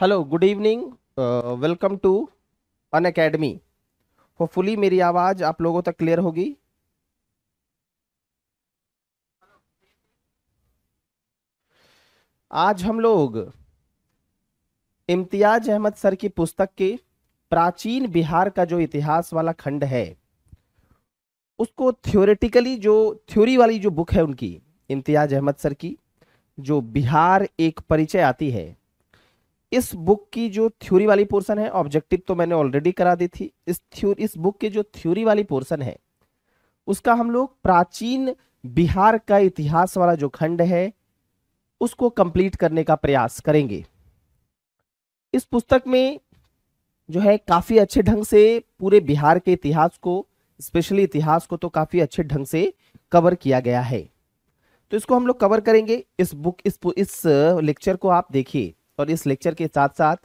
hello good evening welcome to Unacademy hopefully मेरी आवाज़ आप लोगों तक क्लियर होगी आज हम लोग इम्तियाज अहमद सर की पुस्तक के प्राचीन बिहार का जो इतिहास वाला खंड है उसको थ्योरेटिकली जो थ्योरी वाली जो बुक है उनकी इम्तियाज अहमद सर की जो बिहार एक परिचय आती है इस बुक की जो थ्योरी वाली पोर्शन है ऑब्जेक्टिव तो मैंने ऑलरेडी करा दी थी इस थ्योरी इस बुक की जो थ्योरी वाली पोर्शन है उसका हम लोग प्राचीन बिहार का इतिहास वाला जो खंड है उसको कंप्लीट करने का प्रयास करेंगे इस पुस्तक में जो है काफ़ी अच्छे ढंग से पूरे बिहार के इतिहास को स्पेशली इतिहास को तो काफ़ी अच्छे ढंग से कवर किया गया है तो इसको हम लोग कवर करेंगे इस बुक इस इस लेक्चर को आप देखिए और इस लेक्चर के साथ साथ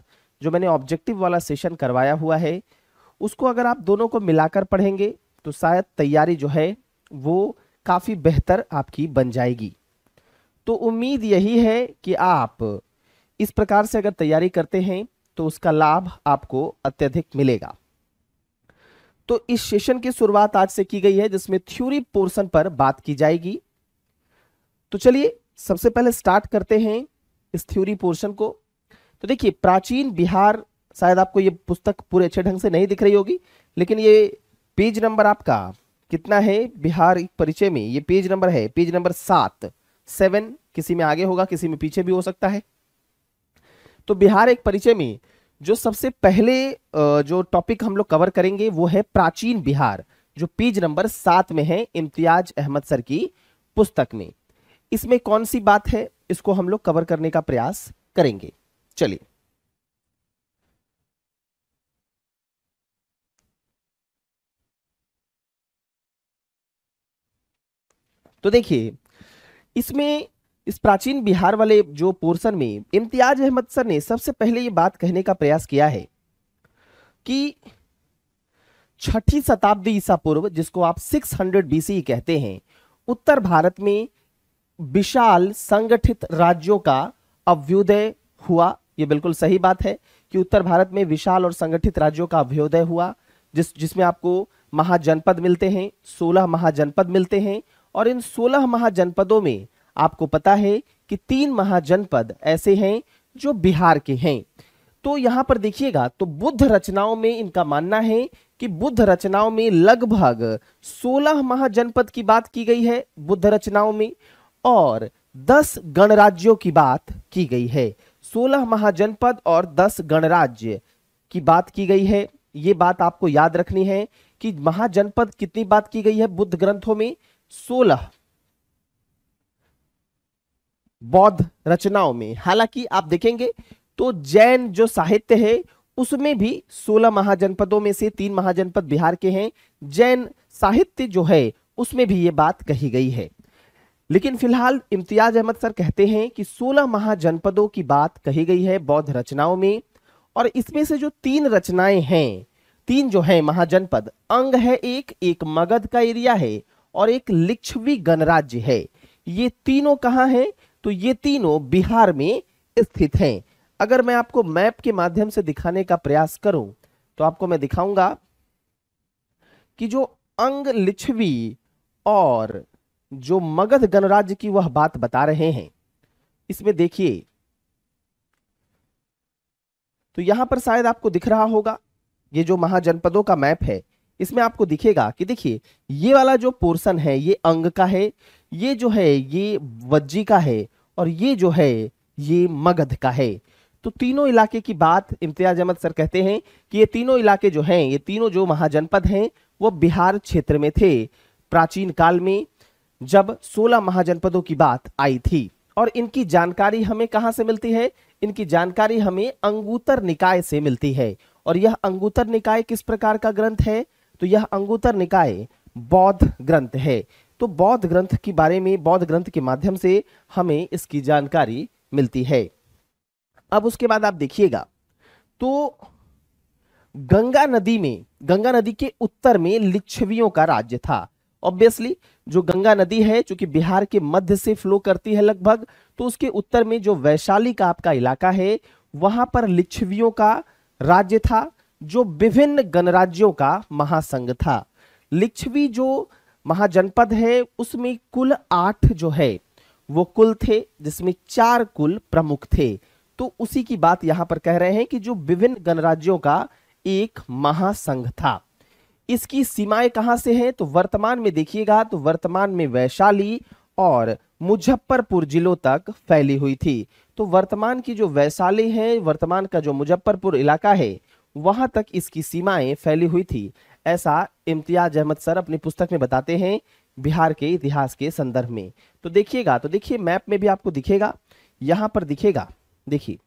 जो मैंने ऑब्जेक्टिव वाला सेशन करवाया हुआ है उसको अगर आप दोनों को मिलाकर पढ़ेंगे तो शायद तैयारी जो है वो काफ़ी बेहतर आपकी बन जाएगी तो उम्मीद यही है कि आप इस प्रकार से अगर तैयारी करते हैं तो उसका लाभ आपको अत्यधिक मिलेगा तो इस सेशन की शुरुआत आज से की गई है जिसमें थ्योरी पोर्शन पर बात की जाएगी तो चलिए सबसे पहले स्टार्ट करते हैं इस थ्योरी पोर्शन को तो देखिए प्राचीन बिहार शायद आपको ये पुस्तक पूरे अच्छे ढंग से नहीं दिख रही होगी लेकिन ये पेज नंबर आपका कितना है बिहार परिचय में ये पेज नंबर है पेज नंबर सात सेवन किसी में आगे होगा किसी में पीछे भी हो सकता है तो बिहार एक परिचय में जो सबसे पहले जो टॉपिक हम लोग कवर करेंगे वो है प्राचीन बिहार जो पेज नंबर सात में है इम्तियाज अहमद सर की पुस्तक में इसमें कौन सी बात है इसको हम लोग कवर करने का प्रयास करेंगे चलिए तो देखिए इसमें इस प्राचीन बिहार वाले जो पोर्शन में इम्तियाज अहमद सर ने सबसे पहले ये बात कहने का प्रयास किया है कि छठी शताब्दी ईसा पूर्व जिसको आप 600 हंड्रेड बीसी e कहते हैं उत्तर भारत में विशाल संगठित राज्यों का अभ्युदय हुआ ये बिल्कुल सही बात है कि उत्तर भारत में विशाल और संगठित राज्यों का अभ्योदय हुआ जिस जिसमें आपको महाजनपद मिलते हैं सोलह महाजनपद मिलते हैं और इन सोलह महाजनपदों में आपको पता है कि तीन महाजनपद ऐसे हैं जो बिहार के हैं तो यहां पर देखिएगा तो बुद्ध रचनाओं में इनका मानना है कि बुद्ध रचनाओं में लगभग 16 महाजनपद की बात की गई है बुद्ध रचनाओं में और 10 गणराज्यों की बात की गई है सोलह महाजनपद और दस गणराज्य की बात की गई है ये बात आपको याद रखनी है कि महाजनपद कितनी बात की गई है बुद्ध ग्रंथों में सोलह बौद्ध रचनाओं में हालांकि आप देखेंगे तो जैन जो साहित्य है उसमें भी सोलह महाजनपदों में से तीन महाजनपद बिहार के हैं जैन साहित्य जो है उसमें भी ये बात कही गई है लेकिन फिलहाल इम्तियाज अहमद सर कहते हैं कि 16 महाजनपदों की बात कही गई है बौद्ध रचनाओं में और इसमें से जो तीन रचनाएं हैं तीन जो है महाजनपद अंग है एक एक मगध का एरिया है और एक लिच्छवी गणराज्य है ये तीनों कहाँ हैं तो ये तीनों बिहार में स्थित हैं अगर मैं आपको मैप के माध्यम से दिखाने का प्रयास करूं तो आपको मैं दिखाऊंगा कि जो अंग लिच्छवी और जो मगध गणराज्य की वह बात बता रहे हैं इसमें देखिए तो यहां पर शायद आपको दिख रहा होगा ये जो महाजनपदों का मैप है इसमें आपको दिखेगा कि देखिए ये वाला जो पोर्शन है ये अंग का है ये जो है ये वज्जी का है और ये जो है ये मगध का है तो तीनों इलाके की बात इम्तियाज अहमद सर कहते हैं कि ये तीनों इलाके जो हैं ये तीनों जो महाजनपद हैं वो बिहार क्षेत्र में थे प्राचीन काल में जब 16 महाजनपदों की बात आई थी और इनकी जानकारी हमें कहां से मिलती है इनकी जानकारी हमें अंगूतर निकाय से मिलती है और यह अंगूतर निकाय किस प्रकार का ग्रंथ है तो यह अंगूतर निकाय बौद्ध ग्रंथ है तो बौद्ध ग्रंथ के बारे में बौद्ध ग्रंथ के माध्यम से हमें इसकी जानकारी मिलती है अब उसके बाद आप देखिएगा तो गंगा नदी में गंगा नदी के उत्तर में लिच्छवियों का राज्य था ऑब्वियसली जो गंगा नदी है चूंकि बिहार के मध्य से फ्लो करती है लगभग तो उसके उत्तर में जो वैशाली का आपका इलाका है वहां पर लिच्छवियों का राज्य था जो विभिन्न गणराज्यों का महासंघ था लिच्छवी जो महाजनपद है उसमें कुल आठ जो है वो कुल थे जिसमें चार कुल प्रमुख थे तो उसी की बात यहां पर कह रहे हैं कि जो विभिन्न गणराज्यों का एक महासंघ था इसकी सीमाएं कहाँ से हैं तो वर्तमान में देखिएगा तो वर्तमान में वैशाली और मुजफ्फरपुर जिलों तक फैली हुई थी तो वर्तमान की जो वैशाली है वर्तमान का जो मुजफ्फरपुर इलाका है वहां तक इसकी सीमाएं फैली हुई थी ऐसा इम्तियाज अहमद सर अपनी पुस्तक में बताते हैं बिहार के इतिहास के संदर्भ में तो देखिएगा तो देखिए मैप में भी आपको दिखेगा यहाँ पर दिखेगा देखिए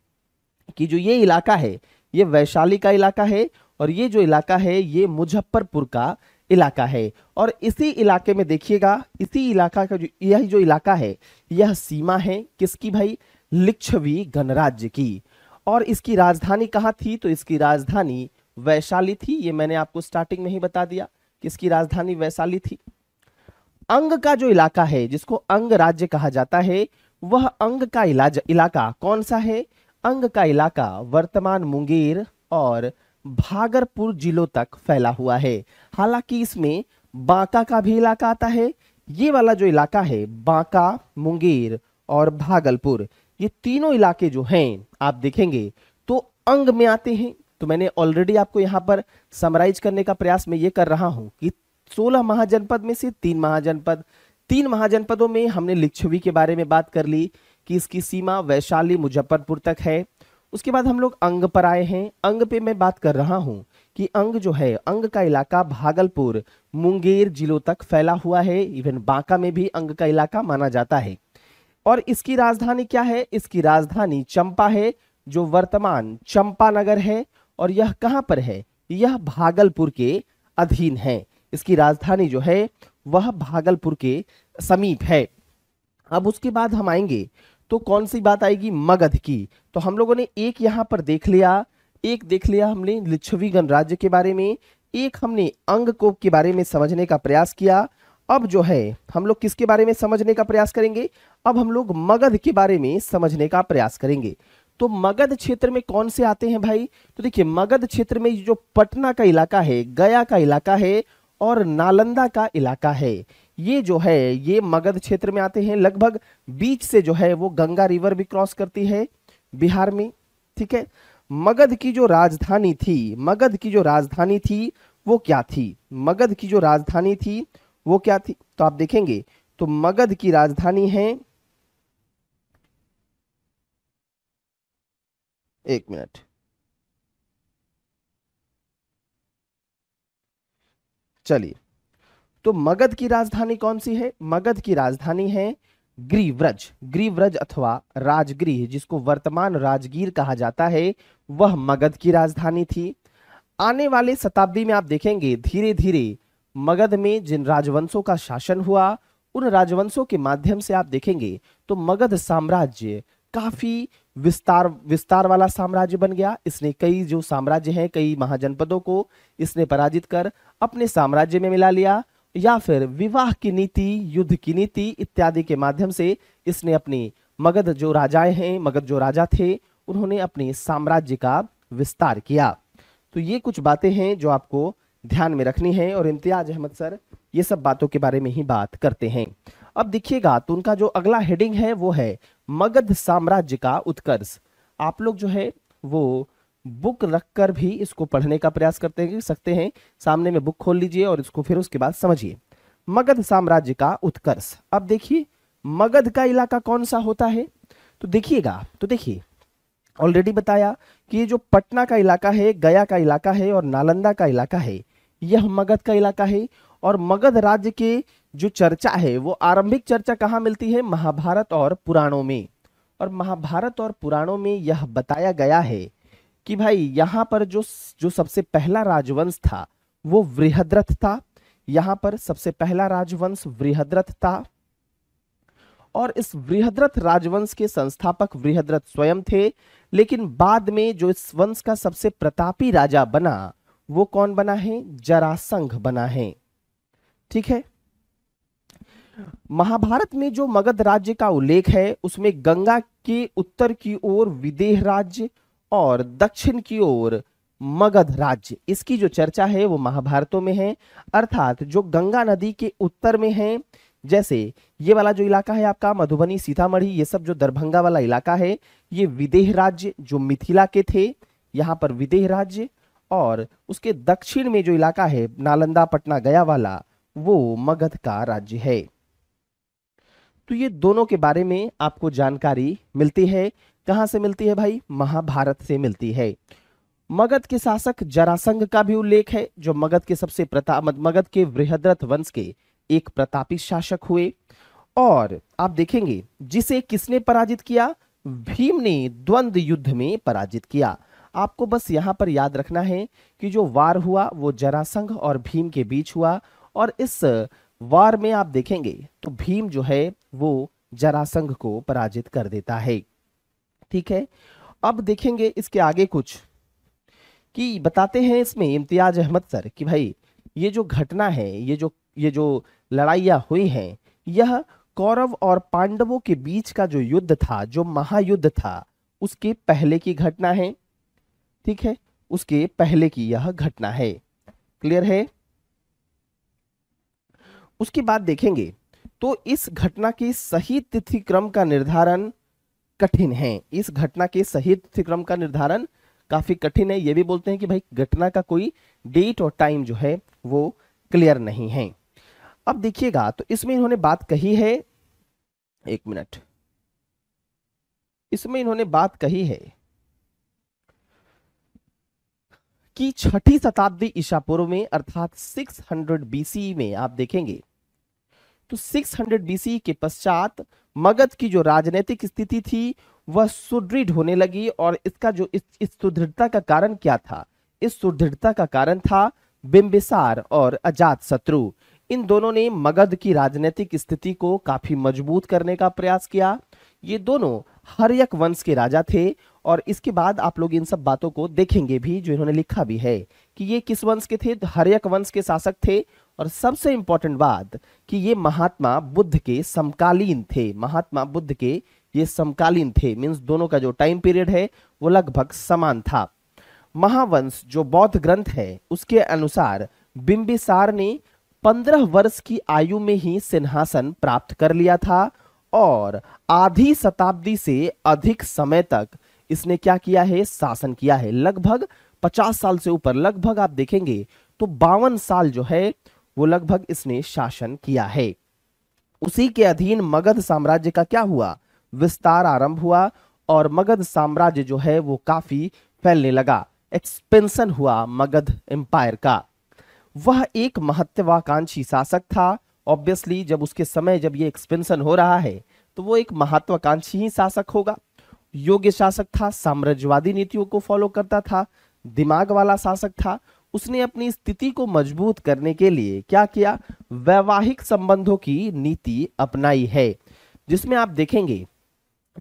कि जो ये इलाका है ये वैशाली का इलाका है और ये जो इलाका है ये मुजफ्फरपुर का इलाका है और इसी इलाके में देखिएगा इसी इलाका का जो यह जो इलाका है यह सीमा है किसकी भाई लिच्छवी गणराज्य की और इसकी राजधानी कहाँ थी तो इसकी राजधानी वैशाली थी ये मैंने आपको स्टार्टिंग में ही बता दिया किसकी राजधानी वैशाली थी अंग का जो इलाका है जिसको अंग राज्य कहा जाता है वह अंग का इलाज इलाका कौन सा है अंग का इलाका वर्तमान मुंगेर और भागरपुर जिलों तक फैला हुआ है हालांकि इसमें बांका का भी इलाका आता है ये वाला जो इलाका है बांका मुंगेर और भागलपुर ये तीनों इलाके जो हैं आप देखेंगे तो अंग में आते हैं तो मैंने ऑलरेडी आपको यहाँ पर समराइज करने का प्रयास में ये कर रहा हूँ कि 16 महाजनपद में से तीन महाजनपद तीन महाजनपदों में हमने लिच्छवी के बारे में बात कर ली कि इसकी सीमा वैशाली मुजफ्फरपुर तक है उसके बाद हम लोग अंग पर आए हैं अंग पे मैं बात कर रहा हूँ कि अंग जो है अंग का इलाका भागलपुर मुंगेर जिलों तक फैला हुआ है इवन बांका में भी अंग का इलाका माना जाता है और इसकी राजधानी क्या है इसकी राजधानी चंपा है जो वर्तमान चंपा नगर है और यह कहाँ पर है यह भागलपुर के अधीन है इसकी राजधानी जो है वह भागलपुर के समीप है अब उसके बाद हम आएंगे तो कौन सी बात आएगी मगध की तो हम लोगों ने एक यहां पर देख लिया एक देख लिया हमने लिच्छवी गणराज्य के बारे में एक हमने अंगकोप के बारे में समझने का प्रयास किया अब जो है हम लोग किसके बारे में समझने का प्रयास करेंगे अब हम लोग मगध के बारे में समझने का प्रयास करेंगे तो मगध क्षेत्र में कौन से आते हैं भाई तो देखिए मगध क्षेत्र में जो पटना का इलाका है गया का इलाका है और नालंदा का इलाका है ये जो है ये मगध क्षेत्र में आते हैं लगभग बीच से जो है वो गंगा रिवर भी क्रॉस करती है बिहार में ठीक है मगध की जो राजधानी थी मगध की जो राजधानी थी वो क्या थी मगध की जो राजधानी थी वो क्या थी तो आप देखेंगे तो मगध की राजधानी है एक मिनट चलिए तो मगध की राजधानी कौन सी है मगध की राजधानी है ग्रीव्रज ग्रीव्रज अथवा राजगृह जिसको वर्तमान राजगीर कहा जाता है वह मगध की राजधानी थी आने वाले शताब्दी में आप देखेंगे धीरे धीरे मगध में जिन राजवंशों का शासन हुआ उन राजवंशों के माध्यम से आप देखेंगे तो मगध साम्राज्य काफी विस्तार विस्तार वाला साम्राज्य बन गया इसने कई जो साम्राज्य हैं कई महाजनपदों को इसने पराजित कर अपने साम्राज्य में मिला लिया या फिर विवाह की नीति युद्ध की नीति इत्यादि के माध्यम से इसने अपनी मगध जो राजाएं हैं मगध जो राजा थे उन्होंने अपने साम्राज्य का विस्तार किया तो ये कुछ बातें हैं जो आपको ध्यान में रखनी है और इम्तियाज अहमद सर ये सब बातों के बारे में ही बात करते हैं अब देखिएगा तो उनका जो अगला हेडिंग है वो है मगध साम्राज्य का उत्कर्ष आप लोग जो है वो बुक रखकर भी इसको पढ़ने का प्रयास करते सकते हैं सामने में बुक खोल लीजिए और इसको फिर उसके बाद समझिए मगध साम्राज्य का उत्कर्ष अब देखिए मगध का इलाका कौन सा होता है तो देखिएगा तो देखिए ऑलरेडी बताया कि ये जो पटना का इलाका है गया का इलाका है और नालंदा का इलाका है यह मगध का इलाका है और मगध राज्य के जो चर्चा है वो आरंभिक चर्चा कहाँ मिलती है महाभारत और पुराणों में और महाभारत और पुराणों में यह बताया गया है कि भाई यहाँ पर जो जो सबसे पहला राजवंश था वो वृहद्रथ था यहाँ पर सबसे पहला राजवंश वृहद्रथ था और इस वृहद्रथ राजवंश के संस्थापक वृहद्रथ स्वयं थे लेकिन बाद में जो इस वंश का सबसे प्रतापी राजा बना वो कौन बना है जरासंघ बना है ठीक है महाभारत में जो मगध राज्य का उल्लेख है उसमें गंगा के उत्तर की ओर विदेह राज्य और दक्षिण की ओर मगध राज्य इसकी जो चर्चा है वो महाभारतों में है अर्थात जो गंगा नदी के उत्तर में है जैसे ये वाला जो इलाका है आपका मधुबनी सीतामढ़ी ये सब जो दरभंगा वाला इलाका है ये विदेह राज्य जो मिथिला के थे यहाँ पर विदेह राज्य और उसके दक्षिण में जो इलाका है नालंदा पटना गया वाला वो मगध का राज्य है तो ये दोनों के बारे में आपको जानकारी मिलती है कहाँ से मिलती है भाई महाभारत से मिलती है मगध के शासक जरासंघ का भी उल्लेख है जो मगध के सबसे प्रताप मगध के वृहद्रथ वंश के एक प्रतापी शासक हुए और आप देखेंगे जिसे किसने पराजित किया भीम ने द्वंद युद्ध में पराजित किया आपको बस यहां पर याद रखना है कि जो वार हुआ वो जरासंघ और भीम के बीच हुआ और इस वार में आप देखेंगे तो भीम जो है वो जरासंघ को पराजित कर देता है ठीक है अब देखेंगे इसके आगे कुछ कि बताते हैं इसमें इम्तियाज अहमद सर कि भाई ये जो घटना है ये जो ये जो लड़ाइयाँ हुई हैं यह कौरव और पांडवों के बीच का जो युद्ध था जो महायुद्ध था उसके पहले की घटना है ठीक है उसके पहले की यह घटना है क्लियर है उसके बाद देखेंगे तो इस घटना की सही तिथि क्रम का निर्धारण कठिन है इस घटना के सही क्रम का निर्धारण काफ़ी कठिन है ये भी बोलते हैं कि भाई घटना का कोई डेट और टाइम जो है वो क्लियर नहीं है अब देखिएगा तो इसमें इन्होंने बात कही है एक मिनट इसमें इन्होंने बात कही है कि छठी शताब्दी ईसा पूर्व में अर्थात 600 बीसी में आप देखेंगे तो 600 बीसी के पश्चात मगध की जो राजनीतिक स्थिति थी वह सुदृढ़ होने लगी और इसका जो इस, इस सुदृढ़ता का कारण क्या था इस सुदृढ़ता का कारण था बिंबिसार और अजात शत्रु इन दोनों ने मगध की राजनीतिक स्थिति को काफी मजबूत करने का प्रयास किया ये दोनों हरियक वंश के राजा थे और इसके बाद आप लोग इन सब बातों को देखेंगे भी जो इन्होंने लिखा भी है कि ये किस वंश के थे हरियक वंश के शासक थे और सबसे इंपॉर्टेंट बात कि ये महात्मा बुद्ध के समकालीन थे महात्मा बुद्ध के ये समकालीन थे मीन्स दोनों का जो टाइम पीरियड है वो लगभग समान था महावंश जो बौद्ध ग्रंथ है उसके अनुसार बिंबिसार ने पंद्रह वर्ष की आयु में ही सिंहासन प्राप्त कर लिया था और आधी शताब्दी से अधिक समय तक इसने क्या किया है शासन किया है लगभग पचास साल से ऊपर लगभग आप देखेंगे तो बावन साल जो है वो लगभग इसने शासन किया है उसी के अधीन मगध साम्राज्य का क्या हुआ विस्तार आरंभ हुआ और मगध साम्राज्य जो है वो काफी फैलने लगा एक्सपेंशन हुआ मगध एम्पायर का वह एक महत्वाकांक्षी शासक था ऑब्वियसली जब उसके समय जब ये एक्सपेंशन हो रहा है तो वो एक महत्वाकांक्षी ही शासक होगा योग्य शासक था साम्राज्यवादी नीतियों को फॉलो करता था दिमाग वाला शासक था उसने अपनी स्थिति को मजबूत करने के लिए क्या किया वैवाहिक संबंधों की नीति अपनाई है जिसमें आप देखेंगे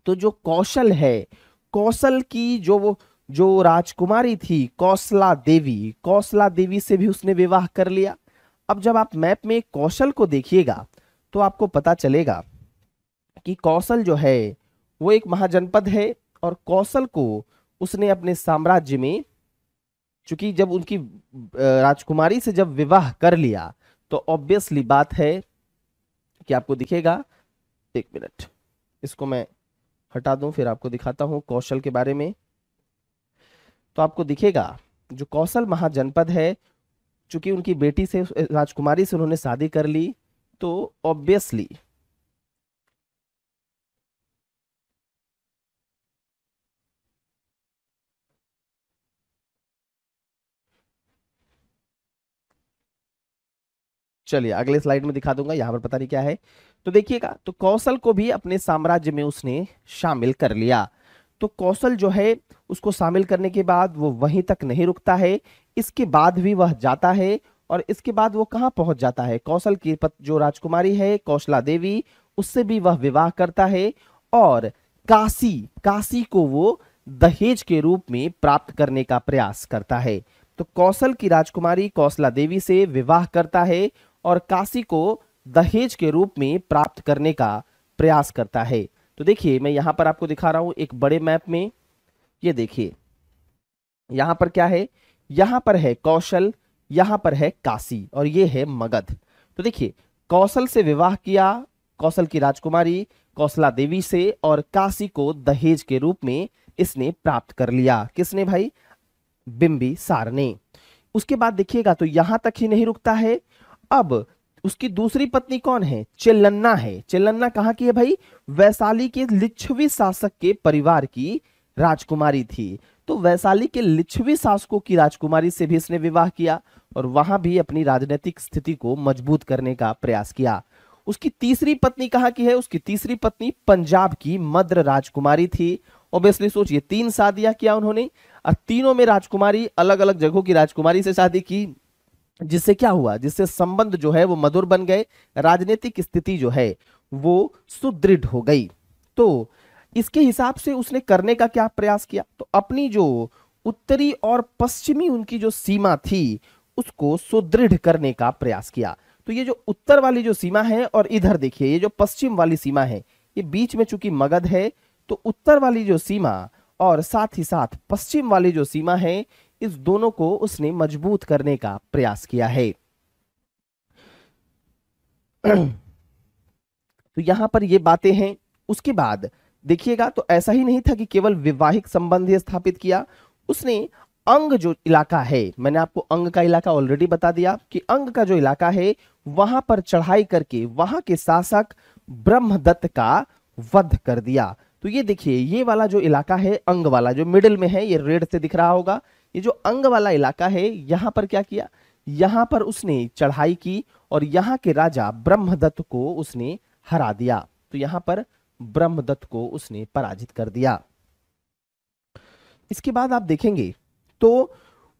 तो जो कौशल है कौशल की जो वो जो राजकुमारी थी कौशला देवी कौशला देवी से भी उसने विवाह कर लिया अब जब आप मैप में कौशल को देखिएगा तो आपको पता चलेगा कि कौशल जो है वो एक महाजनपद है और कौशल को उसने अपने साम्राज्य में चूंकि जब उनकी राजकुमारी से जब विवाह कर लिया तो ऑब्वियसली बात है कि आपको दिखेगा एक मिनट इसको मैं हटा दूं फिर आपको दिखाता हूं कौशल के बारे में तो आपको दिखेगा जो कौशल महाजनपद है चूंकि उनकी बेटी से राजकुमारी से उन्होंने शादी कर ली तो ऑब्वियसली चलिए अगले स्लाइड में दिखा दूंगा यहाँ पर पता नहीं क्या है तो देखिएगा तो कौशल को भी अपने साम्राज्य में उसने शामिल कर लिया तो कौशल जो है उसको शामिल करने के बाद वो वहीं तक नहीं रुकता है इसके बाद भी वह जाता है और इसके बाद वो कहाँ पहुंच जाता है कौशल की जो राजकुमारी है कौशला देवी उससे भी वह विवाह करता है और काशी काशी को वो दहेज के रूप में प्राप्त करने का प्रयास करता है तो कौशल की राजकुमारी कौशला देवी से विवाह करता है और काशी को दहेज के रूप में प्राप्त करने का प्रयास करता है तो देखिए मैं यहां पर आपको दिखा रहा हूं एक बड़े मैप में ये देखिए यहां पर क्या है यहां पर है कौशल यहां पर है काशी और ये है मगध तो देखिए कौशल से विवाह किया कौशल की राजकुमारी कौशला देवी से और काशी को दहेज के रूप में इसने प्राप्त कर लिया किसने भाई बिंबी सार ने उसके बाद देखिएगा तो यहां तक ही नहीं रुकता है अब उसकी दूसरी पत्नी कौन है चेलन्ना है चेलन्ना कहाँ की है भाई वैशाली के लिच्छवी शासक के परिवार की राजकुमारी थी तो वैशाली के लिच्छवी शासकों की राजकुमारी से भी इसने विवाह किया और वहां भी अपनी राजनीतिक स्थिति को मजबूत करने का प्रयास किया उसकी तीसरी पत्नी कहाँ की है उसकी तीसरी पत्नी पंजाब की मद्र राजकुमारी थी ऑब्वियसली सोचिए तीन शादियां किया उन्होंने और तीनों में राजकुमारी अलग अलग जगहों की राजकुमारी से शादी की जिससे क्या हुआ जिससे संबंध जो है वो मधुर बन गए राजनीतिक स्थिति जो है वो सुदृढ़ हो गई तो इसके हिसाब से उसने करने का क्या प्रयास किया तो अपनी जो उत्तरी और पश्चिमी उनकी जो सीमा थी उसको सुदृढ़ करने का प्रयास किया तो ये जो उत्तर वाली जो सीमा है और इधर देखिए ये जो पश्चिम वाली सीमा है ये बीच में चूंकि मगध है तो उत्तर वाली जो सीमा और साथ ही साथ पश्चिम वाली जो सीमा है इस दोनों को उसने मजबूत करने का प्रयास किया है तो यहां पर ये बातें हैं उसके बाद देखिएगा तो ऐसा ही नहीं था कि केवल विवाहिक संबंध ही स्थापित किया उसने अंग जो इलाका है मैंने आपको अंग का इलाका ऑलरेडी बता दिया कि अंग का जो इलाका है वहां पर चढ़ाई करके वहां के शासक ब्रह्मदत्त का वध कर दिया तो ये देखिए ये वाला जो इलाका है अंग वाला जो मिडिल में है ये रेड से दिख रहा होगा ये जो अंग वाला इलाका है यहां पर क्या किया यहां पर उसने चढ़ाई की और यहां के राजा ब्रह्मदत्त को उसने हरा दिया तो यहां पर ब्रह्मदत्त को उसने पराजित कर दिया इसके बाद आप देखेंगे तो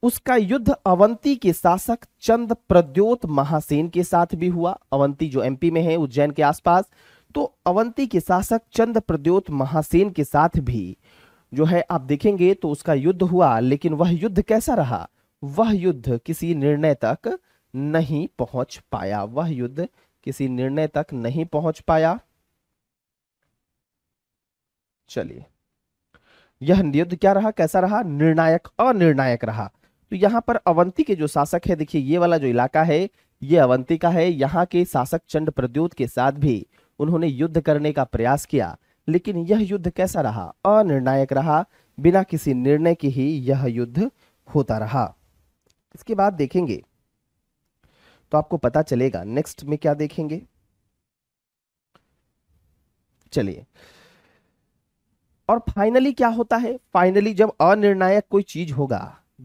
उसका युद्ध अवंती के शासक चंद प्रद्योत महासेन के साथ भी हुआ अवंती जो एमपी में है उज्जैन के आसपास तो अवंती के शासक चंद प्रद्योत महासेन के साथ भी जो है आप देखेंगे तो उसका युद्ध हुआ लेकिन वह युद्ध कैसा रहा वह युद्ध किसी निर्णय तक नहीं पहुंच पाया वह युद्ध किसी निर्णय तक नहीं पहुंच पाया चलिए यह युद्ध क्या रहा कैसा रहा निर्णायक अनिर्णायक रहा तो यहां पर अवंती के जो शासक है देखिए ये वाला जो इलाका है ये अवंती का है यहाँ के शासक चंड प्रद्योत के साथ भी उन्होंने युद्ध करने का प्रयास किया लेकिन यह युद्ध कैसा रहा अनिर्णायक रहा बिना किसी निर्णय के ही यह युद्ध होता रहा इसके बाद देखेंगे तो आपको पता चलेगा नेक्स्ट में क्या देखेंगे चलिए और फाइनली क्या होता है फाइनली जब अनिर्णायक कोई चीज होगा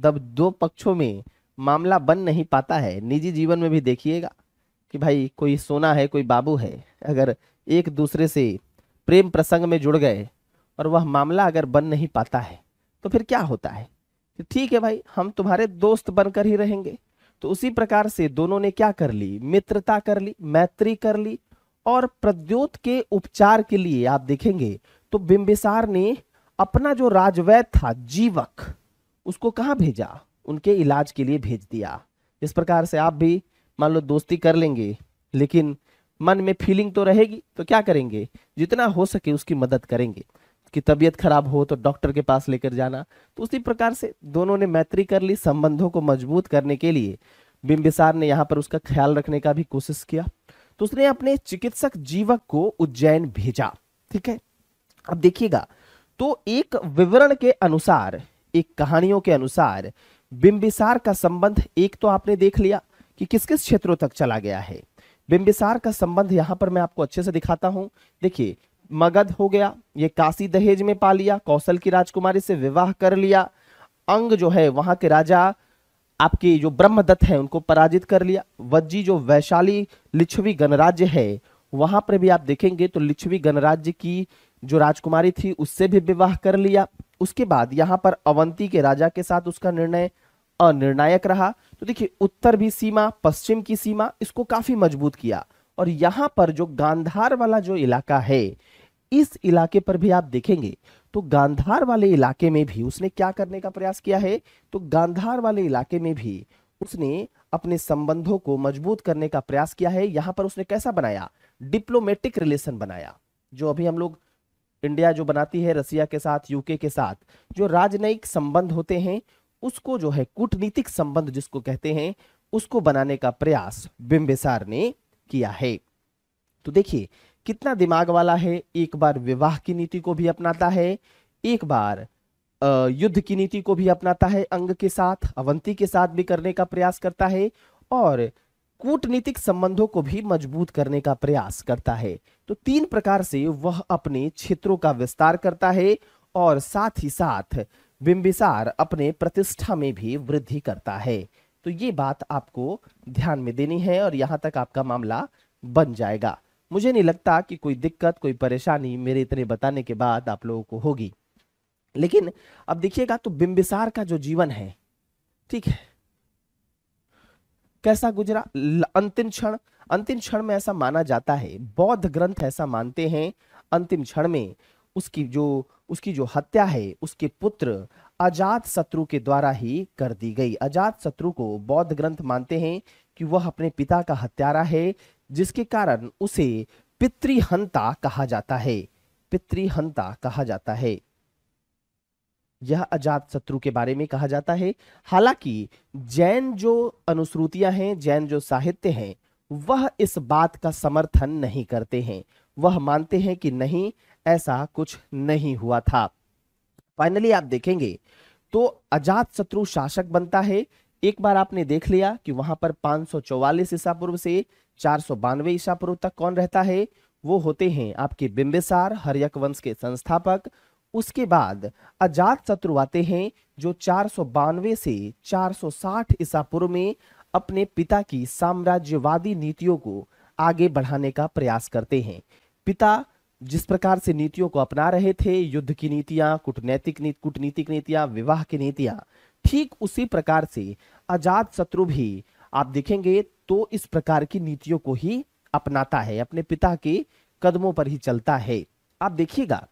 तब दो पक्षों में मामला बन नहीं पाता है निजी जीवन में भी देखिएगा कि भाई कोई सोना है कोई बाबू है अगर एक दूसरे से प्रेम प्रसंग में जुड़ गए और वह मामला अगर बन नहीं पाता है तो फिर क्या होता है ठीक है भाई हम तुम्हारे दोस्त बनकर ही रहेंगे तो उसी प्रकार से दोनों ने क्या कर ली मित्रता कर ली मैत्री कर ली और प्रद्योत के उपचार के लिए आप देखेंगे तो बिंबिसार ने अपना जो राजवैद था जीवक उसको कहाँ भेजा उनके इलाज के लिए भेज दिया इस प्रकार से आप भी मान लो दोस्ती कर लेंगे लेकिन मन में फीलिंग तो रहेगी तो क्या करेंगे जितना हो सके उसकी मदद करेंगे कि तबीयत खराब हो तो डॉक्टर के पास लेकर जाना तो उसी प्रकार से दोनों ने मैत्री कर ली संबंधों को मजबूत करने के लिए बिंबिसार ने यहाँ पर उसका ख्याल रखने का भी कोशिश किया तो उसने अपने चिकित्सक जीवक को उज्जैन भेजा ठीक है अब देखिएगा तो एक विवरण के अनुसार एक कहानियों के अनुसार बिंबिसार का संबंध एक तो आपने देख लिया कि किस किस क्षेत्रों तक चला गया है बिंबिसार का संबंध यहां पर मैं आपको अच्छे से दिखाता हूं देखिए मगध हो गया ये काशी दहेज में पा लिया कौशल की राजकुमारी से विवाह कर लिया अंग जो है वहां के राजा आपके जो ब्रह्मदत्त है उनको पराजित कर लिया वज्जी जो वैशाली लिच्छवी गणराज्य है वहां पर भी आप देखेंगे तो लिच्छवी गणराज्य की जो राजकुमारी थी उससे भी विवाह कर लिया उसके बाद यहाँ पर अवंती के राजा के साथ उसका निर्णय अनिर्णायक रहा तो देखिए उत्तर भी सीमा पश्चिम की सीमा इसको काफी मजबूत किया और यहां पर जो गांधार वाला जो इलाका है इस इलाके पर भी आप देखेंगे तो गांधार वाले इलाके में भी उसने क्या करने का प्रयास किया है तो गांधार वाले इलाके में भी उसने अपने संबंधों को मजबूत करने का प्रयास किया है यहां पर उसने कैसा बनाया डिप्लोमेटिक रिलेशन बनाया जो अभी हम लोग इंडिया जो बनाती है रसिया के साथ यूके के साथ जो राजनयिक संबंध होते हैं उसको जो है कूटनीतिक संबंध जिसको कहते हैं उसको बनाने का प्रयास बिंबिसार ने किया है तो देखिए कितना दिमाग वाला है एक बार विवाह की नीति को भी अपनाता है एक बार युद्ध की नीति को भी अपनाता है अंग के साथ अवंती के साथ भी करने का प्रयास करता है और कूटनीतिक संबंधों को भी मजबूत करने का प्रयास करता है तो तीन प्रकार से वह अपने क्षेत्रों का विस्तार करता है और साथ ही साथ बिंबिसार अपने प्रतिष्ठा में भी वृद्धि करता है तो ये बात आपको ध्यान में देनी है और यहाँ तक आपका मामला बन जाएगा मुझे नहीं लगता कि कोई दिक्कत कोई परेशानी मेरे इतने बताने के बाद आप लोगों को होगी लेकिन अब देखिएगा तो बिंबिसार का जो जीवन है ठीक है कैसा गुजरा अंतिम क्षण अंतिम क्षण में ऐसा माना जाता है बौद्ध ग्रंथ ऐसा मानते हैं अंतिम क्षण में उसकी जो उसकी जो हत्या है उसके पुत्र अजात शत्रु के द्वारा ही कर दी गई अजात शत्रु को बौद्ध ग्रंथ मानते हैं कि वह अपने पिता का हत्यारा है जिसके कारण उसे पितृहंता कहा जाता है पितृहंता कहा जाता है यह अजात शत्रु के बारे में कहा जाता है हालांकि जैन जो अनुश्रुतियां हैं जैन जो साहित्य हैं वह इस बात का समर्थन नहीं करते हैं वह मानते हैं कि नहीं ऐसा कुछ नहीं हुआ था फाइनली आप देखेंगे तो अजात शत्रु शासक बनता है एक बार आपने देख लिया कि वहां पर 544 ईसा पूर्व से चार सौ बानवे ईसा पूर्व तक कौन रहता है वो होते हैं आपके बिंबिसार हरियक वंश के संस्थापक उसके बाद अजात शत्रु आते हैं जो चार से 460 ईसा पूर्व में अपने पिता की साम्राज्यवादी नीतियों को आगे बढ़ाने का प्रयास करते हैं पिता जिस प्रकार से नीतियों को अपना रहे थे युद्ध की नीतियां कूटनैतिक नीति कूटनीतिक नीतियां विवाह की नीतियां ठीक उसी प्रकार से अजात शत्रु भी आप देखेंगे तो इस प्रकार की नीतियों को ही अपनाता है अपने पिता के कदमों पर ही चलता है आप देखिएगा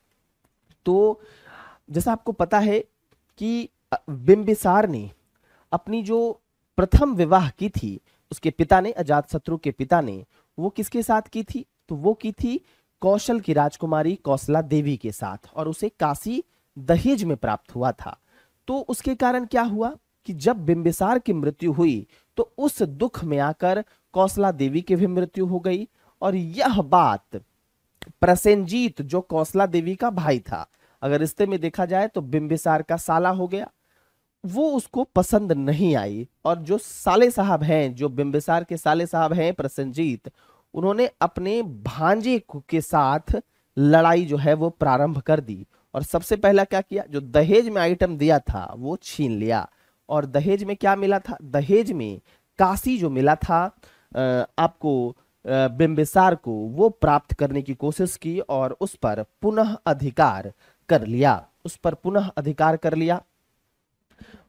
तो जैसा आपको पता है कि बिंबिसार ने अपनी जो प्रथम विवाह की थी उसके पिता ने अजात शत्रु के पिता ने वो किसके साथ की थी तो वो की थी कौशल की राजकुमारी कौशला देवी के साथ और उसे काशी दहेज में प्राप्त हुआ था तो उसके कारण क्या हुआ कि जब बिंबिसार की मृत्यु हुई तो उस दुख में आकर कौशला देवी की भी मृत्यु हो गई और यह बात प्रसेंजीत जो कौशला देवी का भाई था अगर रिश्ते में देखा जाए तो बिंबिसार का साला हो गया वो उसको पसंद नहीं आई और जो साले साहब हैं जो बिंबिसार के साले साहब हैं प्रसन्नजीत उन्होंने अपने भांजे के साथ लड़ाई जो है वो प्रारंभ कर दी और सबसे पहला क्या किया जो दहेज में आइटम दिया था वो छीन लिया और दहेज में क्या मिला था दहेज में काशी जो मिला था आपको बिंबिसार को वो प्राप्त करने की कोशिश की और उस पर पुनः अधिकार कर लिया उस पर पुनः अधिकार कर लिया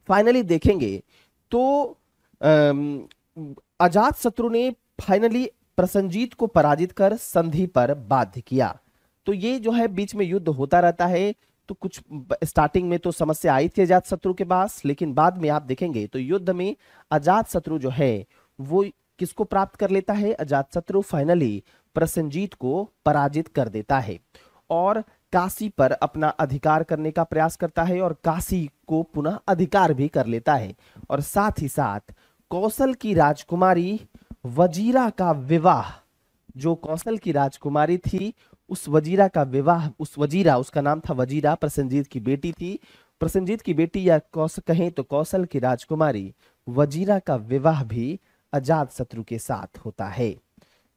फाइनली देखेंगे तो अजात शत्रु ने फाइनली प्रसंजीत को पराजित कर संधि पर बाध्य किया तो ये जो है बीच में युद्ध होता रहता है तो कुछ स्टार्टिंग में तो समस्या आई थी अजात शत्रु के पास लेकिन बाद में आप देखेंगे तो युद्ध में अजात शत्रु जो है वो किसको प्राप्त कर लेता है अजात शत्रु फाइनली प्रसंजीत को पराजित कर देता है और काशी पर अपना अधिकार करने का प्रयास करता है और काशी को पुनः अधिकार भी कर लेता है और साथ ही साथ कौशल की राजकुमारी वजीरा का विवाह जो कौशल की राजकुमारी थी उस वजीरा का विवाह उस वजीरा उसका नाम था वजीरा प्रसन्नजीत की बेटी थी प्रसन्नजीत की बेटी या कौश कहें तो कौशल की राजकुमारी वजीरा का विवाह भी अजात शत्रु के साथ होता है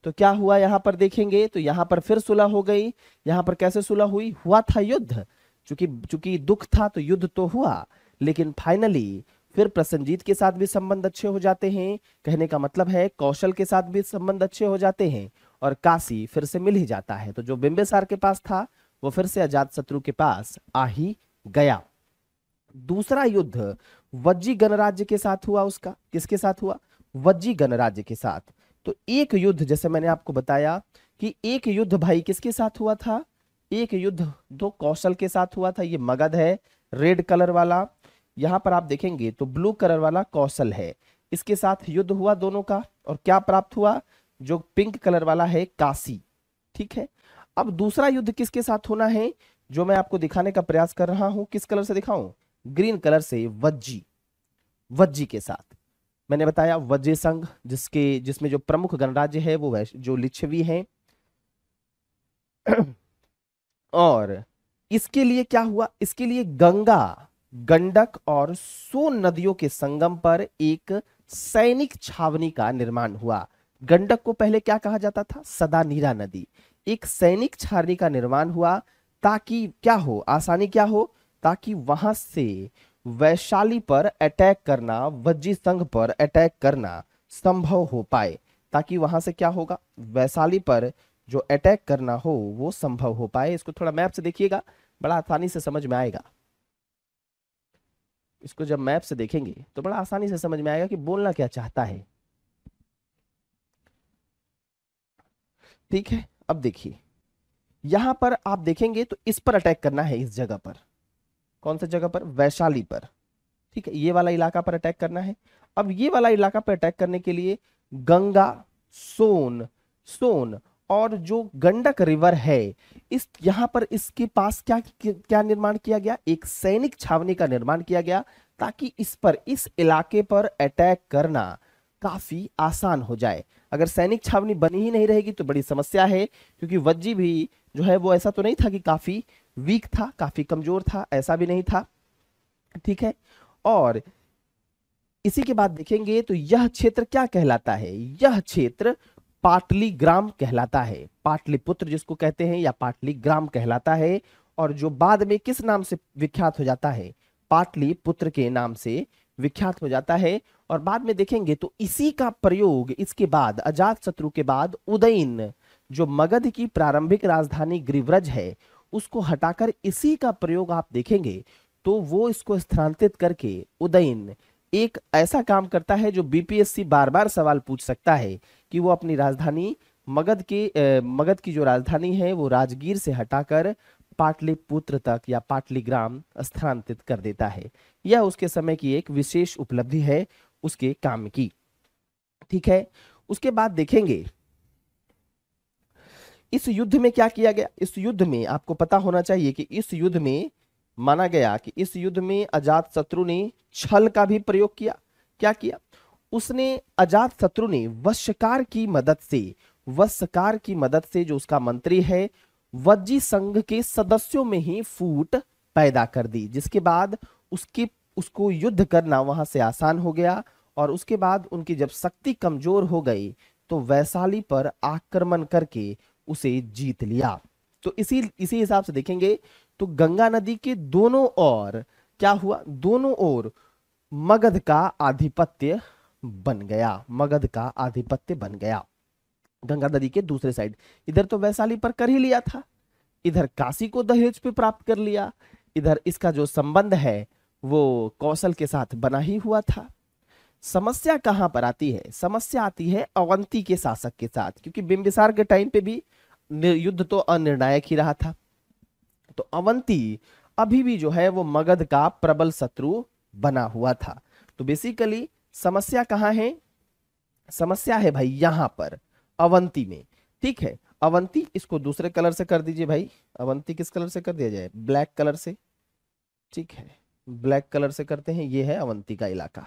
तो क्या हुआ यहाँ पर देखेंगे तो यहाँ पर फिर सुलह हो गई यहाँ पर कैसे सुलह हुई हुआ था युद्ध चूंकि चूंकि दुख था तो युद्ध तो हुआ लेकिन फाइनली फिर प्रसन्नजीत के साथ भी संबंध अच्छे हो जाते हैं कहने का मतलब है कौशल के साथ भी संबंध अच्छे हो जाते हैं और काशी फिर से मिल ही जाता है तो जो बिंबेसार के पास था वो फिर से अजात शत्रु के पास आ ही गया दूसरा युद्ध वज्जी गणराज्य के साथ हुआ उसका किसके साथ हुआ वज्जी गणराज्य के साथ तो एक युद्ध जैसे मैंने आपको बताया कि एक युद्ध भाई किसके साथ हुआ था एक युद्ध दो कौशल के साथ हुआ था ये मगध है रेड कलर वाला यहाँ पर आप देखेंगे तो ब्लू कलर वाला कौशल है इसके साथ युद्ध हुआ दोनों का और क्या प्राप्त हुआ जो पिंक कलर वाला है काशी ठीक है अब दूसरा युद्ध किसके साथ होना है जो मैं आपको दिखाने का प्रयास कर रहा हूं किस कलर से दिखाऊं ग्रीन कलर से वज्जी वज्जी के साथ मैंने बताया वज्जे संघ जिसके जिसमें जो प्रमुख गणराज्य है वो है जो लिच्छवी है और इसके लिए क्या हुआ इसके लिए गंगा गंडक और सोन नदियों के संगम पर एक सैनिक छावनी का निर्माण हुआ गंडक को पहले क्या कहा जाता था सदा नीरा नदी एक सैनिक छावनी का निर्माण हुआ ताकि क्या हो आसानी क्या हो ताकि वहां से वैशाली पर अटैक करना वज्जी संघ पर अटैक करना संभव हो पाए ताकि वहां से क्या होगा वैशाली पर जो अटैक करना हो वो संभव हो पाए इसको थोड़ा मैप से देखिएगा बड़ा आसानी से समझ में आएगा इसको जब मैप से देखेंगे तो बड़ा आसानी से समझ में आएगा कि बोलना क्या चाहता है ठीक है अब देखिए यहां पर आप देखेंगे तो इस पर अटैक करना है इस जगह पर कौन सा जगह पर वैशाली पर ठीक है ये वाला इलाका पर अटैक करना है अब ये वाला इलाका पर अटैक करने के लिए गंगा सोन सोन और जो गंडक रिवर है इस यहाँ पर इसके पास क्या क्या निर्माण किया गया एक सैनिक छावनी का निर्माण किया गया ताकि इस पर इस इलाके पर अटैक करना काफी आसान हो जाए अगर सैनिक छावनी बनी ही नहीं रहेगी तो बड़ी समस्या है क्योंकि वज्जी भी जो है वो ऐसा तो नहीं था कि काफी वीक था काफी कमजोर था ऐसा भी नहीं था ठीक है और इसी के बाद देखेंगे तो यह क्षेत्र क्या कहलाता है यह क्षेत्र पाटली ग्राम कहलाता है पाटलिपुत्र जिसको कहते हैं या पाटली ग्राम कहलाता है और जो बाद में किस नाम से विख्यात हो जाता है पाटली पुत्र के नाम से विख्यात हो जाता है और बाद में देखेंगे तो इसी का प्रयोग इसके बाद अजात शत्रु के बाद उदयन जो मगध की प्रारंभिक राजधानी ग्रीव्रज है उसको हटाकर इसी का प्रयोग आप देखेंगे तो वो इसको स्थानांतरित करके उदयन एक ऐसा काम करता है जो बीपीएससी बार बार सवाल पूछ सकता है कि वो अपनी राजधानी मगध के मगध की जो राजधानी है वो राजगीर से हटाकर पाटलिपुत्र तक या ग्राम स्थानांतरित कर देता है यह उसके समय की एक विशेष उपलब्धि है उसके काम की ठीक है उसके बाद देखेंगे इस युद्ध में क्या किया गया इस युद्ध में आपको पता होना चाहिए कि इस युद्ध में माना गया कि इस युद्ध में अजात शत्रु ने छल का भी प्रयोग किया क्या किया उसने अजात शत्रु ने वश्यकार की मदद से वश्यकार की मदद से जो उसका मंत्री है वज्जी संघ के सदस्यों में ही फूट पैदा कर दी जिसके बाद उसके उसको युद्ध करना वहां से आसान हो गया और उसके बाद उनकी जब शक्ति कमजोर हो गई तो वैशाली पर आक्रमण करके उसे जीत लिया तो इसी इसी हिसाब से देखेंगे तो गंगा नदी के दोनों ओर क्या हुआ दोनों ओर मगध का आधिपत्य बन गया मगध का आधिपत्य बन गया गंगा नदी के दूसरे साइड इधर तो वैशाली पर कर ही लिया था इधर काशी को दहेज पे प्राप्त कर लिया इधर इसका जो संबंध है वो कौशल के साथ बना ही हुआ था समस्या कहां पर आती है समस्या आती है अवंती के शासक के साथ क्योंकि बिंबिसार के टाइम पे भी युद्ध तो अनिर्णायक ही रहा था तो अवंती अभी भी जो है वो मगध का प्रबल शत्रु बना हुआ था तो बेसिकली समस्या कहाँ है समस्या है भाई यहाँ पर अवंती में ठीक है अवंती इसको दूसरे कलर से कर दीजिए भाई अवंती किस कलर से कर दिया जाए ब्लैक कलर से ठीक है ब्लैक कलर से करते हैं ये है अवंती का इलाका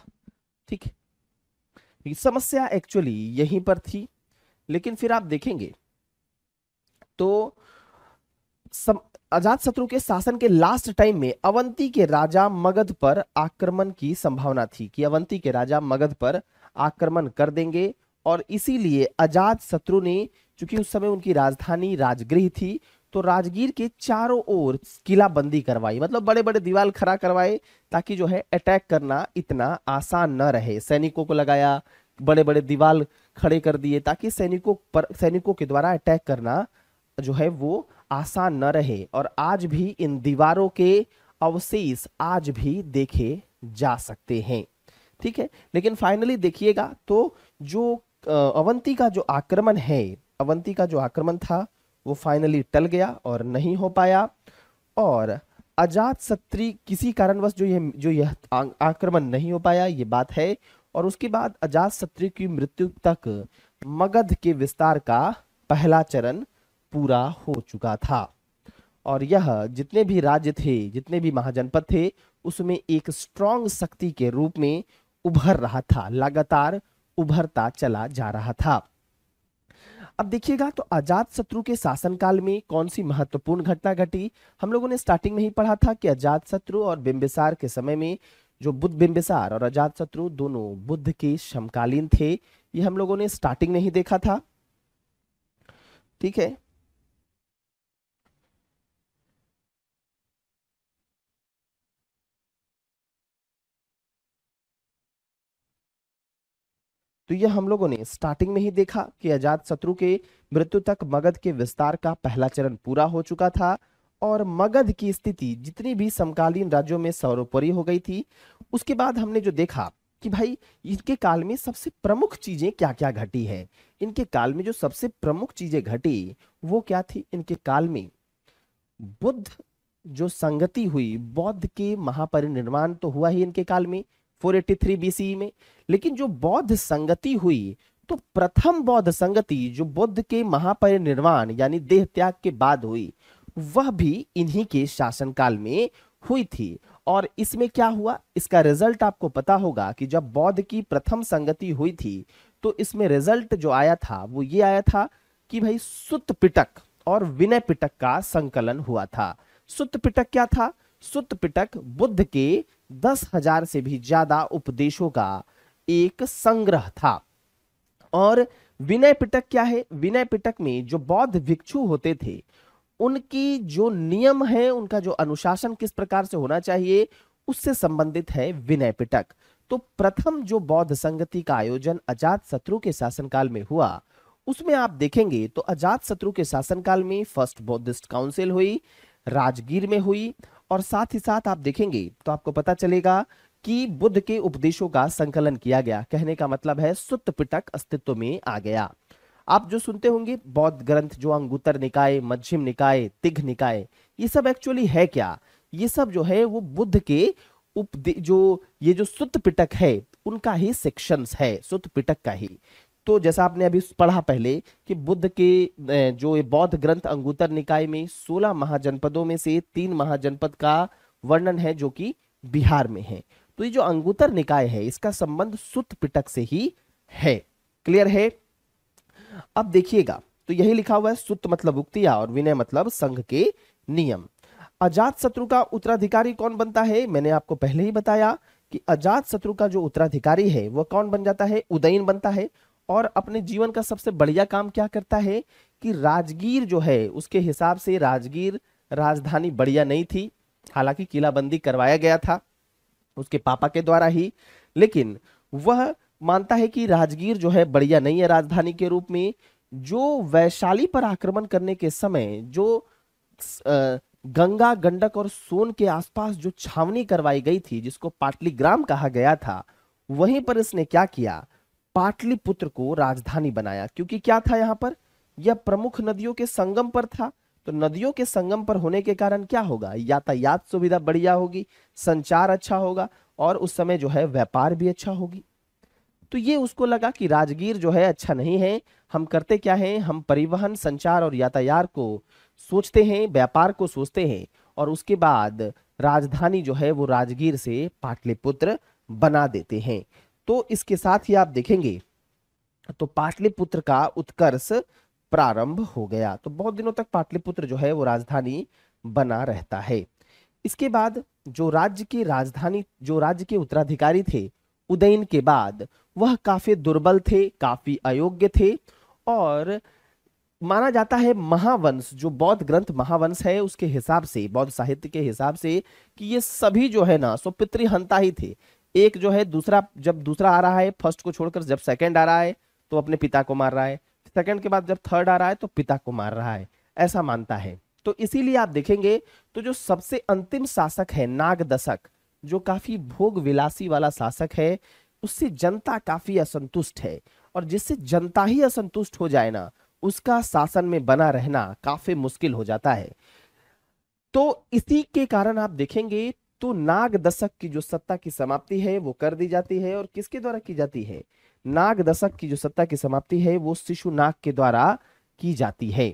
ठीक है समस्या एक्चुअली यहीं पर थी लेकिन फिर आप देखेंगे तो सम अजात शत्रु के शासन के लास्ट टाइम में अवंती के राजा मगध पर आक्रमण की संभावना थी कि अवंती के राजा मगध पर आक्रमण कर देंगे और इसीलिए अजात शत्रु ने चूंकि उस समय उनकी राजधानी राजगृह थी तो राजगीर के चारों ओर किला बंदी करवाई मतलब बड़े बड़े दीवार खड़ा करवाए ताकि जो है अटैक करना इतना आसान न रहे सैनिकों को लगाया बड़े बड़े दीवार खड़े कर दिए ताकि सैनिकों पर सैनिकों के द्वारा अटैक करना जो है वो आसान न रहे और आज भी इन दीवारों के अवशेष आज भी देखे जा सकते हैं ठीक है लेकिन फाइनली देखिएगा तो जो अवंती का जो आक्रमण है अवंती का जो आक्रमण था वो फाइनली टल गया और नहीं हो पाया और अजात शत्री किसी कारणवश जो ये जो यह आक्रमण नहीं हो पाया ये बात है और उसके बाद अजात सत्री की मृत्यु तक मगध के विस्तार का पहला चरण पूरा हो चुका था और यह जितने भी राज्य थे जितने भी महाजनपद थे उसमें एक स्ट्रांग शक्ति के रूप में उभर रहा था लगातार उभरता चला जा रहा था अब देखिएगा तो अजात शत्रु के शासनकाल में कौन सी महत्वपूर्ण घटना घटी हम लोगों ने स्टार्टिंग में ही पढ़ा था कि अजात शत्रु और बिंबिसार के समय में जो बुद्ध बिंबिसार और अजात शत्रु दोनों बुद्ध के समकालीन थे ये हम लोगों ने स्टार्टिंग में ही देखा था ठीक है तो यह हम लोगों ने स्टार्टिंग में ही देखा कि अजात शत्रु के मृत्यु तक मगध के विस्तार का पहला चरण पूरा हो चुका था और मगध की स्थिति जितनी भी समकालीन राज्यों में सर्वोपरि हो गई थी उसके बाद हमने जो देखा कि भाई इनके काल में सबसे प्रमुख चीजें क्या क्या घटी है इनके काल में जो सबसे प्रमुख चीजें घटी वो क्या थी इनके काल में बुद्ध जो संगति हुई बौद्ध के महापरिनिर्वाण तो हुआ ही इनके काल में 483 बीसीई e में लेकिन जो बौद्ध संगति हुई तो प्रथम बौद्ध संगति जो बुद्ध के महापरिनिर्वाण यानी देह त्याग के बाद हुई वह भी इन्हीं के शासनकाल में हुई थी और इसमें क्या हुआ इसका रिजल्ट आपको पता होगा कि जब बौद्ध की प्रथम संगति हुई थी तो इसमें रिजल्ट जो आया था वो ये आया था कि भाई सुत पिटक और विनय पिटक का संकलन हुआ था सुत पिटक क्या था सुत पिटक बुद्ध के दस हजार से भी ज्यादा उपदेशों का एक संग्रह था और विनय पिटक क्या है विनय पिटक में जो बौद्ध भिक्षु होते थे उनकी जो नियम है उनका जो अनुशासन किस प्रकार से होना चाहिए उससे संबंधित है विनय पिटक तो प्रथम जो बौद्ध संगति का आयोजन अजात शत्रु के शासनकाल में हुआ उसमें आप देखेंगे तो अजात शत्रु के शासनकाल में फर्स्ट बौद्धिस्ट काउंसिल हुई राजगीर में हुई और साथ ही साथ आप देखेंगे तो आपको पता चलेगा कि बुद्ध के उपदेशों का संकलन किया गया कहने का मतलब है सुत पिटक अस्तित्व में आ गया आप जो सुनते होंगे बौद्ध ग्रंथ जो अंगुतर निकाय मध्यम निकाय तिघ निकाय ये सब एक्चुअली है क्या ये सब जो है वो बुद्ध के उपदे जो ये जो सुत पिटक है उनका ही सेक्शंस है सुत पिटक का ही तो जैसा आपने अभी पढ़ा पहले कि बुद्ध के जो बौद्ध ग्रंथ अंगूतर निकाय में 16 महाजनपदों में से तीन महाजनपद का वर्णन है जो कि बिहार में है तो ये जो अंगूतर निकाय है इसका संबंध सुत पिटक से ही है क्लियर है अब देखिएगा तो यही लिखा हुआ है सुत मतलब उक्तिया और विनय मतलब संघ के नियम अजात शत्रु का उत्तराधिकारी कौन बनता है मैंने आपको पहले ही बताया कि अजात शत्रु का जो उत्तराधिकारी है वह कौन बन जाता है उदयन बनता है और अपने जीवन का सबसे बढ़िया काम क्या करता है कि राजगीर जो है उसके हिसाब से राजगीर राजधानी बढ़िया नहीं थी हालांकि किलाबंदी करवाया गया था उसके पापा के द्वारा ही लेकिन वह मानता है कि राजगीर जो है बढ़िया नहीं है राजधानी के रूप में जो वैशाली पर आक्रमण करने के समय जो गंगा गंडक और सोन के आसपास जो छावनी करवाई गई थी जिसको पाटली ग्राम कहा गया था वहीं पर इसने क्या किया पाटलिपुत्र को राजधानी बनाया क्योंकि क्या था यहाँ पर यह प्रमुख नदियों के संगम पर था तो नदियों के संगम पर होने के कारण क्या होगा यातायात सुविधा बढ़िया होगी संचार अच्छा होगा और उस समय जो है व्यापार भी अच्छा होगी तो ये उसको लगा कि राजगीर जो है अच्छा नहीं है हम करते क्या है हम परिवहन संचार और यातायात को सोचते हैं व्यापार को सोचते हैं और उसके बाद राजधानी जो है वो राजगीर से पाटलिपुत्र बना देते हैं तो इसके साथ ही आप देखेंगे तो पाटलिपुत्र का उत्कर्ष प्रारंभ हो गया तो बहुत दिनों तक पाटलिपुत्र जो है वो राजधानी बना रहता है इसके बाद जो राज्य की राजधानी जो राज्य के उत्तराधिकारी थे उदयन के बाद वह काफी दुर्बल थे काफी अयोग्य थे और माना जाता है महावंश जो बौद्ध ग्रंथ महावंश है उसके हिसाब से बौद्ध साहित्य के हिसाब से कि ये सभी जो है ना सो पितृहंता ही थे एक जो है दूसरा जब दूसरा आ रहा है फर्स्ट को छोड़कर जब सेकंड आ रहा है तो अपने पिता को मार रहा है सेकंड के बाद जब थर्ड आ रहा है तो पिता को मार रहा है ऐसा मानता है तो इसीलिए आप देखेंगे तो जो सबसे अंतिम शासक है नाग दशक जो काफी भोग विलासी वाला शासक है उससे जनता काफी असंतुष्ट है और जिससे जनता ही असंतुष्ट हो जाए ना उसका शासन में बना रहना काफी मुश्किल हो जाता है तो इसी के कारण आप देखेंगे तो नाग दशक की जो सत्ता की समाप्ति है वो कर दी जाती है और किसके द्वारा की जाती है नाग दशक की जो सत्ता की समाप्ति है वो शिशुनाग के द्वारा की जाती है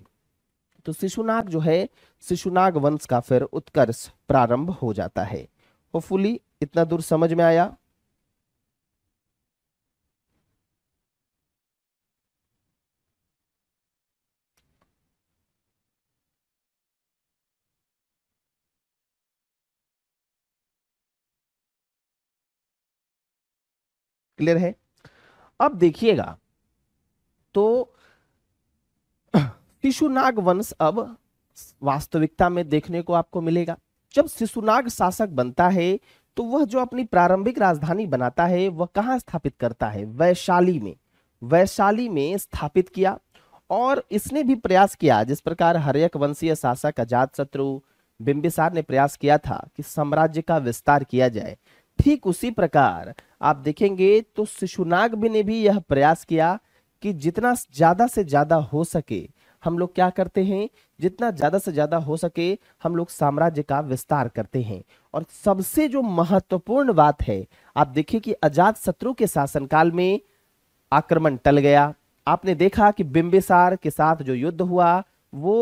तो शिशुनाग जो है शिशुनाग वंश का फिर उत्कर्ष प्रारंभ हो जाता है होपफुली इतना दूर समझ में आया क्लियर है अब देखिएगा तो शिशुनाग वंश अब वास्तविकता में देखने को आपको मिलेगा जब शिशुनाग शासक बनता है तो वह जो अपनी प्रारंभिक राजधानी बनाता है वह कहां स्थापित करता है वैशाली में वैशाली में स्थापित किया और इसने भी प्रयास किया जिस प्रकार हरयक वंशीय शासक अजात शत्रु बिंबिसार ने प्रयास किया था कि साम्राज्य का विस्तार किया जाए ठीक उसी प्रकार आप देखेंगे तो शिशुनाग ने भी यह प्रयास किया कि जितना ज्यादा से ज्यादा हो सके हम लोग क्या करते हैं जितना ज्यादा से ज्यादा हो सके हम लोग साम्राज्य का विस्तार करते हैं और सबसे जो महत्वपूर्ण बात है आप देखिए कि अजात शत्रु के शासनकाल में आक्रमण टल गया आपने देखा कि बिंबिसार के साथ जो युद्ध हुआ वो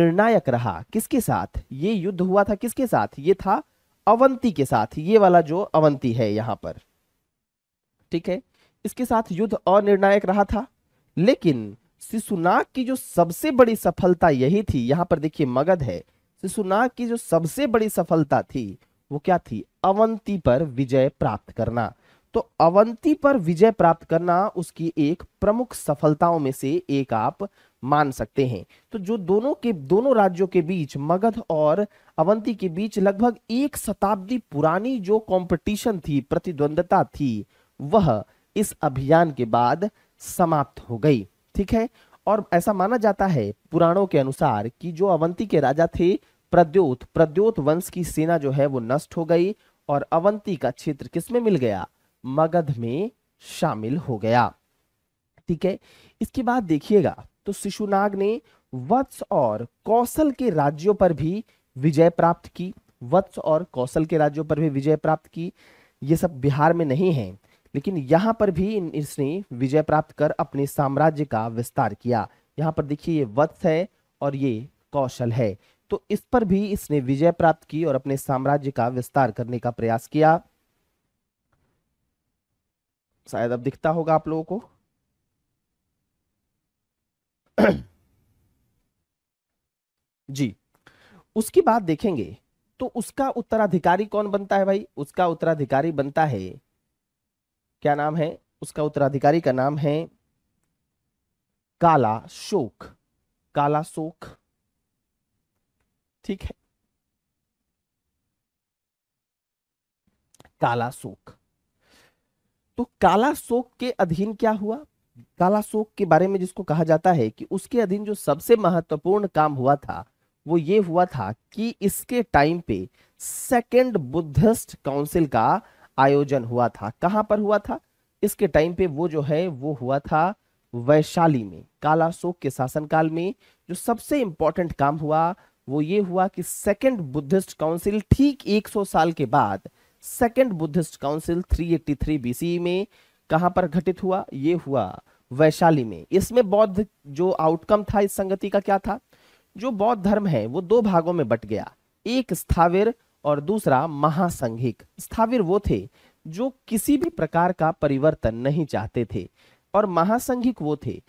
निर्णायक रहा किसके साथ ये युद्ध हुआ था किसके साथ ये था अवंती के साथ ये वाला जो अवंती है यहां पर ठीक है इसके साथ युद्ध अनिर्णायक रहा था लेकिन शिशुनाग की जो सबसे बड़ी सफलता यही थी यहां पर देखिए मगध है शिशुनाग की जो सबसे बड़ी सफलता थी वो क्या थी अवंती पर विजय प्राप्त करना तो अवंती पर विजय प्राप्त करना उसकी एक प्रमुख सफलताओं में से एक आप मान सकते हैं तो जो दोनों के दोनों राज्यों के बीच मगध और अवंती के बीच लगभग एक शताब्दी पुरानी जो कंपटीशन थी प्रतिद्वंदता थी वह इस अभियान के बाद समाप्त हो गई ठीक है और ऐसा माना जाता है पुराणों के अनुसार कि जो अवंती के राजा थे प्रद्योत प्रद्योत वंश की सेना जो है वो नष्ट हो गई और अवंती का क्षेत्र किसमें मिल गया मगध में शामिल हो गया ठीक है इसके बाद देखिएगा तो शिशुनाग ने वत्स और कौशल के राज्यों पर भी विजय प्राप्त की वत्स और कौशल के राज्यों पर भी विजय प्राप्त की ये सब बिहार में नहीं है लेकिन यहाँ पर भी इसने विजय प्राप्त कर अपने साम्राज्य का विस्तार किया यहाँ पर देखिए ये वत्स है और ये कौशल है तो इस पर भी इसने विजय प्राप्त की और अपने साम्राज्य का विस्तार करने का प्रयास किया शायद अब दिखता होगा आप लोगों को जी उसकी बात देखेंगे तो उसका उत्तराधिकारी कौन बनता है भाई उसका उत्तराधिकारी बनता है क्या नाम है उसका उत्तराधिकारी का नाम है काला शोक काला शोक ठीक है काला शोक तो काला शोक के अधीन क्या हुआ काला शोक के बारे में जिसको कहा जाता है कि उसके अधीन जो सबसे महत्वपूर्ण काम हुआ था वो ये हुआ था कि इसके टाइम पे सेकेंड बुद्धिस्ट काउंसिल का आयोजन हुआ था कहां पर हुआ था इसके टाइम पे वो जो है वो हुआ था वैशाली में काला शोक के शासनकाल में जो सबसे इंपॉर्टेंट काम हुआ वो ये हुआ कि सेकेंड बुद्धिस्ट काउंसिल ठीक 100 साल के बाद सेकेंड बुद्धिस्ट काउंसिल 383 बीसी में कहां पर घटित हुआ ये हुआ वैशाली में इसमें बौद्ध जो आउटकम था इस संगति का क्या था जो बौद्ध धर्म है वो दो भागों में बट गया एक स्थाविर और दूसरा महासंघिक स्थाविर वो थे जो किसी भी प्रकार का परिवर्तन नहीं चाहते थे और महासंघिक वो थे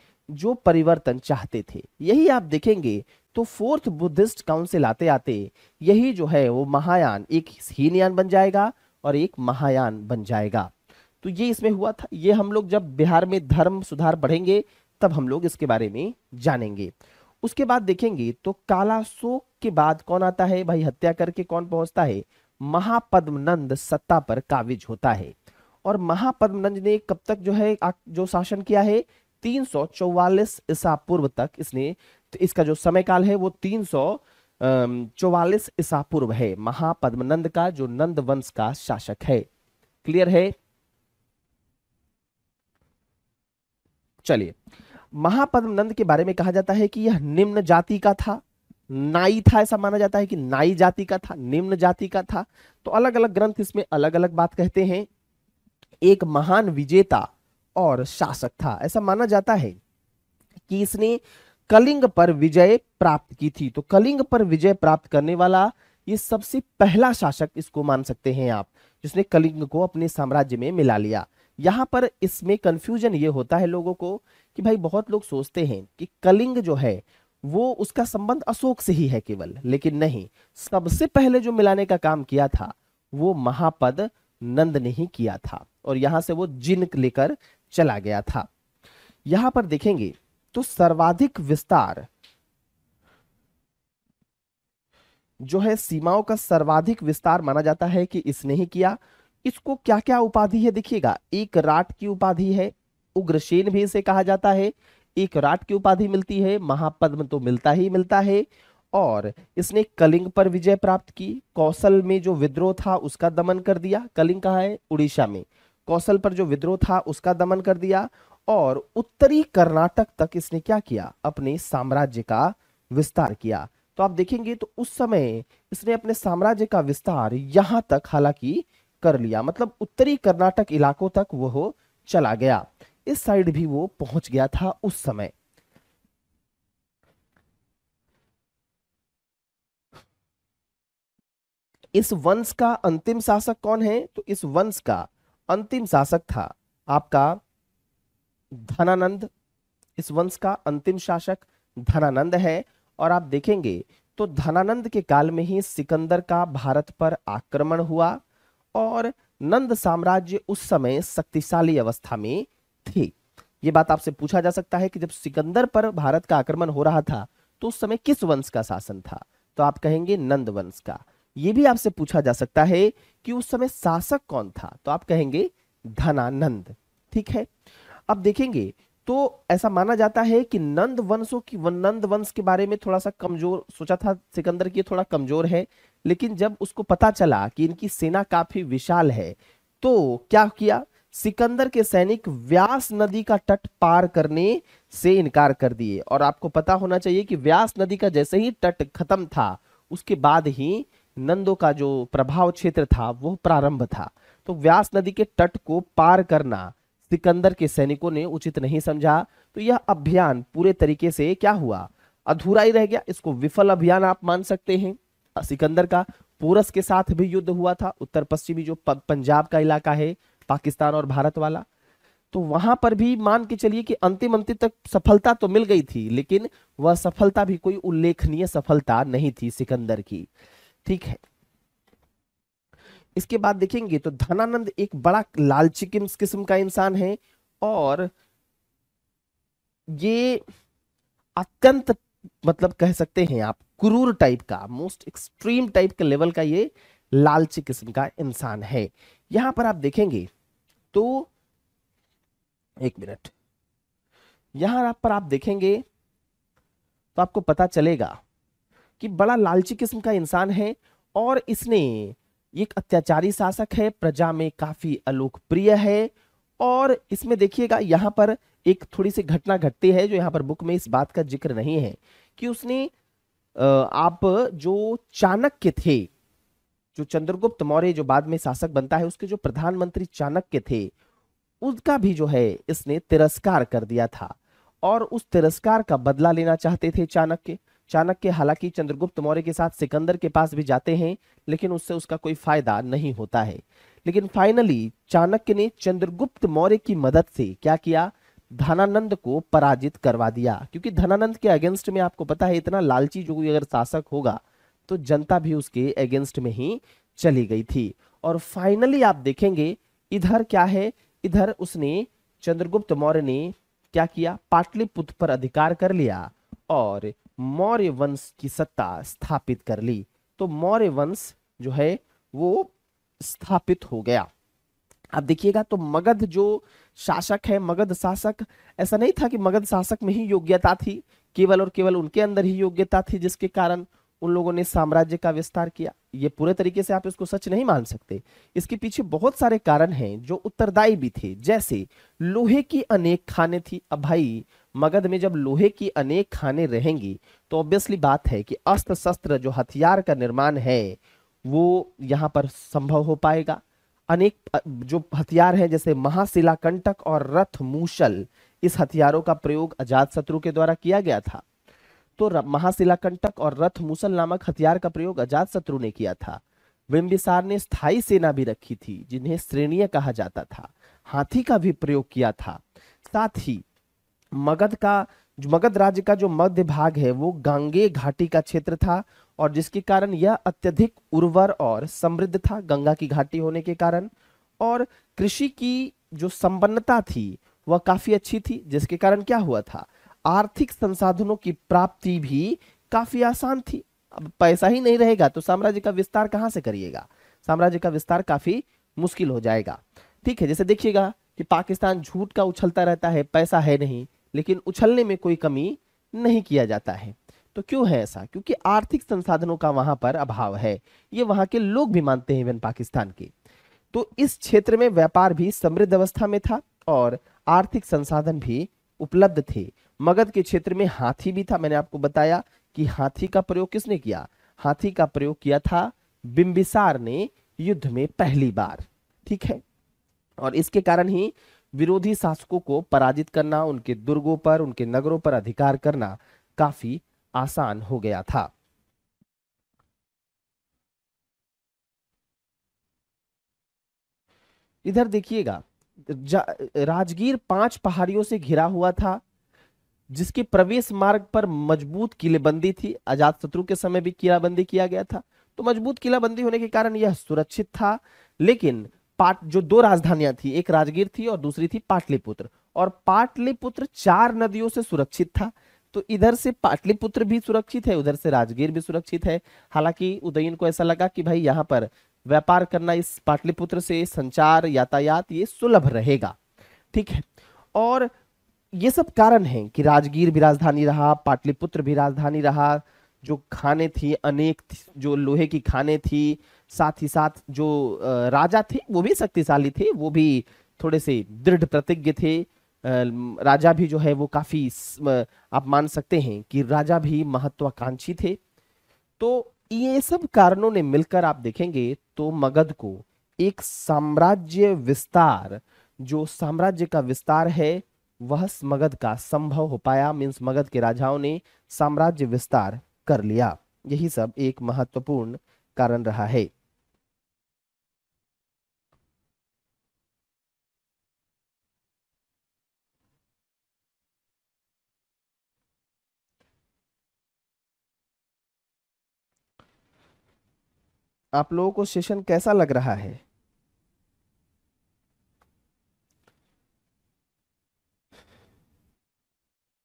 जो परिवर्तन चाहते थे यही आप देखेंगे तो फोर्थ बुद्धिस्ट काउंसिल आते आते यही जो है वो महायान एक हीनयान बन जाएगा और एक महायान बन जाएगा तो ये इसमें हुआ था ये हम लोग जब बिहार में धर्म सुधार बढ़ेंगे तब हम लोग इसके बारे में जानेंगे उसके बाद देखेंगे तो काला शोक के बाद कौन आता है भाई हत्या करके कौन पहुंचता है महापद्मनंद सत्ता पर काबिज होता है और महापद्मनंद ने कब तक जो है जो शासन किया है तीन सौ चौवालिस ईसा पूर्व तक इसने तो इसका जो समय काल है वो तीन सौ चौवालिस ईसा पूर्व है महापद्मनंद का जो नंद वंश का शासक है क्लियर है चलिए नंद के बारे में कहा जाता है कि यह निम्न जाति का था नाई था ऐसा माना जाता है कि नाई जाति का था निम्न जाति का था तो अलग अलग ग्रंथ इसमें अलग अलग बात कहते हैं एक महान विजेता और शासक था ऐसा माना जाता है कि इसने कलिंग पर विजय प्राप्त की थी तो कलिंग पर विजय प्राप्त करने वाला ये सबसे पहला शासक इसको मान सकते हैं आप जिसने कलिंग को अपने साम्राज्य में मिला लिया यहाँ पर इसमें कंफ्यूजन ये होता है लोगों को कि भाई बहुत लोग सोचते हैं कि कलिंग जो है वो उसका संबंध अशोक से ही है केवल लेकिन नहीं सबसे पहले जो मिलाने का काम किया था वो महापद नंद ने ही किया था और यहां से वो जिन लेकर चला गया था यहां पर देखेंगे तो सर्वाधिक विस्तार जो है सीमाओं का सर्वाधिक विस्तार माना जाता है कि इसने ही किया इसको क्या क्या उपाधि है देखिएगा एक राट की उपाधि है उग्रसेन भी इसे कहा जाता है एक राट की उपाधि मिलती है महापद्म तो मिलता ही मिलता है और इसने कलिंग पर विजय प्राप्त की कौशल में जो विद्रोह था उसका दमन कर दिया कलिंग कहा है उड़ीसा में कौशल पर जो विद्रोह था उसका दमन कर दिया और उत्तरी कर्नाटक तक इसने क्या किया अपने साम्राज्य का विस्तार किया तो आप देखेंगे तो उस समय इसने अपने साम्राज्य का विस्तार यहां तक हालांकि कर लिया मतलब उत्तरी कर्नाटक इलाकों तक वह चला गया इस साइड भी वो पहुंच गया था उस समय इस वंश का अंतिम शासक कौन है तो इस वंश का अंतिम शासक था आपका धनानंद इस वंश का अंतिम शासक धनानंद है और आप देखेंगे तो धनानंद के काल में ही सिकंदर का भारत पर आक्रमण हुआ और नंद साम्राज्य उस समय शक्तिशाली अवस्था में थे ये बात आपसे पूछा जा सकता है कि जब सिकंदर पर भारत का आक्रमण हो रहा था तो उस समय किस वंश का शासन था तो आप कहेंगे नंद वंश का यह भी आपसे पूछा जा सकता है कि उस समय शासक कौन था तो आप कहेंगे धनानंद ठीक है अब देखेंगे तो ऐसा माना जाता है कि नंद वंशों की नंद वंश के बारे में थोड़ा सा कमजोर सोचा था सिकंदर की थोड़ा कमजोर है लेकिन जब उसको पता चला कि इनकी सेना काफी विशाल है तो क्या किया सिकंदर के सैनिक व्यास नदी का तट पार करने से इनकार कर दिए और आपको पता होना चाहिए कि व्यास नदी का जैसे ही तट खत्म था उसके बाद ही नंदो का जो प्रभाव क्षेत्र था वो प्रारंभ था तो व्यास नदी के तट को पार करना सिकंदर के सैनिकों ने उचित नहीं समझा तो यह अभियान पूरे तरीके से क्या हुआ अधूरा ही रह गया इसको विफल अभियान आप मान सकते हैं सिकंदर का पूरस के साथ भी युद्ध हुआ था उत्तर पश्चिमी जो पंजाब का इलाका है पाकिस्तान और भारत वाला तो वहां पर भी मान के चलिए कि अंतिम अंतिम तक सफलता तो मिल गई थी लेकिन वह सफलता भी कोई उल्लेखनीय सफलता नहीं थी सिकंदर की ठीक है इसके बाद देखेंगे तो धनानंद एक बड़ा लालची किस्म का इंसान है और ये अत्यंत मतलब कह सकते हैं आप क्रूर टाइप का मोस्ट एक्सट्रीम टाइप के लेवल का ये लालची किस्म का इंसान है यहां पर आप देखेंगे तो एक मिनट यहां पर आप देखेंगे तो आपको पता चलेगा कि बड़ा लालची किस्म का इंसान है और इसने एक अत्याचारी शासक है प्रजा में काफी अलोकप्रिय है और इसमें देखिएगा यहां पर एक थोड़ी सी घटना घटती है जो यहाँ पर बुक में इस बात का जिक्र नहीं है कि उसने आप जो चाणक्य थे जो चंद्रगुप्त मौर्य जो बाद में शासक बनता है उसके जो प्रधानमंत्री चाणक्य थे उसका भी जो है इसने तिरस्कार कर दिया था और उस तिरस्कार का बदला लेना चाहते थे चाणक्य चाणक्य हालांकि चंद्रगुप्त मौर्य के साथ सिकंदर के पास भी जाते हैं लेकिन उससे उसका कोई फायदा नहीं होता है लेकिन फाइनली चाणक्य ने चंद्रगुप्त मौर्य की मदद से क्या किया धनानंद को पराजित करवा दिया क्योंकि धनानंद के अगेंस्ट में आपको पता है इतना लालची जो अगर शासक होगा तो जनता भी उसके अगेंस्ट में ही चली गई थी और फाइनली आप देखेंगे इधर क्या है इधर उसने चंद्रगुप्त मौर्य ने क्या किया पाटलिपुत्र पर अधिकार कर लिया और मौर्य वंश की सत्ता स्थापित कर ली तो मौर्य वंश जो है वो स्थापित हो गया आप देखिएगा तो मगध जो शासक है मगध शासक ऐसा नहीं था कि मगध शासक में ही योग्यता थी केवल और केवल उनके अंदर ही योग्यता थी जिसके कारण उन लोगों ने साम्राज्य का विस्तार किया ये पूरे तरीके से आप इसको सच नहीं मान सकते इसके पीछे बहुत सारे कारण हैं जो उत्तरदायी भी थे जैसे लोहे की अनेक खाने थी अब भाई मगध में जब लोहे की अनेक खाने रहेंगी तो ऑब्वियसली बात है कि अस्त्र शस्त्र जो हथियार का निर्माण है वो यहाँ पर संभव हो पाएगा अनेक जो हथियार हैं जैसे महाशिला कंटक और रथ मूशल इस हथियारों का प्रयोग अजात शत्रु के द्वारा किया गया था तो महाशिला कंटक और रथ मूसल नामक हथियार का प्रयोग अजात शत्रु ने किया था विम्बिसार ने स्थायी सेना भी रखी थी जिन्हें श्रेणीय कहा जाता था हाथी का भी प्रयोग किया था साथ ही मगध का मगध राज्य का जो मध्य भाग है वो गांगे घाटी का क्षेत्र था और जिसके कारण यह अत्यधिक उर्वर और समृद्ध था गंगा की घाटी होने के कारण और कृषि की जो संपन्नता थी वह काफी अच्छी थी जिसके कारण क्या हुआ था आर्थिक संसाधनों की प्राप्ति भी काफी आसान थी अब पैसा ही नहीं रहेगा तो साम्राज्य का विस्तार कहाँ से करिएगा साम्राज्य का विस्तार काफी मुश्किल हो जाएगा ठीक है जैसे देखिएगा कि पाकिस्तान झूठ का उछलता रहता है पैसा है नहीं लेकिन उछलने में कोई कमी नहीं किया जाता है तो क्यों है ऐसा क्योंकि आर्थिक संसाधनों का वहां पर अभाव है ये वहां के लोग भी मानते हैं इवन पाकिस्तान के तो इस क्षेत्र में व्यापार भी समृद्ध अवस्था में था और आर्थिक संसाधन भी उपलब्ध थे मगध के क्षेत्र में हाथी भी था मैंने आपको बताया कि हाथी का प्रयोग किसने किया हाथी का प्रयोग किया था बिंबिसार ने युद्ध में पहली बार ठीक है और इसके कारण ही विरोधी शासकों को पराजित करना उनके दुर्गों पर उनके नगरों पर अधिकार करना काफी आसान हो गया था इधर देखिएगा राजगीर पांच पहाड़ियों से घिरा हुआ था जिसके प्रवेश मार्ग पर मजबूत किलेबंदी थी अजात शत्रु के समय भी किलाबंदी किया गया था तो मजबूत किलाबंदी होने के कारण यह सुरक्षित था लेकिन पाट जो दो राजधानियां थी एक राजगीर थी और दूसरी थी पाटलिपुत्र और पाटलिपुत्र चार नदियों से सुरक्षित था तो इधर से पाटलिपुत्र भी सुरक्षित है उधर से राजगीर भी सुरक्षित है हालांकि उदयन को ऐसा लगा कि भाई यहाँ पर व्यापार करना इस पाटलिपुत्र से संचार यातायात ये सुलभ रहेगा ठीक है और ये सब कारण है कि राजगीर भी राजधानी रहा पाटलिपुत्र भी राजधानी रहा जो खाने थी अनेक थी, जो लोहे की खाने थी साथ ही साथ जो राजा थे वो भी शक्तिशाली थे वो भी थोड़े से दृढ़ प्रतिज्ञ थे राजा भी जो है वो काफी आप मान सकते हैं कि राजा भी महत्वाकांक्षी थे तो ये सब कारणों ने मिलकर आप देखेंगे तो मगध को एक साम्राज्य विस्तार जो साम्राज्य का विस्तार है वह मगध का संभव हो पाया मीन्स मगध के राजाओं ने साम्राज्य विस्तार कर लिया यही सब एक महत्वपूर्ण कारण रहा है आप लोगों को सेशन कैसा लग रहा है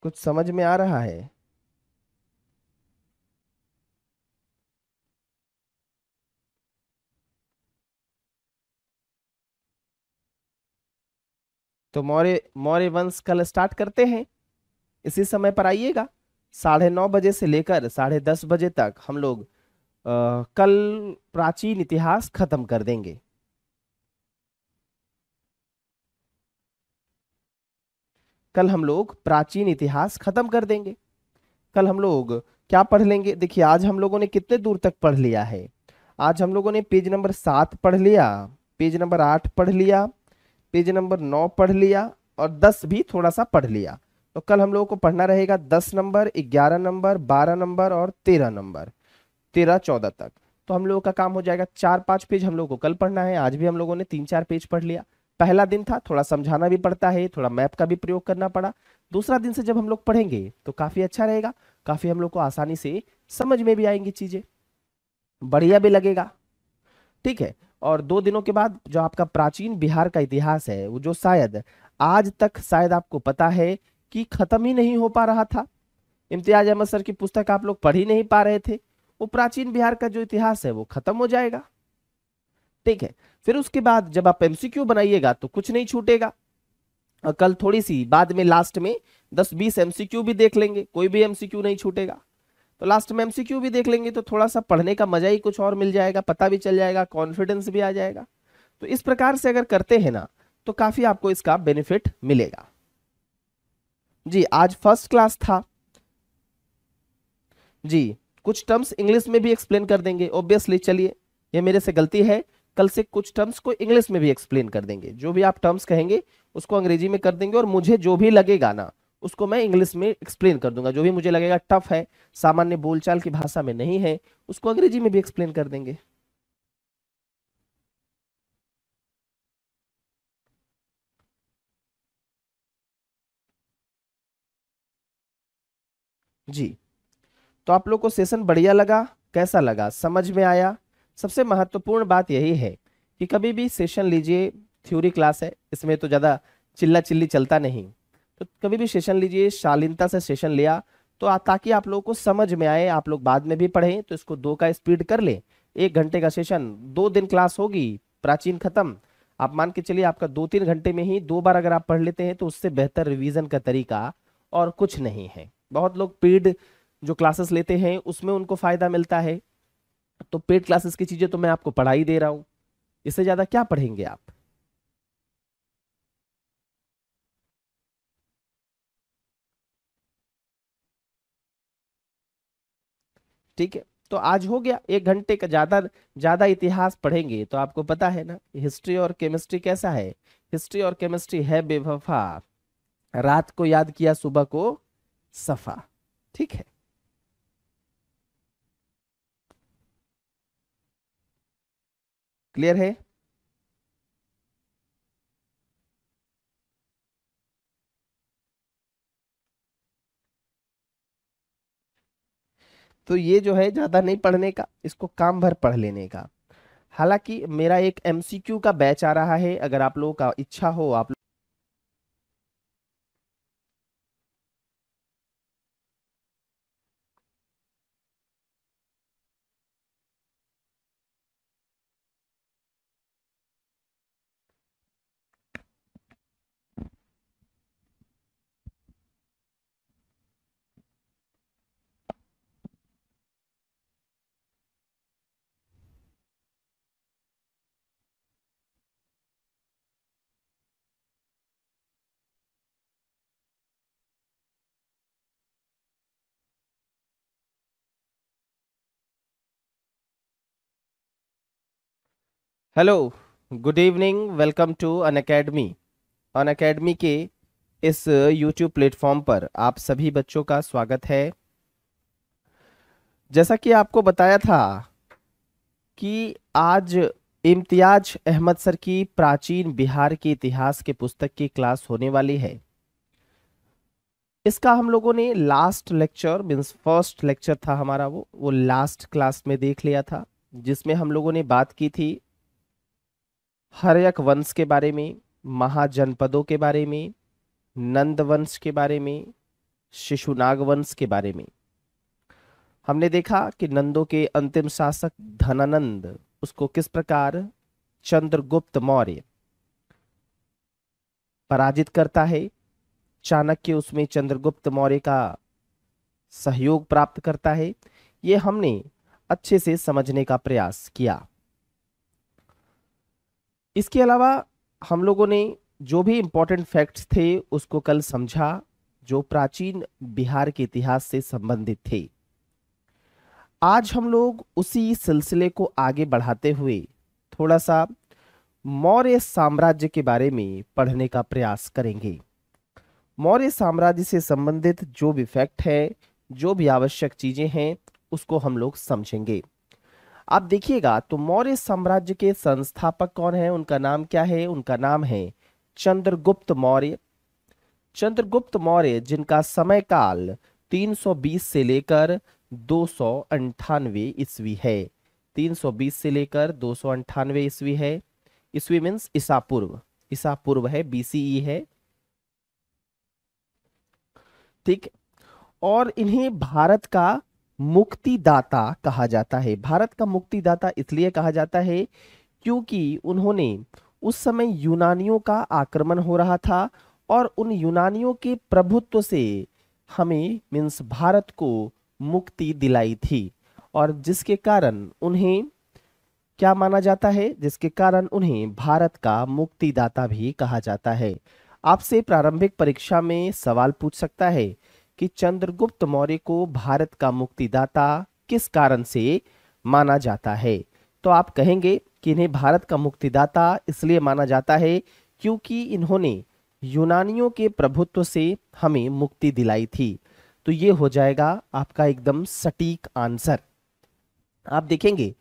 कुछ समझ में आ रहा है तो मौर्य मौर्य वंश कल स्टार्ट करते हैं इसी समय पर आइएगा साढ़े नौ बजे से लेकर साढ़े दस बजे तक हम लोग आ, कल प्राचीन इतिहास खत्म कर देंगे कल हम लोग प्राचीन इतिहास खत्म कर देंगे कल हम लोग क्या पढ़ लेंगे देखिए आज हम लोगों ने कितने दूर तक पढ़ लिया है आज हम लोगों ने पेज नंबर सात पढ़ लिया पेज नंबर आठ पढ़ लिया पेज नंबर नौ पढ़ लिया और दस भी थोड़ा सा पढ़ लिया तो कल हम लोगों को पढ़ना रहेगा दस नंबर ग्यारह नंबर बारह नंबर और तेरह नंबर तेरह चौदह तक तो हम लोगों का काम हो जाएगा चार पांच पेज हम लोग को कल पढ़ना है आज भी हम लोगों ने तीन चार पेज पढ़ लिया पहला दिन था थोड़ा समझाना भी पड़ता है थोड़ा मैप का भी प्रयोग करना पड़ा दूसरा दिन से जब हम लोग पढ़ेंगे तो काफी अच्छा रहेगा काफी हम लोग को आसानी से समझ में भी आएंगी चीजें बढ़िया भी लगेगा ठीक है और दो दिनों के बाद जो आपका प्राचीन बिहार का इतिहास है वो जो शायद आज तक शायद आपको पता है कि खत्म ही नहीं हो पा रहा था इम्तियाज अहमद सर की पुस्तक आप लोग पढ़ ही नहीं पा रहे थे वो प्राचीन बिहार का जो इतिहास है वो खत्म हो जाएगा ठीक है फिर उसके बाद जब आप एमसीक्यू बनाइएगा तो कुछ नहीं छूटेगा और कल थोड़ी सी बाद में लास्ट में 10-20 एमसीक्यू भी देख लेंगे कोई भी एमसीक्यू नहीं छूटेगा तो लास्ट में एमसीक्यू भी देख लेंगे तो थोड़ा सा पढ़ने का मजा ही कुछ और मिल जाएगा पता भी चल जाएगा कॉन्फिडेंस भी आ जाएगा तो इस प्रकार से अगर करते हैं ना तो काफी आपको इसका बेनिफिट मिलेगा जी आज फर्स्ट क्लास था जी कुछ टर्म्स इंग्लिश में भी एक्सप्लेन कर देंगे ऑब्वियसली चलिए ये मेरे से गलती है कल से कुछ टर्म्स को इंग्लिश में भी एक्सप्लेन कर देंगे जो भी आप टर्म्स कहेंगे उसको अंग्रेजी में कर देंगे और मुझे जो भी लगेगा ना उसको मैं इंग्लिश में एक्सप्लेन कर दूंगा जो भी मुझे लगेगा टफ है सामान्य बोलचाल की भाषा में नहीं है उसको अंग्रेजी में भी एक्सप्लेन कर देंगे जी तो आप लोग को सेशन बढ़िया लगा कैसा लगा समझ में आया सबसे महत्वपूर्ण बात यही है कि कभी भी सेशन लीजिए थ्योरी क्लास है इसमें तो ज़्यादा चिल्ला चिल्ली चलता नहीं तो कभी भी सेशन लीजिए शालीनता से सेशन लिया तो ताकि आप लोगों को समझ में आए आप लोग बाद में भी पढ़ें तो इसको दो का स्पीड कर लें एक घंटे का सेशन दो दिन क्लास होगी प्राचीन खत्म आप मान के चलिए आपका दो तीन घंटे में ही दो बार अगर आप पढ़ लेते हैं तो उससे बेहतर रिवीजन का तरीका और कुछ नहीं है बहुत लोग पीढ़ जो क्लासेस लेते हैं उसमें उनको फ़ायदा मिलता है तो पेड क्लासेस की चीज़ें तो मैं आपको पढ़ाई दे रहा हूं इससे ज़्यादा क्या पढ़ेंगे आप ठीक है तो आज हो गया एक घंटे का ज़्यादा ज़्यादा इतिहास पढ़ेंगे तो आपको पता है ना हिस्ट्री और केमिस्ट्री कैसा है हिस्ट्री और केमिस्ट्री है बेवफा रात को याद किया सुबह को सफ़ा ठीक है क्लियर है तो ये जो है ज़्यादा नहीं पढ़ने का इसको काम भर पढ़ लेने का हालांकि मेरा एक एमसीक्यू का बैच आ रहा है अगर आप लोगों का इच्छा हो आप hello good evening welcome to Unacademy Unacademy के इस यूट्यूब uh, प्लेटफॉर्म पर आप सभी बच्चों का स्वागत है जैसा कि आपको बताया था कि आज इम्तियाज अहमद सर की प्राचीन बिहार के इतिहास के पुस्तक की क्लास होने वाली है इसका हम लोगों ने last lecture means first lecture था हमारा वो वो लास्ट क्लास में देख लिया था जिसमें हम लोगों ने बात की थी हरयक वंश के बारे में महाजनपदों के बारे में नंद वंश के बारे में शिशुनाग वंश के बारे में हमने देखा कि नंदों के अंतिम शासक धनानंद उसको किस प्रकार चंद्रगुप्त मौर्य पराजित करता है चाणक्य उसमें चंद्रगुप्त मौर्य का सहयोग प्राप्त करता है ये हमने अच्छे से समझने का प्रयास किया इसके अलावा हम लोगों ने जो भी इम्पोर्टेंट फैक्ट्स थे उसको कल समझा जो प्राचीन बिहार के इतिहास से संबंधित थे आज हम लोग उसी सिलसिले को आगे बढ़ाते हुए थोड़ा सा मौर्य साम्राज्य के बारे में पढ़ने का प्रयास करेंगे मौर्य साम्राज्य से संबंधित जो भी फैक्ट है जो भी आवश्यक चीज़ें हैं उसको हम लोग समझेंगे आप देखिएगा तो मौर्य साम्राज्य के संस्थापक कौन है उनका नाम क्या है उनका नाम है चंद्रगुप्त मौर्य चंद्रगुप्त मौर्य जिनका समय काल 320 से लेकर दो ईस्वी है 320 से लेकर दो ईस्वी है ईस्वी मीन्स ईसा पूर्व ईसा पूर्व है बीसीई e है ठीक और इन्हें भारत का मुक्तिदाता कहा जाता है भारत का मुक्तिदाता इसलिए कहा जाता है क्योंकि उन्होंने उस समय यूनानियों का आक्रमण हो रहा था और उन यूनानियों के प्रभुत्व से हमें मीन्स भारत को मुक्ति दिलाई थी और जिसके कारण उन्हें क्या माना जाता है जिसके कारण उन्हें भारत का मुक्तिदाता भी कहा जाता है आपसे प्रारंभिक परीक्षा में सवाल पूछ सकता है कि चंद्रगुप्त मौर्य को भारत का मुक्तिदाता किस कारण से माना जाता है तो आप कहेंगे कि इन्हें भारत का मुक्तिदाता इसलिए माना जाता है क्योंकि इन्होंने यूनानियों के प्रभुत्व से हमें मुक्ति दिलाई थी तो ये हो जाएगा आपका एकदम सटीक आंसर आप देखेंगे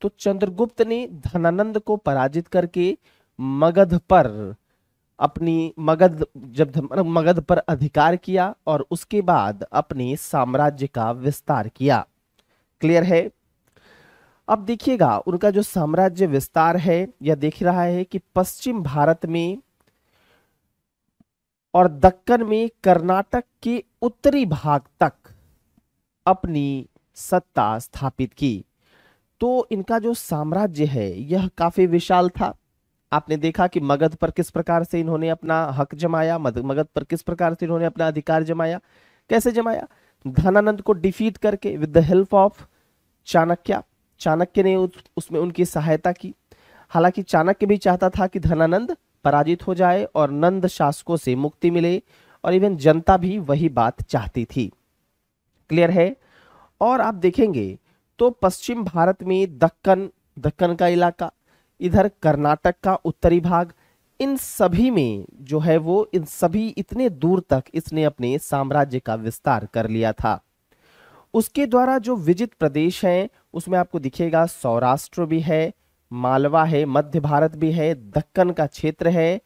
तो चंद्रगुप्त ने धनानंद को पराजित करके मगध पर अपनी मगध जब मतलब मगध पर अधिकार किया और उसके बाद अपने साम्राज्य का विस्तार किया क्लियर है अब देखिएगा उनका जो साम्राज्य विस्तार है यह देख रहा है कि पश्चिम भारत में और दक्कन में कर्नाटक के उत्तरी भाग तक अपनी सत्ता स्थापित की तो इनका जो साम्राज्य है यह काफी विशाल था आपने देखा कि मगध पर किस प्रकार से इन्होंने अपना हक जमाया मगध पर किस प्रकार से इन्होंने अपना अधिकार जमाया कैसे जमाया धनानंद को डिफीट करके with the help of Chanakya Chanakya ने उस, उसमें उनकी सहायता की हालांकि चाणक्य भी चाहता था कि धनानंद पराजित हो जाए और नंद शासकों से मुक्ति मिले और इवन जनता भी वही बात चाहती थी क्लियर है और आप देखेंगे तो पश्चिम भारत में दक्कन दक्कन का इलाका इधर कर्नाटक का उत्तरी भाग इन सभी में जो है वो इन सभी इतने दूर तक इसने अपने साम्राज्य का विस्तार कर लिया था उसके द्वारा जो विजित प्रदेश हैं उसमें आपको दिखेगा सौराष्ट्र भी है मालवा है मध्य भारत भी है दक्कन का क्षेत्र है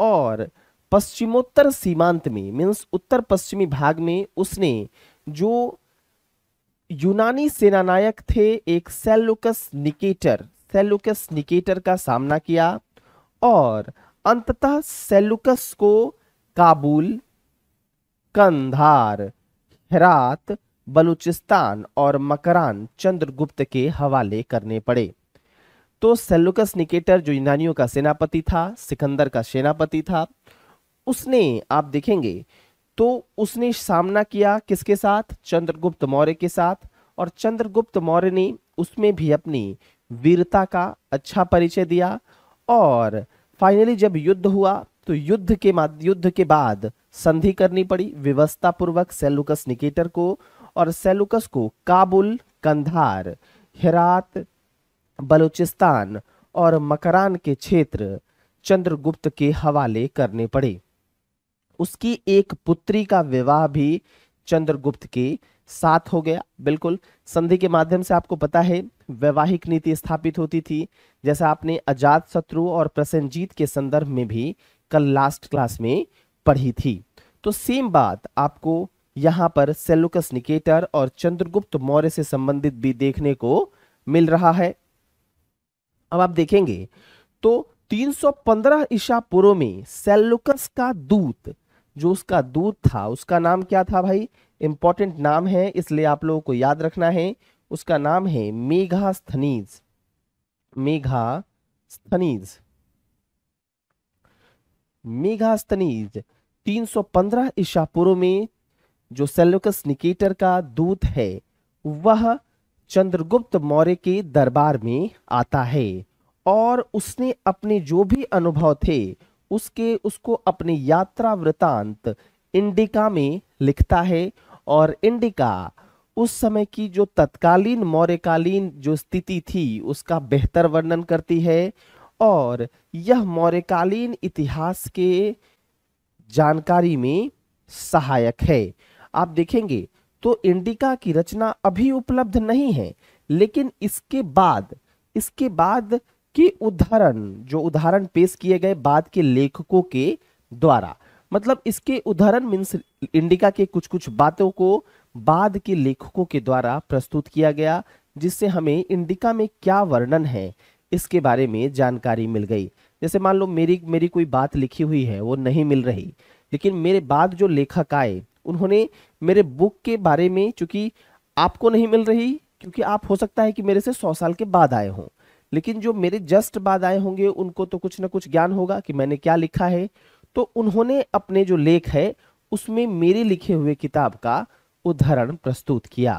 और पश्चिमोत्तर सीमांत में मीन्स उत्तर पश्चिमी भाग में उसने जो यूनानी सेनानायक थे एक सेलोकस निकेटर सेलुकस निकेटर का सामना किया और अंततः सेलुकस को काबुल कंधार हरात बलूचिस्तान और मकरान चंद्रगुप्त के हवाले करने पड़े तो सेलुकस निकेटर जो यूनानियों का सेनापति था सिकंदर का सेनापति था उसने आप देखेंगे तो उसने सामना किया किसके साथ चंद्रगुप्त मौर्य के साथ और चंद्रगुप्त मौर्य ने उसमें भी अपनी वीरता का अच्छा परिचय दिया और फाइनली जब युद्ध हुआ तो युद्ध के युद्ध के बाद संधि करनी पड़ी पूर्वक सेलुकस निकेटर को और सेलुकस को काबुल कंधार हिरात बलूचिस्तान और मकरान के क्षेत्र चंद्रगुप्त के हवाले करने पड़े उसकी एक पुत्री का विवाह भी चंद्रगुप्त के साथ हो गया बिल्कुल संधि के माध्यम से आपको पता है वैवाहिक नीति स्थापित होती थी जैसा आपने अजात शत्रु और प्रसन्नजीत के संदर्भ में भी कल लास्ट क्लास में पढ़ी थी तो सेम बात आपको यहाँ पर सेलुकस निकेटर और चंद्रगुप्त मौर्य से संबंधित भी देखने को मिल रहा है अब आप देखेंगे तो 315 ईसा पूर्व में सेलुकस का दूत जो उसका दूत था उसका नाम क्या था भाई इंपॉर्टेंट नाम है इसलिए आप लोगों को याद रखना है उसका नाम है मेघा मेघा स्थनीज स्थनीज मेघास्थनीज मेघास्तनीज 315 ईसा पूर्व में जो सेल्युकस निकेटर का दूत है वह चंद्रगुप्त मौर्य के दरबार में आता है और उसने अपने जो भी अनुभव थे उसके उसको अपने यात्रा वृतांत इंडिका में लिखता है और इंडिका उस समय की जो तत्कालीन मौर्यकालीन जो स्थिति थी उसका बेहतर वर्णन करती है और यह मौर्यकालीन इतिहास के जानकारी में सहायक है आप देखेंगे तो इंडिका की रचना अभी उपलब्ध नहीं है लेकिन इसके बाद इसके बाद की उदाहरण जो उदाहरण पेश किए गए बाद के लेखकों के द्वारा मतलब इसके उदाहरण मीन्स इंडिका के कुछ कुछ बातों को बाद के लेखकों के द्वारा प्रस्तुत किया गया जिससे हमें इंडिका में क्या वर्णन है इसके बारे में जानकारी मिल गई जैसे मान लो मेरी मेरी कोई बात लिखी हुई है वो नहीं मिल रही लेकिन मेरे बाद जो लेखक आए उन्होंने मेरे बुक के बारे में चूंकि आपको नहीं मिल रही क्योंकि आप हो सकता है कि मेरे से सौ साल के बाद आए हों लेकिन जो मेरे जस्ट बाद आए होंगे उनको तो कुछ ना कुछ ज्ञान होगा कि मैंने क्या लिखा है तो उन्होंने अपने जो लेख है उसमें मेरे लिखे हुए किताब का उदाहरण प्रस्तुत किया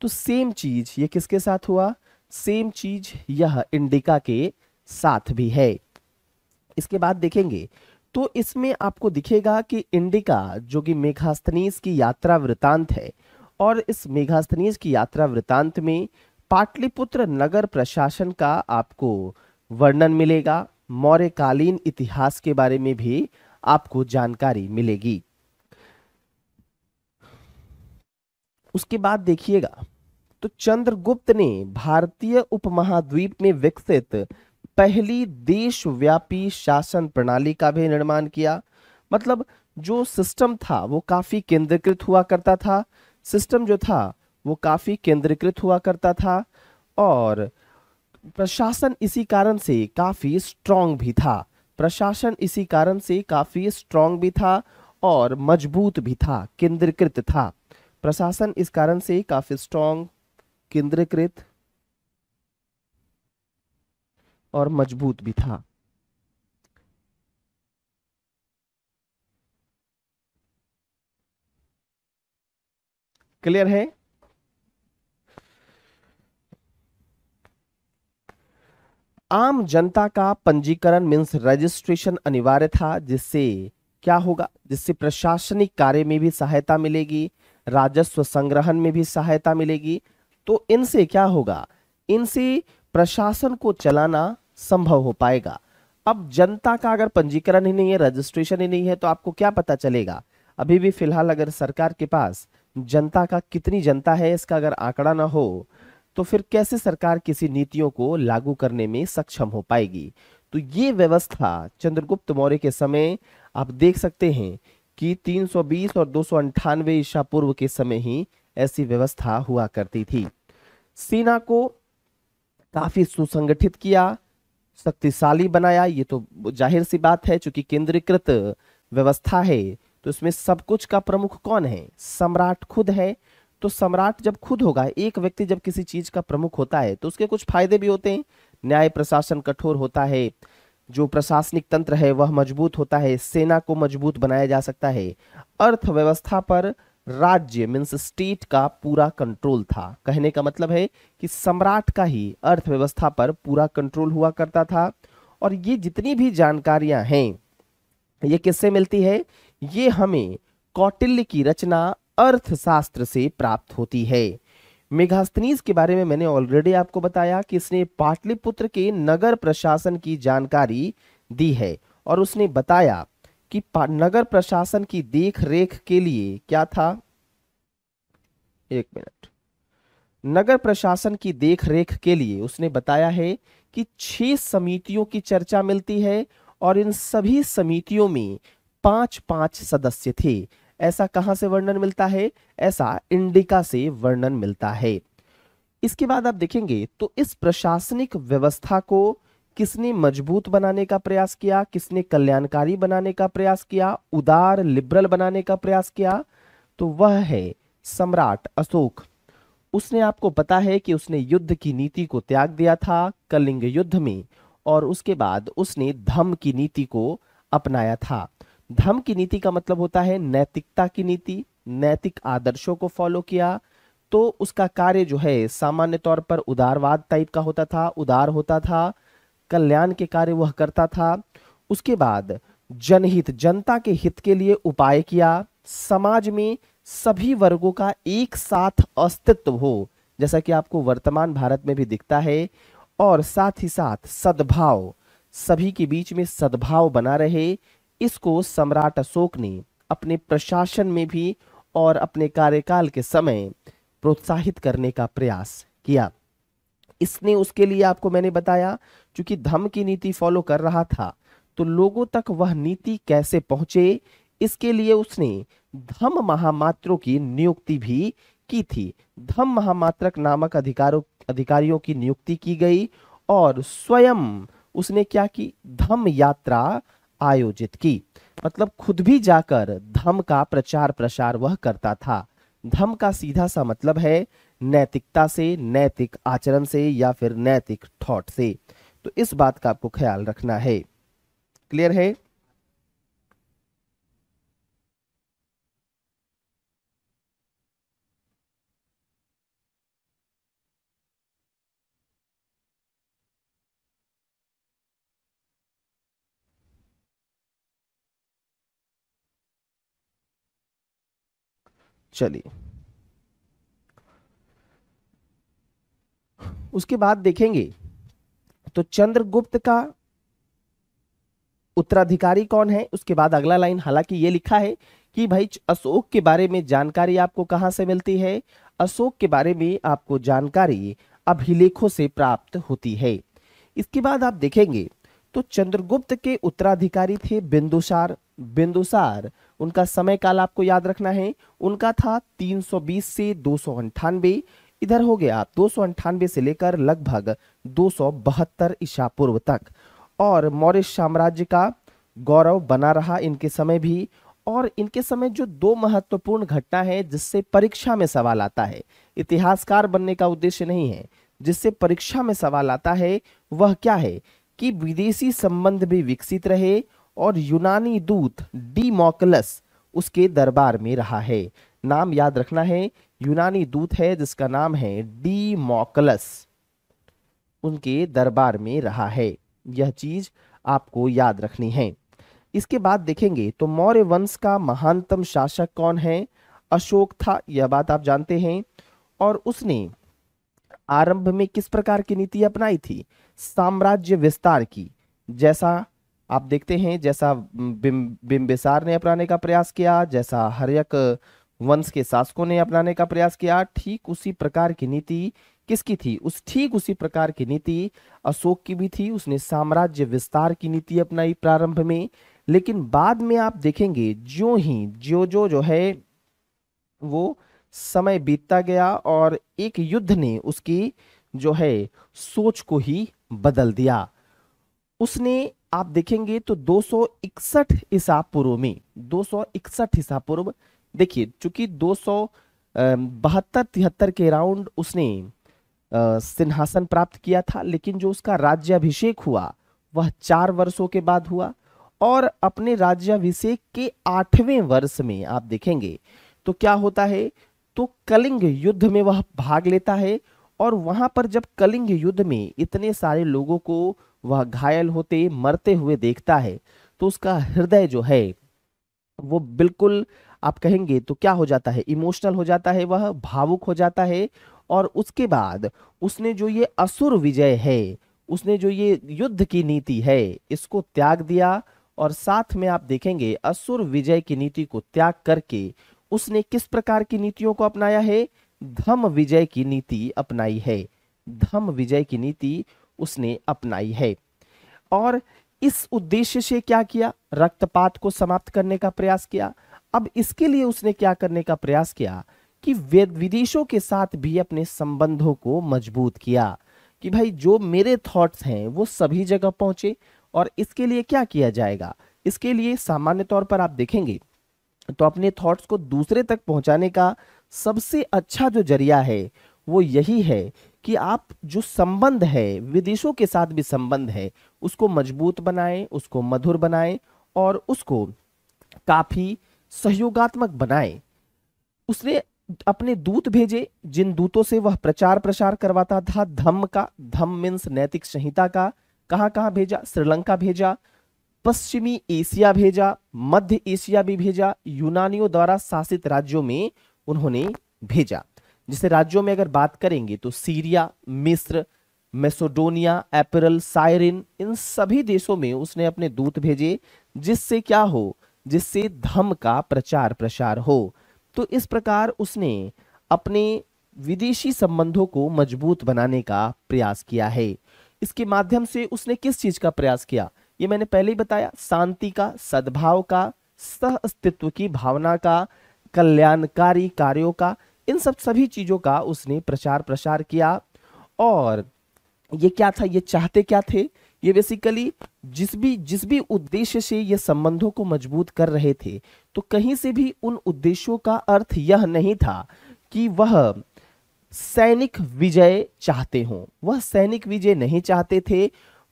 तो सेम चीज ये किसके साथ हुआ सेम चीज यह इंडिका के साथ भी है इसके बाद देखेंगे तो इसमें आपको दिखेगा कि इंडिका जो कि मेघास्तनीस की यात्रा वृतांत है और इस मेघास्तनीस की यात्रा वृतांत में पाटलिपुत्र नगर प्रशासन का आपको वर्णन मिलेगा मौर्यकालीन इतिहास के बारे में भी आपको जानकारी मिलेगी उसके बाद देखिएगा तो चंद्रगुप्त ने भारतीय उपमहाद्वीप में विकसित पहली देशव्यापी शासन प्रणाली का भी निर्माण किया मतलब जो सिस्टम था वो काफी केंद्रीकृत हुआ करता था सिस्टम जो था वो काफी केंद्रीकृत हुआ करता था और प्रशासन इसी कारण से काफी स्ट्रांग भी था प्रशासन इसी कारण से काफी स्ट्रांग भी था और मजबूत भी था केंद्रीकृत था प्रशासन इस कारण से काफी स्ट्रॉन्ग केंद्रीकृत और मजबूत भी था क्लियर है आम जनता का पंजीकरण मीन्स रजिस्ट्रेशन अनिवार्य था जिससे क्या होगा जिससे प्रशासनिक कार्य में भी सहायता मिलेगी राजस्व संग्रहण में भी सहायता मिलेगी तो इनसे क्या होगा इनसे प्रशासन को चलाना संभव हो पाएगा अब जनता का अगर पंजीकरण ही नहीं है रजिस्ट्रेशन ही नहीं है तो आपको क्या पता चलेगा अभी भी फिलहाल अगर सरकार के पास जनता का कितनी जनता है इसका अगर आंकड़ा ना हो तो फिर कैसे सरकार किसी नीतियों को लागू करने में सक्षम हो पाएगी तो ये व्यवस्था चंद्रगुप्त मौर्य के समय आप देख सकते हैं कि 320 और दो ईसा पूर्व के समय ही ऐसी व्यवस्था हुआ करती थी सेना को काफी सुसंगठित किया शक्तिशाली बनाया ये तो जाहिर सी बात है चूंकि केंद्रीकृत व्यवस्था है तो इसमें सब कुछ का प्रमुख कौन है सम्राट खुद है तो सम्राट जब खुद होगा एक व्यक्ति जब किसी चीज का प्रमुख होता है तो उसके कुछ फायदे भी होते हैं न्याय प्रशासन कठोर होता है जो प्रशासनिक तंत्र है वह मजबूत होता है सेना को मजबूत बनाया जा सकता है अर्थव्यवस्था पर राज्य मीन्स स्टेट का पूरा कंट्रोल था कहने का मतलब है कि सम्राट का ही अर्थव्यवस्था पर पूरा कंट्रोल हुआ करता था और ये जितनी भी जानकारियां हैं ये किससे मिलती है ये हमें कौटिल्य की रचना अर्थशास्त्र से प्राप्त होती है मेघास्तनीज के बारे में मैंने ऑलरेडी आपको बताया कि इसने पाटलिपुत्र के नगर प्रशासन की जानकारी दी है और उसने बताया कि नगर प्रशासन की देखरेख के लिए क्या था एक मिनट नगर प्रशासन की देखरेख के लिए उसने बताया है कि छह समितियों की चर्चा मिलती है और इन सभी समितियों में पांच पांच सदस्य थे ऐसा कहां से वर्णन मिलता है ऐसा इंडिका से वर्णन मिलता है इसके बाद आप देखेंगे तो इस प्रशासनिक व्यवस्था को किसने मजबूत बनाने का प्रयास किया किसने कल्याणकारी बनाने का प्रयास किया उदार लिबरल बनाने का प्रयास किया तो वह है सम्राट अशोक उसने आपको पता है कि उसने युद्ध की नीति को त्याग दिया था कलिंग युद्ध में और उसके बाद उसने धम की नीति को अपनाया था धर्म की नीति का मतलब होता है नैतिकता की नीति नैतिक आदर्शों को फॉलो किया तो उसका कार्य जो है सामान्य तौर पर उदारवाद टाइप का होता था उदार होता था कल्याण के कार्य वह करता था उसके बाद जनहित जनता के हित के लिए उपाय किया समाज में सभी वर्गों का एक साथ अस्तित्व हो जैसा कि आपको वर्तमान भारत में भी दिखता है और साथ ही साथ सद्भाव सभी के बीच में सद्भाव बना रहे इसको सम्राट अशोक ने अपने प्रशासन में भी और अपने कार्यकाल के समय प्रोत्साहित करने का प्रयास किया इसने उसके लिए आपको मैंने बताया क्योंकि धम की नीति फॉलो कर रहा था तो लोगों तक वह नीति कैसे पहुंचे इसके लिए उसने धम महामात्रों की नियुक्ति भी की थी धम महामात्रक नामक अधिकारों अधिकारियों की नियुक्ति की गई और स्वयं उसने क्या की धम यात्रा आयोजित की मतलब खुद भी जाकर धम का प्रचार प्रसार वह करता था धम का सीधा सा मतलब है नैतिकता से नैतिक आचरण से या फिर नैतिक थॉट से तो इस बात का आपको ख्याल रखना है क्लियर है चलिए उसके बाद देखेंगे तो चंद्रगुप्त का उत्तराधिकारी कौन है उसके बाद अगला लाइन हालांकि ये लिखा है कि भाई अशोक के बारे में जानकारी आपको कहां से मिलती है अशोक के बारे में आपको जानकारी अभिलेखों से प्राप्त होती है इसके बाद आप देखेंगे तो चंद्रगुप्त के उत्तराधिकारी थे बिंदुसार बिंदुसार उनका समय काल आपको याद रखना है उनका था 320 से दो इधर हो गया दो से लेकर लगभग दो ईसा पूर्व तक और मौर्य साम्राज्य का गौरव बना रहा इनके समय भी और इनके समय जो दो महत्वपूर्ण घटना है जिससे परीक्षा में सवाल आता है इतिहासकार बनने का उद्देश्य नहीं है जिससे परीक्षा में सवाल आता है वह क्या है कि विदेशी संबंध भी विकसित रहे और यूनानी दूत डीमोकलस उसके दरबार में रहा है नाम याद रखना है यूनानी दूत है जिसका नाम है डी मोकलस उनके दरबार में रहा है यह चीज आपको याद रखनी है इसके बाद देखेंगे तो मौर्य वंश का महानतम शासक कौन है अशोक था यह बात आप जानते हैं और उसने आरंभ में किस प्रकार की नीति अपनाई थी साम्राज्य विस्तार की जैसा आप देखते हैं जैसा बिम बिम्बिसार ने अपनाने का प्रयास किया जैसा हरयक वंश के शासकों ने अपनाने का प्रयास किया ठीक उसी प्रकार की नीति किसकी थी उस ठीक उसी प्रकार की नीति अशोक की भी थी उसने साम्राज्य विस्तार की नीति अपनाई प्रारंभ में लेकिन बाद में आप देखेंगे जो ही जो जो जो है वो समय बीतता गया और एक युद्ध ने उसकी जो है सोच को ही बदल दिया उसने आप देखेंगे तो दो सौ इकसठ हिसाब पूर्व में दो सौ इकसठ हिसाब पूर्व देखिए चूंकि दो सौ बहत्तर तिहत्तर के राउंड उसने सिंहासन प्राप्त किया था लेकिन जो उसका राज्याभिषेक हुआ वह चार वर्षों के बाद हुआ और अपने राज्याभिषेक के आठवें वर्ष में आप देखेंगे तो क्या होता है तो कलिंग युद्ध में वह भाग लेता है और वहां पर जब कलिंग युद्ध में इतने सारे लोगों को वह घायल होते मरते हुए देखता है तो उसका हृदय जो है वो बिल्कुल आप कहेंगे तो क्या हो जाता है इमोशनल हो जाता है वह भावुक हो जाता है और उसके बाद उसने जो ये असुर विजय है उसने जो ये युद्ध की नीति है इसको त्याग दिया और साथ में आप देखेंगे असुर विजय की नीति को त्याग करके उसने किस प्रकार की नीतियों को अपनाया है धम विजय की नीति अपनाई है धम विजय की नीति उसने अपनाई है और इस उद्देश्य से क्या किया रक्तपात को समाप्त करने का प्रयास किया अब इसके लिए उसने क्या करने का प्रयास किया कि विदेशों के साथ भी अपने संबंधों को मजबूत किया कि भाई जो मेरे थॉट्स हैं वो सभी जगह पहुंचे और इसके लिए क्या किया जाएगा इसके लिए सामान्य तौर पर आप देखेंगे तो अपने थॉट्स को दूसरे तक पहुंचाने का सबसे अच्छा जो जरिया है वो यही है कि आप जो संबंध है विदेशों के साथ भी संबंध है उसको मजबूत बनाएं उसको मधुर बनाएं और उसको काफ़ी सहयोगात्मक बनाएं उसने अपने दूत भेजे जिन दूतों से वह प्रचार प्रसार करवाता था धम्म का धम्म मीन्स नैतिक संहिता का कहाँ कहाँ भेजा श्रीलंका भेजा पश्चिमी एशिया भेजा मध्य एशिया भी भेजा यूनानियों द्वारा शासित राज्यों में उन्होंने भेजा जिसे राज्यों में अगर बात करेंगे तो सीरिया मिस्र मेसोडोनिया एपरल साइरिन इन सभी देशों में उसने अपने दूत भेजे जिससे क्या हो जिससे धम का प्रचार प्रसार हो तो इस प्रकार उसने अपने विदेशी संबंधों को मजबूत बनाने का प्रयास किया है इसके माध्यम से उसने किस चीज का प्रयास किया ये मैंने पहले ही बताया शांति का सद्भाव का सह अस्तित्व की भावना का कल्याणकारी कार्यों का इन सब सभी चीज़ों का उसने प्रचार प्रसार किया और ये क्या था ये चाहते क्या थे ये बेसिकली जिस भी जिस भी उद्देश्य से ये संबंधों को मजबूत कर रहे थे तो कहीं से भी उन उद्देश्यों का अर्थ यह नहीं था कि वह सैनिक विजय चाहते हों वह सैनिक विजय नहीं चाहते थे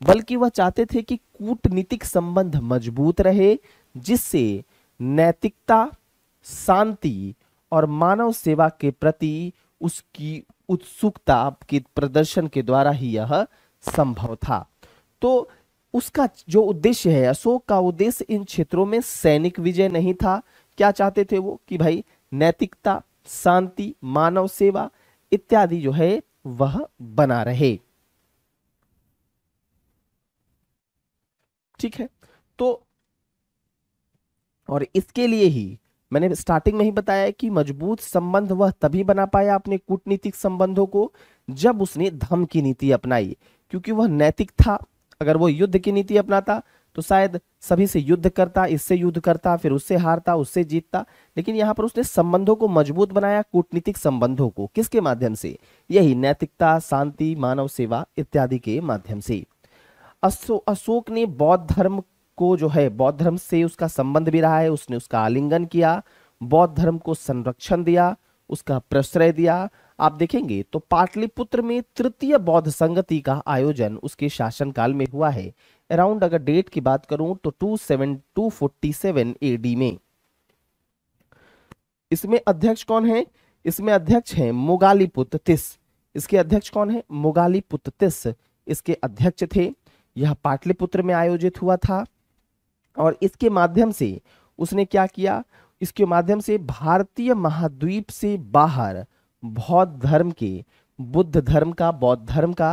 बल्कि वह चाहते थे कि कूटनीतिक संबंध मजबूत रहे जिससे नैतिकता शांति और मानव सेवा के प्रति उसकी उत्सुकता के प्रदर्शन के द्वारा ही यह संभव था तो उसका जो उद्देश्य है अशोक का उद्देश्य इन क्षेत्रों में सैनिक विजय नहीं था क्या चाहते थे वो कि भाई नैतिकता शांति मानव सेवा इत्यादि जो है वह बना रहे ठीक है तो और इसके लिए ही मैंने स्टार्टिंग में ही बताया कि मजबूत संबंध वह तभी बना पाया अपने कूटनीतिक संबंधों को जब उसने धम की नीति अपनाई क्योंकि वह नैतिक था अगर वह युद्ध की नीति अपनाता तो शायद सभी से युद्ध करता इससे युद्ध करता फिर उससे हारता उससे जीतता लेकिन यहाँ पर उसने संबंधों को मजबूत बनाया कूटनीतिक संबंधों को किसके माध्यम से यही नैतिकता शांति मानव सेवा इत्यादि के माध्यम से अशो अशोक ने बौद्ध धर्म को जो है बौद्ध धर्म से उसका संबंध भी रहा है उसने उसका आलिंगन किया बौद्ध धर्म को संरक्षण दिया उसका प्रश्रय दिया आप देखेंगे तो पाटलिपुत्र में तृतीय बौद्ध संगति का आयोजन उसके शासनकाल में हुआ है अराउंड अगर डेट की बात करूं तो two seven two forty seven AD में इसमें अध्यक्ष कौन है इसमें अध्यक्ष है मुगालीपुत्र तिस इसके अध्यक्ष कौन है मुगालीपुत्र तिस इसके अध्यक्ष थे यह पाटलिपुत्र में आयोजित हुआ था और इसके माध्यम से उसने क्या किया इसके माध्यम से भारतीय महाद्वीप से बाहर बौद्ध धर्म के बुद्ध धर्म का बौद्ध धर्म का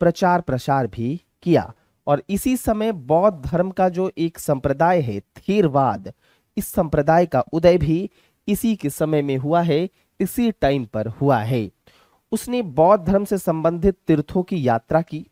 प्रचार प्रसार भी किया और इसी समय बौद्ध धर्म का जो एक संप्रदाय है थेरवाद इस संप्रदाय का उदय भी इसी के समय में हुआ है इसी टाइम पर हुआ है उसने बौद्ध धर्म से संबंधित तीर्थों की यात्रा की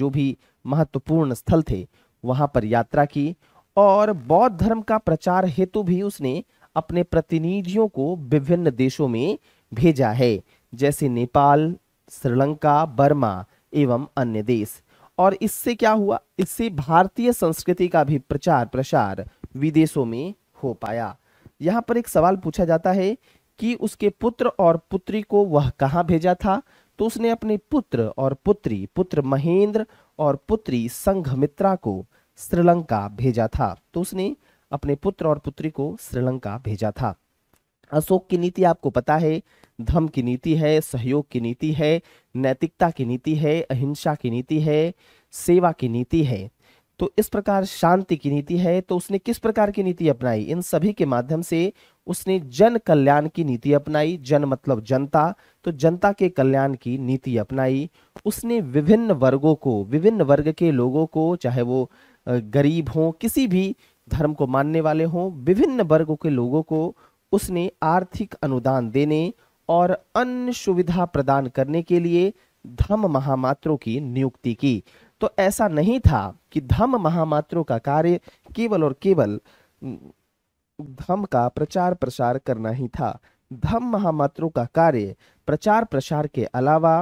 जो भी महत्वपूर्ण स्थल थे वहां पर यात्रा की और बौद्ध धर्म का प्रचार हेतु भी उसने अपने प्रतिनिधियों को विभिन्न देशों में भेजा है जैसे नेपाल श्रीलंका बर्मा एवं अन्य देश और इससे क्या हुआ इससे भारतीय संस्कृति का भी प्रचार प्रसार विदेशों में हो पाया यहाँ पर एक सवाल पूछा जाता है कि उसके पुत्र और पुत्री को वह कहाँ भेजा था तो उसने अपने पुत्र और पुत्री पुत्र महेंद्र और पुत्री संघमित्रा को श्रीलंका भेजा था तो उसने अपने पुत्र और पुत्री को श्रीलंका भेजा था अशोक की नीति आपको पता है धम की नीति है सहयोग की नीति है नैतिकता की नीति है अहिंसा की नीति है सेवा की नीति है तो इस प्रकार शांति की नीति है तो उसने किस प्रकार की नीति अपनाई इन सभी के माध्यम से उसने जन कल्याण की नीति अपनाई जन मतलब जनता तो जनता के कल्याण की नीति अपनाई उसने विभिन्न वर्गों को विभिन्न वर्ग के लोगों को चाहे वो गरीब हों किसी भी धर्म को मानने वाले हों विभिन्न वर्गों के लोगों को उसने आर्थिक अनुदान देने और अन्य सुविधा प्रदान करने के लिए धम महामात्रों की नियुक्ति की तो ऐसा नहीं था कि धम महामात्रों का कार्य केवल और केवल धर्म का प्रचार प्रसार करना ही था धम महामात्रों का कार्य प्रचार प्रसार के अलावा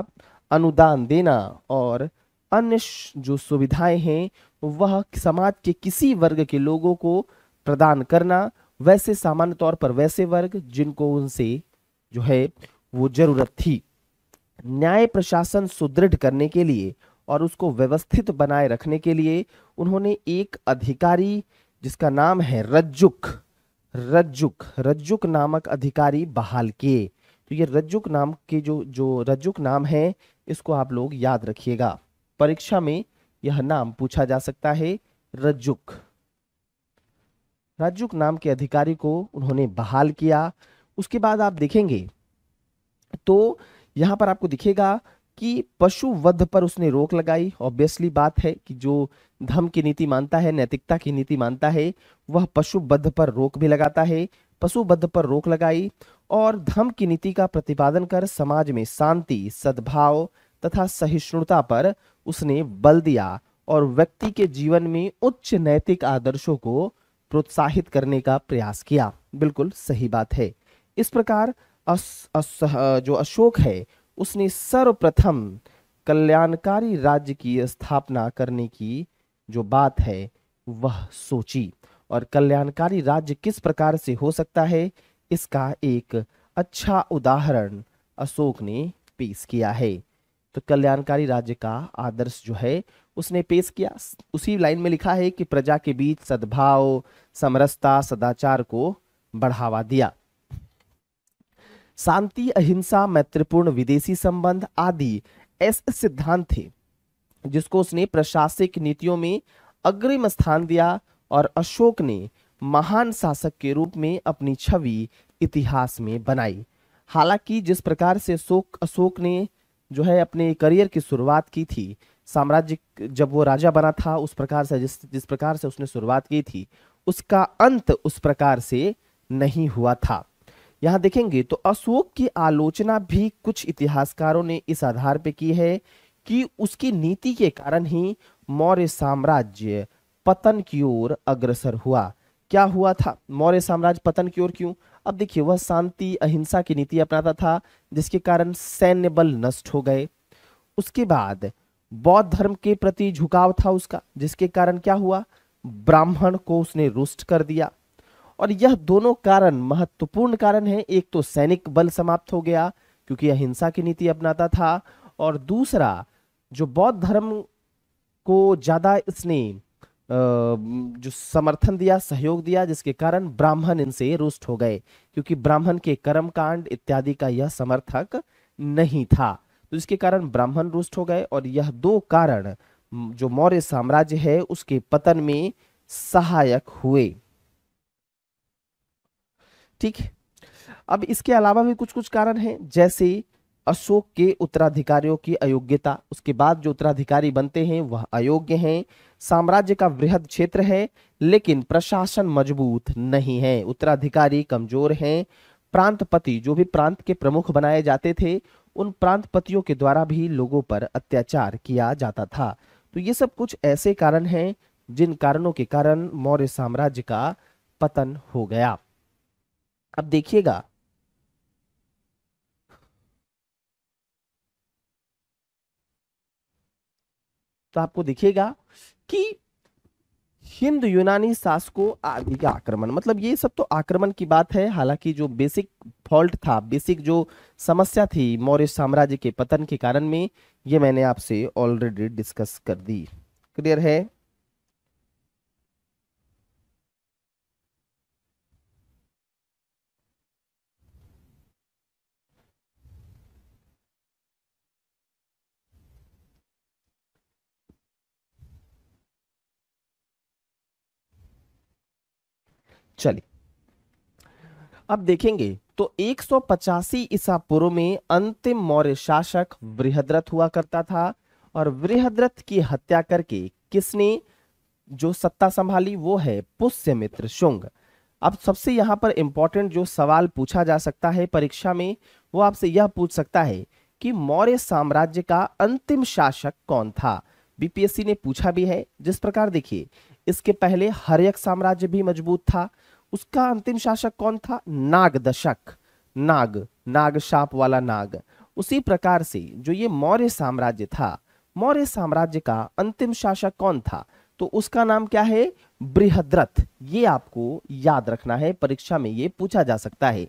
अनुदान देना और अन्य जो सुविधाएं हैं वह समाज के किसी वर्ग के लोगों को प्रदान करना वैसे सामान्य तौर पर वैसे वर्ग जिनको उनसे जो है वो जरूरत थी न्याय प्रशासन सुदृढ़ करने के लिए और उसको व्यवस्थित बनाए रखने के लिए उन्होंने एक अधिकारी जिसका नाम है रज्जुक रज्जुक रज्जुक नामक अधिकारी बहाल किए तो ये रज्जुक नाम के जो जो रज्जुक नाम है इसको आप लोग याद रखिएगा परीक्षा में यह नाम पूछा जा सकता है रज्जुक रज्जुक नाम के अधिकारी को उन्होंने बहाल किया उसके बाद आप देखेंगे तो यहां पर आपको दिखेगा कि पशु वध पर उसने रोक लगाई ऑब्वियसली बात है कि जो धर्म की नीति मानता है नैतिकता की नीति मानता है वह पशु वध पर रोक भी लगाता है पशु वध पर रोक लगाई और धर्म की नीति का प्रतिपादन कर समाज में शांति सद्भाव तथा सहिष्णुता पर उसने बल दिया और व्यक्ति के जीवन में उच्च नैतिक आदर्शों को प्रोत्साहित करने का प्रयास किया बिल्कुल सही बात है इस प्रकार अस, अस, जो अशोक है उसने सर्वप्रथम कल्याणकारी राज्य की स्थापना करने की जो बात है वह सोची और कल्याणकारी राज्य किस प्रकार से हो सकता है इसका एक अच्छा उदाहरण अशोक ने पेश किया है तो कल्याणकारी राज्य का आदर्श जो है उसने पेश किया उसी लाइन में लिखा है कि प्रजा के बीच सद्भाव समरसता सदाचार को बढ़ावा दिया शांति अहिंसा मैत्रीपूर्ण विदेशी संबंध आदि ऐसे सिद्धांत थे जिसको उसने प्रशासनिक नीतियों में अग्रिम स्थान दिया और अशोक ने महान शासक के रूप में अपनी छवि इतिहास में बनाई हालांकि जिस प्रकार से अशोक अशोक ने जो है अपने करियर की शुरुआत की थी साम्राज्य जब वो राजा बना था उस प्रकार से जिस जिस प्रकार से उसने शुरुआत की थी उसका अंत उस प्रकार से नहीं हुआ था यहाँ देखेंगे तो अशोक की आलोचना भी कुछ इतिहासकारों ने इस आधार पर की है कि उसकी नीति के कारण ही मौर्य साम्राज्य पतन की ओर अग्रसर हुआ क्या हुआ था मौर्य साम्राज्य पतन की ओर क्यों अब देखिए वह शांति अहिंसा की नीति अपनाता था जिसके कारण सैन्य बल नष्ट हो गए उसके बाद बौद्ध धर्म के प्रति झुकाव था उसका जिसके कारण क्या हुआ ब्राह्मण को उसने रुष्ट कर दिया और यह दोनों कारण महत्वपूर्ण कारण है एक तो सैनिक बल समाप्त हो गया क्योंकि अहिंसा की नीति अपनाता था और दूसरा जो बौद्ध धर्म को ज़्यादा इसने जो समर्थन दिया सहयोग दिया जिसके कारण ब्राह्मण इनसे रुष्ट हो गए क्योंकि ब्राह्मण के कर्म कांड इत्यादि का यह समर्थक नहीं था तो इसके कारण ब्राह्मण रुष्ट हो गए और यह दो कारण जो मौर्य साम्राज्य है उसके पतन में सहायक हुए ठीक अब इसके अलावा भी कुछ कुछ कारण हैं जैसे अशोक के उत्तराधिकारियों की अयोग्यता उसके बाद जो उत्तराधिकारी बनते हैं वह अयोग्य हैं साम्राज्य का वृहद क्षेत्र है लेकिन प्रशासन मजबूत नहीं है उत्तराधिकारी कमजोर हैं प्रांतपति जो भी प्रांत के प्रमुख बनाए जाते थे उन प्रांतपतियों के द्वारा भी लोगों पर अत्याचार किया जाता था तो ये सब कुछ ऐसे कारण हैं जिन कारणों के कारण मौर्य साम्राज्य का पतन हो गया अब देखिएगा तो आपको देखिएगा कि हिंद यूनानी शासकों आदि का आक्रमण मतलब ये सब तो आक्रमण की बात है हालांकि जो बेसिक फॉल्ट था बेसिक जो समस्या थी मौर्य साम्राज्य के पतन के कारण में ये मैंने आपसे ऑलरेडी डिस्कस कर दी क्लियर है चलिए अब देखेंगे तो एक ईसा पूर्व में अंतिम मौर्य शासक वृहद्रथ हुआ करता था और वृहद्रथ की हत्या करके किसने जो सत्ता संभाली वो है पुष्यमित्र शुंग अब सबसे यहां पर इंपॉर्टेंट जो सवाल पूछा जा सकता है परीक्षा में वो आपसे यह पूछ सकता है कि मौर्य साम्राज्य का अंतिम शासक कौन था बीपीएससी ने पूछा भी है जिस प्रकार देखिए इसके पहले हरयक साम्राज्य भी मजबूत था उसका अंतिम शासक कौन था नागदशक नाग नाग शाप वाला नाग उसी प्रकार से जो ये मौर्य साम्राज्य था मौर्य साम्राज्य का अंतिम शासक कौन था तो उसका नाम क्या है बृहद्रथ ये आपको याद रखना है परीक्षा में ये पूछा जा सकता है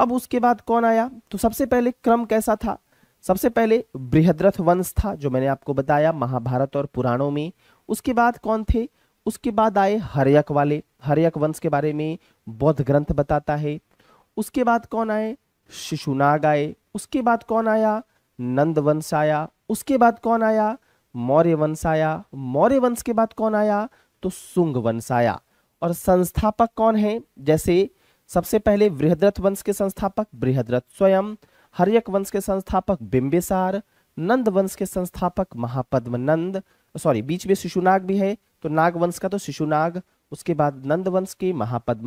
अब उसके बाद कौन आया तो सबसे पहले क्रम कैसा था सबसे पहले बृहद्रथ वंश था जो मैंने आपको बताया महाभारत और पुराणों में उसके बाद कौन थे उसके बाद आए हरयक वाले हरयक वंश के बारे में बौद्ध ग्रंथ बताता है उसके बाद कौन आए शिशुनाग आए उसके बाद कौन आया नंद वंश आया उसके बाद कौन आया मौर्य वंश आया मौर्य वंश के बाद कौन आया तो सुंग वंश आया और संस्थापक कौन है जैसे सबसे पहले बृहद्रथ वंश के संस्थापक बृहद्रथ स्वयं हरियक वंश के संस्थापक बिंबिसार नंद वंश के संस्थापक महापद्म नंद सॉरी बीच में शिशुनाग भी है तो नाग वंश का तो शिशुनाग उसके बाद नंद वंश के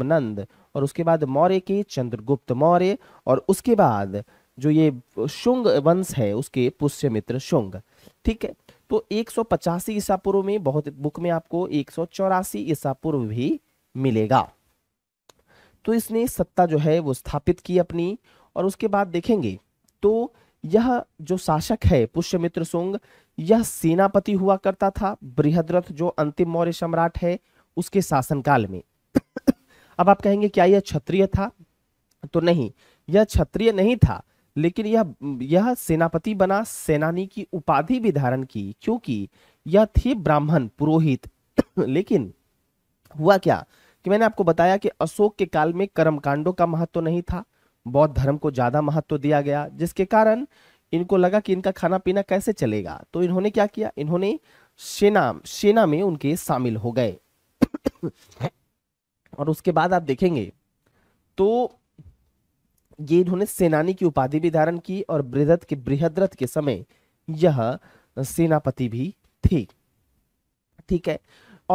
नंद और उसके बाद मौर्य के चंद्रगुप्त मौर्य और उसके बाद जो ये शुंग वंश है उसके मित्र शुंग ठीक है तो एक सौ पचासी ईसा पूर्व में बहुत बुक में आपको एक सौ चौरासी ईसा पूर्व भी मिलेगा तो इसने सत्ता जो है वो स्थापित की अपनी और उसके बाद देखेंगे तो यह जो शासक है पुष्यमित्र सुंग यह सेनापति हुआ करता था बृहद्रथ जो अंतिम मौर्य सम्राट है उसके शासनकाल में अब आप कहेंगे क्या यह क्षत्रिय था तो नहीं यह क्षत्रिय नहीं था लेकिन यह यह सेनापति बना सेनानी की उपाधि भी धारण की क्योंकि यह थी ब्राह्मण पुरोहित लेकिन हुआ क्या कि मैंने आपको बताया कि अशोक के काल में कर्मकांडों का महत्व तो नहीं था बौद्ध धर्म को ज़्यादा महत्व दिया गया जिसके कारण इनको लगा कि इनका खाना पीना कैसे चलेगा तो इन्होंने क्या किया इन्होंने सेना सेना में उनके शामिल हो गए और उसके बाद आप देखेंगे तो ये इन्होंने सेनानी की उपाधि भी धारण की और बृहद के बृहद्रथ के समय यह सेनापति भी थी ठीक है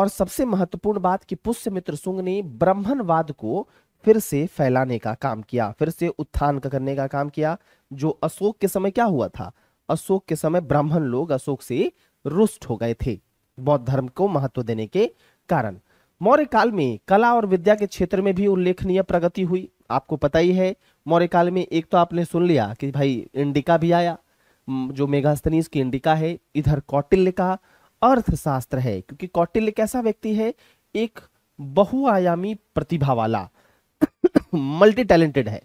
और सबसे महत्वपूर्ण बात कि पुष्य मित्र सुंग ने ब्राह्मणवाद को फिर से फैलाने का काम किया फिर से उत्थान का करने का काम किया जो अशोक के समय क्या हुआ था अशोक के समय ब्राह्मण लोग अशोक से रुष्ट हो गए थे बौद्ध धर्म को महत्व देने के कारण मौर्य काल में कला और विद्या के क्षेत्र में भी उल्लेखनीय प्रगति हुई आपको पता ही है मौर्य काल में एक तो आपने सुन लिया कि भाई इंडिका भी आया जो मेघास्तनीस की इंडिका है इधर कौटिल्य का अर्थशास्त्र है क्योंकि कौटिल्य कैसा व्यक्ति है एक बहुआयामी प्रतिभा वाला मल्टी टैलेंटेड है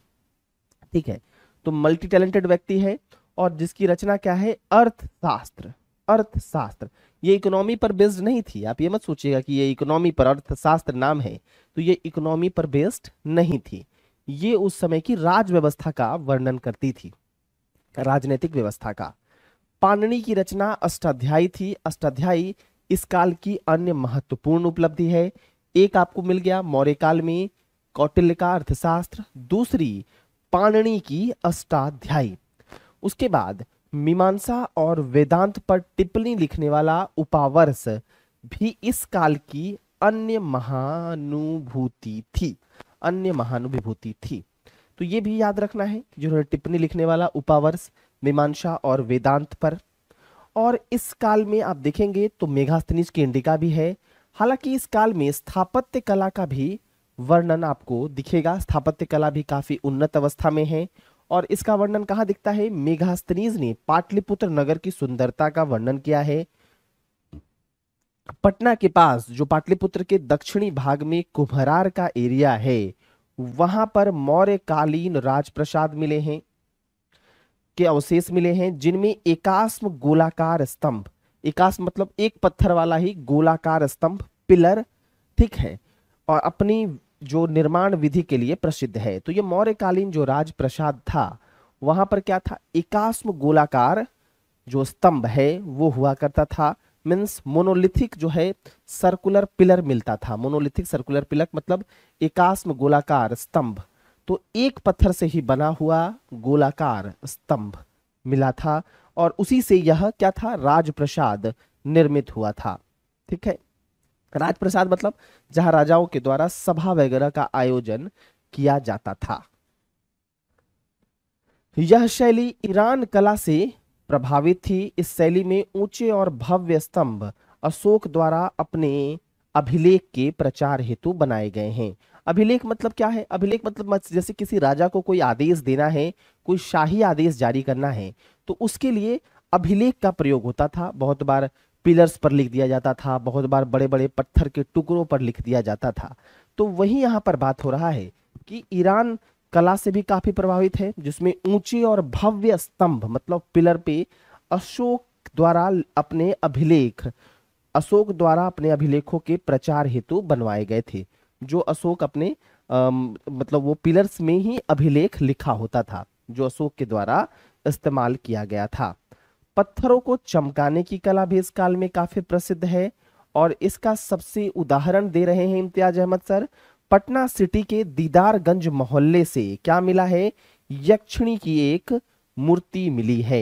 ठीक है तो मल्टी टैलेंटेड व्यक्ति है और जिसकी रचना क्या है अर्थशास्त्र अर्थशास्त्र ये इकोनॉमी पर बेस्ड नहीं थी आप ये मत सोचिएगा कि ये इकोनॉमी पर अर्थशास्त्र नाम है तो ये इकोनॉमी पर बेस्ड नहीं थी ये उस समय की राज व्यवस्था का वर्णन करती थी राजनीतिक व्यवस्था का पाणनी की रचना अष्टाध्यायी थी अष्टाध्यायी इस काल की अन्य महत्वपूर्ण उपलब्धि है एक आपको मिल गया मौर्य काल में कौटिल्य का अर्थशास्त्र दूसरी पाणनी की अष्टाध्यायी उसके बाद मीमांसा और वेदांत पर टिप्पणी लिखने वाला उपावर्ष भी इस काल की अन्य महानुभूति थी अन्य महानुभूति थी तो ये भी याद रखना है कि जिन्होंने टिप्पणी लिखने वाला उपावर्ष मीमांसा और वेदांत पर और इस काल में आप देखेंगे तो मेघास्तनीज की इंडिका भी है हालांकि इस काल में स्थापत्य कला का भी वर्णन आपको दिखेगा स्थापत्य कला भी काफी उन्नत अवस्था में है और इसका वर्णन कहाँ दिखता है मेघास्तनीज ने पाटलिपुत्र नगर की सुंदरता का वर्णन किया है पटना के पास जो पाटलिपुत्र के दक्षिणी भाग में कुम्हरार का एरिया है वहां पर मौर्य कालीन राजप्रसाद मिले हैं के अवशेष मिले हैं जिनमें एकास्म गोलाकार स्तंभ एकास्म मतलब एक पत्थर वाला ही गोलाकार स्तंभ पिलर ठीक है और अपनी जो निर्माण विधि के लिए प्रसिद्ध है तो ये मौर्यकालीन जो राजप्रसाद था वहां पर क्या था एकास्म गोलाकार जो स्तंभ है वो हुआ करता था मीन्स मोनोलिथिक जो है सर्कुलर पिलर मिलता था मोनोलिथिक सर्कुलर पिलर मतलब एकास्म गोलाकार स्तंभ तो एक पत्थर से ही बना हुआ गोलाकार स्तंभ मिला था और उसी से यह क्या था राजप्रसाद निर्मित हुआ था ठीक है राजप्रसाद मतलब जहां राजाओं के द्वारा सभा वगैरह का आयोजन किया जाता था यह शैली ईरान कला से प्रभावित थी इस शैली में ऊंचे और भव्य स्तंभ अशोक द्वारा अपने अभिलेख के प्रचार हेतु बनाए गए हैं अभिलेख मतलब क्या है अभिलेख मतलब जैसे किसी राजा को कोई आदेश देना है कोई शाही आदेश जारी करना है तो उसके लिए अभिलेख का प्रयोग होता था बहुत बार पिलर्स पर लिख दिया जाता था बहुत बार बड़े बड़े पत्थर के टुकड़ों पर लिख दिया जाता था तो वही यहाँ पर बात हो रहा है कि ईरान कला से भी काफी प्रभावित है जिसमें ऊंचे और भव्य स्तंभ मतलब पिलर पे अशोक द्वारा अपने अभिलेख अशोक द्वारा अपने अभिलेखों के प्रचार हेतु बनवाए गए थे जो अशोक अपने आ, मतलब वो पिलर्स में ही अभिलेख लिखा होता था जो अशोक के द्वारा इस्तेमाल किया गया था पत्थरों को चमकाने की कला भी इस काल में काफ़ी प्रसिद्ध है और इसका सबसे उदाहरण दे रहे हैं इम्तियाज अहमद सर पटना सिटी के दीदारगंज मोहल्ले से क्या मिला है यक्षिणी की एक मूर्ति मिली है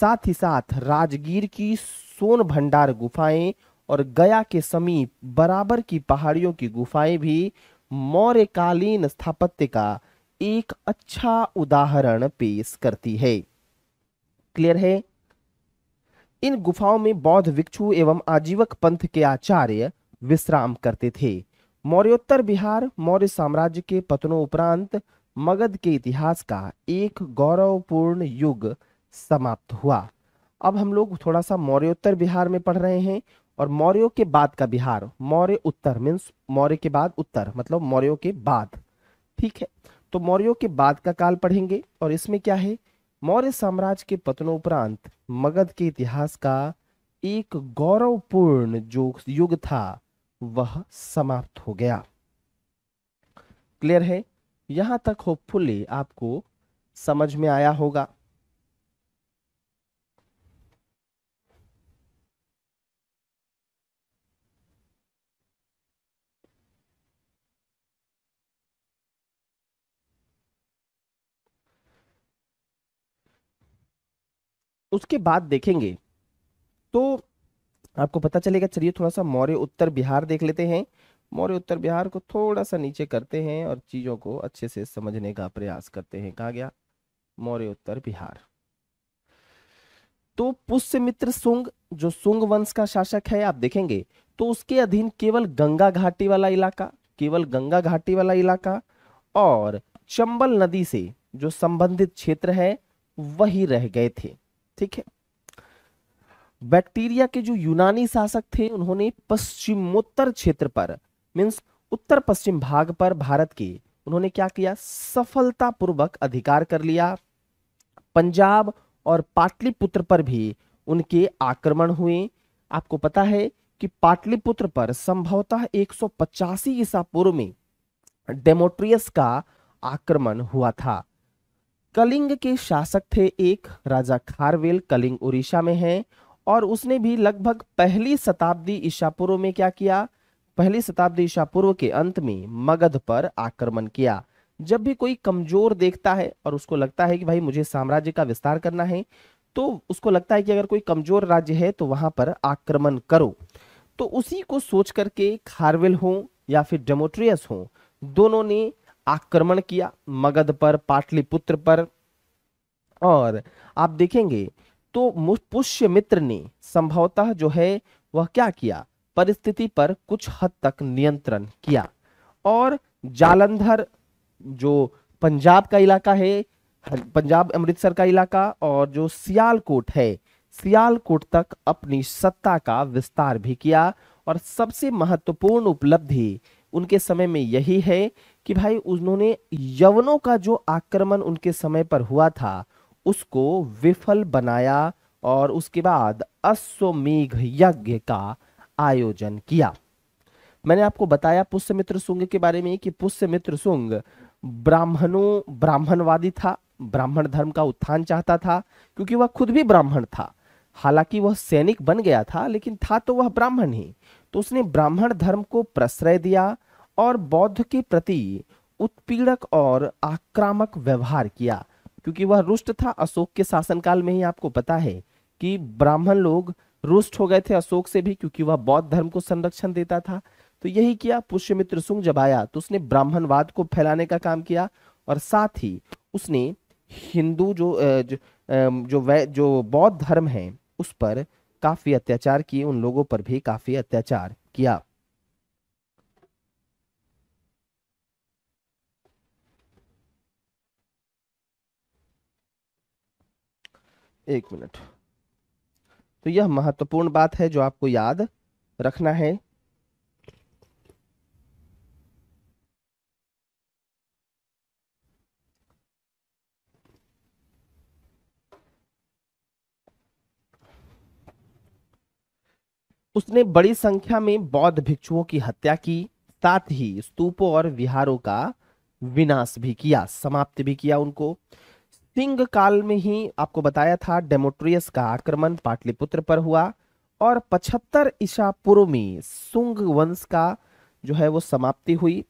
साथ ही साथ राजगीर की सोन भंडार गुफाएं और गया के समीप बराबर की पहाड़ियों की गुफाएं भी मौर्यकालीन स्थापत्य का एक अच्छा उदाहरण पेश करती है क्लियर है इन गुफाओं में बौद्ध भिक्षु एवं आजीवक पंथ के आचार्य विश्राम करते थे मौर्योत्तर बिहार मौर्य साम्राज्य के पतनों उपरांत मगध के इतिहास का एक गौरवपूर्ण युग समाप्त हुआ अब हम लोग थोड़ा सा मौर्योत्तर बिहार में पढ़ रहे हैं और मौर्यों के बाद का बिहार मौर्य उत्तर मीन्स मौर्य के बाद उत्तर मतलब मौर्यों के बाद ठीक है तो मौर्यों के बाद का काल पढ़ेंगे और इसमें क्या है मौर्य साम्राज्य के पतनों उपरांत मगध के इतिहास का एक गौरवपूर्ण जो युग था वह समाप्त हो गया क्लियर है यहां तक होपफुली आपको समझ में आया होगा उसके बाद देखेंगे तो आपको पता चलेगा चलिए थोड़ा सा मौर्य उत्तर बिहार देख लेते हैं मौर्य उत्तर बिहार को थोड़ा सा नीचे करते हैं और चीज़ों को अच्छे से समझने का प्रयास करते हैं कहा गया मौर्य उत्तर बिहार तो पुष्यमित्र सुंग जो सुंग वंश का शासक है आप देखेंगे तो उसके अधीन केवल गंगा घाटी वाला इलाका केवल गंगा घाटी वाला इलाका और चंबल नदी से जो संबंधित क्षेत्र है वही रह गए थे ठीक है बैक्टीरिया के जो यूनानी शासक थे उन्होंने पश्चिमोत्तर क्षेत्र पर मीन्स उत्तर पश्चिम भाग पर भारत के उन्होंने क्या किया सफलतापूर्वक अधिकार कर लिया पंजाब और पाटलिपुत्र पर भी उनके आक्रमण हुए आपको पता है कि पाटलिपुत्र पर संभवतः एक सौ ईसा पूर्व में डेमोट्रियस का आक्रमण हुआ था कलिंग के शासक थे एक राजा खारवेल कलिंग उड़ीसा में है और उसने भी लगभग पहली शताब्दी ईसा पूर्व में क्या किया पहली शताब्दी ईसा पूर्व के अंत में मगध पर आक्रमण किया जब भी कोई कमजोर देखता है और उसको लगता है कि भाई मुझे साम्राज्य का विस्तार करना है तो उसको लगता है कि अगर कोई कमजोर राज्य है तो वहां पर आक्रमण करो तो उसी को सोच करके खारवेल हो या फिर डेमोट्रियस हो दोनों ने आक्रमण किया मगध पर पाटलिपुत्र पर और आप देखेंगे तो पुष्यमित्र ने संभवतः जो है वह क्या किया परिस्थिति पर कुछ हद तक नियंत्रण किया और जालंधर जो पंजाब का इलाका है पंजाब अमृतसर का इलाका और जो सियालकोट है सियालकोट तक अपनी सत्ता का विस्तार भी किया और सबसे महत्वपूर्ण उपलब्धि उनके समय में यही है कि भाई उन्होंने यवनों का जो आक्रमण उनके समय पर हुआ था उसको विफल बनाया और उसके बाद अश्वमेघ यज्ञ का आयोजन किया मैंने आपको बताया पुष्यमित्र सुंग के बारे में कि पुष्यमित्र सुंग ब्राह्मणों ब्राह्मणवादी था ब्राह्मण धर्म का उत्थान चाहता था क्योंकि वह खुद भी ब्राह्मण था हालांकि वह सैनिक बन गया था लेकिन था तो वह ब्राह्मण ही तो उसने ब्राह्मण धर्म को प्रश्रय दिया और बौद्ध के प्रति उत्पीड़क और आक्रामक व्यवहार किया क्योंकि वह रुष्ट था अशोक के शासनकाल में ही आपको पता है कि ब्राह्मण लोग रुष्ट हो गए थे अशोक से भी क्योंकि वह बौद्ध धर्म को संरक्षण देता था तो यही किया पुष्यमित्र सुंग जब आया तो उसने ब्राह्मणवाद को फैलाने का काम किया और साथ ही उसने हिंदू जो जो जो, वै, जो बौद्ध धर्म है उस पर काफ़ी अत्याचार किए उन लोगों पर भी काफ़ी अत्याचार किया एक मिनट तो यह महत्वपूर्ण बात है जो आपको याद रखना है उसने बड़ी संख्या में बौद्ध भिक्षुओं की हत्या की साथ ही स्तूपों और विहारों का विनाश भी किया समाप्त भी किया उनको पिंग काल में ही आपको बताया था डेमोट्रियस का आक्रमण पाटलिपुत्र पर हुआ और 75 ईसा पूर्व में सुंग वंश का जो है वो समाप्ति हुई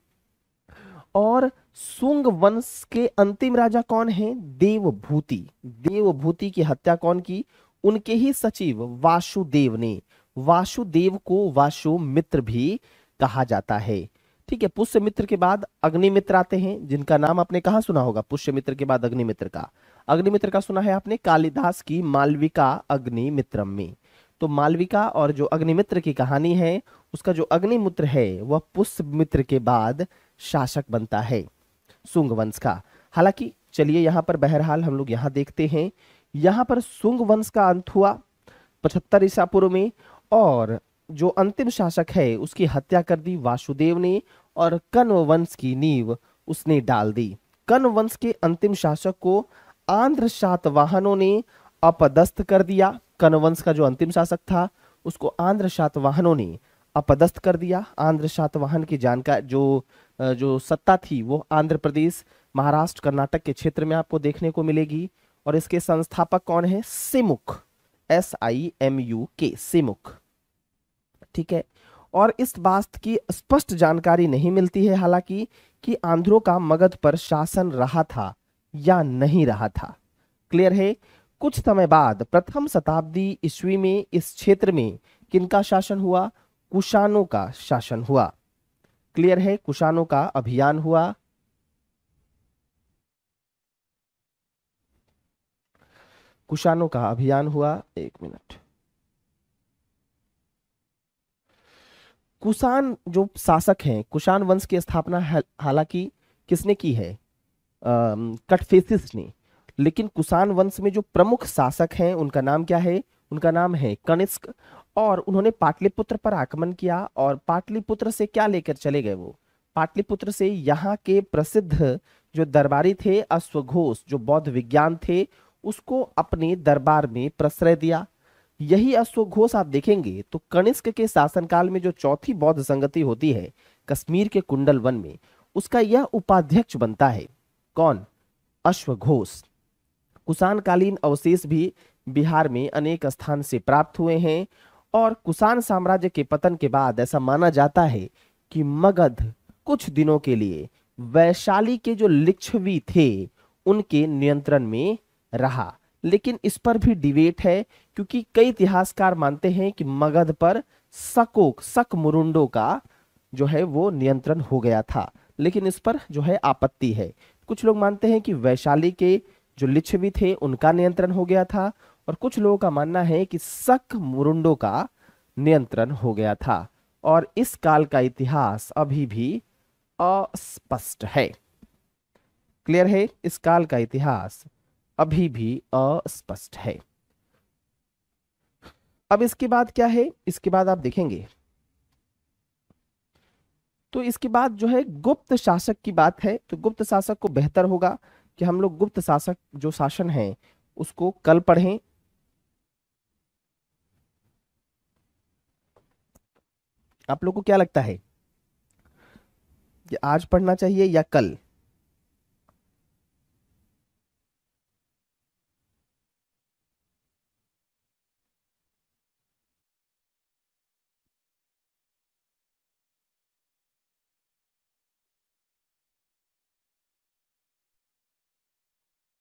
और सुंग वंश के अंतिम राजा कौन है देवभूति देवभूति की हत्या कौन की उनके ही सचिव वासुदेव ने वासुदेव को वासु मित्र भी कहा जाता है ठीक है पुष्य मित्र के बाद अग्नि मित्र आते हैं जिनका नाम आपने कहा सुना होगा पुष्य मित्र के बाद अग्नि मित्र का अग्नि मित्र का सुना है आपने कालिदास की मालविका अग्नि मित्रम में तो मालविका और जो अग्निमित्र की कहानी है उसका जो अग्निमित्र है वह पुष्य मित्र के बाद शासक बनता है सुंग वंश का हालांकि चलिए यहां पर बहरहाल हम लोग यहां देखते हैं यहां पर सुंग वंश का अंत हुआ पचहत्तर ईसा पूर्व में और जो अंतिम शासक है उसकी हत्या कर दी वासुदेव ने और कन्व वंश की नींव उसने डाल दी कन्व वंश के अंतिम शासक को आंध्र शातवाहनों ने अपदस्थ कर दिया कन्व वंश का जो अंतिम शासक था उसको आंध्र शातवाहनों ने अपदस्थ कर दिया आंध्र शातवाहन की जानकार जो जो सत्ता थी वो आंध्र प्रदेश महाराष्ट्र कर्नाटक के क्षेत्र में आपको देखने को मिलेगी और इसके संस्थापक कौन है Simuka S I M U K Simuka ठीक है और इस बात की स्पष्ट जानकारी नहीं मिलती है हालांकि कि आंध्रों का मगध पर शासन रहा था या नहीं रहा था क्लियर है कुछ समय बाद प्रथम शताब्दी ईस्वी में इस क्षेत्र में किनका शासन हुआ कुशानों का शासन हुआ क्लियर है कुशानों का अभियान हुआ कुशानों का अभियान हुआ एक मिनट कुषाण जो शासक हैं कुषाण वंश की स्थापना हालांकि किसने की है कटफेसिस ने लेकिन कुषाण वंश में जो प्रमुख शासक हैं उनका नाम क्या है उनका नाम है कनिष्क और उन्होंने पाटलिपुत्र पर आक्रमण किया और पाटलिपुत्र से क्या लेकर चले गए वो पाटलिपुत्र से यहाँ के प्रसिद्ध जो दरबारी थे अश्वघोष जो बौद्ध विज्ञान थे उसको अपने दरबार में प्रश्रय दिया यही अश्वघोष आप देखेंगे तो कनिष्क के शासनकाल में जो चौथी बौद्ध संगति होती है कश्मीर के कुंडल वन में उसका यह उपाध्यक्ष बनता है कौन अश्वघोष कुषाणकालीन अवशेष भी बिहार में अनेक स्थान से प्राप्त हुए हैं और कुशान साम्राज्य के पतन के बाद ऐसा माना जाता है कि मगध कुछ दिनों के लिए वैशाली के जो लिच्छवी थे उनके नियंत्रण में रहा लेकिन इस पर भी डिबेट है क्योंकि कई इतिहासकार मानते हैं कि मगध पर सकोक सक मुरुंडो का जो है वो नियंत्रण हो गया था लेकिन इस पर जो है आपत्ति है कुछ लोग मानते हैं कि वैशाली के जो लिच्छवी थे उनका नियंत्रण हो गया था और कुछ लोगों का मानना है कि सक मुरुंडो का नियंत्रण हो गया था और इस काल का इतिहास अभी भी अस्पष्ट है क्लियर है इस काल का इतिहास अभी भी अस्पष्ट है अब इसके बाद क्या है इसके बाद आप देखेंगे तो इसके बाद जो है गुप्त शासक की बात है तो गुप्त शासक को बेहतर होगा कि हम लोग गुप्त शासक जो शासन है उसको कल पढ़ें आप लोग को क्या लगता है कि आज पढ़ना चाहिए या कल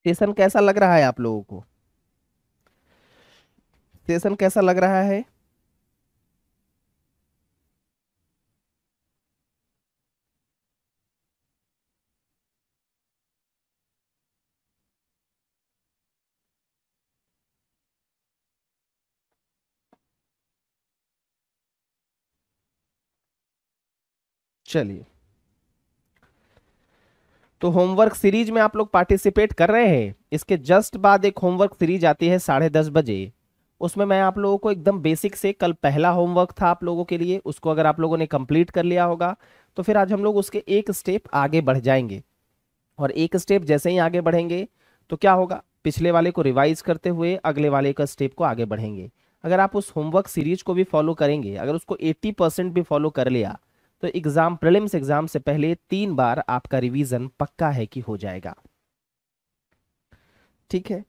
सेशन कैसा लग रहा है आप लोगों को स्टेशन कैसा लग रहा है चलिए तो होमवर्क सीरीज में आप लोग पार्टिसिपेट कर रहे हैं इसके जस्ट बाद एक होमवर्क सीरीज आती है साढ़े दस बजे उसमें मैं आप लोगों को एकदम बेसिक से कल पहला होमवर्क था आप लोगों के लिए उसको अगर आप लोगों ने कंप्लीट कर लिया होगा तो फिर आज हम लोग उसके एक स्टेप आगे बढ़ जाएंगे और एक स्टेप जैसे ही आगे बढ़ेंगे तो क्या होगा पिछले वाले को रिवाइज करते हुए अगले वाले का स्टेप को आगे बढ़ेंगे अगर आप उस होमवर्क सीरीज को भी फॉलो करेंगे अगर उसको एट्टी परसेंट भी फॉलो कर लिया तो एग्जाम प्रिलिम्स एग्जाम से पहले तीन बार आपका रिवीजन पक्का है कि हो जाएगा ठीक है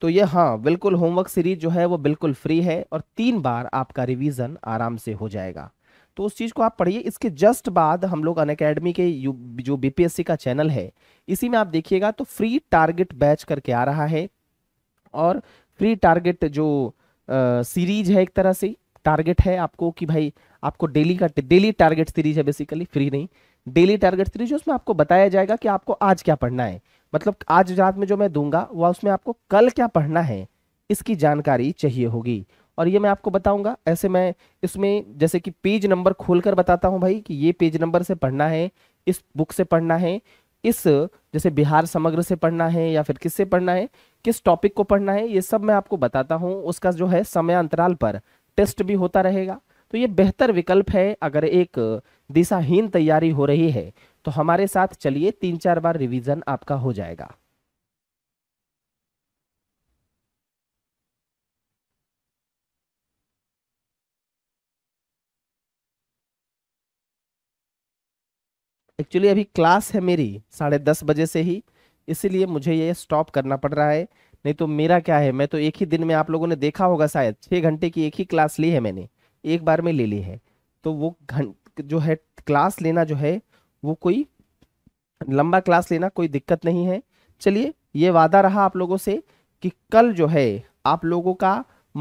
तो ये हाँ बिल्कुल होमवर्क सीरीज जो है वो बिल्कुल फ्री है और तीन बार आपका रिवीजन आराम से हो जाएगा तो उस चीज़ को आप पढ़िए इसके जस्ट बाद हम लोग अन अकेडमी के जो बीपीएससी का चैनल है इसी में आप देखिएगा तो फ्री टारगेट बैच करके आ रहा है और फ्री टारगेट जो आ, सीरीज है एक तरह से टारगेट है आपको कि भाई आपको डेली का डेली टारगेट सीरीज है बेसिकली फ्री नहीं डेली टारगेट सीरीज उसमें आपको बताया जाएगा कि आपको आज क्या पढ़ना है मतलब आज रात में जो मैं दूंगा वह उसमें आपको कल क्या पढ़ना है इसकी जानकारी चाहिए होगी और ये मैं आपको बताऊंगा ऐसे मैं इसमें जैसे कि पेज नंबर खोलकर बताता हूँ भाई कि ये पेज नंबर से पढ़ना है इस बुक से पढ़ना है इस जैसे बिहार समग्र से पढ़ना है या फिर किससे पढ़ना है किस टॉपिक को पढ़ना है ये सब मैं आपको बताता हूँ उसका जो है समय अंतराल पर टेस्ट भी होता रहेगा तो ये बेहतर विकल्प है अगर एक दिशाहीन तैयारी हो रही है तो हमारे साथ चलिए तीन चार बार रिवीजन आपका हो जाएगा एक्चुअली अभी क्लास है मेरी साढ़े दस बजे से ही इसीलिए मुझे ये स्टॉप करना पड़ रहा है नहीं तो मेरा क्या है मैं तो एक ही दिन में आप लोगों ने देखा होगा शायद छः घंटे की एक ही क्लास ली है मैंने एक बार में ले ली है तो वो घन जो है क्लास लेना जो है वो कोई लंबा क्लास लेना कोई दिक्कत नहीं है चलिए ये वादा रहा आप लोगों से कि कल जो है आप लोगों का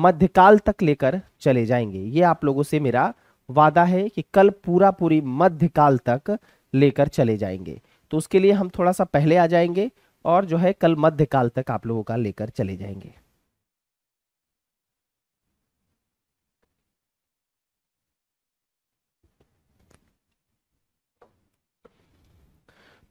मध्यकाल तक लेकर चले जाएंगे ये आप लोगों से मेरा वादा है कि कल पूरा पूरी मध्यकाल तक लेकर चले जाएंगे तो उसके लिए हम थोड़ा सा पहले आ जाएंगे और जो है कल मध्यकाल तक आप लोगों का लेकर चले जाएंगे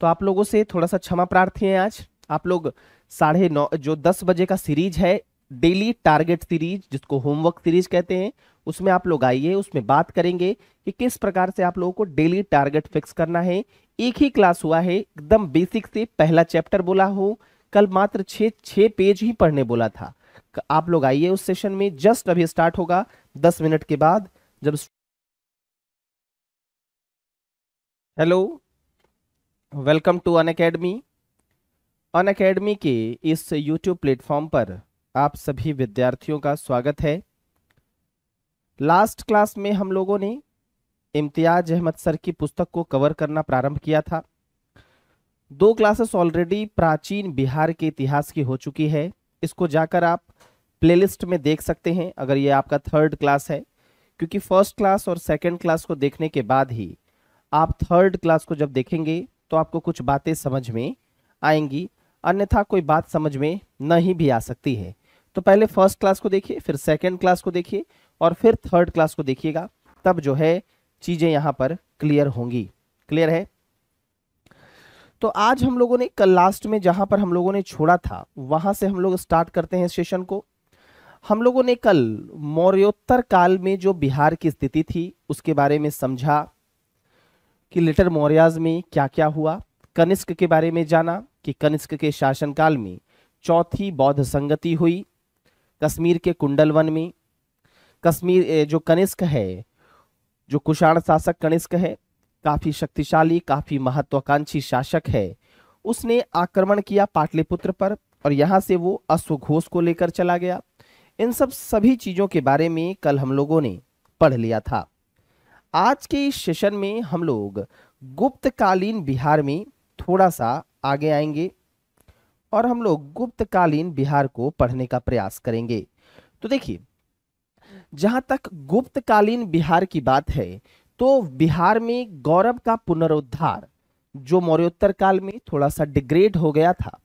तो आप लोगों से थोड़ा सा क्षमा प्रार्थी है आज आप लोग साढ़े नौ जो दस बजे का सीरीज है डेली टारगेट सीरीज जिसको होमवर्क सीरीज कहते हैं उसमें आप लोग आइए उसमें बात करेंगे कि किस प्रकार से आप लोगों को डेली टारगेट फिक्स करना है एक ही क्लास हुआ है एकदम बेसिक से पहला चैप्टर बोला हो कल मात्र छ छ पेज ही पढ़ने बोला था आप लोग आइए उस सेशन में जस्ट अभी स्टार्ट होगा दस मिनट के बाद जब hello welcome to Unacademy Unacademy के इस यूट्यूब प्लेटफॉर्म पर आप सभी विद्यार्थियों का स्वागत है लास्ट क्लास में हम लोगों ने इम्तियाज अहमद सर की पुस्तक को कवर करना प्रारंभ किया था दो क्लासेस ऑलरेडी प्राचीन बिहार के इतिहास की हो चुकी है इसको जाकर आप प्लेलिस्ट में देख सकते हैं अगर ये आपका थर्ड क्लास है क्योंकि फर्स्ट क्लास और सेकेंड क्लास को देखने के बाद ही आप थर्ड क्लास को जब देखेंगे तो आपको कुछ बातें समझ में आएंगी अन्यथा कोई बात समझ में नहीं भी आ सकती है तो पहले फर्स्ट क्लास को देखिए फिर सेकेंड क्लास को देखिए और फिर थर्ड क्लास को देखिएगा तब जो है चीज़ें यहां पर क्लियर होंगी क्लियर है तो आज हम लोगों ने कल लास्ट में जहां पर हम लोगों ने छोड़ा था वहां से हम लोग स्टार्ट करते हैं सेशन को हम लोगों ने कल मौर्योत्तर काल में जो बिहार की स्थिति थी उसके बारे में समझा कि लिटर मौर्याज में क्या क्या हुआ कनिष्क के बारे में जाना कि कनिष्क के शासनकाल में चौथी बौद्ध संगति हुई कश्मीर के कुंडलवन में कश्मीर जो कनिष्क है जो कुषाण शासक कनिष्क है काफ़ी शक्तिशाली काफ़ी महत्वाकांक्षी शासक है उसने आक्रमण किया पाटलिपुत्र पर और यहाँ से वो अश्वघोष को लेकर चला गया इन सब सभी चीज़ों के बारे में कल हम लोगों ने पढ़ लिया था आज के इस सेशन में हम लोग गुप्तकालीन बिहार में थोड़ा सा आगे आएंगे और हम लोग गुप्तकालीन बिहार को पढ़ने का प्रयास करेंगे तो देखिए जहां तक गुप्तकालीन बिहार की बात है तो बिहार में गौरव का पुनरुद्धार जो मौर्योत्तर काल में थोड़ा सा डिग्रेड हो गया था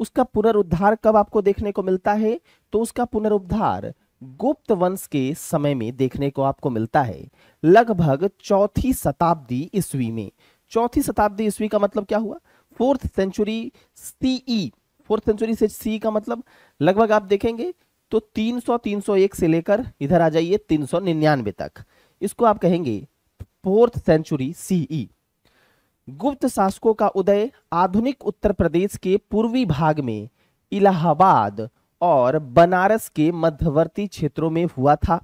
उसका पुनरुद्धार कब आपको देखने को मिलता है तो उसका पुनरुद्धार गुप्त वंश के समय में देखने को आपको मिलता है लगभग चौथी शताब्दी ईस्वी में चौथी शताब्दी ईस्वी का मतलब क्या हुआ fourth century C fourth century से सी का मतलब लगभग आप देखेंगे तो 300 301 से लेकर इधर आ जाइए 399 तक इसको आप कहेंगे फोर्थ सेंचुरी सीई गुप्त शासकों का उदय आधुनिक उत्तर प्रदेश के पूर्वी भाग में इलाहाबाद और बनारस के मध्यवर्ती क्षेत्रों में हुआ था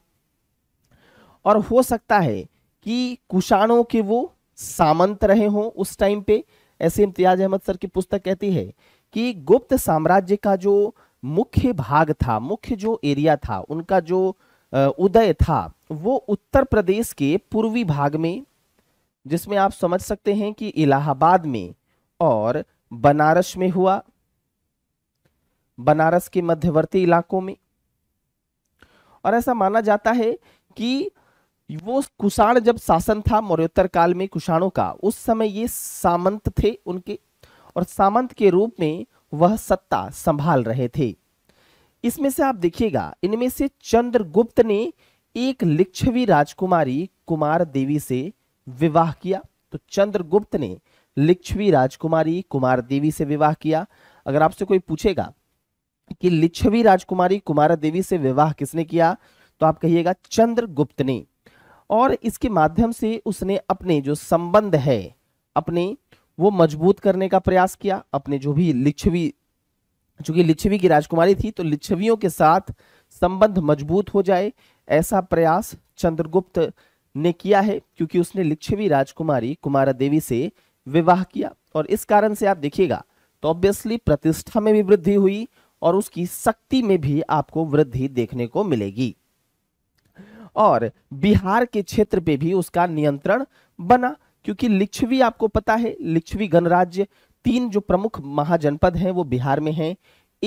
और हो सकता है कि कुशाणों के वो सामंत रहे हों उस टाइम पे ऐसे इम्तियाज अहमद सर की पुस्तक कहती है कि गुप्त साम्राज्य का जो मुख्य भाग था मुख्य जो एरिया था उनका जो उदय था वो उत्तर प्रदेश के पूर्वी भाग में जिसमें आप समझ सकते हैं कि इलाहाबाद में और बनारस में हुआ बनारस के मध्यवर्ती इलाकों में और ऐसा माना जाता है कि वो कुषाण जब शासन था मौर्योत्तर काल में कुषाणों का उस समय ये सामंत थे उनके और सामंत के रूप में वह सत्ता संभाल रहे थे इसमें से आप देखिएगा इनमें से चंद्रगुप्त ने एक लिच्छवी राजकुमारी कुमार देवी से विवाह किया तो चंद्रगुप्त ने लिच्छवी राजकुमारी कुमार देवी से विवाह किया अगर आपसे कोई पूछेगा कि लिच्छवी राजकुमारी कुमारा देवी से विवाह किसने किया तो आप कहिएगा चंद्रगुप्त ने और इसके माध्यम से उसने अपने जो संबंध है अपने वो मजबूत करने का प्रयास किया अपने जो भी लिच्छवी चूंकि लिच्छवी की राजकुमारी थी तो लिच्छवियों के साथ संबंध मजबूत हो जाए ऐसा प्रयास चंद्रगुप्त ने किया है क्योंकि उसने लिच्छवी राजकुमारी कुमारा देवी से विवाह किया और इस कारण से आप देखिएगा तो ऑब्वियसली प्रतिष्ठा में भी वृद्धि हुई और उसकी शक्ति में भी आपको वृद्धि देखने को मिलेगी और बिहार के क्षेत्र पे भी उसका नियंत्रण बना क्योंकि लिच्छवी आपको पता है लिच्छवी गणराज्य तीन जो प्रमुख महाजनपद हैं वो बिहार में हैं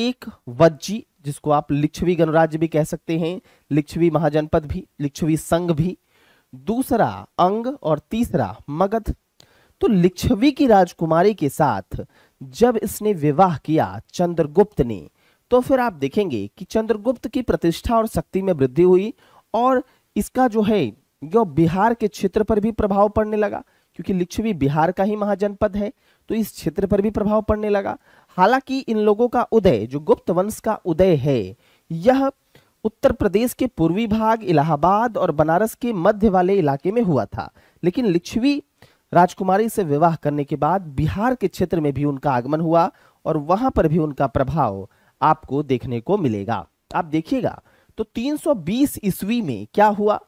एक वज्जी जिसको आप लिच्छवी गणराज्य भी कह सकते हैं लिच्छवी महाजनपद भी लिच्छवी संघ भी दूसरा अंग और तीसरा मगध तो लिच्छवी की राजकुमारी के साथ जब इसने विवाह किया चंद्रगुप्त ने तो फिर आप देखेंगे कि चंद्रगुप्त की प्रतिष्ठा और शक्ति में वृद्धि हुई और इसका जो है जो बिहार के क्षेत्र पर भी प्रभाव पड़ने लगा क्योंकि लिच्छवी बिहार का ही महाजनपद है तो इस क्षेत्र पर भी प्रभाव पड़ने लगा हालांकि इन लोगों का उदय जो गुप्त वंश का उदय है यह उत्तर प्रदेश के पूर्वी भाग इलाहाबाद और बनारस के मध्य वाले इलाके में हुआ था लेकिन लिच्छवी राजकुमारी से विवाह करने के बाद बिहार के क्षेत्र में भी उनका आगमन हुआ और वहां पर भी उनका प्रभाव आपको देखने को मिलेगा आप देखिएगा तो 320 ईस्वी में क्या हुआ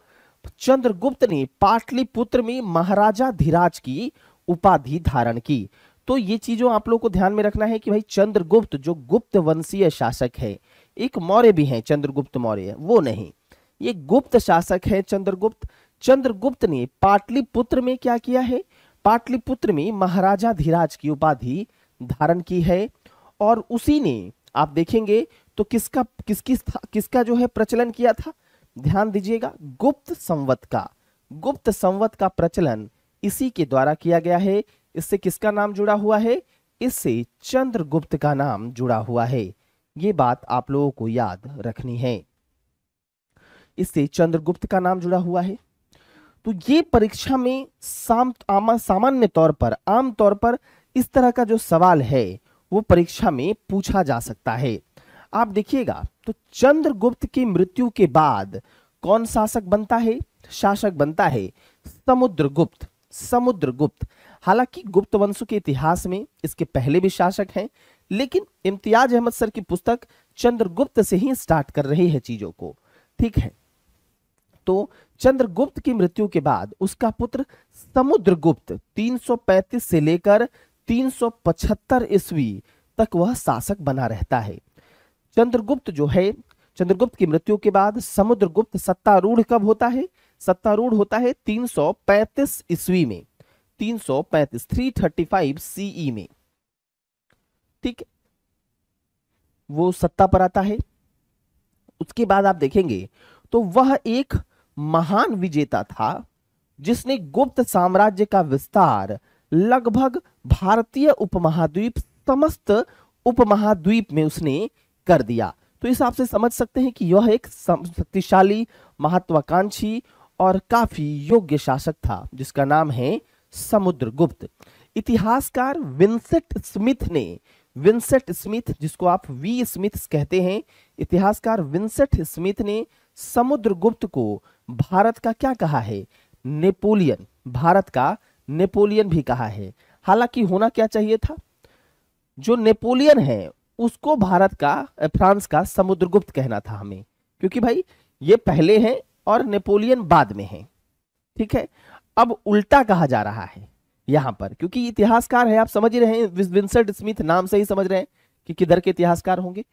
चंद्रगुप्त ने पाटलिपुत्र में महाराजा धीराज की उपाधि धारण की तो ये चीजों आप लोग को ध्यान में रखना है कि भाई चंद्रगुप्त जो गुप्त वंशीय शासक है एक मौर्य भी हैं चंद्रगुप्त मौर्य वो नहीं ये गुप्त शासक है चंद्रगुप्त चंद्रगुप्त ने पाटलिपुत्र में क्या किया है पाटलिपुत्र में महाराजा धीराज की उपाधि धारण की है और उसी ने आप देखेंगे तो किसका किसकी किसका जो है प्रचलन किया था ध्यान दीजिएगा गुप्त संवत का गुप्त संवत का प्रचलन इसी के द्वारा किया गया है इससे किसका नाम जुड़ा हुआ है इससे चंद्रगुप्त का नाम जुड़ा हुआ है ये बात आप लोगों को याद रखनी है इससे चंद्रगुप्त का नाम जुड़ा हुआ है तो ये परीक्षा में साम, सामान्य तौर पर आम तौर पर इस तरह का जो सवाल है वो परीक्षा में पूछा जा सकता है आप देखिएगा तो चंद्रगुप्त की मृत्यु के बाद कौन शासक बनता है शासक बनता है समुद्रगुप्त समुद्रगुप्त हालांकि गुप्त वंश के इतिहास में इसके पहले भी शासक हैं लेकिन इम्तियाज अहमद सर की पुस्तक चंद्रगुप्त से ही स्टार्ट कर रही है चीजों को ठीक है तो चंद्रगुप्त की मृत्यु के बाद उसका पुत्र समुद्रगुप्त 335 से लेकर 375 ईस्वी तक वह शासक बना रहता है चंद्रगुप्त जो है चंद्रगुप्त की मृत्यु के बाद समुद्रगुप्त सत्तारूढ़ कब होता है सत्तारूढ़ होता है 335 ईस्वी में 335 पैंतीस सीई e में ठीक वो सत्ता पर आता है उसके बाद आप देखेंगे तो वह एक महान विजेता था जिसने गुप्त साम्राज्य का विस्तार लगभग भारतीय उपमहाद्वीप समस्त उपमहाद्वीप में उसने कर दिया तो इस आपसे समझ सकते हैं कि यह एक शक्तिशाली महत्वाकांक्षी और काफी योग्य शासक था जिसका नाम है समुद्रगुप्त इतिहासकार विंसेंट स्मिथ ने विंसेंट स्मिथ जिसको आप वी स्मिथ कहते हैं इतिहासकार विंसेंट स्मिथ ने समुद्रगुप्त को भारत का क्या कहा है नेपोलियन भारत का नेपोलियन भी कहा है हालांकि होना क्या चाहिए था जो नेपोलियन है उसको भारत का फ्रांस का समुद्रगुप्त कहना था हमें क्योंकि भाई ये पहले हैं और नेपोलियन बाद में हैं ठीक है अब उल्टा कहा जा रहा है यहां पर क्योंकि इतिहासकार है आप समझ रहे हैं स्मिथ नाम से ही समझ रहे हैं कि किधर के इतिहासकार होंगे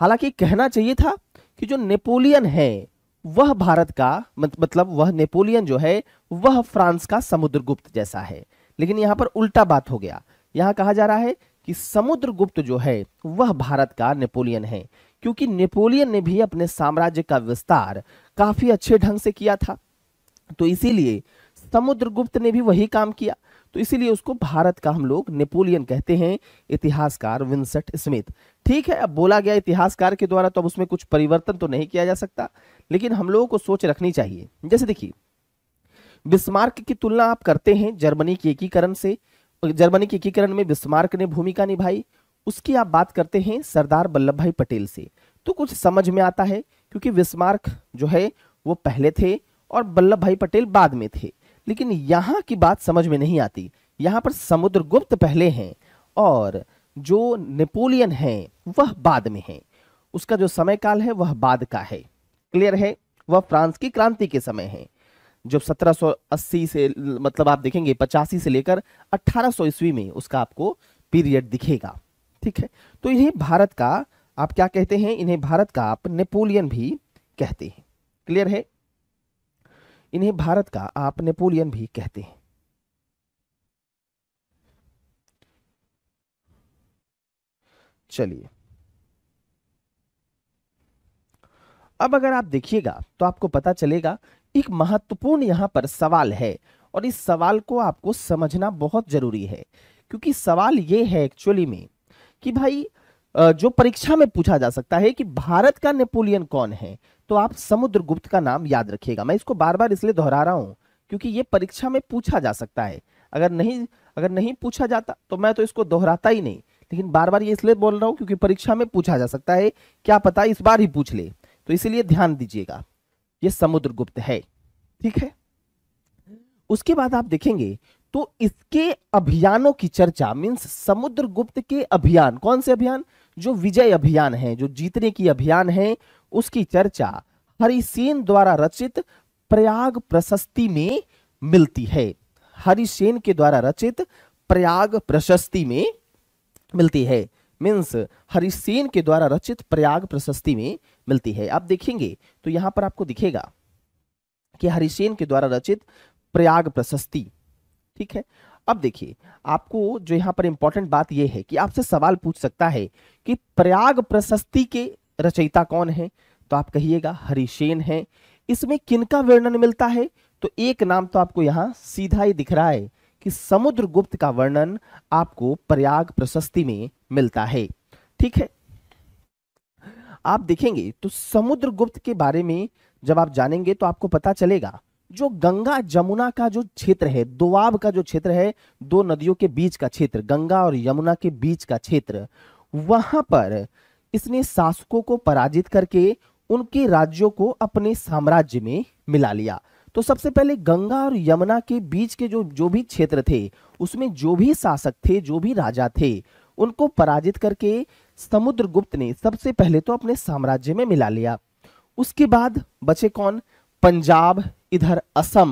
हालांकि कहना चाहिए था कि जो नेपोलियन है वह भारत का मतलब वह नेपोलियन जो है वह फ्रांस का समुद्रगुप्त जैसा है लेकिन यहां पर उल्टा बात हो गया यहां कहा जा रहा है कि समुद्रगुप्त जो है वह भारत का नेपोलियन है क्योंकि नेपोलियन ने भी अपने साम्राज्य का विस्तार काफी अच्छे ढंग से किया था तो इसीलिए समुद्रगुप्त ने भी वही काम किया तो इसीलिए उसको भारत का हम लोग नेपोलियन कहते हैं इतिहासकार विंसेंट स्मिथ ठीक है अब बोला गया इतिहासकार के द्वारा तो अब उसमें कुछ परिवर्तन तो नहीं किया जा सकता लेकिन हम लोगों को सोच रखनी चाहिए जैसे देखिए बिस्मार्क की तुलना आप करते हैं जर्मनी के एकीकरण से जर्मनी के एकीकरण में बिस्मार्क ने भूमिका निभाई उसकी आप बात करते हैं सरदार वल्लभ भाई पटेल से तो कुछ समझ में आता है क्योंकि बिस्मार्क जो है वो पहले थे और वल्लभ भाई पटेल बाद में थे लेकिन यहाँ की बात समझ में नहीं आती यहाँ पर समुद्रगुप्त पहले हैं और जो नेपोलियन है वह बाद में है उसका जो समय काल है वह बाद का है क्लियर है वह फ्रांस की क्रांति के समय है जो 1780 से मतलब आप देखेंगे पचासी से लेकर 1800 सौ ईस्वी में उसका आपको पीरियड दिखेगा ठीक है तो इन्हें भारत का आप क्या कहते हैं इन्हें भारत का आप नेपोलियन भी कहते हैं क्लियर है इन्हें भारत का आप नेपोलियन भी कहते हैं चलिए अब अगर आप देखिएगा तो आपको पता चलेगा एक महत्वपूर्ण यहाँ पर सवाल है और इस सवाल को आपको समझना बहुत ज़रूरी है क्योंकि सवाल ये है एक्चुअली में कि भाई जो परीक्षा में पूछा जा सकता है कि भारत का नेपोलियन कौन है तो आप समुद्रगुप्त का नाम याद रखिएगा मैं इसको बार बार इसलिए दोहरा रहा हूँ क्योंकि ये परीक्षा में पूछा जा सकता है अगर नहीं अगर नहीं पूछा जाता तो मैं तो इसको दोहराता ही नहीं लेकिन बार बार ये इसलिए बोल रहा हूँ क्योंकि परीक्षा में पूछा जा सकता है क्या पता इस बार ही पूछ ले तो इसलिए ध्यान दीजिएगा ये समुद्रगुप्त है ठीक है उसके बाद आप देखेंगे तो इसके अभियानों की चर्चा मीन्स समुद्रगुप्त के अभियान कौन से अभियान जो विजय अभियान है जो जीतने की अभियान है उसकी चर्चा हरिसेन द्वारा रचित प्रयाग प्रशस्ति में मिलती है हरिसेन के द्वारा रचित प्रयाग प्रशस्ति में मिलती है मीन्स हरिसेन के द्वारा रचित प्रयाग प्रशस्ति में मिलती है आप देखेंगे तो यहां पर आपको दिखेगा कि हरिसेन के द्वारा रचित प्रयाग प्रशस्ति ठीक है अब देखिए आपको जो यहां पर इंपॉर्टेंट बात यह है कि आपसे सवाल पूछ सकता है कि प्रयाग प्रशस्ति के रचयिता कौन है तो आप कहिएगा हरिसेन है इसमें किनका वर्णन मिलता है तो एक नाम तो आपको यहां सीधा ही दिख रहा है कि समुद्रगुप्त का वर्णन आपको प्रयाग प्रशस्ति में मिलता है ठीक है आप देखेंगे तो समुद्र गुप्त के बारे में जब आप जानेंगे तो आपको पता चलेगा जो गंगा जमुना का जो क्षेत्र है दोआब का जो क्षेत्र है दो नदियों के बीच का क्षेत्र गंगा और यमुना के बीच का क्षेत्र वहां पर इसने शासकों को पराजित करके उनके राज्यों को अपने साम्राज्य में मिला लिया तो सबसे पहले गंगा और यमुना के बीच के जो जो भी क्षेत्र थे उसमें जो भी शासक थे जो भी राजा थे उनको पराजित करके समुद्रगुप्त ने सबसे पहले तो अपने साम्राज्य में मिला लिया उसके बाद बचे कौन पंजाब इधर असम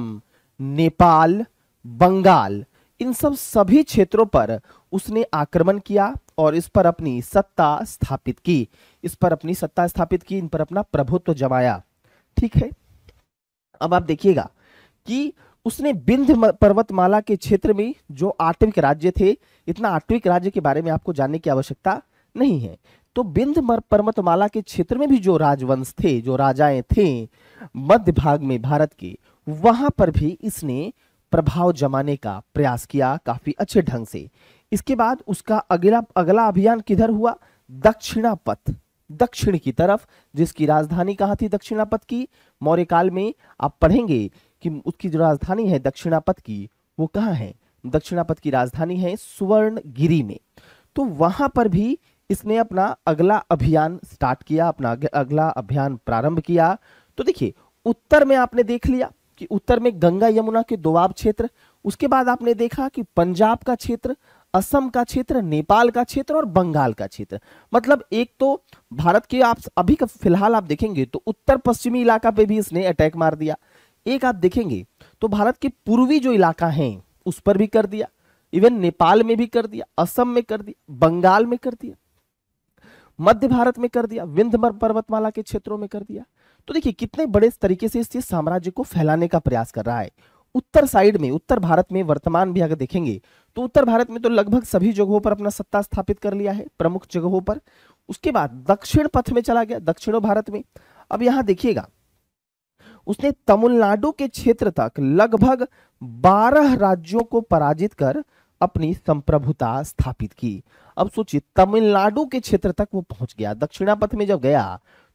नेपाल बंगाल इन सब सभी क्षेत्रों पर उसने आक्रमण किया और इस पर अपनी सत्ता स्थापित की इस पर अपनी सत्ता स्थापित की इन पर अपना प्रभुत्व जमाया ठीक है अब आप देखिएगा कि उसने बिंध पर्वतमाला के क्षेत्र में जो आत्विक राज्य थे इतना आत्विक राज्य के बारे में आपको जानने की आवश्यकता नहीं है तो बिंद पर्वतमाला के क्षेत्र में भी जो राजवंश थे जो राजाएं थे मध्य भाग में भारत के वहां पर भी इसने प्रभाव जमाने का प्रयास किया काफी अच्छे ढंग से इसके बाद उसका अगला अगला अभियान किधर हुआ दक्षिणापथ दक्षिण की तरफ जिसकी राजधानी कहाँ थी दक्षिणापथ की मौर्य काल में आप पढ़ेंगे कि उसकी जो राजधानी है दक्षिणापथ की वो कहाँ है दक्षिणापथ की राजधानी है सुवर्णगिरी में तो वहां पर भी इसने अपना अगला अभियान स्टार्ट किया अपना अगला अभियान प्रारंभ किया तो देखिए उत्तर में आपने देख लिया कि उत्तर में गंगा यमुना के दोआब क्षेत्र उसके बाद आपने देखा कि पंजाब का क्षेत्र असम का क्षेत्र नेपाल का क्षेत्र और बंगाल का क्षेत्र मतलब एक तो भारत के आप अभी का फिलहाल आप देखेंगे तो उत्तर पश्चिमी इलाका पे भी इसने अटैक मार दिया एक आप देखेंगे तो भारत के पूर्वी जो इलाका है उस पर भी कर दिया इवन नेपाल में भी कर दिया असम में कर दिया बंगाल में कर दिया मध्य भारत में कर दिया विंध्य पर्वतमाला के क्षेत्रों में कर दिया तो देखिए कितने बड़े तरीके से इस साम्राज्य को फैलाने का प्रयास कर रहा है उत्तर साइड में उत्तर भारत में वर्तमान भी अगर देखेंगे तो उत्तर भारत में तो लगभग सभी जगहों पर अपना सत्ता स्थापित कर लिया है प्रमुख जगहों पर उसके बाद दक्षिण पथ में चला गया दक्षिणों भारत में अब यहां देखिएगा उसने तमिलनाडु के क्षेत्र तक लगभग 12 राज्यों को पराजित कर अपनी संप्रभुता स्थापित की अब सोचिए तमिलनाडु के क्षेत्र तक वो पहुंच गया दक्षिणा पथ में जब गया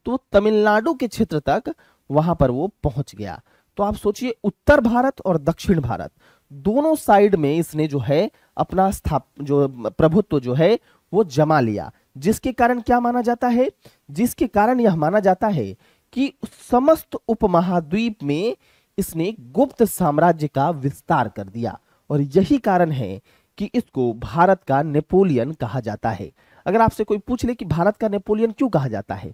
तो तमिलनाडु के क्षेत्र तक वहां पर वो पहुंच गया तो आप सोचिए उत्तर भारत और दक्षिण भारत दोनों साइड में इसने जो है अपना स्थाप जो प्रभुत्व जो है वो जमा लिया जिसके कारण क्या माना जाता है जिसके कारण यह माना जाता है कि समस्त उपमहाद्वीप में इसने गुप्त साम्राज्य का विस्तार कर दिया और यही कारण है कि इसको भारत का नेपोलियन कहा जाता है अगर आपसे कोई पूछ ले कि भारत का नेपोलियन क्यों कहा जाता है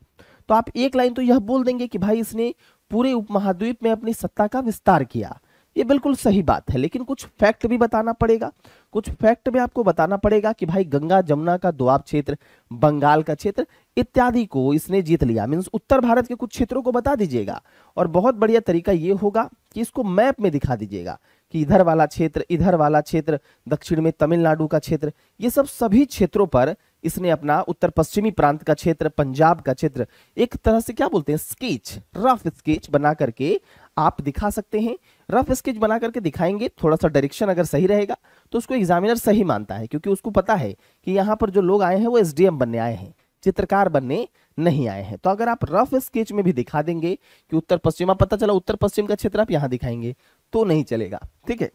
तो आप एक लाइन तो यह बोल देंगे कि भाई इसने पूरे उपमहाद्वीप में अपनी सत्ता का विस्तार किया ये बिल्कुल सही बात है लेकिन कुछ फैक्ट भी बताना पड़ेगा कुछ फैक्ट भी आपको बताना पड़ेगा कि भाई गंगा जमुना का दुआब क्षेत्र बंगाल का क्षेत्र इत्यादि को इसने जीत लिया मीन उत्तर भारत के कुछ क्षेत्रों को बता दीजिएगा और बहुत बढ़िया तरीका ये होगा कि इसको मैप में दिखा दीजिएगा कि इधर वाला क्षेत्र इधर वाला क्षेत्र दक्षिण में तमिलनाडु का क्षेत्र ये सब सभी क्षेत्रों पर इसने अपना उत्तर पश्चिमी प्रांत का क्षेत्र पंजाब का क्षेत्र एक तरह से क्या बोलते हैं स्केच रफ स्केच बना करके आप दिखा सकते हैं रफ स्केच बना करके दिखाएंगे थोड़ा सा डायरेक्शन अगर सही रहेगा तो उसको एग्जामिनर सही मानता है क्योंकि उसको पता है कि यहाँ पर जो लोग आए हैं वो एस बनने आए हैं चित्रकार बनने नहीं आए हैं तो अगर आप रफ स्केच में भी दिखा देंगे कि उत्तर पश्चिम आप पता चला उत्तर पश्चिम का क्षेत्र आप यहाँ दिखाएंगे तो नहीं चलेगा ठीक है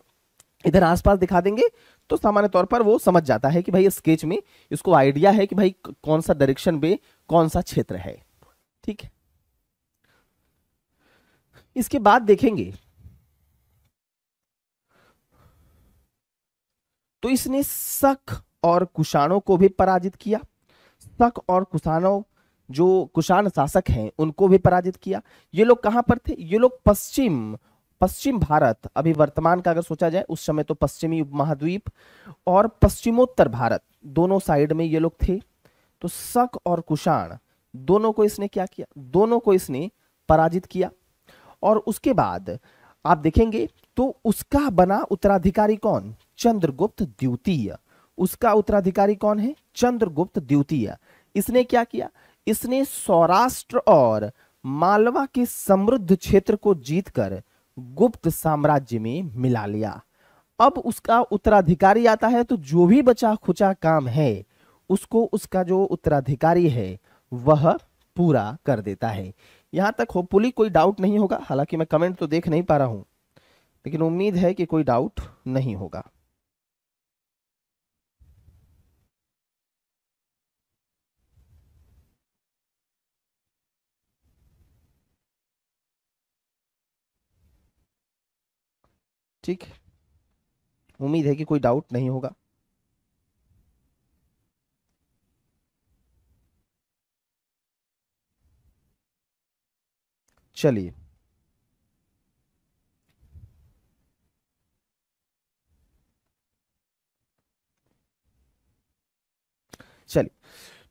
इधर आसपास दिखा देंगे तो सामान्य तौर पर वो समझ जाता है कि भाई स्केच में इसको आइडिया है कि भाई कौन सा डायरेक्शन में कौन सा क्षेत्र है ठीक है इसके बाद देखेंगे तो इसने शक और कुशाणों को भी पराजित किया शक और कुषाणों जो कुषाण शासक हैं उनको भी पराजित किया ये लोग कहां पर थे ये लोग पश्चिम पश्चिम भारत अभी वर्तमान का अगर सोचा जाए उस समय तो पश्चिमी महाद्वीप और पश्चिमोत्तर भारत दोनों साइड में ये लोग थे तो शक और कुषाण दोनों को इसने क्या किया दोनों को इसने पराजित किया और उसके बाद आप देखेंगे तो उसका बना उत्तराधिकारी कौन चंद्रगुप्त द्वितीय उसका उत्तराधिकारी कौन है चंद्रगुप्त द्वितीय इसने क्या किया इसने सौराष्ट्र और मालवा के समृद्ध क्षेत्र को जीतकर गुप्त साम्राज्य में मिला लिया अब उसका उत्तराधिकारी आता है तो जो भी बचा खुचा काम है उसको उसका जो उत्तराधिकारी है वह पूरा कर देता है यहां तक होपफुली कोई डाउट नहीं होगा हालांकि मैं कमेंट तो देख नहीं पा रहा हूं लेकिन उम्मीद है कि कोई डाउट नहीं होगा ठीक उम्मीद है कि कोई डाउट नहीं होगा चलिए चलिए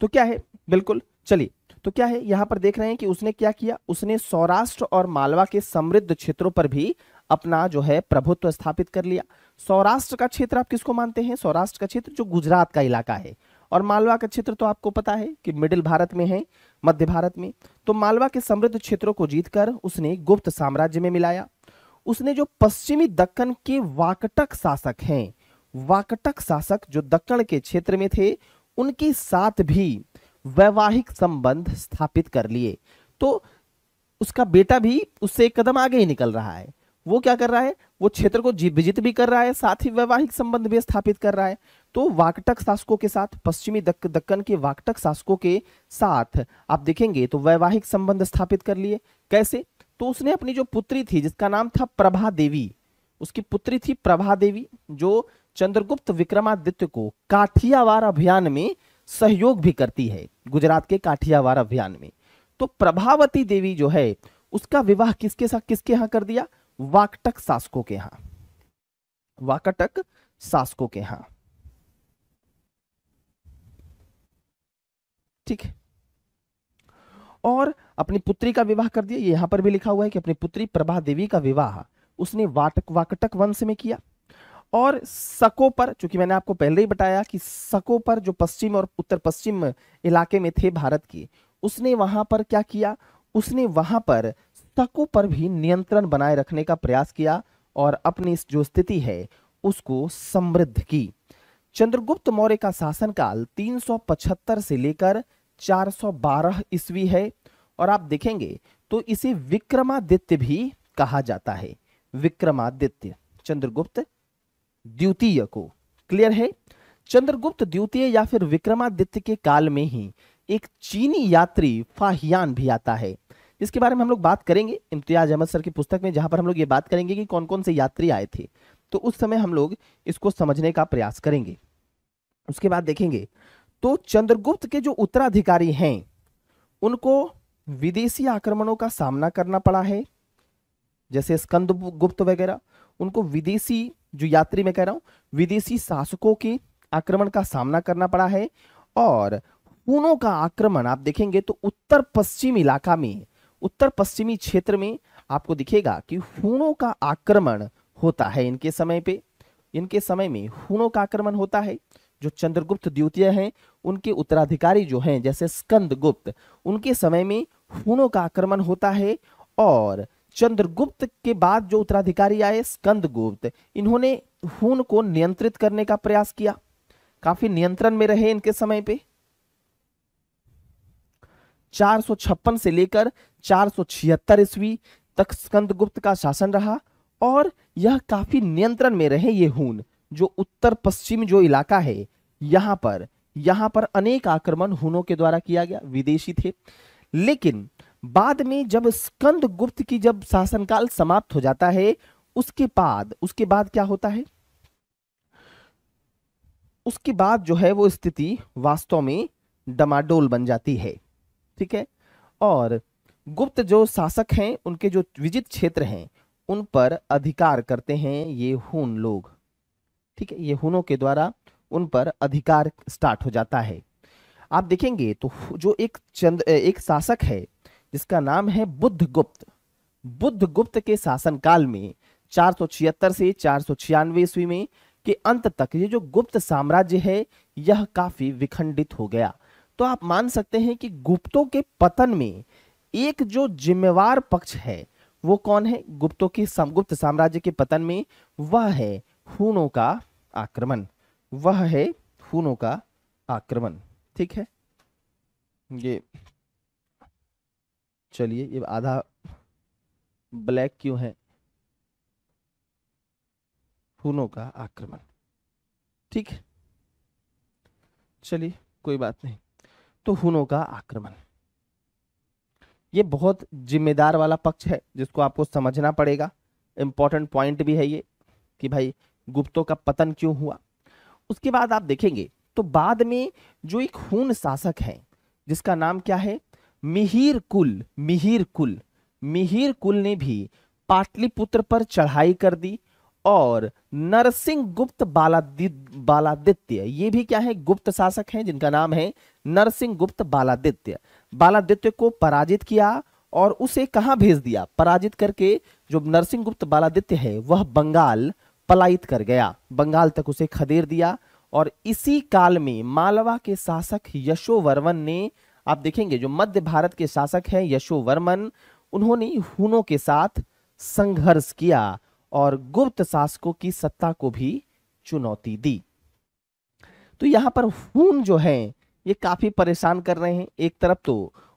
तो क्या है बिल्कुल चलिए तो क्या है यहां पर देख रहे हैं कि उसने क्या किया उसने सौराष्ट्र और मालवा के समृद्ध क्षेत्रों पर भी अपना जो है प्रभुत्व स्थापित कर लिया सौराष्ट्र का क्षेत्र आप किसको मानते हैं सौराष्ट्र का क्षेत्र जो गुजरात का इलाका है और मालवा का क्षेत्र तो आपको पता है कि मिडिल भारत में है मध्य भारत में तो मालवा के समृद्ध क्षेत्रों को जीतकर उसने गुप्त साम्राज्य में मिलाया उसने जो पश्चिमी दक्कन के वाकटक शासक हैं वाकटक शासक जो दक्कन के क्षेत्र में थे उनके साथ भी वैवाहिक संबंध स्थापित कर लिए तो उसका बेटा भी उससे एक कदम आगे ही निकल रहा है वो क्या कर रहा है वो क्षेत्र को विजित भी कर रहा है साथ ही वैवाहिक संबंध भी स्थापित कर रहा है तो वाकटक शासकों के साथ पश्चिमी दक, दक्कन के वाकटक शासकों के साथ आप देखेंगे तो वैवाहिक संबंध स्थापित कर लिए कैसे तो उसने अपनी जो पुत्री थी जिसका नाम था प्रभा देवी उसकी पुत्री थी प्रभा देवी जो चंद्रगुप्त विक्रमादित्य को काठियावार अभियान में सहयोग भी करती है गुजरात के काठियावार अभियान में तो प्रभावती देवी जो है उसका विवाह किसके साथ किसके यहाँ कर दिया वाकटक शासकों के यहां वाकटक शासकों के यहां ठीक है और अपनी पुत्री का विवाह कर दिया यहां पर भी लिखा हुआ है कि अपनी पुत्री प्रभा देवी का विवाह उसने वाटक वाकटक वंश में किया और सको पर चूंकि मैंने आपको पहले ही बताया कि सको पर जो पश्चिम और उत्तर पश्चिम इलाके में थे भारत के उसने वहां पर क्या किया उसने वहां पर तकों पर भी नियंत्रण बनाए रखने का प्रयास किया और अपनी जो स्थिति है उसको समृद्ध की चंद्रगुप्त मौर्य का शासनकाल 375 से लेकर 412 ईस्वी है और आप देखेंगे तो इसे विक्रमादित्य भी कहा जाता है विक्रमादित्य चंद्रगुप्त द्वितीय को क्लियर है चंद्रगुप्त द्वितीय या फिर विक्रमादित्य के काल में ही एक चीनी यात्री फाहियान भी आता है इसके बारे में हम लोग बात करेंगे इम्तियाज अहमद सर की पुस्तक में जहाँ पर हम लोग ये बात करेंगे कि कौन कौन से यात्री आए थे तो उस समय हम लोग इसको समझने का प्रयास करेंगे उसके बाद देखेंगे तो चंद्रगुप्त के जो उत्तराधिकारी हैं उनको विदेशी आक्रमणों का सामना करना पड़ा है जैसे स्कंद गुप्त वगैरह उनको विदेशी जो यात्री मैं कह रहा हूं विदेशी शासकों के आक्रमण का सामना करना पड़ा है और हूनों का आक्रमण आप देखेंगे तो उत्तर पश्चिम इलाका में उत्तर पश्चिमी क्षेत्र में आपको दिखेगा कि हूणों का आक्रमण होता है इनके समय पे इनके समय में हूणों का आक्रमण होता है जो चंद्रगुप्त द्वितीय हैं उनके उत्तराधिकारी जो हैं जैसे स्कंदगुप्त उनके समय में हूणों का आक्रमण होता है और चंद्रगुप्त के बाद जो उत्तराधिकारी आए स्कंदगुप्त इन्होंने हून को नियंत्रित करने का प्रयास किया काफी नियंत्रण में रहे इनके समय पे चार से लेकर चार ईस्वी तक स्कंदगुप्त का शासन रहा और यह काफी नियंत्रण में रहे ये हून जो उत्तर पश्चिम जो इलाका है यहाँ पर यहाँ पर अनेक आक्रमण हूनों के द्वारा किया गया विदेशी थे लेकिन बाद में जब स्कंद गुप्त की जब शासनकाल समाप्त हो जाता है उसके बाद उसके बाद क्या होता है उसके बाद जो है वो स्थिति वास्तव में डमाडोल बन जाती है ठीक है और गुप्त जो शासक हैं उनके जो विजित क्षेत्र हैं उन पर अधिकार करते हैं ये हुन लोग ठीक है ये हुनों के द्वारा उन पर अधिकार स्टार्ट हो जाता है आप देखेंगे तो जो एक चंद एक शासक है जिसका नाम है बुद्ध गुप्त बुद्ध गुप्त के शासनकाल में चार से चार ईस्वी में के अंत तक ये जो गुप्त साम्राज्य है यह काफी विखंडित हो गया तो आप मान सकते हैं कि गुप्तों के पतन में एक जो जिम्मेवार पक्ष है वो कौन है गुप्तों के गुप्त साम्राज्य के पतन में वह है हूणों का आक्रमण वह है हूणों का आक्रमण ठीक है ये चलिए ये आधा ब्लैक क्यों है हूनों का आक्रमण ठीक है चलिए कोई बात नहीं तो हुनों का आक्रमण ये बहुत जिम्मेदार वाला पक्ष है जिसको आपको समझना पड़ेगा इंपॉर्टेंट पॉइंट भी है ये कि भाई गुप्तों का पतन क्यों हुआ उसके बाद आप देखेंगे तो बाद में जो एक हून शासक है जिसका नाम क्या है मिहिर कुल मिहिर कुल मिहिर कुल ने भी पाटलिपुत्र पर चढ़ाई कर दी और नरसिंह गुप्त बालादित्य ये भी क्या है गुप्त शासक हैं जिनका नाम है नरसिंह गुप्त बालादित्य बालादित्य को पराजित किया और उसे कहाँ भेज दिया पराजित करके जो नरसिंह गुप्त बालादित्य है वह बंगाल पलायित कर गया बंगाल तक उसे खदेड़ दिया और इसी काल में मालवा के शासक यशोवर्मन ने आप देखेंगे जो मध्य भारत के शासक हैं यशोवर्मन उन्होंने हुनों के साथ संघर्ष किया और गुप्त शासकों की सत्ता को भी चुनौती दी तो यहां पर हुन जो हैं ये काफी परेशान कर रहे हैं एक तरफ तो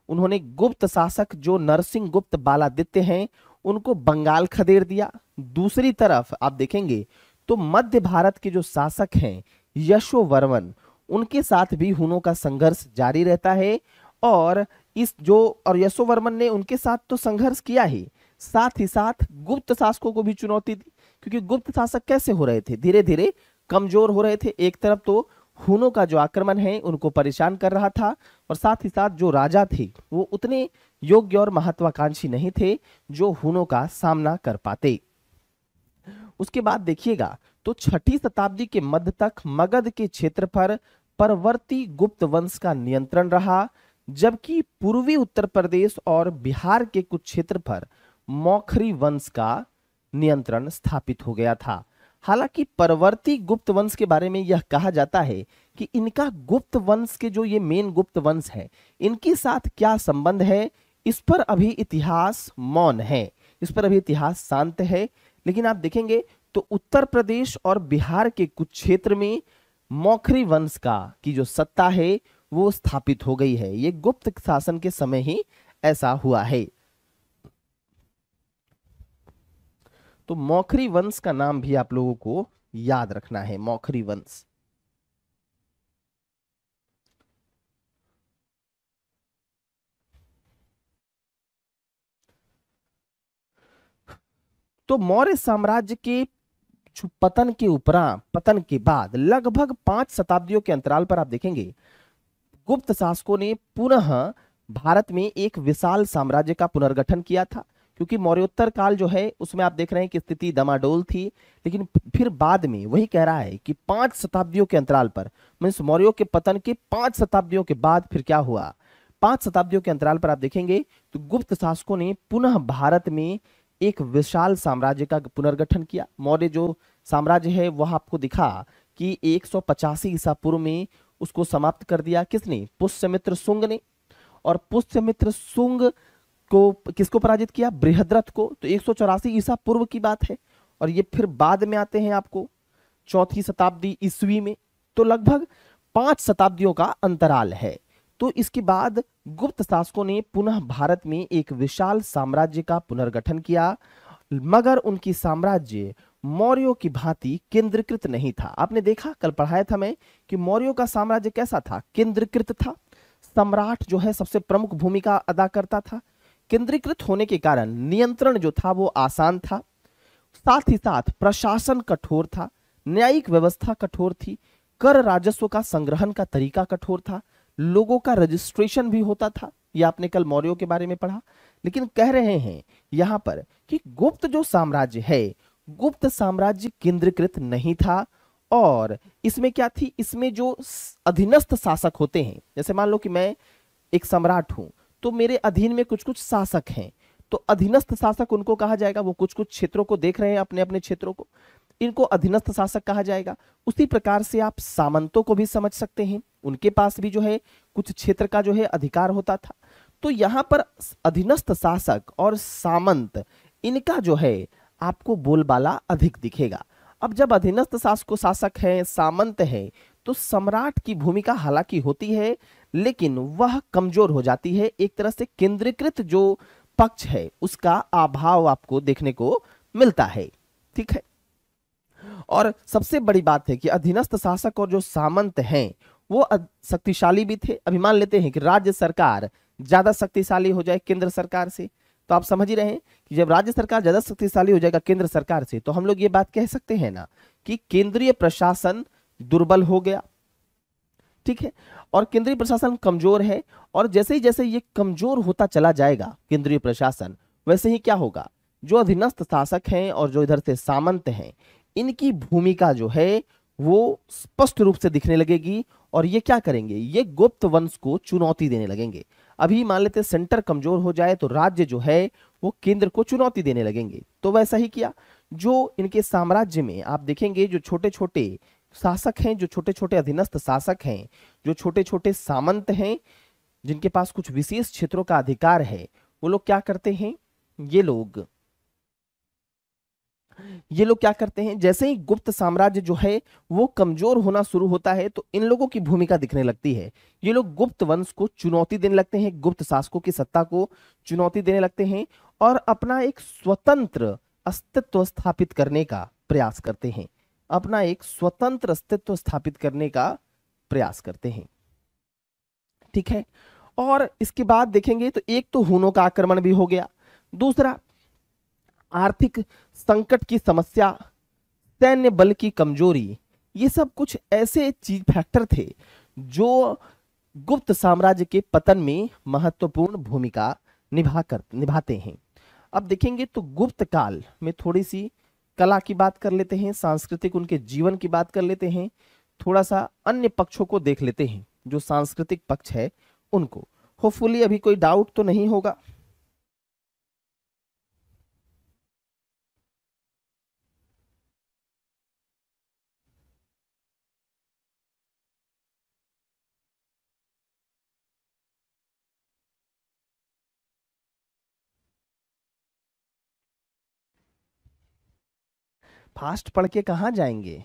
उन्होंने गुप्त शासक जो नरसिंह गुप्त बालादित्य हैं उनको बंगाल खदेड़ दिया दूसरी तरफ आप देखेंगे तो मध्य भारत के जो शासक हैं यशोवर्मन उनके साथ भी हुनों का संघर्ष जारी रहता है और इस जो और यशोवर्मन ने उनके साथ तो संघर्ष किया ही साथ ही साथ गुप्त शासकों को भी चुनौती दी क्योंकि गुप्त शासक कैसे हो रहे थे धीरे धीरे कमजोर हो रहे थे एक तरफ तो हुनों का जो आक्रमण है उनको परेशान कर रहा था और साथ ही साथ जो राजा थे वो उतने योग्य और महत्वाकांक्षी नहीं थे जो हुनों का सामना कर पाते उसके बाद देखिएगा तो छठी शताब्दी के मध्य तक मगध के क्षेत्र पर परवर्ती गुप्त वंश का नियंत्रण रहा जबकि पूर्वी उत्तर प्रदेश और बिहार के कुछ क्षेत्र पर मौखरी वंश का नियंत्रण स्थापित हो गया था हालांकि परवर्ती गुप्त वंश के बारे में यह कहा जाता है कि इनका गुप्त वंश के जो ये मेन गुप्त वंश है इनके साथ क्या संबंध है इस पर अभी इतिहास मौन है इस पर अभी इतिहास शांत है लेकिन आप देखेंगे तो उत्तर प्रदेश और बिहार के कुछ क्षेत्र में मौखरी वंश का की जो सत्ता है वो स्थापित हो गई है ये गुप्त शासन के समय ही ऐसा हुआ है तो मौखरी वंश का नाम भी आप लोगों को याद रखना है मौखरी वंश तो मौर्य साम्राज्य के पतन के उपरा पतन के बाद लगभग पांच शताब्दियों के अंतराल पर आप देखेंगे गुप्त शासकों ने पुनः भारत में एक विशाल साम्राज्य का पुनर्गठन किया था क्योंकि मौर्योत्तर काल जो है उसमें आप देख रहे हैं कि स्थिति दमाडोल थी लेकिन फिर बाद में वही कह रहा है कि पांच शताब्दियों के अंतराल पर मीन्स मौर्यों के पतन के पांच शताब्दियों के बाद फिर क्या हुआ पांच शताब्दियों के अंतराल पर आप देखेंगे तो गुप्त शासकों ने पुनः भारत में एक विशाल साम्राज्य का पुनर्गठन किया मौर्य जो साम्राज्य है वह आपको दिखा कि एक सौ ईसा पूर्व में उसको समाप्त कर दिया किसने पुष्यमित्र सुंग ने और पुष्यमित्र सुंग को किसको पराजित किया बृहद्रथ को तो एक सौ ईसा पूर्व की बात है और ये फिर बाद में आते हैं आपको चौथी शताब्दी ईस्वी में तो लगभग पांच शताब्दियों का अंतराल है तो इसके बाद गुप्त शासकों ने पुनः भारत में एक विशाल साम्राज्य का पुनर्गठन किया मगर उनकी साम्राज्य मौर्यों की भांति केंद्रीकृत नहीं था आपने देखा कल पढ़ाया था मैं कि मौर्यों का साम्राज्य कैसा था केंद्रीकृत था सम्राट जो है सबसे प्रमुख भूमिका अदा करता था केंद्रीकृत होने के कारण नियंत्रण जो था वो आसान था साथ ही साथ प्रशासन कठोर था न्यायिक व्यवस्था कठोर थी कर राजस्व का संग्रहण का तरीका कठोर था लोगों का रजिस्ट्रेशन भी होता था ये आपने कल मौर्यों के बारे में पढ़ा लेकिन कह रहे हैं यहां पर कि गुप्त जो साम्राज्य है गुप्त साम्राज्य केंद्रीकृत नहीं था और इसमें क्या थी इसमें जो अधीनस्थ शासक होते हैं जैसे मान लो कि मैं एक सम्राट हूं तो मेरे अधीन में कुछ कुछ शासक हैं तो अधीनस्थ शासक उनको कहा जाएगा वो कुछ कुछ क्षेत्रों को देख रहे हैं अपने अपने क्षेत्रों को इनको अधीनस्थ शासक कहा जाएगा उसी प्रकार से आप सामंतों को भी समझ सकते हैं उनके पास भी जो है कुछ क्षेत्र का जो है अधिकार होता था तो यहाँ पर अधीनस्थ शासक और सामंत इनका जो है आपको बोलबाला अधिक दिखेगा अब जब अधीनस्थ शासक शासक है सामंत है तो सम्राट की भूमिका हालांकि होती है लेकिन वह कमजोर हो जाती है एक तरह से केंद्रीकृत जो पक्ष है उसका अभाव आपको देखने को मिलता है ठीक है और सबसे बड़ी बात है कि अधीनस्थ शासक और जो सामंत हैं वो शक्तिशाली भी थे अभी मान लेते हैं कि राज्य सरकार ज्यादा शक्तिशाली हो जाए केंद्र सरकार से तो आप समझ ही रहे हैं कि जब राज्य सरकार ज्यादा शक्तिशाली हो जाएगा केंद्र सरकार से तो हम लोग ये बात कह सकते हैं ना कि केंद्रीय प्रशासन दुर्बल हो गया ठीक है और केंद्रीय प्रशासन कमजोर है और जैसे ही जैसे ये कमजोर होता चला जाएगा केंद्रीय प्रशासन वैसे ही क्या होगा जो अधीनस्थ शासक हैं और जो इधर से सामंत हैं इनकी भूमिका जो है वो स्पष्ट रूप से दिखने लगेगी और ये क्या करेंगे ये गुप्त वंश को चुनौती देने लगेंगे अभी मान लेते सेंटर कमजोर हो जाए तो राज्य जो है वो केंद्र को चुनौती देने लगेंगे तो वैसा ही किया जो इनके साम्राज्य में आप देखेंगे जो छोटे छोटे शासक हैं जो छोटे छोटे अधीनस्थ शासक हैं जो छोटे छोटे सामंत हैं जिनके पास कुछ विशेष क्षेत्रों का अधिकार है वो लोग क्या करते हैं ये लोग ये लोग क्या करते हैं जैसे ही गुप्त साम्राज्य जो है वो कमजोर होना शुरू होता है तो इन लोगों की भूमिका दिखने लगती है ये लोग गुप्त वंश को चुनौती देने लगते हैं गुप्त शासकों की सत्ता को चुनौती देने लगते हैं और अपना एक स्वतंत्र अस्तित्व स्थापित करने का प्रयास करते हैं अपना एक स्वतंत्र अस्तित्व स्थापित करने का प्रयास करते हैं ठीक है और इसके बाद देखेंगे तो एक तो हुनों का आक्रमण भी हो गया दूसरा आर्थिक संकट की समस्या सैन्य बल की कमजोरी ये सब कुछ ऐसे चीज फैक्टर थे जो गुप्त साम्राज्य के पतन में महत्वपूर्ण भूमिका निभा कर निभाते हैं अब देखेंगे तो गुप्त काल में थोड़ी सी कला की बात कर लेते हैं सांस्कृतिक उनके जीवन की बात कर लेते हैं थोड़ा सा अन्य पक्षों को देख लेते हैं जो सांस्कृतिक पक्ष है उनको होपफुली अभी कोई डाउट तो नहीं होगा फास्ट पढ़ के कहाँ जाएंगे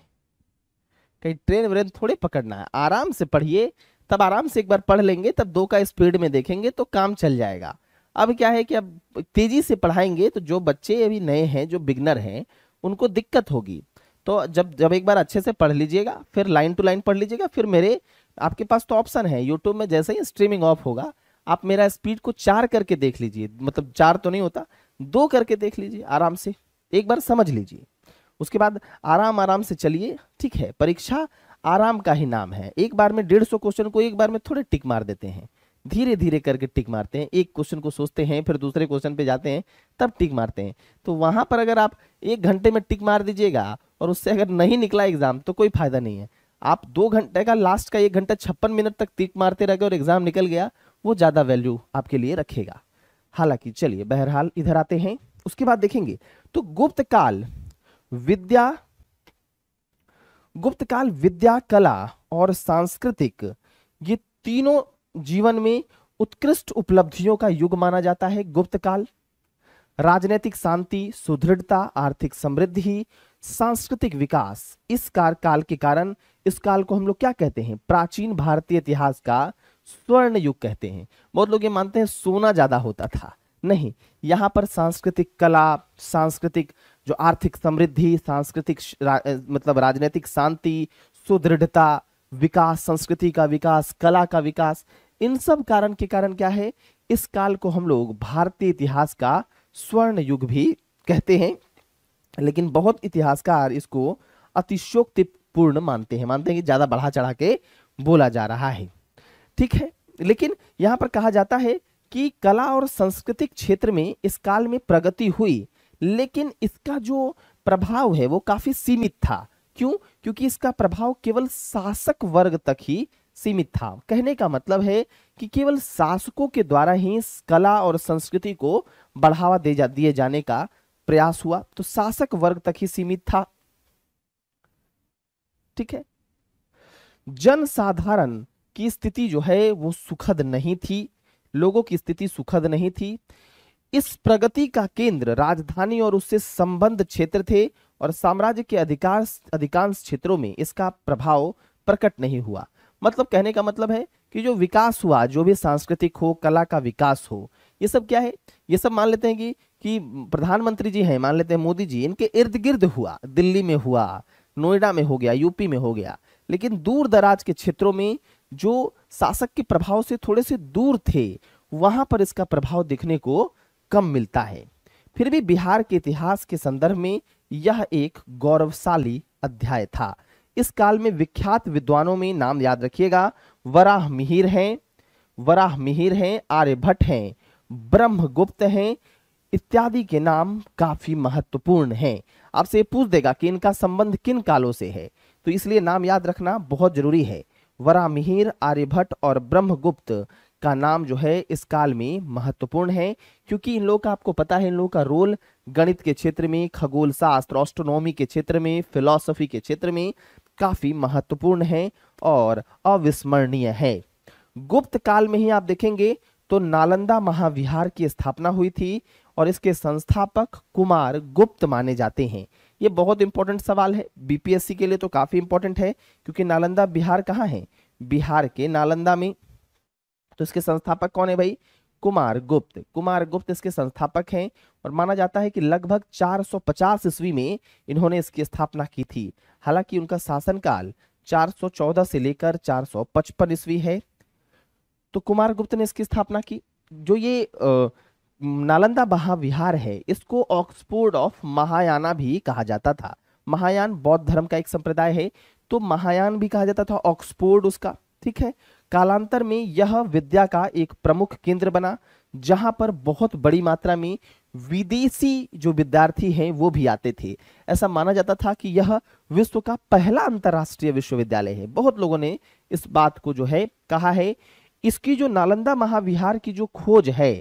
कहीं ट्रेन व्रेन थोड़े पकड़ना है आराम से पढ़िए तब आराम से एक बार पढ़ लेंगे तब दो का स्पीड में देखेंगे तो काम चल जाएगा अब क्या है कि अब तेज़ी से पढ़ाएंगे तो जो बच्चे अभी नए हैं जो बिगनर हैं उनको दिक्कत होगी तो जब जब एक बार अच्छे से पढ़ लीजिएगा फिर लाइन टू लाइन पढ़ लीजिएगा फिर मेरे आपके पास तो ऑप्शन है यूट्यूब में जैसे ही स्ट्रीमिंग ऑफ होगा आप मेरा स्पीड को चार करके देख लीजिए मतलब चार तो नहीं होता दो करके देख लीजिए आराम से एक बार समझ लीजिए उसके बाद आराम आराम से चलिए ठीक है परीक्षा आराम का ही नाम है एक बार में डेढ़ सौ क्वेश्चन को एक बार में थोड़े टिक मार देते हैं धीरे धीरे करके टिक मारते हैं एक क्वेश्चन को सोचते हैं फिर दूसरे क्वेश्चन पे जाते हैं तब टिक मारते हैं तो वहाँ पर अगर आप एक घंटे में टिक मार दीजिएगा और उससे अगर नहीं निकला एग्जाम तो कोई फायदा नहीं है आप दो घंटे का लास्ट का एक घंटा छप्पन मिनट तक टिक मारते रह गए और एग्जाम निकल गया वो ज़्यादा वैल्यू आपके लिए रखेगा हालांकि चलिए बहरहाल इधर आते हैं उसके बाद देखेंगे तो गुप्त काल विद्या गुप्त काल विद्या कला और सांस्कृतिक ये तीनों जीवन में उत्कृष्ट उपलब्धियों का युग माना जाता है गुप्त काल राजनीतिक शांति सुदृढ़ता आर्थिक समृद्धि सांस्कृतिक विकास इस कार काल के कारण इस काल को हम लोग क्या कहते हैं प्राचीन भारतीय इतिहास का स्वर्ण युग कहते हैं बहुत लोग ये मानते हैं सोना ज्यादा होता था नहीं यहां पर सांस्कृतिक कला सांस्कृतिक जो आर्थिक समृद्धि सांस्कृतिक रा, मतलब राजनीतिक शांति सुदृढ़ता विकास संस्कृति का विकास कला का विकास इन सब कारण के कारण क्या है इस काल को हम लोग भारतीय इतिहास का स्वर्ण युग भी कहते हैं लेकिन बहुत इतिहासकार इसको अतिशोक्तिपूर्ण मानते हैं मानते हैं कि ज़्यादा बढ़ा चढ़ा के बोला जा रहा है ठीक है लेकिन यहाँ पर कहा जाता है कि कला और सांस्कृतिक क्षेत्र में इस काल में प्रगति हुई लेकिन इसका जो प्रभाव है वो काफी सीमित था क्यों क्योंकि इसका प्रभाव केवल शासक वर्ग तक ही सीमित था कहने का मतलब है कि केवल शासकों के द्वारा ही कला और संस्कृति को बढ़ावा दे जा दिए जाने का प्रयास हुआ तो शासक वर्ग तक ही सीमित था ठीक है जनसाधारण की स्थिति जो है वो सुखद नहीं थी लोगों की स्थिति सुखद नहीं थी इस प्रगति का केंद्र राजधानी और उससे संबंध क्षेत्र थे और साम्राज्य के अधिकांश अधिकांश क्षेत्रों में इसका प्रभाव प्रकट नहीं हुआ मतलब कहने का मतलब है कि जो विकास हुआ जो भी सांस्कृतिक हो कला का विकास हो ये सब क्या है ये सब मान लेते हैं कि कि प्रधानमंत्री जी हैं मान लेते हैं मोदी जी इनके इर्द गिर्द हुआ दिल्ली में हुआ नोएडा में हो गया यूपी में हो गया लेकिन दूर दराज के क्षेत्रों में जो शासक के प्रभाव से थोड़े से दूर थे वहां पर इसका प्रभाव दिखने को कम मिलता है फिर भी बिहार के इतिहास के संदर्भ में यह एक गौरवशाली अध्याय था इस काल में विख्यात विद्वानों में नाम याद रखिएगा वराह मिहिर हैं वराह मिहिर हैं आर्यभट्ट हैं ब्रह्मगुप्त हैं इत्यादि के नाम काफी महत्वपूर्ण हैं आपसे पूछ देगा कि इनका संबंध किन कालों से है तो इसलिए नाम याद रखना बहुत जरूरी है वराह मिहिर आर्यभट्ट और ब्रह्मगुप्त का नाम जो है इस काल में महत्वपूर्ण है क्योंकि इन लोगों का आपको पता है इन लोगों का रोल गणित के क्षेत्र में खगोल शास्त्र ऑस्ट्रोनॉमी के क्षेत्र में फिलोसफी के क्षेत्र में काफी महत्वपूर्ण है और अविस्मरणीय है गुप्त काल में ही आप देखेंगे तो नालंदा महाविहार की स्थापना हुई थी और इसके संस्थापक कुमार गुप्त माने जाते हैं ये बहुत इंपॉर्टेंट सवाल है बीपीएससी के लिए तो काफी इंपॉर्टेंट है क्योंकि नालंदा बिहार कहाँ है बिहार के नालंदा में तो इसके संस्थापक कौन है भाई कुमार गुप्त कुमार गुप्त इसके संस्थापक हैं और माना जाता है कि लगभग 450 सौ ईस्वी में इन्होंने इसकी स्थापना की थी हालांकि उनका शासनकाल 414 से लेकर 455 सौ ईस्वी है तो कुमार गुप्त ने इसकी स्थापना की जो ये आ, नालंदा महाविहार है इसको ऑक्सफोर्ड ऑफ महायाना भी कहा जाता था महायान बौद्ध धर्म का एक संप्रदाय है तो महायान भी कहा जाता था ऑक्सफोर्ड उसका ठीक है कालांतर में यह विद्या का एक प्रमुख केंद्र बना जहां पर बहुत बड़ी मात्रा में विदेशी जो विद्यार्थी हैं वो भी आते थे ऐसा माना जाता था कि यह विश्व का पहला अंतर्राष्ट्रीय विश्वविद्यालय है बहुत लोगों ने इस बात को जो है कहा है इसकी जो नालंदा महाविहार की जो खोज है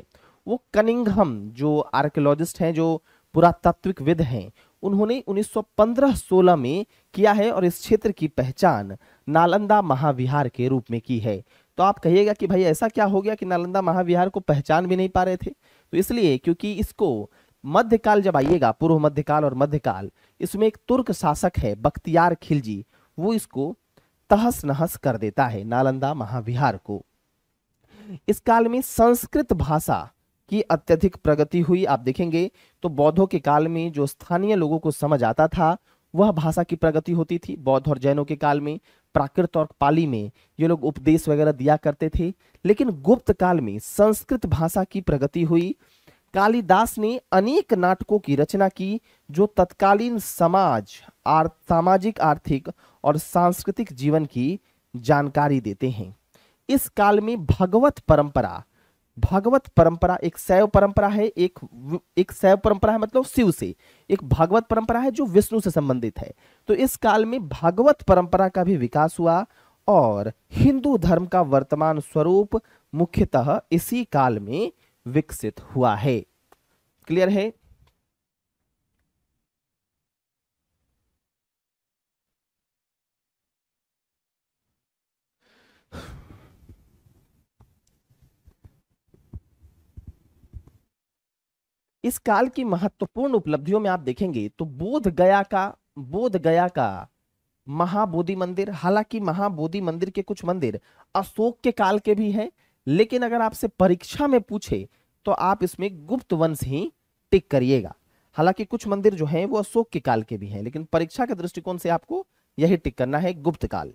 वो कनिंगहम जो आर्कोलॉजिस्ट हैं जो पुरातात्विक विद हैं उन्होंने 1915-16 में किया है और इस क्षेत्र की पहचान नालंदा महाविहार के रूप में की है तो आप कहिएगा कि भाई ऐसा क्या हो गया कि नालंदा महाविहार को पहचान भी नहीं पा रहे थे तो इसलिए क्योंकि इसको मध्यकाल जब आइएगा पूर्व मध्यकाल और मध्यकाल इसमें एक तुर्क शासक है बख्तियार खिलजी वो इसको तहस नहस कर देता है नालंदा महाविहार को इस काल में संस्कृत भाषा की अत्यधिक प्रगति हुई आप देखेंगे तो बौद्धों के काल में जो स्थानीय लोगों को समझ आता था वह भाषा की प्रगति होती थी बौद्ध और जैनों के काल में प्राकृत और पाली में ये लोग उपदेश वगैरह दिया करते थे लेकिन गुप्त काल में संस्कृत भाषा की प्रगति हुई कालिदास ने अनेक नाटकों की रचना की जो तत्कालीन समाज आर सामाजिक आर्थिक और सांस्कृतिक जीवन की जानकारी देते हैं इस काल में भगवत परंपरा भागवत परंपरा एक शैव परंपरा है एक एक शैव परंपरा है मतलब शिव से एक भागवत परंपरा है जो विष्णु से संबंधित है तो इस काल में भागवत परंपरा का भी विकास हुआ और हिंदू धर्म का वर्तमान स्वरूप मुख्यतः इसी काल में विकसित हुआ है क्लियर है इस काल की महत्वपूर्ण उपलब्धियों में आप देखेंगे तो बोध गया का बोध गया का महाबोधि मंदिर हालांकि महाबोधि मंदिर के कुछ मंदिर अशोक के काल के भी हैं लेकिन अगर आपसे परीक्षा में पूछे तो आप इसमें गुप्त वंश ही टिक करिएगा हालांकि कुछ मंदिर जो हैं वो अशोक के काल के भी हैं लेकिन परीक्षा के दृष्टिकोण से आपको यही टिक करना है गुप्त काल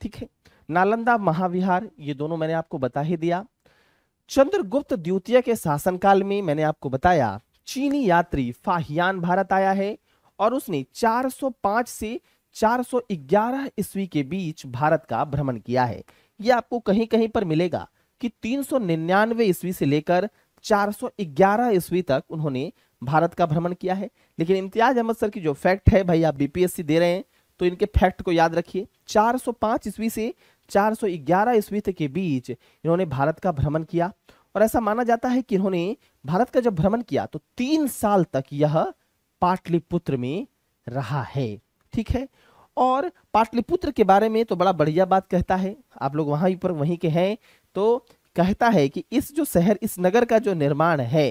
ठीक है नालंदा महाविहार ये दोनों मैंने आपको बता ही दिया चंद्रगुप्त द्वितीय के शासनकाल में मैंने आपको बताया चीनी यात्री फाहियान भारत आया है और उसने 405 से 411 ईस्वी के बीच भारत का भ्रमण किया है यह आपको कहीं कहीं पर मिलेगा कि 399 सौ ईस्वी से लेकर 411 ईस्वी तक उन्होंने भारत का भ्रमण किया है लेकिन इम्तियाज अहमद सर की जो फैक्ट है भाई आप बीपीएससी दे रहे हैं तो इनके फैक्ट को याद रखिए 405 ईस्वी से 411 ईस्वी के बीच इन्होंने भारत का भ्रमण किया और ऐसा माना जाता है कि इन्होंने भारत का जब भ्रमण किया तो तीन साल तक यह पाटलिपुत्र में रहा है ठीक है और पाटलिपुत्र के बारे में तो बड़ा बढ़िया बात कहता है आप लोग वहां पर वहीं के हैं तो कहता है कि इस जो शहर इस नगर का जो निर्माण है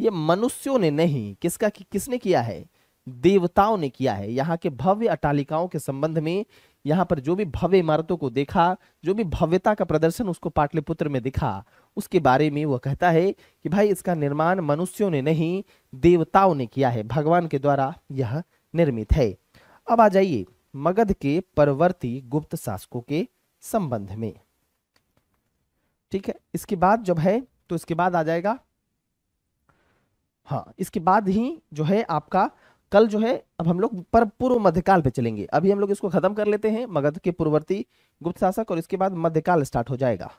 ये मनुष्यों ने नहीं किसका कि, किसने किया है देवताओं ने किया है यहाँ के भव्य अटालिकाओं के संबंध में यहाँ पर जो भी भव्य इमारतों को देखा जो भी भव्यता का प्रदर्शन उसको पाटलिपुत्र में दिखा उसके बारे में वह कहता है कि भाई इसका निर्माण मनुष्यों ने नहीं देवताओं ने किया है भगवान के द्वारा यह निर्मित है अब आ जाइए मगध के परवर्ती गुप्त शासकों के संबंध में ठीक है इसके बाद जब है तो इसके बाद आ जाएगा हाँ इसके बाद ही जो है आपका कल जो है अब हम लोग पर पूर्व मध्यकाल पे चलेंगे अभी हम लोग इसको खत्म कर लेते हैं मगध के पूर्ववर्ती गुप्त शासक और इसके बाद मध्यकाल स्टार्ट हो जाएगा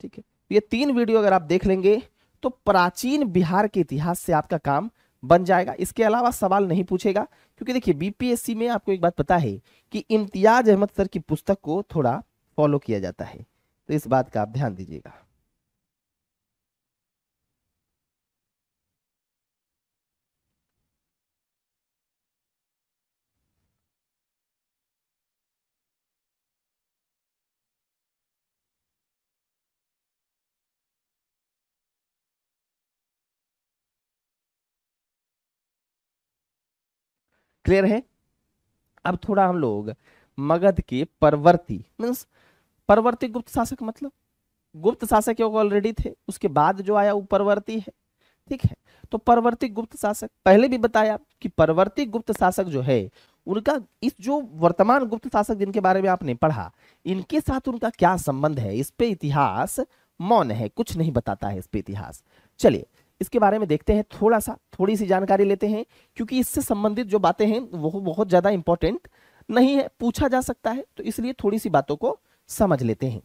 ठीक है ये तीन वीडियो अगर आप देख लेंगे तो प्राचीन बिहार के इतिहास से आपका काम बन जाएगा इसके अलावा सवाल नहीं पूछेगा क्योंकि देखिए बीपीएससी में आपको एक बात पता है कि इम्तियाज अहमद सर की पुस्तक को थोड़ा फॉलो किया जाता है तो इस बात का आप ध्यान दीजिएगा क्लियर है अब थोड़ा हम लोग मगध के परवर्ती मीन्स परवर्ती गुप्त शासक मतलब गुप्त शासक योग ऑलरेडी थे उसके बाद जो आया वो परवर्ती है ठीक है तो परवर्ती गुप्त शासक पहले भी बताया कि परवर्ती गुप्त शासक जो है उनका इस जो वर्तमान गुप्त शासक जिनके बारे में आपने पढ़ा इनके साथ उनका क्या संबंध है इस पे इतिहास मौन है कुछ नहीं बताता है इस पे इतिहास चलिए इसके बारे में देखते हैं थोड़ा सा थोड़ी सी जानकारी लेते हैं क्योंकि इससे संबंधित जो बातें हैं वो बहुत ज़्यादा इंपॉर्टेंट नहीं है पूछा जा सकता है तो इसलिए थोड़ी सी बातों को समझ लेते हैं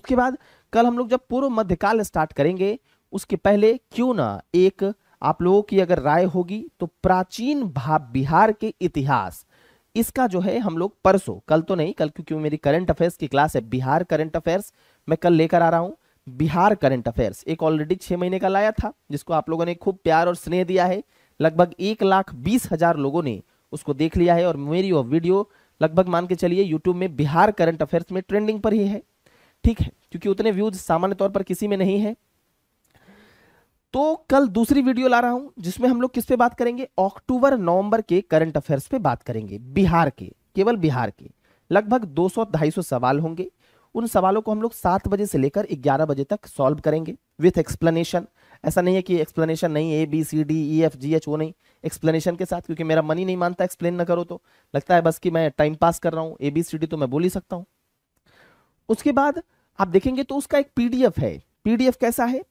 उसके बाद कल हम लोग जब पूर्व मध्यकाल स्टार्ट करेंगे उसके पहले क्यों ना एक आप लोगों की अगर राय होगी तो प्राचीन भाव बिहार के इतिहास इसका जो है हम लोग परसों कल तो नहीं कल क्योंकि मेरी करंट अफेयर्स की क्लास है बिहार करंट अफेयर्स मैं कल लेकर आ रहा हूं बिहार करंट अफेयर्स एक ऑलरेडी छह महीने का लाया था जिसको आप लोगों ने खूब प्यार और स्नेह दिया है लगभग एक लाख बीस हजार लोगों ने उसको देख लिया है और मेरी वो वीडियो लगभग मान के चलिए यूट्यूब में बिहार करंट अफेयर्स में ट्रेंडिंग पर ही है ठीक है क्योंकि उतने व्यूज सामान्य तौर पर किसी में नहीं है तो कल दूसरी वीडियो ला रहा हूं जिसमें हम लोग किस पे बात करेंगे अक्टूबर नवंबर के करंट अफेयर्स पे बात करेंगे बिहार के केवल बिहार के लगभग 200 250 सवाल होंगे उन सवालों को हम लोग सात बजे से लेकर ग्यारह बजे तक सॉल्व करेंगे विथ एक्सप्लेनेशन ऐसा नहीं है कि एक्सप्लेनेशन नहीं A B C D E F G H वो नहीं एक्सप्लेनेशन के साथ क्योंकि मेरा मन ही नहीं मानता एक्सप्लेन ना करो तो लगता है बस कि मैं टाइम पास कर रहा हूँ ए बी सी डी तो मैं बोल ही सकता हूँ उसके बाद आप देखेंगे तो उसका एक पीडीएफ है पीडीएफ कैसा है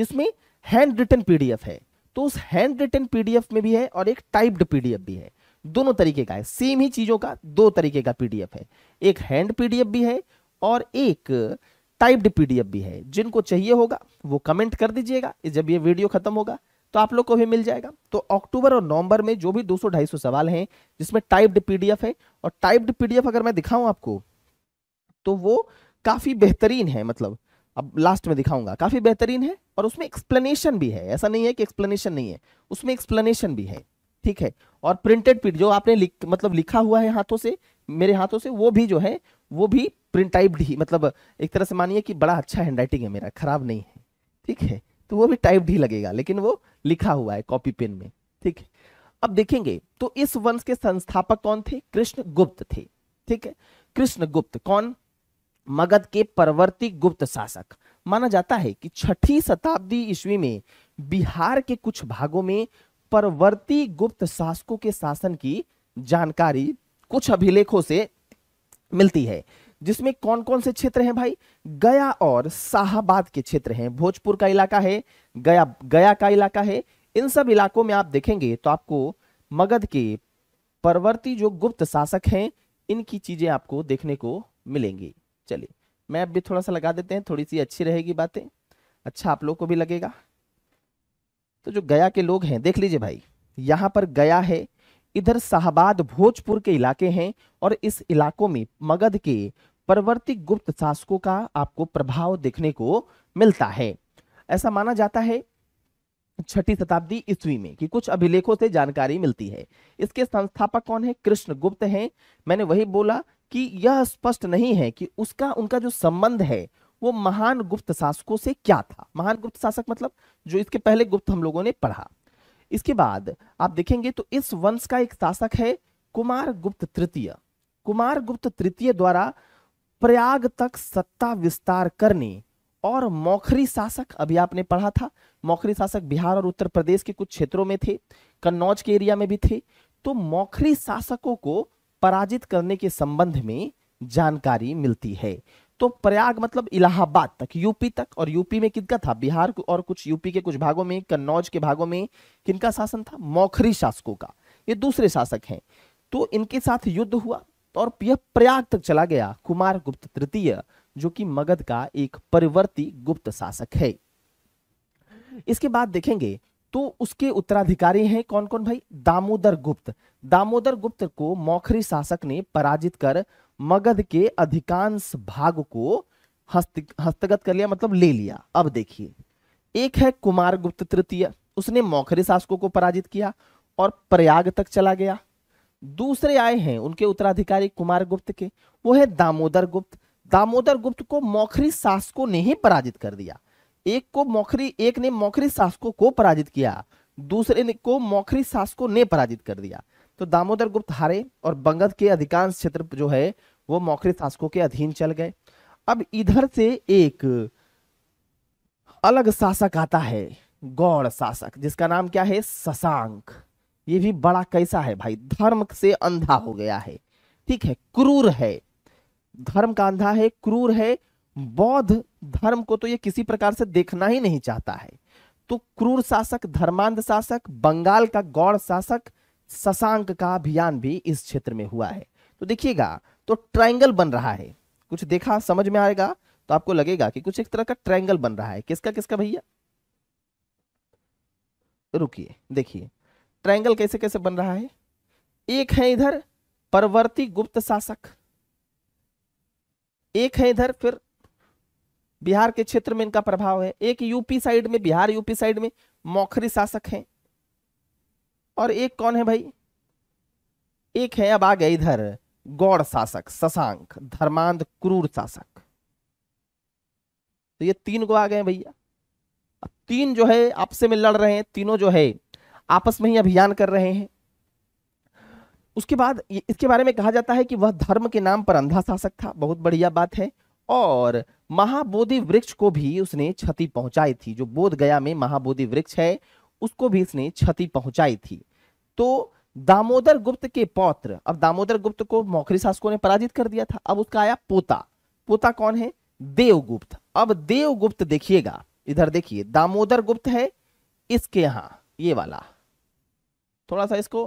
जिसमें हैंड रिटन पीडीएफ है तो उस हैंड रिटन पीडीएफ में भी है और एक टाइप्ड पीडीएफ भी है दोनों तरीके का है सेम ही चीजों का दो तरीके का पीडीएफ है एक हैंड पीडीएफ भी है और एक टाइप्ड पीडीएफ भी है जिनको चाहिए होगा वो कमेंट कर दीजिएगा जब ये वीडियो खत्म होगा तो आप लोग को भी मिल जाएगा तो अक्टूबर और नवंबर में जो भी 200 250 सवाल हैं जिसमें टाइप्ड पीडीएफ है और टाइप्ड पीडीएफ अगर मैं दिखाऊं आपको तो वो काफ़ी बेहतरीन है मतलब अब लास्ट में दिखाऊंगा काफ़ी बेहतरीन है और उसमें एक्सप्लेनेशन भी है ऐसा नहीं है कि एक्सप्लेनेशन नहीं है उसमें एक्सप्लेनेशन भी है ठीक है और प्रिंटेड पीडीएफ जो आपने लिख मतलब लिखा हुआ है हाथों से मेरे हाथों से वो भी जो है वो भी प्रिंट टाइप्ड ही मतलब एक तरह से मानिए कि बड़ा अच्छा हैंड है मेरा खराब नहीं है ठीक है तो वो भी टाइप्ड ही लगेगा लेकिन वो लिखा हुआ है कॉपी पेन में ठीक है अब देखेंगे तो इस वंश के संस्थापक कौन थे कृष्ण गुप्त थे ठीक है कृष्ण गुप्त कौन मगध के परवर्ती गुप्त शासक माना जाता है कि छठी शताब्दी ईस्वी में बिहार के कुछ भागों में परवर्ती गुप्त शासकों के शासन की जानकारी कुछ अभिलेखों से मिलती है जिसमें कौन कौन से क्षेत्र हैं भाई गया और शाहबाद के क्षेत्र हैं भोजपुर का इलाका है गया गया का इलाका है इन सब इलाकों में आप देखेंगे तो आपको मगध के परवर्ती जो गुप्त शासक हैं इनकी चीजें आपको देखने को मिलेंगी चलिए मैं अब भी थोड़ा सा लगा देते हैं थोड़ी सी अच्छी रहेगी बातें अच्छा आप लोग को भी लगेगा तो जो गया के लोग हैं देख लीजिए भाई यहाँ पर गया है इधर शाहबाद भोजपुर के इलाके हैं और इस इलाकों में मगध के परवर्ती गुप्त शासकों का आपको प्रभाव देखने को मिलता है ऐसा माना जाता है छठी शताब्दी ईस्वी में कि कुछ अभिलेखों से जानकारी मिलती है इसके संस्थापक कौन है कृष्ण गुप्त है मैंने वही बोला कि यह स्पष्ट नहीं है कि उसका उनका जो संबंध है वो महान गुप्त शासकों से क्या था महान गुप्त शासक मतलब जो इसके पहले गुप्त हम लोगों ने पढ़ा इसके बाद आप देखेंगे तो इस वंश का एक शासक है कुमार गुप्त तृतीय कुमार गुप्त तृतीय द्वारा प्रयाग तक सत्ता विस्तार करने और मौखरी शासक अभी आपने पढ़ा था मौखरी शासक बिहार और उत्तर प्रदेश के कुछ क्षेत्रों में थे कन्नौज के एरिया में भी थे तो मौखरी शासकों को पराजित करने के संबंध में जानकारी मिलती है तो प्रयाग मतलब इलाहाबाद तक यूपी तक और यूपी में किनका था बिहार और कुछ यूपी के कुछ भागों में कन्नौज के भागों में किनका शासन था मौखरी शासकों का ये दूसरे शासक हैं तो इनके साथ युद्ध हुआ तो और यह प्रयाग तक चला गया कुमार गुप्त तृतीय जो कि मगध का एक परिवर्ती गुप्त शासक है इसके बाद देखेंगे तो उसके उत्तराधिकारी हैं कौन कौन भाई दामोदर गुप्त दामोदर गुप्त को मौखरी शासक ने पराजित कर मगध के अधिकांश भाग को हस्त हस्तगत कर लिया मतलब ले लिया अब देखिए एक है कुमार गुप्त तृतीय उसने मौखरी शासकों को पराजित किया और प्रयाग तक चला गया दूसरे आए हैं उनके उत्तराधिकारी कुमार गुप्त के वो है दामोदर गुप्त दामोदर गुप्त को मौखरी शासकों ने ही पराजित कर दिया एक को मौखरी एक ने मौखरी शासकों को पराजित किया दूसरे ने को मौखरी शासकों ने पराजित कर दिया तो दामोदर गुप्त हारे और बंगत के अधिकांश क्षेत्र जो है वो मौखरी शासकों के अधीन चल गए अब इधर से एक अलग शासक आता है गौड़ शासक जिसका नाम क्या है शशांक ये भी बड़ा कैसा है भाई धर्म से अंधा हो गया है ठीक है क्रूर है धर्म का अंधा है क्रूर है बौद्ध धर्म को तो ये किसी प्रकार से देखना ही नहीं चाहता है तो क्रूर शासक धर्मांध शासक बंगाल का गौड़ शासक शशांक का अभियान भी इस क्षेत्र में हुआ है तो देखिएगा तो ट्रायंगल बन रहा है कुछ देखा समझ में आएगा तो आपको लगेगा कि कुछ एक तरह का ट्रायंगल बन रहा है किसका किसका भैया रुकिए देखिए ट्रायंगल कैसे कैसे बन रहा है एक है इधर परवर्ती गुप्त शासक एक है इधर फिर बिहार के क्षेत्र में इनका प्रभाव है एक यूपी साइड में बिहार यूपी साइड में मौखरी शासक हैं और एक कौन है भाई एक है अब आ गए इधर गौड़ शासक शशांक धर्मांध क्रूर शासक तो ये तीन को आ गए भैया तीन जो है आपसे में लड़ रहे हैं तीनों जो है आपस में ही अभियान कर रहे हैं उसके बाद इसके बारे में कहा जाता है कि वह धर्म के नाम पर अंधा शासक था बहुत बढ़िया बात है और महाबोधि वृक्ष को भी उसने क्षति पहुंचाई थी जो बोध गया में महाबोधि वृक्ष है उसको भी इसने क्षति पहुंचाई थी तो दामोदर गुप्त के पौत्र अब दामोदर गुप्त को मौखरी शासकों ने पराजित कर दिया था अब उसका आया पोता पोता कौन है देवगुप्त अब देवगुप्त देखिएगा इधर देखिए दामोदर गुप्त है इसके यहां ये वाला थोड़ा सा इसको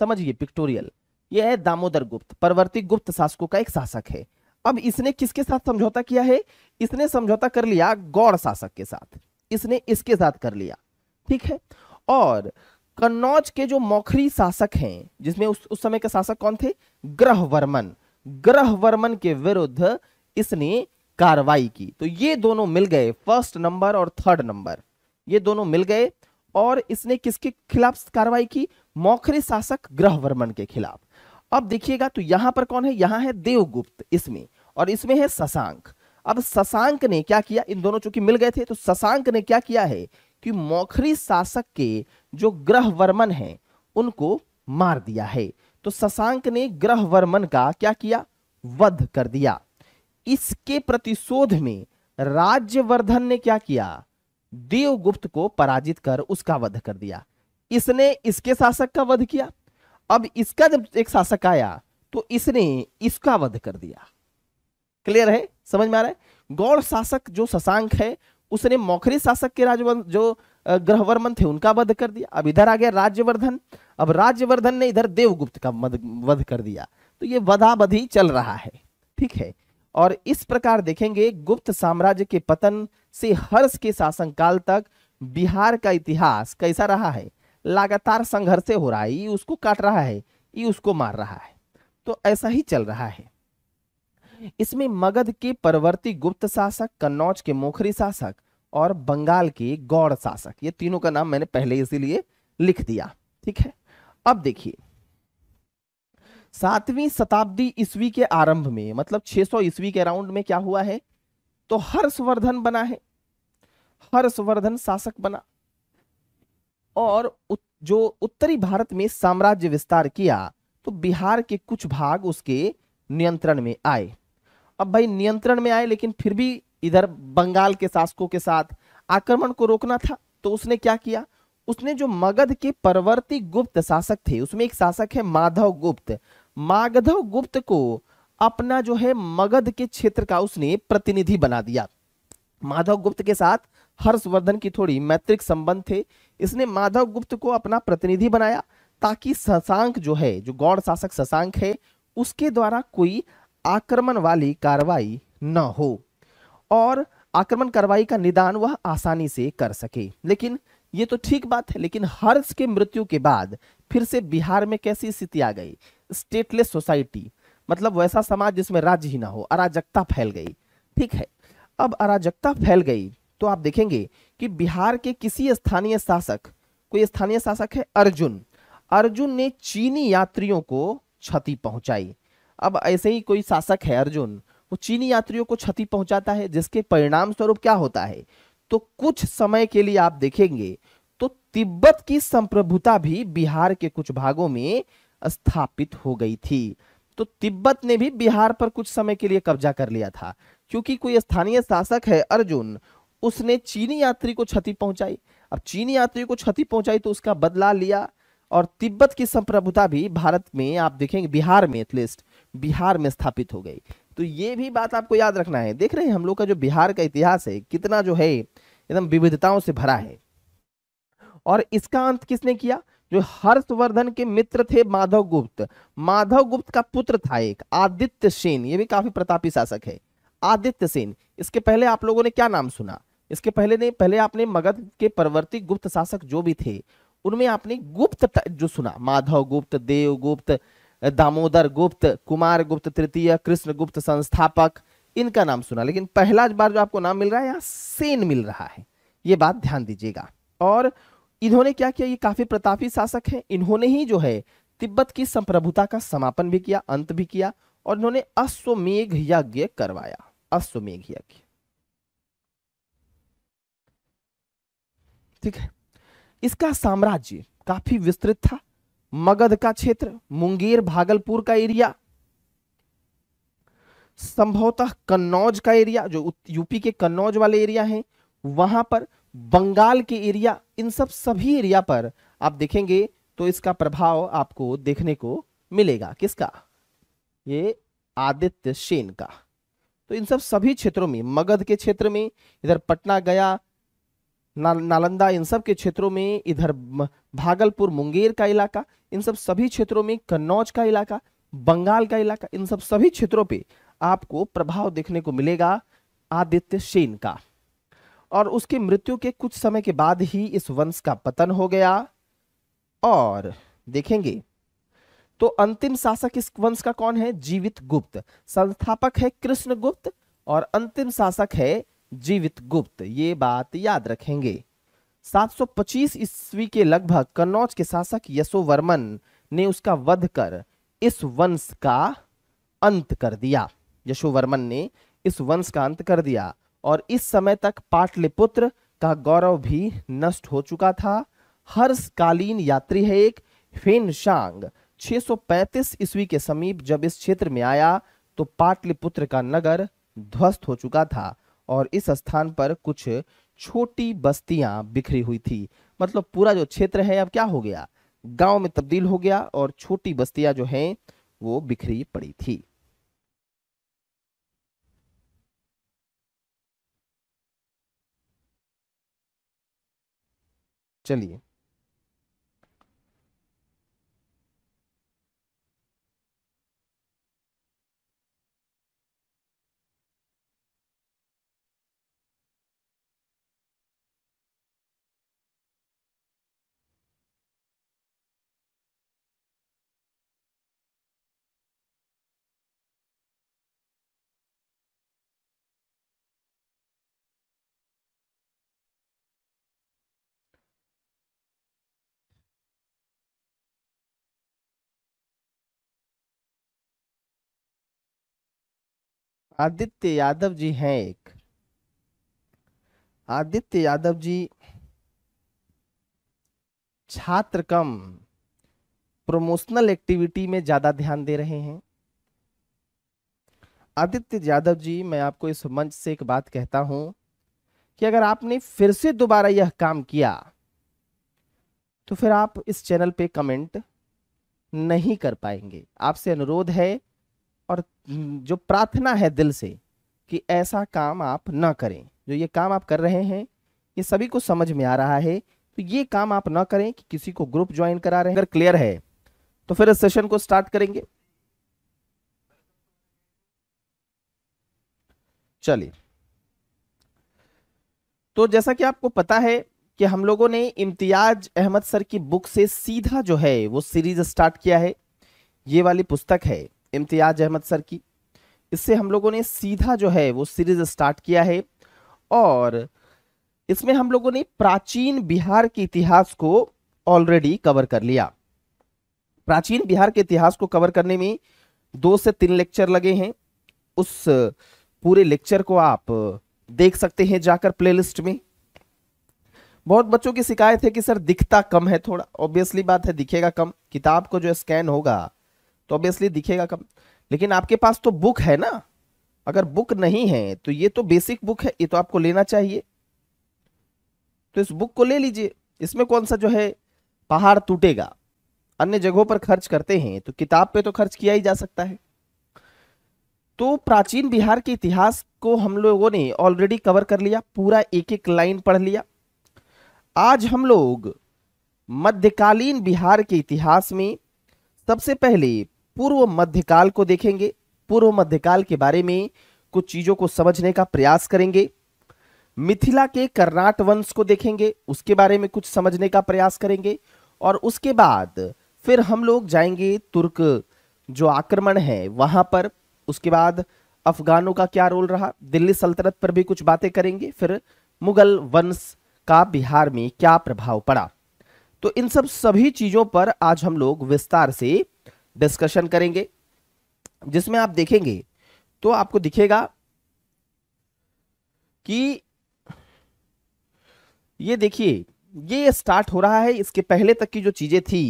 समझिए पिक्टोरियल यह है दामोदर गुप्त परवर्ती गुप्त शासकों का एक शासक है अब इसने किसके साथ समझौता किया है इसने समझौता कर लिया गौड़ शासक के साथ इसने इसके साथ कर लिया ठीक है और कन्नौज के जो मौखरी शासक हैं जिसमें उस उस समय के शासक कौन थे ग्रह वर्मन ग्रह वर्मन के विरुद्ध इसने कार्रवाई की तो ये दोनों मिल गए फर्स्ट नंबर और थर्ड नंबर ये दोनों मिल गए और इसने किसके खिलाफ कार्रवाई की मौखरे शासक ग्रह वर्मन के खिलाफ अब देखिएगा तो यहां पर कौन है यहां है देवगुप्त इसमें और इसमें है शशांक अब शशांक ने क्या किया इन दोनों चूंकि मिल गए थे तो शशांक ने क्या किया है कि मौखरी शासक के जो ग्रह वर्मन है उनको मार दिया है तो शशांक ने ग्रह वर्मन का क्या किया वध कर दिया इसके प्रतिशोध में राज्यवर्धन ने क्या किया देवगुप्त को पराजित कर उसका वध कर दिया इसने इसके शासक का वध किया अब इसका जब एक शासक आया तो इसने इसका वध कर दिया क्लियर है समझ में आ रहा है गौड़ शासक जो शशांक है उसने मौखरी शासक के राजवंश जो ग्रहवर्मन थे उनका वध कर दिया अब इधर आ गया राज्यवर्धन अब राज्यवर्धन ने इधर देवगुप्त का वध कर दिया तो ये वधावधि चल रहा है ठीक है और इस प्रकार देखेंगे गुप्त साम्राज्य के पतन से हर्ष के शासनकाल तक बिहार का इतिहास कैसा रहा है लगातार संघर्ष हो रहा है ये उसको काट रहा है ये उसको मार रहा है तो ऐसा ही चल रहा है इसमें मगध के परवर्ती गुप्त शासक कन्नौज के मोखरी शासक और बंगाल के गौड़ शासक ये तीनों का नाम मैंने पहले इसीलिए लिख दिया ठीक है अब देखिए सातवीं शताब्दी ईस्वी के आरंभ में मतलब 600 ईस्वी के राउंड में क्या हुआ है तो हर्षवर्धन बना है हर्षवर्धन शासक बना और उत, जो उत्तरी भारत में साम्राज्य विस्तार किया तो बिहार के कुछ भाग उसके नियंत्रण में आए अब भाई नियंत्रण में आए लेकिन फिर भी इधर बंगाल के शासकों के साथ आक्रमण को रोकना था तो उसने क्या किया उसने जो मगध के परवर्ती गुप्त शासक थे उसमें एक शासक है माधव गुप्त माधव गुप्त को अपना जो है मगध के क्षेत्र का उसने प्रतिनिधि बना दिया माधव गुप्त के साथ हर्षवर्धन की थोड़ी मैत्रिक संबंध थे इसने माधव गुप्त को अपना प्रतिनिधि बनाया ताकि शशांक जो है जो गौड़ शासक शशांक है उसके द्वारा कोई आक्रमण वाली कार्रवाई न हो और आक्रमण कार्रवाई का निदान वह आसानी से कर सके लेकिन ये तो ठीक बात है लेकिन हर्ष के मृत्यु के बाद फिर से बिहार में कैसी स्थिति आ गई स्टेटलेस सोसाइटी मतलब वैसा समाज जिसमें राज्य ही ना हो अराजकता फैल गई ठीक है अब अराजकता फैल गई तो आप देखेंगे कि बिहार के किसी स्थानीय शासक कोई स्थानीय शासक है अर्जुन अर्जुन ने चीनी यात्रियों को क्षति पहुंचाई अब ऐसे ही कोई शासक है अर्जुन वो चीनी यात्रियों को क्षति पहुंचाता है जिसके परिणाम स्वरूप क्या होता है तो कुछ समय के लिए आप देखेंगे तो तिब्बत की संप्रभुता भी बिहार के कुछ भागों में स्थापित हो गई थी तो तिब्बत ने भी बिहार पर कुछ समय के लिए कब्जा कर लिया था क्योंकि कोई स्थानीय शासक है अर्जुन उसने चीनी यात्री को क्षति पहुंचाई अब चीनी यात्री को क्षति पहुंचाई तो उसका बदला लिया और तिब्बत की संप्रभुता भी भारत में आप देखेंगे बिहार में एटलीस्ट बिहार में स्थापित हो गई तो ये भी बात आपको याद रखना है देख रहे हैं हम लोग का जो बिहार का इतिहास है कितना जो है एकदम विविधताओं से भरा है और इसका अंत किसने किया जो हर्षवर्धन के मित्र थे माधव गुप्त माधव गुप्त का पुत्र था एक आदित्य सेन ये भी काफी प्रतापी शासक है आदित्य सेन इसके पहले आप लोगों ने क्या नाम सुना इसके पहले ने पहले आपने मगध के परवर्ती गुप्त शासक जो भी थे उनमें आपने गुप्त जो सुना माधव गुप्त देव गुप्त दामोदर गुप्त कुमार गुप्त तृतीय कृष्ण गुप्त संस्थापक इनका नाम सुना लेकिन पहला बार जो आपको नाम मिल रहा है यहाँ सेन मिल रहा है ये बात ध्यान दीजिएगा और इन्होंने क्या किया ये काफी प्रतापी शासक हैं इन्होंने ही जो है तिब्बत की संप्रभुता का समापन भी किया अंत भी किया और इन्होंने अश्वमेघ यज्ञ करवाया अश्वमेघ यज्ञ ठीक है इसका साम्राज्य काफी विस्तृत था मगध का क्षेत्र मुंगेर भागलपुर का एरिया संभवतः कन्नौज का एरिया जो यूपी के कन्नौज वाले एरिया है वहां पर बंगाल के एरिया इन सब सभी एरिया पर आप देखेंगे तो इसका प्रभाव आपको देखने को मिलेगा किसका ये आदित्य सेन का तो इन सब सभी क्षेत्रों में मगध के क्षेत्र में इधर पटना गया ना, नालंदा इन सब के क्षेत्रों में इधर भागलपुर मुंगेर का इलाका इन सब सभी क्षेत्रों में कन्नौज का इलाका बंगाल का इलाका इन सब सभी क्षेत्रों पे आपको प्रभाव देखने को मिलेगा आदित्य सेन का और उसकी मृत्यु के कुछ समय के बाद ही इस वंश का पतन हो गया और देखेंगे तो अंतिम शासक इस वंश का कौन है जीवित गुप्त संस्थापक है कृष्ण गुप्त और अंतिम शासक है जीवित गुप्त ये बात याद रखेंगे 725 ईस्वी के लगभग कन्नौज के शासक यशोवर्मन ने उसका वध कर इस वंश का अंत कर दिया यशोवर्मन ने इस वंश का अंत कर दिया और इस समय तक पाटलिपुत्र का गौरव भी नष्ट हो चुका था हर्षकालीन यात्री है एक फेनशांग 635 ईस्वी के समीप जब इस क्षेत्र में आया तो पाटलिपुत्र का नगर ध्वस्त हो चुका था और इस स्थान पर कुछ छोटी बस्तियां बिखरी हुई थी मतलब पूरा जो क्षेत्र है अब क्या हो गया गांव में तब्दील हो गया और छोटी बस्तियां जो हैं वो बिखरी पड़ी थी चलिए आदित्य यादव जी हैं एक आदित्य यादव जी छात्र कम प्रमोशनल एक्टिविटी में ज़्यादा ध्यान दे रहे हैं आदित्य यादव जी मैं आपको इस मंच से एक बात कहता हूं कि अगर आपने फिर से दोबारा यह काम किया तो फिर आप इस चैनल पे कमेंट नहीं कर पाएंगे आपसे अनुरोध है और जो प्रार्थना है दिल से कि ऐसा काम आप ना करें जो ये काम आप कर रहे हैं ये सभी को समझ में आ रहा है तो ये काम आप ना करें कि किसी को ग्रुप ज्वाइन करा रहे हैं अगर क्लियर है तो फिर इस सेशन को स्टार्ट करेंगे चलिए तो जैसा कि आपको पता है कि हम लोगों ने इम्तियाज अहमद सर की बुक से सीधा जो है वो सीरीज स्टार्ट किया है ये वाली पुस्तक है इम्तियाज अहमद सर की इससे हम लोगों ने सीधा जो है वो सीरीज स्टार्ट किया है और इसमें हम लोगों ने प्राचीन बिहार के इतिहास को ऑलरेडी कवर कर लिया प्राचीन बिहार के इतिहास को कवर करने में दो से तीन लेक्चर लगे हैं उस पूरे लेक्चर को आप देख सकते हैं जाकर प्लेलिस्ट में बहुत बच्चों की शिकायत है कि सर दिखता कम है थोड़ा ऑब्वियसली बात है दिखेगा कम किताब को जो स्कैन होगा तो ऑब्वियसली दिखेगा कम लेकिन आपके पास तो बुक है ना अगर बुक नहीं है तो ये तो बेसिक बुक है ये तो आपको लेना चाहिए तो इस बुक को ले लीजिए इसमें कौन सा जो है पहाड़ टूटेगा अन्य जगहों पर खर्च करते हैं तो किताब पे तो खर्च किया ही जा सकता है तो प्राचीन बिहार के इतिहास को हम लोगों ने ऑलरेडी कवर कर लिया पूरा एक एक लाइन पढ़ लिया आज हम लोग मध्यकालीन बिहार के इतिहास में सबसे पहले पूर्व मध्यकाल को देखेंगे पूर्व मध्यकाल के बारे में कुछ चीजों को समझने का प्रयास करेंगे मिथिला के कर्नाट वंश को देखेंगे उसके बारे में कुछ समझने का प्रयास करेंगे और उसके बाद फिर हम लोग जाएंगे तुर्क जो आक्रमण है वहां पर उसके बाद अफगानों का क्या रोल रहा दिल्ली सल्तनत पर भी कुछ बातें करेंगे फिर मुगल वंश का बिहार में क्या प्रभाव पड़ा तो इन सब सभी चीजों पर आज हम लोग विस्तार से डिस्कशन करेंगे जिसमें आप देखेंगे तो आपको दिखेगा कि ये देखिए ये स्टार्ट हो रहा है इसके पहले तक की जो चीज़ें थी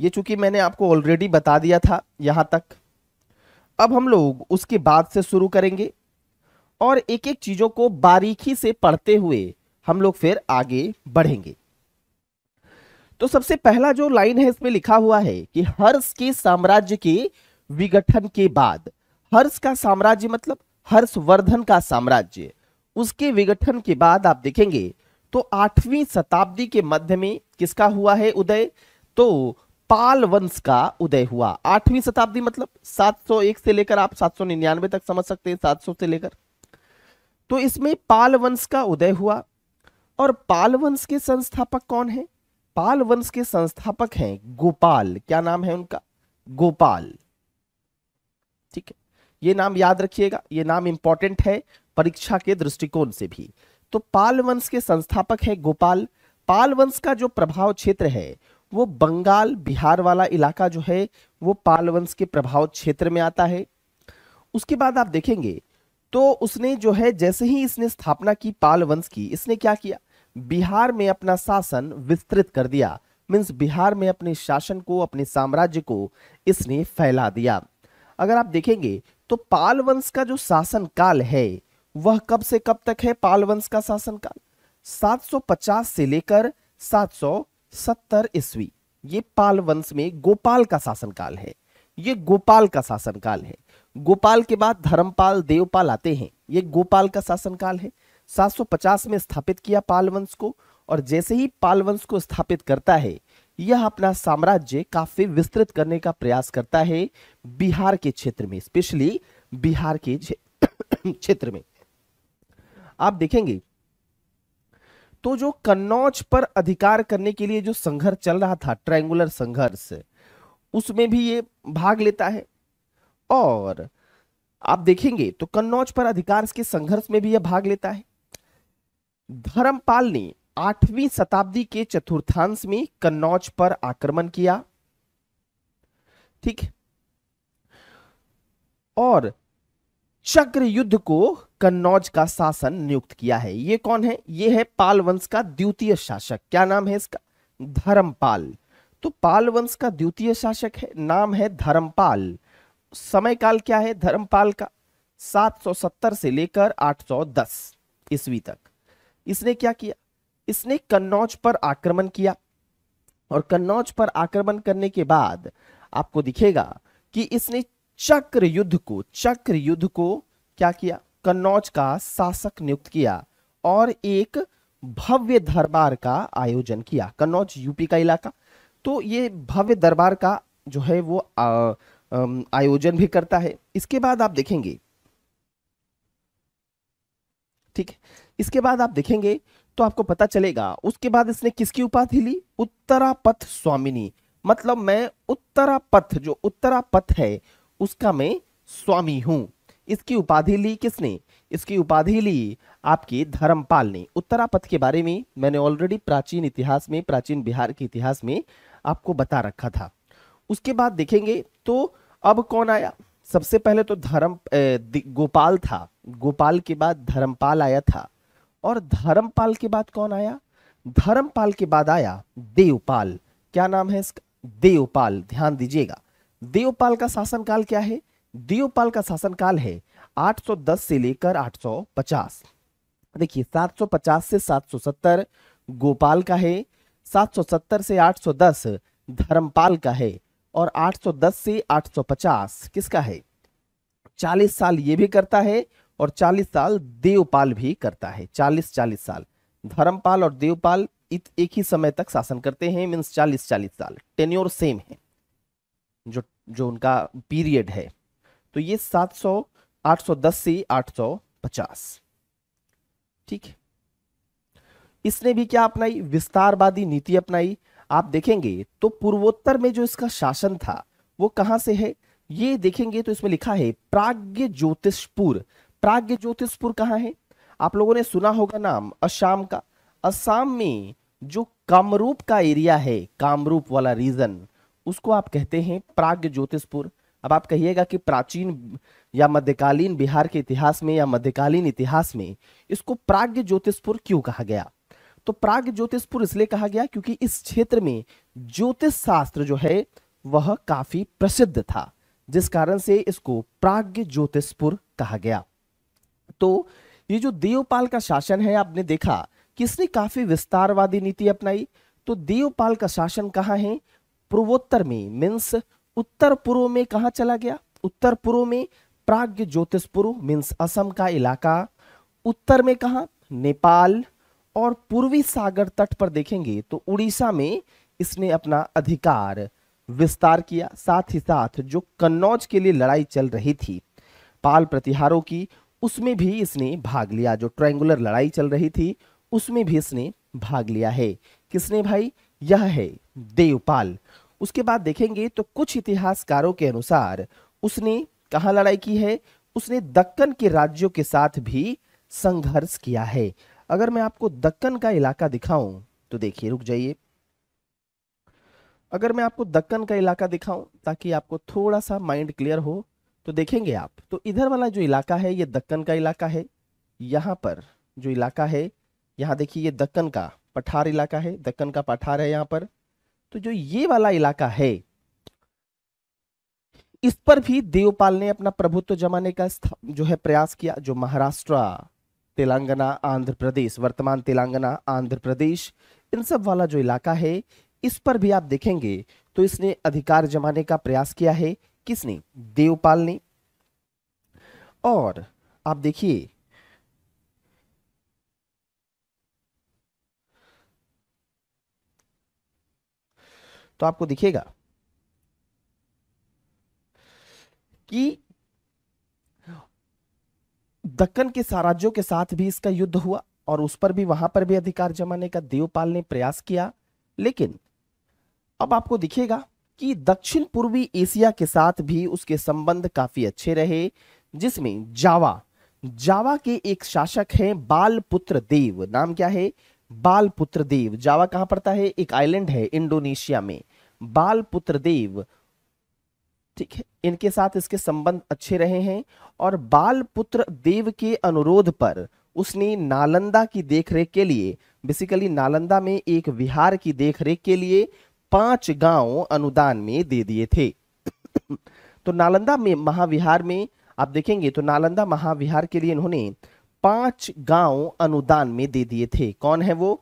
ये चूंकि मैंने आपको ऑलरेडी बता दिया था यहां तक अब हम लोग उसके बाद से शुरू करेंगे और एक एक चीज़ों को बारीकी से पढ़ते हुए हम लोग फिर आगे बढ़ेंगे तो सबसे पहला जो लाइन है इसमें लिखा हुआ है कि हर्ष के साम्राज्य के विघटन के बाद हर्ष का साम्राज्य मतलब हर्षवर्धन का साम्राज्य उसके विघटन के बाद आप देखेंगे तो आठवीं शताब्दी के मध्य में किसका हुआ है उदय तो पाल वंश का उदय हुआ आठवीं शताब्दी मतलब 701 से लेकर आप 799 तक समझ सकते हैं 700 से लेकर तो इसमें पाल वंश का उदय हुआ और पाल वंश के संस्थापक कौन है पाल वंश के संस्थापक हैं गोपाल क्या नाम है उनका गोपाल ठीक है ये नाम याद रखिएगा ये नाम इंपॉर्टेंट है परीक्षा के दृष्टिकोण से भी तो पाल वंश के संस्थापक है गोपाल पाल वंश का जो प्रभाव क्षेत्र है वो बंगाल बिहार वाला इलाका जो है वो पाल वंश के प्रभाव क्षेत्र में आता है उसके बाद आप देखेंगे तो उसने जो है जैसे ही इसने स्थापना की पाल वंश की इसने क्या किया बिहार में अपना शासन विस्तृत कर दिया मीन्स बिहार में अपने शासन को अपने साम्राज्य को इसने फैला दिया अगर आप देखेंगे तो पाल वंश का जो शासन काल है वह कब से कब तक है पाल वंश का शासन काल 750 से लेकर 770 ईस्वी ये पाल वंश में गोपाल का शासन काल है ये गोपाल का शासन काल है गोपाल के बाद धर्मपाल देवपाल आते हैं ये गोपाल का शासन काल है 750 में स्थापित किया पाल वंश को और जैसे ही पाल वंश को स्थापित करता है यह अपना साम्राज्य काफी विस्तृत करने का प्रयास करता है बिहार के क्षेत्र में स्पेशली बिहार के क्षेत्र में आप देखेंगे तो जो कन्नौज पर अधिकार करने के लिए जो संघर्ष चल रहा था ट्रायंगुलर संघर्ष उसमें भी ये भाग लेता है और आप देखेंगे तो कन्नौज पर अधिकार के संघर्ष में भी यह भाग लेता है धर्मपाल ने आठवीं शताब्दी के चतुर्थांश में कन्नौज पर आक्रमण किया ठीक और चक्र युद्ध को कन्नौज का शासन नियुक्त किया है ये कौन है ये है पाल वंश का द्वितीय शासक क्या नाम है इसका धर्मपाल तो पाल वंश का द्वितीय शासक है नाम है धर्मपाल समय काल क्या है धर्मपाल का 770 से लेकर 810 ईस्वी तक इसने क्या किया इसने कन्नौज पर आक्रमण किया और कन्नौज पर आक्रमण करने के बाद आपको दिखेगा कि इसने चक्र युद्ध को चक्र युद्ध को क्या किया कन्नौज का शासक नियुक्त किया और एक भव्य दरबार का आयोजन किया कन्नौज यूपी का इलाका तो ये भव्य दरबार का जो है वो आ, आयोजन भी करता है इसके बाद आप देखेंगे ठीक है इसके बाद आप देखेंगे तो आपको पता चलेगा उसके बाद इसने किसकी उपाधि ली उत्तरापथ स्वामिनी मतलब मैं उत्तरापथ जो उत्तरापथ है उसका मैं स्वामी हूं इसकी उपाधि ली किसने इसकी उपाधि ली आपकी धर्मपाल ने उत्तरापथ के बारे में मैंने ऑलरेडी प्राचीन इतिहास में प्राचीन बिहार के इतिहास में आपको बता रखा था उसके बाद देखेंगे तो अब कौन आया सबसे पहले तो धर्म गोपाल था गोपाल के बाद धर्मपाल आया था और धर्मपाल के बाद कौन आया धर्मपाल के बाद आया देवपाल क्या नाम है इसका देवपाल ध्यान दीजिएगा देवपाल का शासनकाल क्या है देवपाल का शासनकाल है 810 से लेकर 850 देखिए 750 से 770 गोपाल का है 770 से 810 धर्मपाल का है और 810 से 850 किसका है 40 साल ये भी करता है और 40 साल देवपाल भी करता है 40 40 साल धर्मपाल और देवपाल एक ही समय तक शासन करते हैं मीन्स चालीस चालीस साल टेन्योर सेम है जो जो उनका पीरियड है तो ये 700 810 से 850 ठीक है इसने भी क्या अपनाई विस्तारवादी नीति अपनाई आप देखेंगे तो पूर्वोत्तर में जो इसका शासन था वो कहां से है ये देखेंगे तो इसमें लिखा है प्राग्ञ ज्योतिषपुर प्राग्ञ ज्योतिषपुर कहाँ है आप लोगों ने सुना होगा नाम असम का असम में जो कामरूप का एरिया है कामरूप वाला रीजन उसको आप कहते हैं प्राग्ञ ज्योतिषपुर अब आप कहिएगा कि प्राचीन या मध्यकालीन बिहार के इतिहास में या मध्यकालीन इतिहास में इसको प्राग्ञ ज्योतिषपुर क्यों कहा गया तो प्राग ज्योतिषपुर इसलिए कहा गया क्योंकि इस क्षेत्र में ज्योतिष शास्त्र जो है वह काफी प्रसिद्ध था जिस कारण से इसको प्राग ज्योतिषपुर कहा गया तो ये जो देवपाल का शासन है आपने देखा किसने काफी विस्तारवादी नीति अपनाई तो देवपाल का शासन कहाँ है पूर्वोत्तर में मीन्स उत्तर पूर्व में कहा चला गया उत्तर पूर्व में प्राग्ञ ज्योतिषपुर मीन्स असम का इलाका उत्तर में कहा नेपाल और पूर्वी सागर तट पर देखेंगे तो उड़ीसा में इसने अपना अधिकार विस्तार किया साथ ही साथ जो कन्नौज के लिए लड़ाई चल रही थी पाल प्रतिहारों की उसमें भी इसने भाग लिया जो ट्रायंगुलर लड़ाई चल रही थी उसमें भी इसने भाग लिया है किसने भाई यह है देवपाल उसके बाद देखेंगे तो कुछ इतिहासकारों के अनुसार उसने कहा लड़ाई की है उसने दक्कन के राज्यों के साथ भी संघर्ष किया है अगर मैं आपको दक्कन का इलाका दिखाऊं तो देखिए रुक जाइए अगर मैं आपको दक्कन का इलाका दिखाऊं ताकि आपको थोड़ा सा माइंड क्लियर हो तो देखेंगे आप तो इधर वाला जो इलाका है ये दक्कन का इलाका है यहाँ पर जो इलाका है यहाँ देखिए ये दक्कन का पठार इलाका है दक्कन का पठार है यहाँ पर तो जो ये वाला इलाका है इस पर भी देवपाल ने अपना प्रभुत्व जमाने का जो है प्रयास किया जो महाराष्ट्र तेलंगाना आंध्र प्रदेश वर्तमान तेलंगाना आंध्र प्रदेश इन सब वाला जो इलाका है इस पर भी आप देखेंगे तो इसने अधिकार जमाने का प्रयास किया है किसने देवपाल ने और आप देखिए तो आपको दिखेगा कि दक्कन के साराज्यों के साथ भी इसका युद्ध हुआ और उस पर भी वहां पर भी अधिकार जमाने का देवपाल ने प्रयास किया लेकिन अब आपको दिखेगा कि दक्षिण पूर्वी एशिया के साथ भी उसके संबंध काफी अच्छे रहे जिसमें जावा जावा के एक शासक हैं पुत्र देव नाम क्या है पुत्र देव जावा कहां पड़ता है एक आइलैंड है इंडोनेशिया में बाल पुत्र देव ठीक है इनके साथ इसके संबंध अच्छे रहे हैं और बाल पुत्र देव के अनुरोध पर उसने नालंदा की देखरेख के लिए बेसिकली नालंदा में एक विहार की देखरेख के लिए पांच गांव अनुदान में दे दिए थे तो नालंदा में महाविहार में आप देखेंगे तो नालंदा महाविहार के लिए इन्होंने पांच गांव अनुदान में दे दिए थे कौन है वो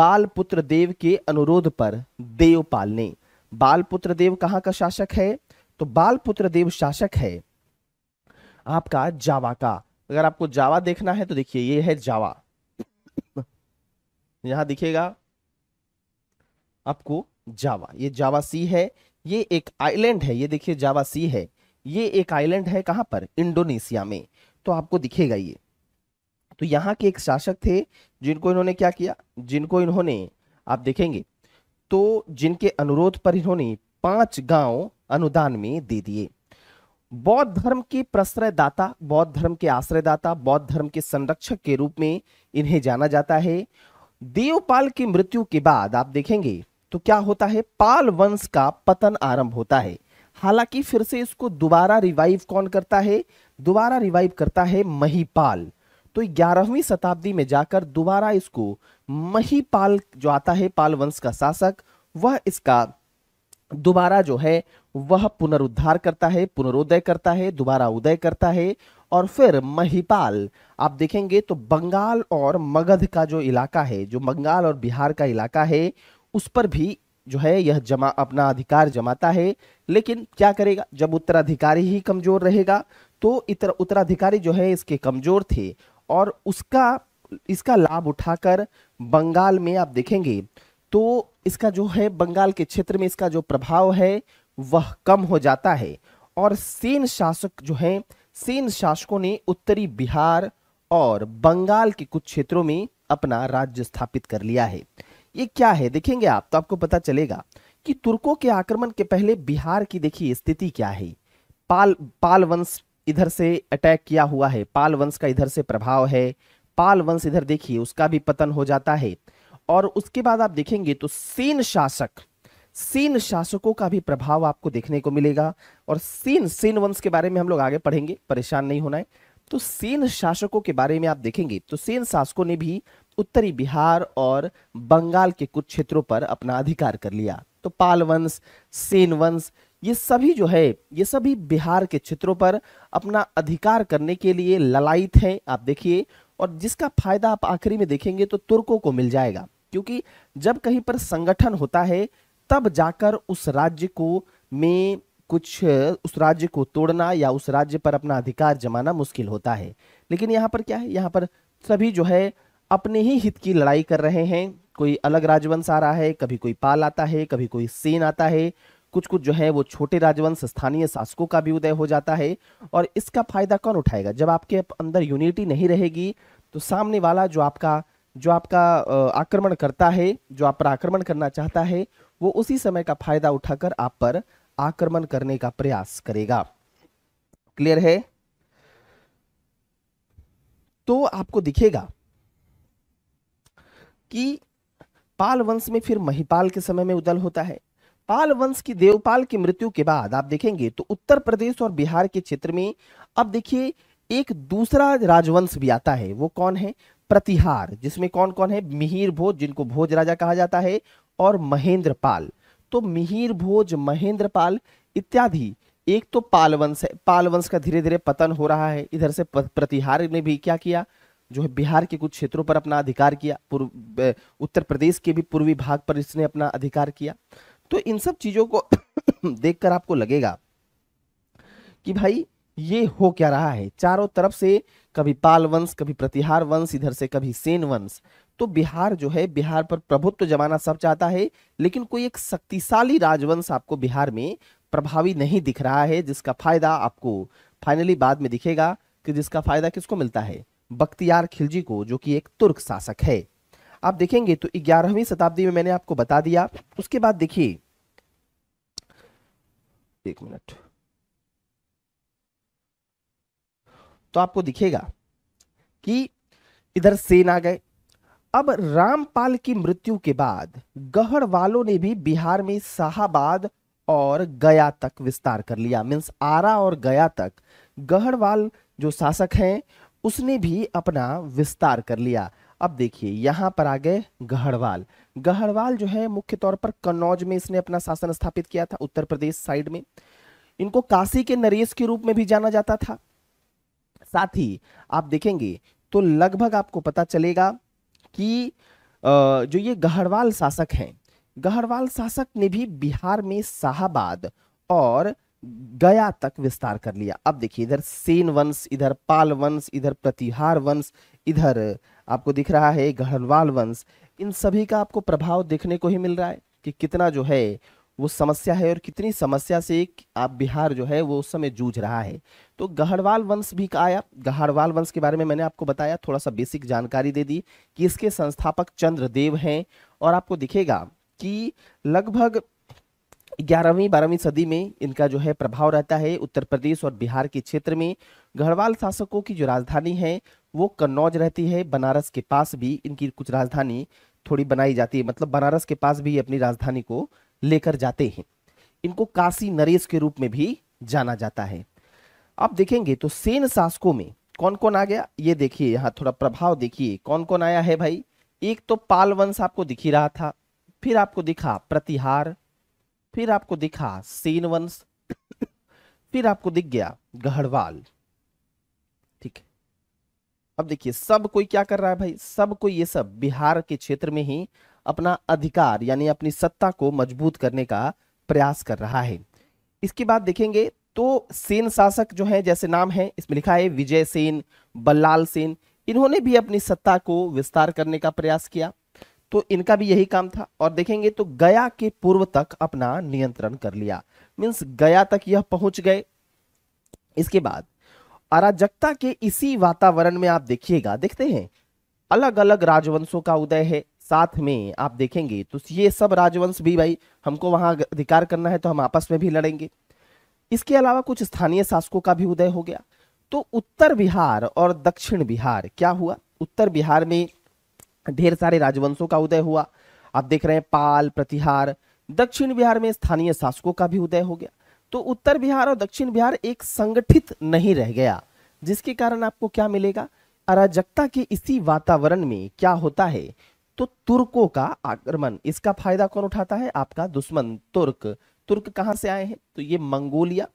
बाल पुत्र देव के अनुरोध पर देवपाल ने बाल पुत्र देव कहां का शासक है तो बाल पुत्र देव शासक है आपका जावा का अगर आपको जावा देखना है तो देखिए ये है जावा यहां दिखेगा आपको जावा ये जावा सी है ये एक आइलैंड है ये देखिए जावा सी है ये एक आइलैंड है कहां पर इंडोनेशिया में तो आपको दिखेगा ये तो यहाँ के एक शासक थे जिनको इन्होंने क्या किया जिनको इन्होंने आप देखेंगे तो जिनके अनुरोध पर इन्होंने पांच गांव अनुदान में दे दिए बौद्ध धर्म के प्रश्रयदाता बौद्ध धर्म के आश्रयदाता बौद्ध धर्म के संरक्षक के रूप में इन्हें जाना जाता है देवपाल की मृत्यु के बाद आप देखेंगे तो क्या होता है पाल वंश का पतन आरंभ होता है हालांकि फिर से इसको दोबारा रिवाइव कौन करता है दोबारा रिवाइव करता है महीपाल तो ग्यारहवीं शताब्दी में जाकर दोबारा इसको महीपाल जो आता है पाल वंश का शासक वह इसका दोबारा जो है वह पुनरुद्धार करता है पुनरोदय करता है दोबारा उदय करता है और फिर महीपाल आप देखेंगे तो बंगाल और मगध का जो इलाका है जो बंगाल और बिहार का इलाका है उस पर भी जो है यह जमा अपना अधिकार जमाता है लेकिन क्या करेगा जब उत्तराधिकारी ही कमजोर रहेगा तो इतर उत्तराधिकारी जो है इसके कमजोर थे और उसका इसका लाभ उठाकर बंगाल में आप देखेंगे तो इसका जो है बंगाल के क्षेत्र में इसका जो प्रभाव है वह कम हो जाता है और सेन शासक जो है सेन शासकों ने उत्तरी बिहार और बंगाल के कुछ क्षेत्रों में अपना राज्य स्थापित कर लिया है ये क्या है देखेंगे आप तो आपको पता चलेगा कि तुर्कों के आक्रमण के पहले बिहार की देखिए स्थिति क्या है पाल पाल वंश इधर से अटैक किया हुआ है पाल वंश का इधर से प्रभाव है पाल वंश इधर देखिए उसका भी पतन हो जाता है और उसके बाद आप देखेंगे तो सेन शासक सेन शासकों का भी प्रभाव आपको देखने को मिलेगा और सेन सेन वंश के बारे में हम लोग आगे पढ़ेंगे परेशान नहीं होना है तो सेन शासकों के बारे में आप देखेंगे तो सेन शासकों ने भी उत्तरी बिहार और बंगाल के कुछ क्षेत्रों पर अपना अधिकार कर लिया तो पाल वंश सेन वंश ये सभी जो है ये सभी बिहार के क्षेत्रों पर अपना अधिकार करने के लिए ललायित हैं आप देखिए और जिसका फायदा आप आखिरी में देखेंगे तो तुर्कों को मिल जाएगा क्योंकि जब कहीं पर संगठन होता है तब जाकर उस राज्य को में कुछ उस राज्य को तोड़ना या उस राज्य पर अपना अधिकार जमाना मुश्किल होता है लेकिन यहाँ पर क्या है यहाँ पर सभी जो है अपने ही हित की लड़ाई कर रहे हैं कोई अलग राजवंश आ रहा है कभी कोई पाल आता है कभी कोई सेन आता है कुछ कुछ जो है वो छोटे राजवंश स्थानीय शासकों का भी उदय हो जाता है और इसका फायदा कौन उठाएगा जब आपके अंदर यूनिटी नहीं रहेगी तो सामने वाला जो आपका जो आपका आक्रमण करता है जो आप पर आक्रमण करना चाहता है वो उसी समय का फायदा उठाकर आप पर आक्रमण करने का प्रयास करेगा क्लियर है तो आपको दिखेगा कि पाल वंश में फिर महिपाल के समय में उदल होता है पाल वंश की देवपाल की मृत्यु के बाद आप देखेंगे तो उत्तर प्रदेश और बिहार के क्षेत्र में अब देखिए एक दूसरा राजवंश भी आता है वो कौन है प्रतिहार जिसमें कौन कौन है मिहिर भोज जिनको भोज राजा कहा जाता है और महेंद्र पाल तो मिहिर भोज महेंद्र पाल इत्यादि एक तो पालवंश है पालवंश का धीरे धीरे पतन हो रहा है इधर से प्रतिहार ने भी क्या किया जो है बिहार के कुछ क्षेत्रों पर अपना अधिकार किया पूर्व उत्तर प्रदेश के भी पूर्वी भाग पर इसने अपना अधिकार किया तो इन सब चीज़ों को देखकर आपको लगेगा कि भाई ये हो क्या रहा है चारों तरफ से कभी पाल वंश कभी प्रतिहार वंश इधर से कभी सेन वंश तो बिहार जो है बिहार पर प्रभुत्व जमाना सब चाहता है लेकिन कोई एक शक्तिशाली राजवंश आपको बिहार में प्रभावी नहीं दिख रहा है जिसका फायदा आपको फाइनली बाद में दिखेगा कि जिसका फायदा किसको मिलता है बख्तियार खिलजी को जो कि एक तुर्क शासक है आप देखेंगे तो ग्यारहवीं शताब्दी में मैंने आपको बता दिया उसके बाद देखिए एक मिनट तो आपको दिखेगा कि इधर सेन आ गए अब रामपाल की मृत्यु के बाद गहड़ वालों ने भी बिहार में शाहबाद और गया तक विस्तार कर लिया मीन्स आरा और गया तक गहड़वाल जो शासक हैं उसने भी अपना विस्तार कर लिया अब देखिए यहाँ पर आ गए गहड़वाल गहड़वाल जो है मुख्य तौर पर कन्नौज में इसने अपना शासन स्थापित किया था उत्तर प्रदेश साइड में इनको काशी के नरेश के रूप में भी जाना जाता था साथ ही आप देखेंगे तो लगभग आपको पता चलेगा कि जो ये गहड़वाल शासक हैं गहड़वाल शासक ने भी बिहार में शाहबाद और गया तक विस्तार कर लिया अब देखिए इधर सेन वंश इधर पाल वंश इधर प्रतिहार वंश इधर आपको दिख रहा है गढ़वाल वंश इन सभी का आपको प्रभाव देखने को ही मिल रहा है कि कितना जो है वो समस्या है और कितनी समस्या से आप बिहार जो है वो उस समय जूझ रहा है तो गहड़वाल वंश भी का आया गहड़वाल वंश के बारे में मैंने आपको बताया थोड़ा सा बेसिक जानकारी दे दी कि इसके संस्थापक चंद्रदेव हैं और आपको दिखेगा कि लगभग ग्यारहवीं बारहवीं सदी में इनका जो है प्रभाव रहता है उत्तर प्रदेश और बिहार के क्षेत्र में गढ़वाल शासकों की जो राजधानी है वो कन्नौज रहती है बनारस के पास भी इनकी कुछ राजधानी थोड़ी बनाई जाती है मतलब बनारस के पास भी अपनी राजधानी को लेकर जाते हैं इनको काशी नरेश के रूप में भी जाना जाता है आप देखेंगे तो सेन शासकों में कौन कौन आ गया ये देखिए यहाँ थोड़ा प्रभाव देखिए कौन कौन आया है भाई एक तो पाल वंश आपको दिखी रहा था फिर आपको दिखा प्रतिहार फिर आपको दिखा सीन वंश फिर आपको दिख गया गढ़वाल ठीक है अब देखिए सब कोई क्या कर रहा है भाई सब कोई ये सब बिहार के क्षेत्र में ही अपना अधिकार यानी अपनी सत्ता को मजबूत करने का प्रयास कर रहा है इसके बाद देखेंगे तो सेन शासक जो है जैसे नाम है इसमें लिखा है विजय सेन बल्लाल सेन इन्होंने भी अपनी सत्ता को विस्तार करने का प्रयास किया तो इनका भी यही काम था और देखेंगे तो गया के पूर्व तक अपना नियंत्रण कर लिया मीन्स गया तक यह पहुंच गए इसके बाद अराजकता के इसी वातावरण में आप देखिएगा देखते हैं अलग अलग राजवंशों का उदय है साथ में आप देखेंगे तो ये सब राजवंश भी भाई हमको वहां अधिकार करना है तो हम आपस में भी लड़ेंगे इसके अलावा कुछ स्थानीय शासकों का भी उदय हो गया तो उत्तर बिहार और दक्षिण बिहार क्या हुआ उत्तर बिहार में ढेर सारे राजवंशों का उदय हुआ आप देख रहे हैं पाल प्रतिहार दक्षिण बिहार में स्थानीय शासकों का भी उदय हो गया तो उत्तर बिहार और दक्षिण बिहार एक संगठित नहीं रह गया जिसके कारण आपको क्या मिलेगा अराजकता के इसी वातावरण में क्या होता है तो तुर्कों का आक्रमण इसका फायदा कौन उठाता है आपका दुश्मन तुर्क तुर्क कहां से आए हैं तो ये मंगोलिया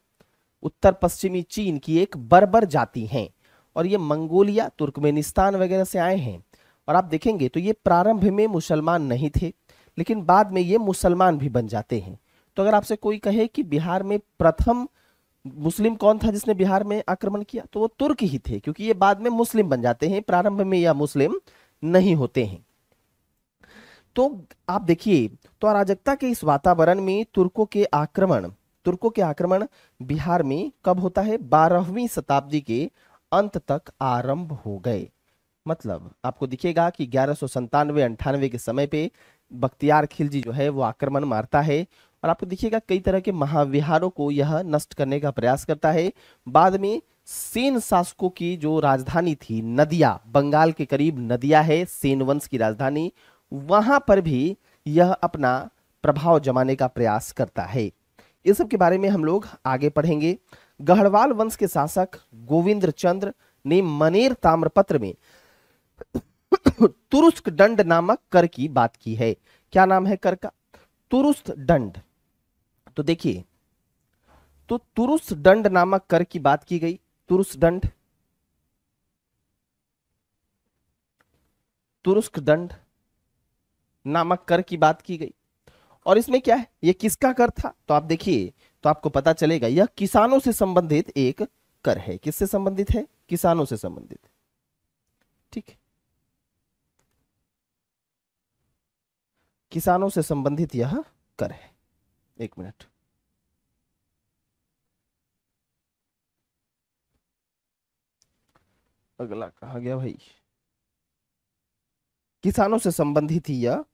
उत्तर पश्चिमी चीन की एक बर्बर जाति हैं और ये मंगोलिया तुर्कमेनिस्तान वगैरह से आए हैं और आप देखेंगे तो ये प्रारंभ में मुसलमान नहीं थे लेकिन बाद में ये मुसलमान भी बन जाते हैं तो अगर आपसे कोई कहे कि बिहार में प्रथम मुस्लिम कौन था जिसने बिहार में आक्रमण किया तो वो तुर्क ही थे क्योंकि ये बाद में मुस्लिम बन जाते हैं प्रारंभ में यह मुस्लिम नहीं होते हैं तो आप देखिए तो अराजकता के इस वातावरण में तुर्कों के आक्रमण तुर्कों के आक्रमण बिहार में कब होता है बारहवीं शताब्दी के अंत तक आरंभ हो गए मतलब आपको दिखेगा कि ग्यारह सौ संतानवे अंठानवे के समय पे बख्तियार खिलजी जो है वो आक्रमण मारता है और आपको दिखेगा कई तरह के महाविहारों को यह नष्ट करने का प्रयास करता है बाद में सेन शासकों की जो राजधानी थी नदिया बंगाल के करीब नदिया है सेन वंश की राजधानी वहां पर भी यह अपना प्रभाव जमाने का प्रयास करता है ये सब के बारे में हम लोग आगे पढ़ेंगे गढ़वाल वंश के शासक गोविंद चंद्र ने मनेर ताम्रपत्र में तुरुस्क दंड नामक कर की बात की है क्या नाम है कर का तुरुस्त दंड तो देखिए तो तुरुस्त दंड नामक कर की बात की गई तुरुस्त दंड तुरुस्क दंड नामक कर की बात की गई और इसमें क्या है यह किसका कर था तो आप देखिए तो आपको पता चलेगा यह किसानों से संबंधित एक कर है किससे संबंधित है किसानों से संबंधित किसानों से संबंधित यह कर है एक मिनट अगला कहा गया भाई किसानों से संबंधित यह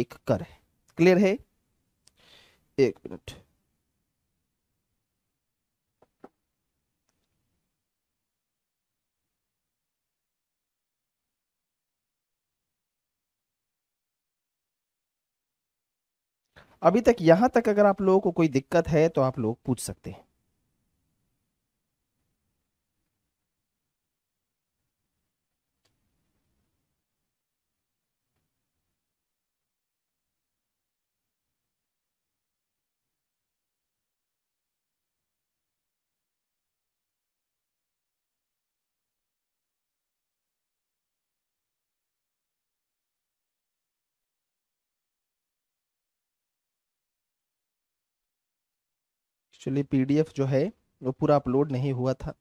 एक कर है क्लियर है एक मिनट अभी तक यहाँ तक अगर आप लोगों को कोई दिक्कत है तो आप लोग पूछ सकते हैं एक्चुअली पीडीएफ जो है वो पूरा अपलोड नहीं हुआ था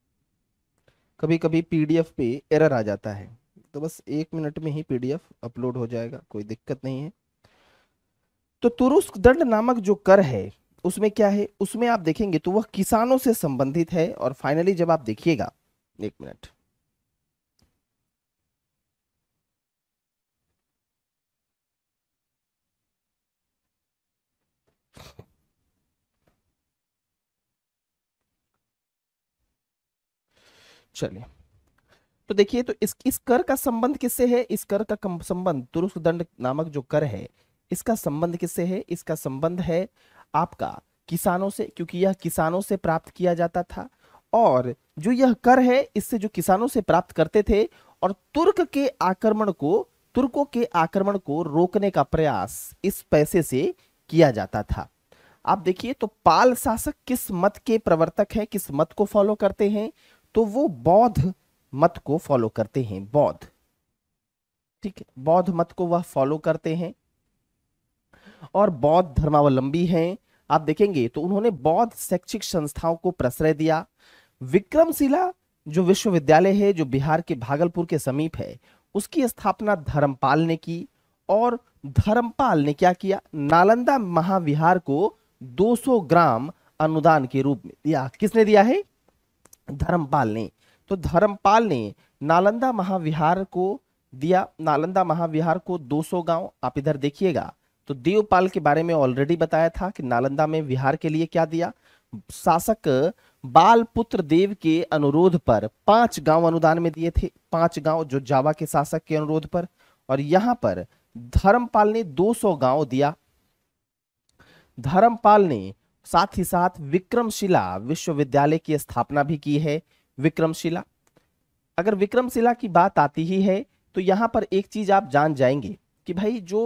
कभी कभी पीडीएफ पे एरर आ जाता है तो बस एक मिनट में ही पीडीएफ अपलोड हो जाएगा कोई दिक्कत नहीं है तो तुरुस्क दंड नामक जो कर है उसमें क्या है उसमें आप देखेंगे तो वह किसानों से संबंधित है और फाइनली जब आप देखिएगा एक मिनट चलिए तो देखिए तो इस इस कर का संबंध किससे है इस कर का संबंध दुरुस्त दंड नामक जो कर है इसका संबंध किससे है इसका संबंध है आपका किसानों से क्योंकि यह किसानों से प्राप्त किया जाता था और जो यह कर है इससे जो किसानों से प्राप्त करते थे और तुर्क के आक्रमण को तुर्कों के आक्रमण को रोकने का प्रयास इस पैसे से किया जाता था आप देखिए तो पाल शासक किस मत के प्रवर्तक हैं किस मत को फॉलो करते हैं तो वो बौद्ध मत को फॉलो करते हैं बौद्ध ठीक है बौद्ध मत को वह फॉलो करते हैं और बौद्ध धर्मावलंबी हैं आप देखेंगे तो उन्होंने बौद्ध शैक्षिक संस्थाओं को प्रश्रय दिया विक्रमशिला जो विश्वविद्यालय है जो बिहार के भागलपुर के समीप है उसकी स्थापना धर्मपाल ने की और धर्मपाल ने क्या किया नालंदा महाविहार को 200 ग्राम अनुदान के रूप में दिया किसने दिया है धर्मपाल ने तो धर्मपाल ने नालंदा महाविहार को दिया नालंदा महाविहार को 200 गांव आप इधर देखिएगा तो देवपाल के बारे में ऑलरेडी बताया था कि नालंदा में विहार के लिए क्या दिया शासक बाल पुत्र देव के अनुरोध पर पांच गांव अनुदान में दिए थे पांच गांव जो जावा के शासक के अनुरोध पर और यहां पर धर्मपाल ने 200 गांव दिया धर्मपाल ने साथ ही साथ विक्रमशिला विश्वविद्यालय की स्थापना भी की है विक्रमशिला अगर विक्रमशिला की बात आती ही है तो यहाँ पर एक चीज आप जान जाएंगे कि भाई जो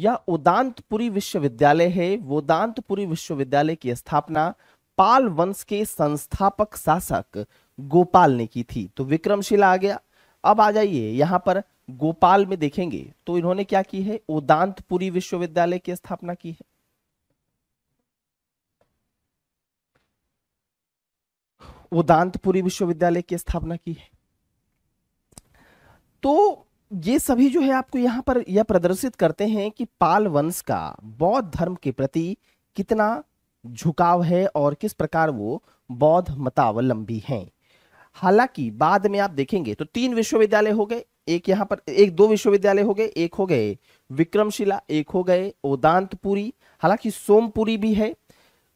यह उदांतपुरी विश्वविद्यालय है वो दांतपुरी विश्वविद्यालय की स्थापना पाल वंश के संस्थापक शासक गोपाल ने की थी तो विक्रमशिला आ गया अब आ जाइए यहाँ पर गोपाल में देखेंगे तो इन्होंने क्या की है उदांतपुरी विश्वविद्यालय की स्थापना की है दांतपुरी विश्वविद्यालय की स्थापना की है तो ये सभी जो है आपको यहाँ पर यह प्रदर्शित करते हैं कि पाल वंश का बौद्ध धर्म के प्रति कितना झुकाव है और किस प्रकार वो बौद्ध मतावलंबी हैं हालांकि बाद में आप देखेंगे तो तीन विश्वविद्यालय हो गए एक यहाँ पर एक दो विश्वविद्यालय हो गए एक हो गए विक्रमशिला एक हो गए ओदांतपुरी हालांकि सोमपुरी भी है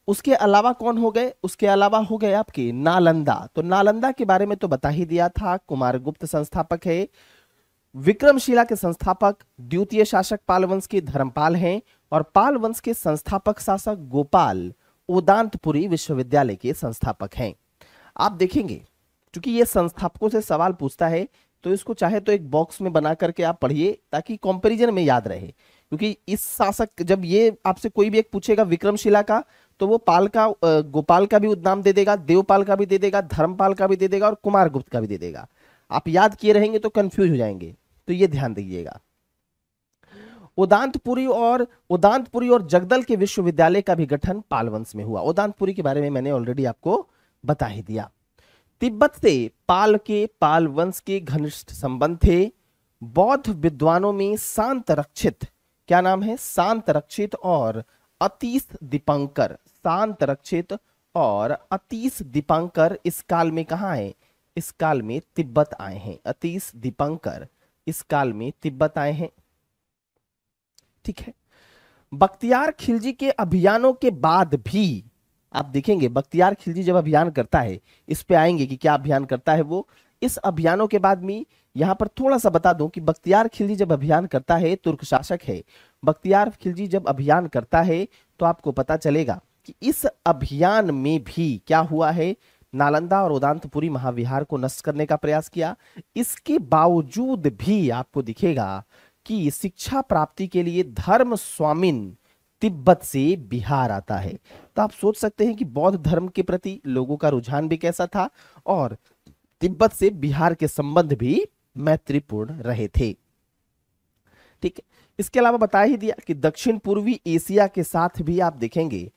उसके अलावा कौन हो गए उसके अलावा हो गए आपके नालंदा तो नालंदा के बारे में तो बता ही दिया था कुमार गुप्त संस्थापक है विक्रमशिला के संस्थापक द्वितीय शासक पाल वंश के धर्मपाल हैं और पाल वंश के संस्थापक शासक गोपाल उदांतपुरी विश्वविद्यालय के संस्थापक हैं आप देखेंगे क्योंकि ये संस्थापकों से सवाल पूछता है तो इसको चाहे तो एक बॉक्स में बना करके आप पढ़िए ताकि कंपैरिजन में याद रहे क्योंकि इस शासक जब ये आपसे कोई भी एक पूछेगा विक्रमशिला का तो वो पाल का गोपाल का भी उद्दाम दे देगा देवपाल का भी दे देगा धर्मपाल का भी दे देगा और कुमार गुप्त का भी दे देगा आप याद किए रहेंगे तो कंफ्यूज हो जाएंगे तो ये ध्यान दीजिएगा उदांतपुरी और उदांतपुरी और जगदल के विश्वविद्यालय का भी गठन पालवंश में हुआ उदांतपुरी के बारे में मैंने ऑलरेडी आपको बता ही दिया तिब्बत से पाल के पाल वंश के घनिष्ठ संबंध थे बौद्ध विद्वानों में शांत रक्षित क्या नाम है शांत रक्षित और अतीश दीपंकर शांत रक्षित और अतीश दीपंकर इस काल में कहाँ है इस काल में तिब्बत आए हैं अतीश दीपंकर इस काल में तिब्बत आए हैं ठीक है बख्तियार खिलजी के अभियानों के बाद भी आप देखेंगे बख्तियार खिलजी जब अभियान करता है इस पे आएंगे कि क्या अभियान करता है वो इस अभियानों के बाद में यहां पर थोड़ा सा बता दूं कि बख्तियार खिलजी जब अभियान करता है तुर्क शासक है बख्तियार खिलजी जब अभियान करता है तो आपको पता चलेगा कि इस अभियान में भी क्या हुआ है नालंदा और उदांतपुरी महाविहार को नष्ट करने का प्रयास किया इसके बावजूद भी आपको दिखेगा कि शिक्षा प्राप्ति के लिए धर्म स्वामिन तिब्बत से बिहार आता है तो आप सोच सकते हैं कि बौद्ध धर्म के प्रति लोगों का रुझान भी कैसा था और तिब्बत से बिहार के संबंध भी मैत्रीपूर्ण रहे थे ठीक है इसके अलावा बता ही दिया कि दक्षिण पूर्वी एशिया के साथ भी आप देखेंगे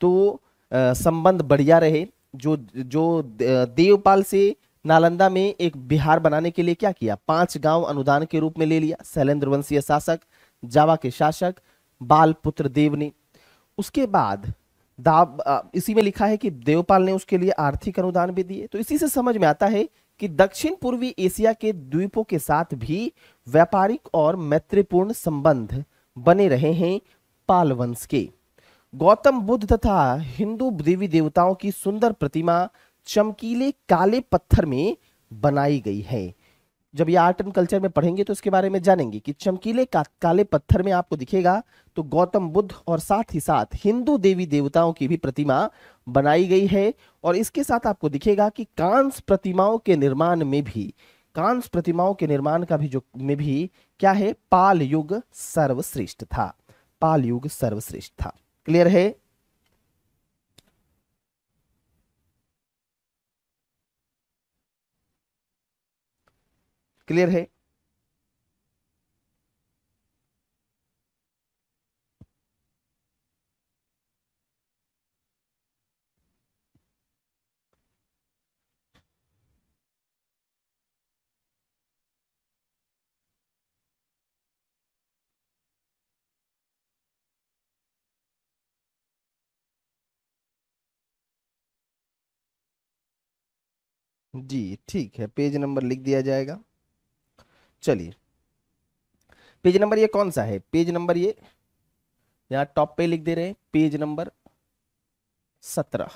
तो संबंध बढ़िया रहे जो जो देवपाल से नालंदा में एक बिहार बनाने के लिए क्या किया पांच गांव अनुदान के रूप में ले लिया शैलेंद्र वंशीय शासक जावा के शासक बाल पुत्र देव ने उसके बाद दाब इसी में लिखा है कि देवपाल ने उसके लिए आर्थिक अनुदान भी दिए तो इसी से समझ में आता है कि दक्षिण पूर्वी एशिया के द्वीपों के साथ भी व्यापारिक और मैत्रीपूर्ण संबंध बने रहे हैं पाल वंश के गौतम बुद्ध तथा हिंदू देवी देवताओं की सुंदर प्रतिमा चमकीले काले पत्थर में बनाई गई है जब ये आर्ट एंड कल्चर में पढ़ेंगे तो इसके बारे में जानेंगे कि चमकीले का, काले पत्थर में आपको दिखेगा तो गौतम बुद्ध और साथ ही साथ हिंदू देवी देवताओं की भी प्रतिमा बनाई गई है और इसके साथ आपको दिखेगा कि कांस प्रतिमाओं के निर्माण में भी कांस प्रतिमाओं के निर्माण का भी जो में भी क्या है पाल युग सर्वश्रेष्ठ था पाल युग सर्वश्रेष्ठ था क्लियर है क्लियर है जी ठीक है पेज नंबर लिख दिया जाएगा चलिए पेज नंबर ये कौन सा है पेज नंबर ये यहाँ टॉप पे लिख दे रहे हैं पेज नंबर सत्रह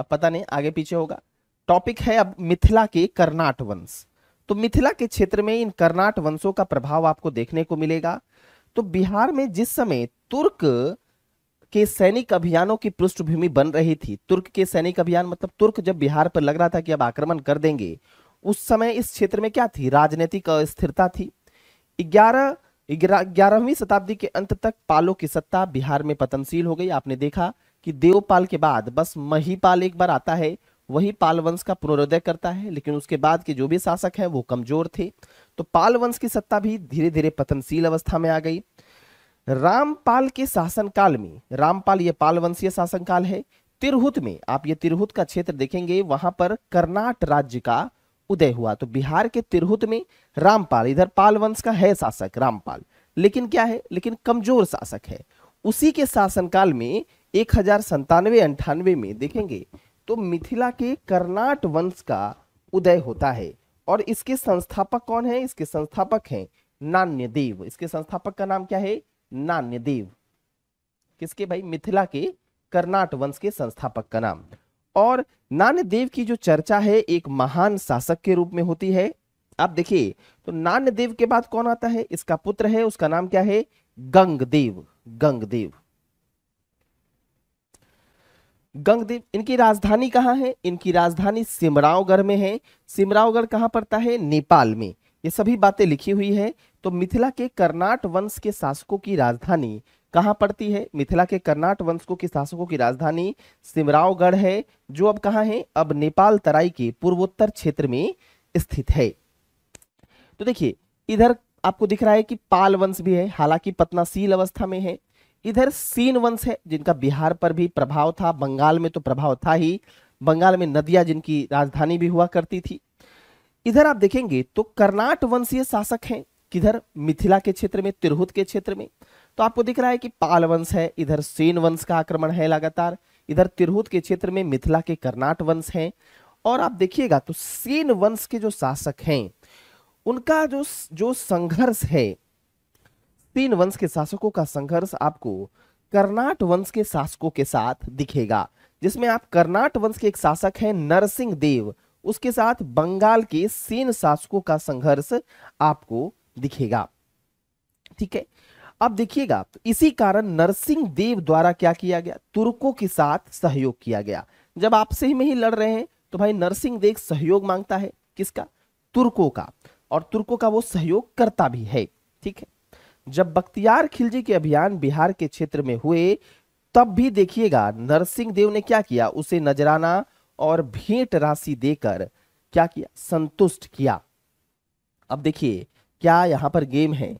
अब पता नहीं आगे पीछे होगा टॉपिक है अब मिथिला के कर्नाट वंश तो मिथिला के क्षेत्र में इन कर्नाट वंशों का प्रभाव आपको देखने को मिलेगा तो बिहार में जिस समय तुर्क के सैनिक अभियानों की पृष्ठभूमि बन रही थी तुर्क के सैनिक अभियान मतलब तुर्क जब बिहार पर लग रहा था कि अब आक्रमण कर देंगे उस समय इस क्षेत्र में क्या थी राजनीतिक अस्थिरता थी ग्यारह ग्यारहवीं शताब्दी के अंत तक पालों की सत्ता बिहार में पतनशील हो गई आपने देखा कि देवपाल के बाद बस महीपाल एक बार आता है वही पाल वंश का पुनरोदय करता है लेकिन उसके बाद के जो भी शासक हैं वो कमजोर थे तो पाल वंश की सत्ता भी धीरे धीरे पतनशील अवस्था में आ गई रामपाल के शासनकाल में रामपाल ये पालवंशीय शासनकाल है तिरहुत में आप ये तिरहुत का क्षेत्र देखेंगे वहां पर कर्नाट राज्य का उदय हुआ तो बिहार के तिरहुत में रामपाल इधर पाल वंश का है शासक रामपाल लेकिन क्या है लेकिन कमजोर शासक है उसी के शासनकाल में एक हजार संतानवे अंठानवे में देखेंगे तो मिथिला के कर्नाट वंश का उदय होता है और इसके संस्थापक कौन है इसके संस्थापक हैं नान्य देव इसके संस्थापक का नाम क्या है नान्यदेव किसके भाई मिथिला के कर्नाट वंश के संस्थापक का नाम और नान्यदेव की जो चर्चा है एक महान शासक के रूप में होती है आप देखिए तो नान्यदेव के बाद कौन आता है इसका पुत्र है उसका नाम क्या है गंगदेव गंगदेव गंगदेव इनकी राजधानी कहां है इनकी राजधानी सिमरावगढ़ में है सिमरावगढ़ कहां पड़ता है नेपाल में ये सभी बातें लिखी हुई है तो मिथिला के कर्नाट वंश के शासकों की राजधानी कहाँ पड़ती है मिथिला के कर्नाट वंशकों के शासकों की राजधानी सिमरावगढ़ है जो अब कहाँ है अब नेपाल तराई के पूर्वोत्तर क्षेत्र में स्थित है तो देखिए इधर आपको दिख रहा है कि पाल वंश भी है हालांकि पतनाशील अवस्था में है इधर सीन वंश है जिनका बिहार पर भी प्रभाव था बंगाल में तो प्रभाव था ही बंगाल में नदिया जिनकी राजधानी भी हुआ करती थी इधर आप देखेंगे तो कर्नाट वंशीय शासक हैं किधर मिथिला के क्षेत्र में तिरहुत के क्षेत्र में तो आपको दिख रहा है कि पाल वंश है इधर सेन वंश का आक्रमण है लगातार इधर तिरहुत के क्षेत्र में मिथिला के कर्नाट वंश हैं और आप देखिएगा तो सेन वंश के जो शासक हैं उनका जो जो संघर्ष है सेन वंश के शासकों का संघर्ष आपको कर्नाट वंश के शासकों के साथ दिखेगा जिसमें आप कर्नाट वंश के एक शासक है नरसिंह देव उसके साथ बंगाल के सेन शासकों का संघर्ष आपको दिखेगा ठीक है अब देखिएगा तो इसी कारण नरसिंह देव द्वारा क्या किया गया तुर्कों के साथ सहयोग किया गया जब आपसे ही में ही लड़ रहे हैं तो भाई नरसिंह देव सहयोग मांगता है किसका तुर्कों का और तुर्कों का वो सहयोग करता भी है ठीक है जब बख्तियार खिलजी के अभियान बिहार के क्षेत्र में हुए तब भी देखिएगा नरसिंह देव ने क्या किया उसे नजराना और भेंट राशि देकर क्या किया संतुष्ट किया अब देखिए क्या यहाँ पर गेम है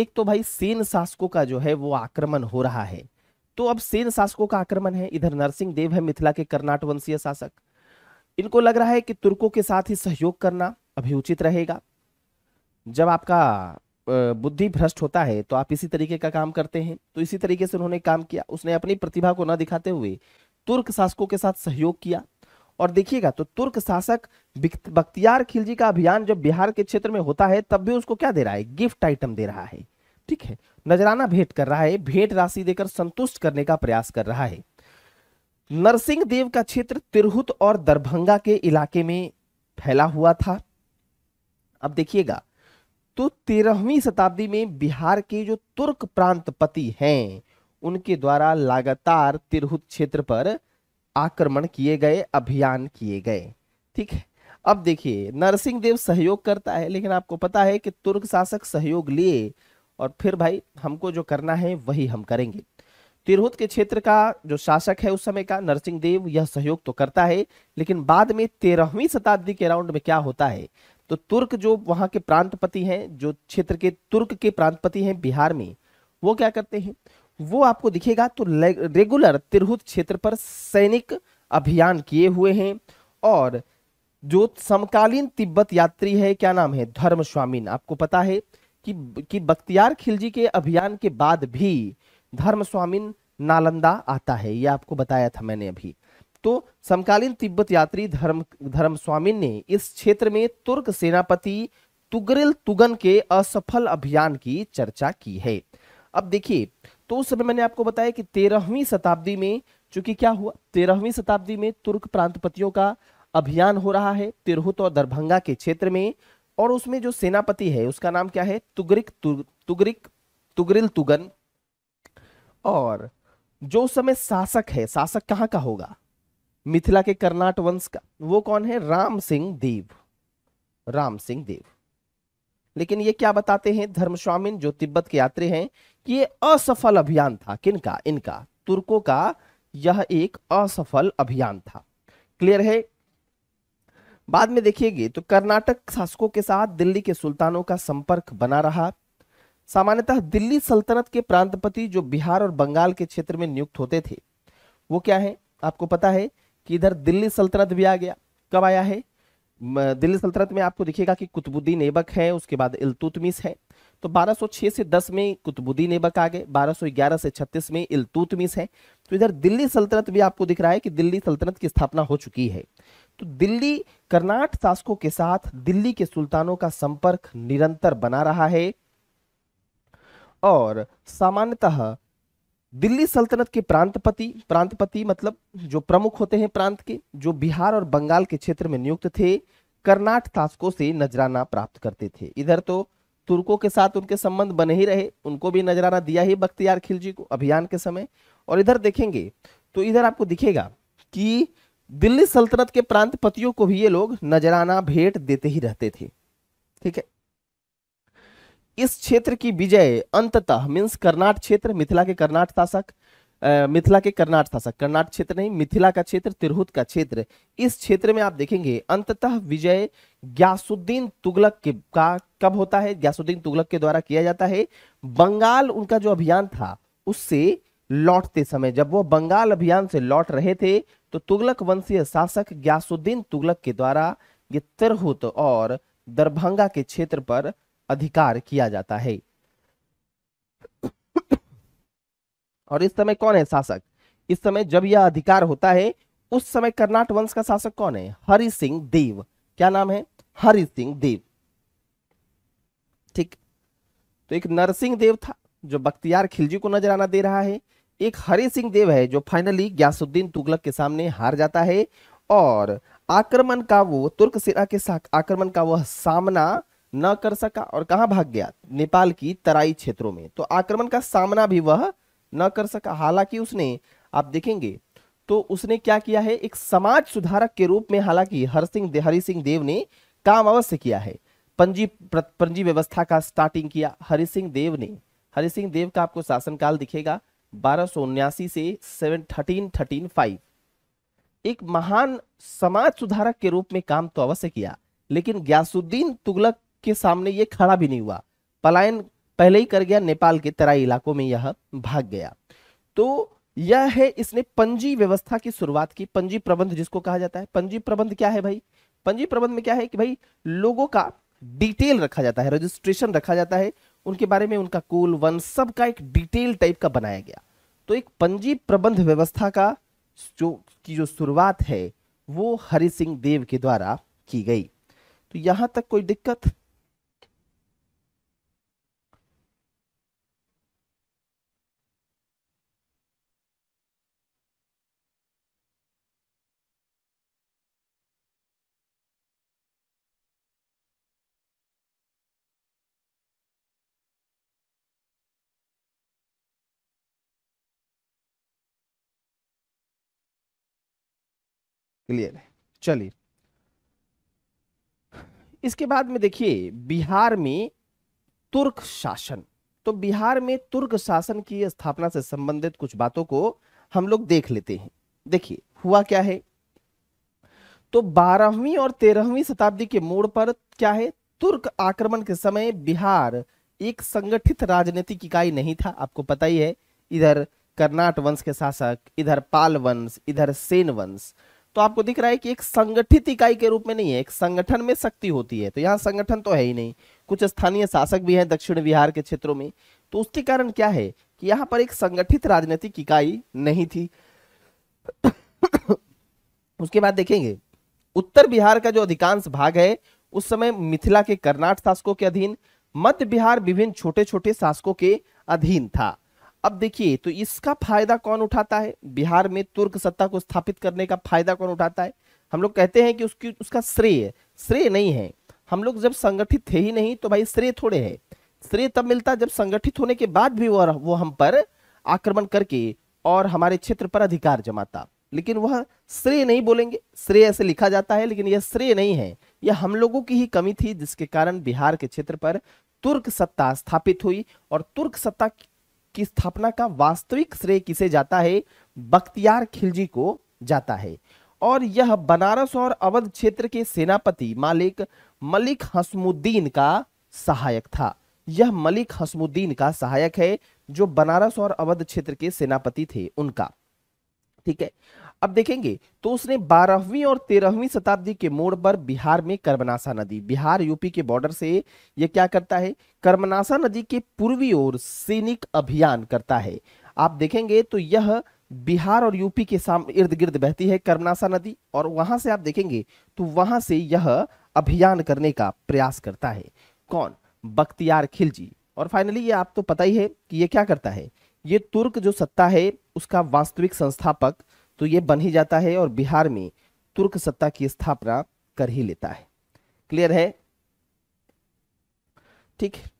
एक तो भाई सेन शासकों का जो है वो आक्रमण हो रहा है तो अब सेन शासकों का आक्रमण है इधर नरसिंह देव है मिथिला के कर्नाट वंशीय शासक इनको लग रहा है कि तुर्कों के साथ ही सहयोग करना अभी उचित रहेगा जब आपका बुद्धि भ्रष्ट होता है तो आप इसी तरीके का काम करते हैं तो इसी तरीके से उन्होंने काम किया उसने अपनी प्रतिभा को न दिखाते हुए तुर्क शासकों के साथ सहयोग किया और देखिएगा तो तुर्क शासक बख्तियार खिलजी का अभियान जब बिहार के क्षेत्र में होता है तब भी उसको क्या दे रहा है गिफ्ट आइटम दे रहा है ठीक है नजराना भेंट कर रहा है भेंट राशि देकर संतुष्ट करने का प्रयास कर रहा है नरसिंह देव का क्षेत्र तिरहुत और दरभंगा के इलाके में फैला हुआ था अब देखिएगा तो तेरहवीं शताब्दी में बिहार के जो तुर्क प्रांतपति हैं उनके द्वारा लगातार तिरहुत क्षेत्र पर आक्रमण किए गए अभियान किए गए ठीक है अब देखिए नरसिंह देव सहयोग करता है लेकिन आपको पता है कि तुर्क शासक सहयोग लिए और फिर भाई हमको जो करना है वही हम करेंगे तिरहुत के क्षेत्र का जो शासक है उस समय का नरसिंह देव यह सहयोग तो करता है लेकिन बाद में तेरहवीं शताब्दी के राउंड में क्या होता है तो तुर्क जो वहां के प्रांतपति हैं जो क्षेत्र के तुर्क के प्रांतपति हैं बिहार में वो क्या करते हैं वो आपको दिखेगा तो रेगुलर तिरहुत क्षेत्र पर सैनिक अभियान किए हुए हैं और जो समकालीन तिब्बत यात्री है क्या नाम है धर्म स्वामीन आपको पता है कि कि बख्तियार खिलजी के अभियान के बाद भी धर्म स्वामीन नालंदा आता है ये आपको बताया था मैंने अभी तो समकालीन तिब्बत यात्री धर्म धर्म स्वामीन ने इस क्षेत्र में तुर्क सेनापति तुगरिल तुगन के असफल अभियान की चर्चा की है अब देखिए तो उस समय मैंने आपको बताया कि तेरहवीं शताब्दी में चूंकि क्या हुआ तेरहवीं शताब्दी में तुर्क प्रांतपतियों का अभियान हो रहा है तिरहुत और दरभंगा के क्षेत्र में और उसमें जो सेनापति है उसका नाम क्या है तुगरिक तुगरिक तुगरिल तुगन और जो उस समय शासक है शासक कहां का होगा मिथिला के कर्नाट वंश का वो कौन है राम सिंह देव राम सिंह देव लेकिन ये क्या बताते हैं धर्मस्वामिन जो तिब्बत के यात्री हैं ये असफल अभियान था किनका इनका तुर्कों का यह एक असफल अभियान था क्लियर है बाद में देखिएगी तो कर्नाटक शासकों के साथ दिल्ली के सुल्तानों का संपर्क बना रहा सामान्यतः दिल्ली सल्तनत के प्रांतपति जो बिहार और बंगाल के क्षेत्र में नियुक्त होते थे वो क्या है आपको पता है कि इधर दिल्ली सल्तनत भी आ गया कब आया है दिल्ली सल्तनत में आपको दिखेगा कि कुतुबुद्दीन एबक है उसके बाद इलतुतमिस है तो 1206 से 10 में कुतुबुद्दीन ऐबक आ गए 1211 से 36 में इलतुतमिस है तो इधर दिल्ली सल्तनत भी आपको दिख रहा है कि दिल्ली सल्तनत की स्थापना हो चुकी है तो दिल्ली कर्नाट शासकों के साथ दिल्ली के सुल्तानों का संपर्क निरंतर बना रहा है और सामान्यतः दिल्ली सल्तनत के प्रांतपति प्रांतपति मतलब जो प्रमुख होते हैं प्रांत के जो बिहार और बंगाल के क्षेत्र में नियुक्त थे कर्नाट शासकों से नजराना प्राप्त करते थे इधर तो तुर्कों के साथ उनके संबंध बने ही रहे उनको भी नजराना दिया ही बख्तियार खिलजी को अभियान के समय और इधर देखेंगे तो इधर आपको दिखेगा कि दिल्ली सल्तनत के प्रांतपतियों को भी ये लोग नजराना भेंट देते ही रहते थे ठीक है इस क्षेत्र की विजय अंततः मीन्स कर्नाट क्षेत्र मिथिला के कर्नाट शासक मिथिला के कर्नाट शासक कर्नाट क्षेत्र नहीं मिथिला का क्षेत्र तिरहुत का क्षेत्र इस क्षेत्र में आप देखेंगे अंततः विजय ग्यासुद्दीन तुगलक के का कब होता है ग्यासुद्दीन तुगलक के द्वारा किया जाता है बंगाल उनका जो अभियान था उससे लौटते समय जब वो बंगाल अभियान से लौट रहे थे तो तुगलक वंशीय शासक ग्यासुद्दीन तुगलक के द्वारा ये तिरहुत और दरभंगा के क्षेत्र पर अधिकार किया जाता है और इस समय कौन है शासक इस समय जब यह अधिकार होता है उस समय कर्नाट वंश का शासक कौन है हरि सिंह देव क्या नाम है हरि सिंह देव ठीक तो एक नरसिंह देव था जो बख्तियार खिलजी को आना दे रहा है एक हरि सिंह देव है जो फाइनली ग्यासुद्दीन तुगलक के सामने हार जाता है और आक्रमण का वो तुर्क सेना के साथ आक्रमण का वह सामना न कर सका और कहा भाग गया नेपाल की तराई क्षेत्रों में तो आक्रमण का सामना भी वह न कर सका हालांकि उसने आप देखेंगे तो उसने क्या किया है एक समाज सुधारक के रूप में हालांकि हर सिंह हरि सिंह देव ने काम अवश्य किया है पंजी पंजी व्यवस्था का स्टार्टिंग किया हरि सिंह देव ने हरि सिंह देव का आपको शासनकाल दिखेगा बारह से सेवन थर्टीन थर्टीन फाइव एक महान समाज सुधारक के रूप में काम तो अवश्य किया लेकिन ग्यासुद्दीन तुगलक के सामने ये खड़ा भी नहीं हुआ पलायन पहले ही कर गया नेपाल के तराई इलाकों में यह भाग गया तो यह है इसने पंजी व्यवस्था की शुरुआत की पंजी प्रबंध जिसको कहा जाता है पंजी प्रबंध क्या है भाई पंजी प्रबंध में क्या है कि भाई लोगों का डिटेल रखा जाता है रजिस्ट्रेशन रखा जाता है उनके बारे में उनका कुल वन सब का एक डिटेल टाइप का बनाया गया तो एक पंजी प्रबंध व्यवस्था का जो की जो शुरुआत है वो हरि सिंह देव के द्वारा की गई तो यहां तक कोई दिक्कत क्लियर है चलिए इसके बाद में देखिए बिहार में तुर्क शासन तो बिहार में तुर्क शासन की स्थापना से संबंधित कुछ बातों को हम लोग देख लेते हैं देखिए हुआ क्या है तो बारहवीं और तेरहवीं शताब्दी के मोड़ पर क्या है तुर्क आक्रमण के समय बिहार एक संगठित राजनीतिक इकाई नहीं था आपको पता ही है इधर कर्नाट वंश के शासक इधर पाल वंश इधर सेन वंश तो आपको दिख रहा है कि एक संगठित इकाई के रूप में नहीं है एक संगठन में शक्ति होती है तो यहाँ संगठन तो है ही नहीं कुछ स्थानीय शासक भी हैं दक्षिण बिहार के क्षेत्रों में तो उसके कारण क्या है कि यहाँ पर एक संगठित राजनीतिक इकाई नहीं थी उसके बाद देखेंगे उत्तर बिहार का जो अधिकांश भाग है उस समय मिथिला के कर्नाट शासकों के अधीन मध्य बिहार विभिन्न छोटे छोटे शासकों के अधीन था अब देखिए तो इसका फायदा कौन उठाता है बिहार में तुर्क सत्ता को स्थापित करने का फायदा कौन उठाता है हम लोग कहते हैं कि उसकी उसका श्रेय श्रेय नहीं है हम लोग जब संगठित थे ही नहीं तो भाई श्रेय थोड़े है श्रेय तब मिलता जब संगठित होने के बाद भी वह वो हम पर आक्रमण करके और हमारे क्षेत्र पर अधिकार जमाता लेकिन वह श्रेय नहीं बोलेंगे श्रेय ऐसे लिखा जाता है लेकिन यह श्रेय नहीं है यह हम लोगों की ही कमी थी जिसके कारण बिहार के क्षेत्र पर तुर्क सत्ता स्थापित हुई और तुर्क सत्ता की स्थापना का वास्तविक श्रेय किसे जाता है बख्तियार खिलजी को जाता है और यह बनारस और अवध क्षेत्र के सेनापति मालिक मलिक हसमुद्दीन का सहायक था यह मलिक हसमुद्दीन का सहायक है जो बनारस और अवध क्षेत्र के सेनापति थे उनका ठीक है अब देखेंगे तो उसने बारहवीं और तेरहवीं शताब्दी के मोड़ पर बिहार में कर्मनासा नदी बिहार यूपी के बॉर्डर से यह क्या करता है कर्मनासा नदी के पूर्वी ओर सैनिक अभियान करता है आप देखेंगे तो यह बिहार और यूपी के साम इर्द गिर्द बहती है कर्मनासा नदी और वहां से आप देखेंगे तो वहां से यह अभियान करने का प्रयास करता है कौन बख्तियार खिलजी और फाइनली ये आप तो पता ही है कि ये क्या करता है ये तुर्क जो सत्ता है उसका वास्तविक संस्थापक तो ये बन ही जाता है और बिहार में तुर्क सत्ता की स्थापना कर ही लेता है क्लियर है ठीक है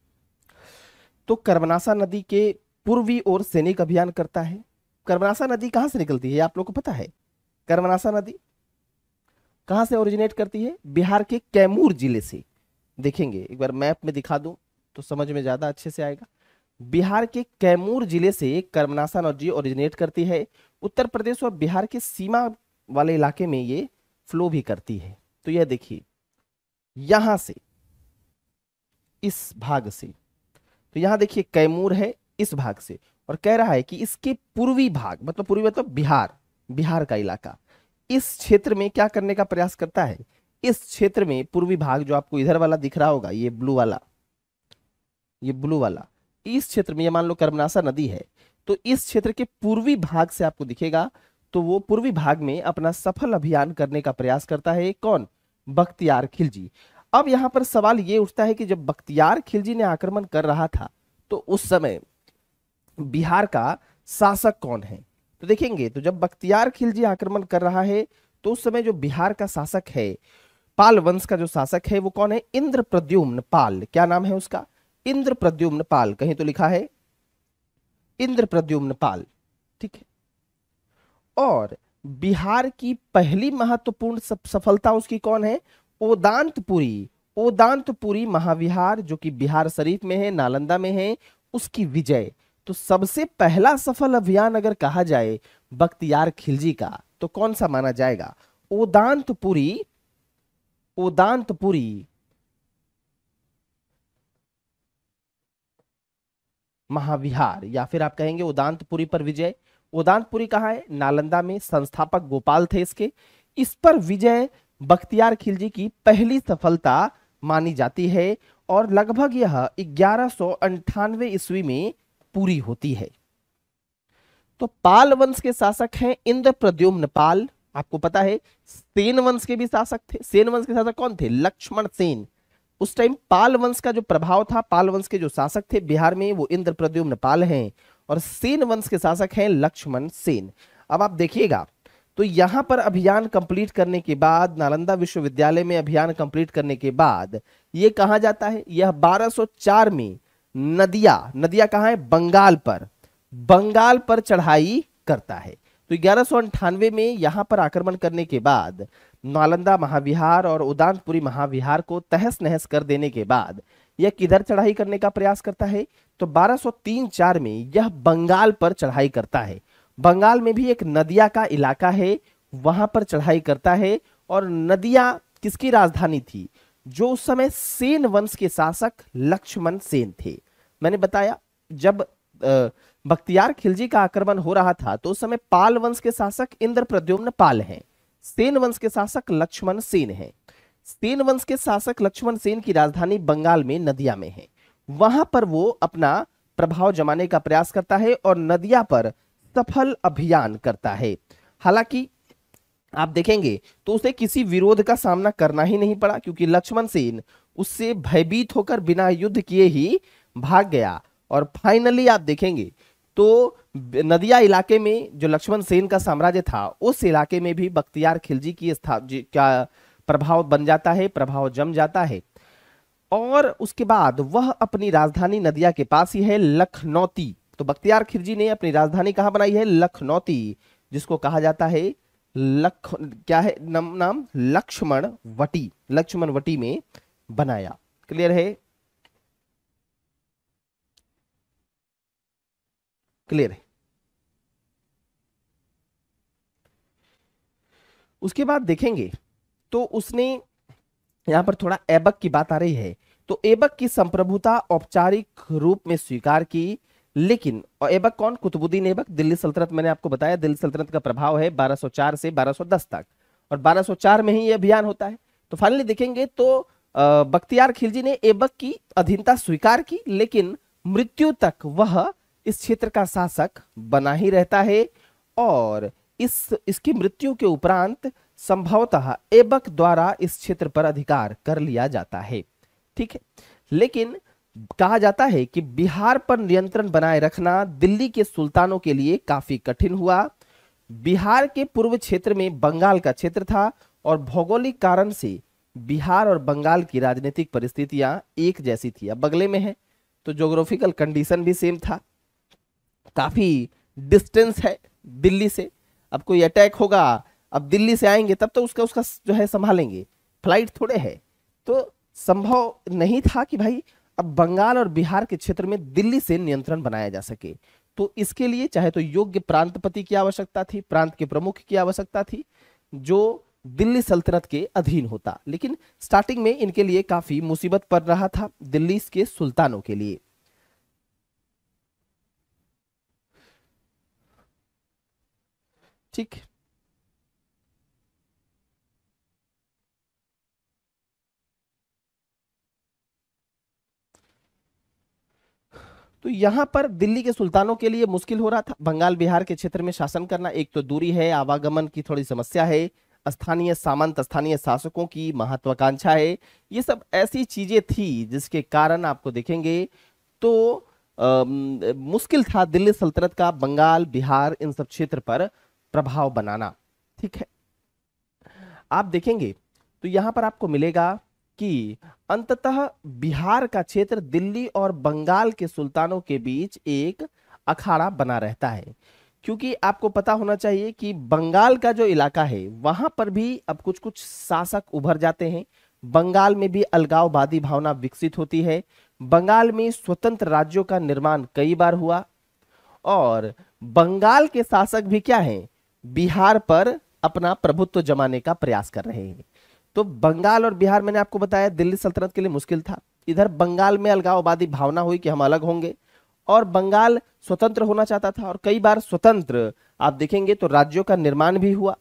तो कर्मनासा नदी के पूर्वी ओर सैनिक अभियान करता है कर्मनासा नदी कहां से निकलती है आप लोग को पता है कर्मनासा नदी कहां से ओरिजिनेट करती है बिहार के कैमूर जिले से देखेंगे एक बार मैप में दिखा दूं तो समझ में ज़्यादा अच्छे से आएगा बिहार के कैमूर जिले से कर्मनाशा नदी ओरिजिनेट करती है उत्तर प्रदेश और बिहार के सीमा वाले इलाके में ये फ्लो भी करती है तो यह देखिए यहां से इस भाग से तो यहां देखिए कैमूर है इस भाग से और कह रहा है कि इसके पूर्वी भाग मतलब पूर्वी मतलब बिहार बिहार का इलाका इस क्षेत्र में क्या करने का प्रयास करता है इस क्षेत्र में पूर्वी भाग जो आपको इधर वाला दिख रहा होगा ये ब्लू वाला ये ब्लू वाला इस क्षेत्र में ये मान लो कर्मनाशा नदी है तो इस क्षेत्र के पूर्वी भाग से आपको दिखेगा तो वो पूर्वी भाग में अपना सफल अभियान करने का प्रयास करता है कौन बख्तियार खिलजी अब यहाँ पर सवाल ये उठता है कि जब बख्तियार खिलजी ने आक्रमण कर रहा था तो उस समय बिहार का शासक कौन है तो देखेंगे तो जब बख्तियार खिलजी आक्रमण कर रहा है तो उस समय जो बिहार का शासक है पाल वंश का जो शासक है वो कौन है इंद्र प्रद्युम्न पाल क्या नाम है उसका इंद्र प्रद्युम्न पाल कहीं तो लिखा है इंद्र प्रद्युम्न पाल ठीक है और बिहार की पहली महत्वपूर्ण सफलता उसकी कौन है ओदांतपुरी ओदांतपुरी महाविहार जो कि बिहार शरीफ में है नालंदा में है उसकी विजय तो सबसे पहला सफल अभियान अगर कहा जाए बख्तियार खिलजी का तो कौन सा माना जाएगा ओदांतपुरी ओदांतपुरी महाविहार या फिर आप कहेंगे उदांतपुरी पर विजय उदांतपुरी कहाँ है नालंदा में संस्थापक गोपाल थे इसके इस पर विजय बख्तियार खिलजी की पहली सफलता मानी जाती है और लगभग यह ग्यारह सौ ईस्वी में पूरी होती है तो पाल वंश के शासक हैं इंद्र प्रद्युम्न पाल आपको पता है सेन वंश के भी शासक थे सेन वंश के शासक कौन थे लक्ष्मण सेन उस टाइम पाल वंश का जो प्रभाव था पाल वंश के जो शासक थे बिहार में वो इंद्र प्रद्युम्न पाल हैं और सेन वंश के शासक हैं लक्ष्मण सेन अब आप देखिएगा तो यहां पर अभियान कंप्लीट करने के बाद नालंदा विश्वविद्यालय में अभियान कंप्लीट करने के बाद यह कहा जाता है यह 1204 में नदिया नदिया कहा है बंगाल पर बंगाल पर चढ़ाई करता है तो ग्यारह में यहां पर आक्रमण करने के बाद नालंदा महाविहार और उदानपुरी महाविहार को तहस नहस कर देने के बाद यह किधर चढ़ाई करने का प्रयास करता है तो 1203-4 में यह बंगाल पर चढ़ाई करता है बंगाल में भी एक नदिया का इलाका है वहां पर चढ़ाई करता है और नदिया किसकी राजधानी थी जो उस समय सेन वंश के शासक लक्ष्मण सेन थे मैंने बताया जब आ, बख्तियार खिलजी का आक्रमण हो रहा था तो उस समय पाल वंश के शासक इंद्र प्रद्युम्न पाल हैं सेन वंश के शासक लक्ष्मण सेन हैं सेन वंश के शासक लक्ष्मण सेन की राजधानी बंगाल में नदिया में है वहां पर वो अपना प्रभाव जमाने का प्रयास करता है और नदिया पर सफल अभियान करता है हालांकि आप देखेंगे तो उसे किसी विरोध का सामना करना ही नहीं पड़ा क्योंकि लक्ष्मण सेन उससे भयभीत होकर बिना युद्ध किए ही भाग गया और फाइनली आप देखेंगे तो नदिया इलाके में जो लक्ष्मण सेन का साम्राज्य था उस इलाके में भी बख्तियार खिलजी की क्या प्रभाव बन जाता है प्रभाव जम जाता है और उसके बाद वह अपनी राजधानी नदिया के पास ही है लखनौती तो बख्तियार खिलजी ने अपनी राजधानी कहाँ बनाई है लखनौती जिसको कहा जाता है लख क्या है नाम नाम लक्ष्मण वटी लक्ष्मण वटी में बनाया क्लियर है क्लियर है उसके बाद देखेंगे तो उसने यहां पर थोड़ा एबक की बात आ रही है तो एबक की संप्रभुता औपचारिक रूप में स्वीकार की लेकिन और एबक कौन कुतुबुद्दीन एबक दिल्ली सल्तनत मैंने आपको बताया दिल्ली सल्तनत का प्रभाव है 1204 से 1210 तक और 1204 में ही यह अभियान होता है तो फाइनली देखेंगे तो बख्तियार खिलजी ने एबक की अधीनता स्वीकार की लेकिन मृत्यु तक वह इस क्षेत्र का शासक बना ही रहता है और इस इसकी मृत्यु के उपरांत संभवतः एबक द्वारा इस क्षेत्र पर अधिकार कर लिया जाता है ठीक है लेकिन कहा जाता है कि बिहार पर नियंत्रण बनाए रखना दिल्ली के सुल्तानों के लिए काफी कठिन हुआ बिहार के पूर्व क्षेत्र में बंगाल का क्षेत्र था और भौगोलिक कारण से बिहार और बंगाल की राजनीतिक परिस्थितियां एक जैसी थी अब बगले में है तो जोग्राफिकल कंडीशन भी सेम था काफ़ी डिस्टेंस है दिल्ली से अब कोई अटैक होगा अब दिल्ली से आएंगे तब तो उसका उसका जो है संभालेंगे फ्लाइट थोड़े है तो संभव नहीं था कि भाई अब बंगाल और बिहार के क्षेत्र में दिल्ली से नियंत्रण बनाया जा सके तो इसके लिए चाहे तो योग्य प्रांतपति की आवश्यकता थी प्रांत के प्रमुख की आवश्यकता थी जो दिल्ली सल्तनत के अधीन होता लेकिन स्टार्टिंग में इनके लिए काफ़ी मुसीबत पड़ रहा था दिल्ली के सुल्तानों के लिए ठीक तो यहाँ पर दिल्ली के सुल्तानों के लिए मुश्किल हो रहा था बंगाल बिहार के क्षेत्र में शासन करना एक तो दूरी है आवागमन की थोड़ी समस्या है स्थानीय सामंत स्थानीय शासकों की महत्वाकांक्षा है ये सब ऐसी चीजें थी जिसके कारण आपको देखेंगे तो आ, मुश्किल था दिल्ली सल्तनत का बंगाल बिहार इन सब क्षेत्र पर प्रभाव बनाना ठीक है आप देखेंगे तो यहां पर आपको मिलेगा कि अंततः बिहार का क्षेत्र दिल्ली और बंगाल के सुल्तानों के बीच एक अखाड़ा बना रहता है क्योंकि आपको पता होना चाहिए कि बंगाल का जो इलाका है वहां पर भी अब कुछ कुछ शासक उभर जाते हैं बंगाल में भी अलगाववादी भावना विकसित होती है बंगाल में स्वतंत्र राज्यों का निर्माण कई बार हुआ और बंगाल के शासक भी क्या हैं बिहार पर अपना प्रभुत्व जमाने का प्रयास कर रहे हैं तो बंगाल और बिहार मैंने आपको बताया दिल्ली सल्तनत के लिए मुश्किल था इधर बंगाल में अलगाववादी भावना हुई कि हम अलग होंगे और बंगाल स्वतंत्र होना चाहता था और कई बार स्वतंत्र आप देखेंगे तो राज्यों का निर्माण भी हुआ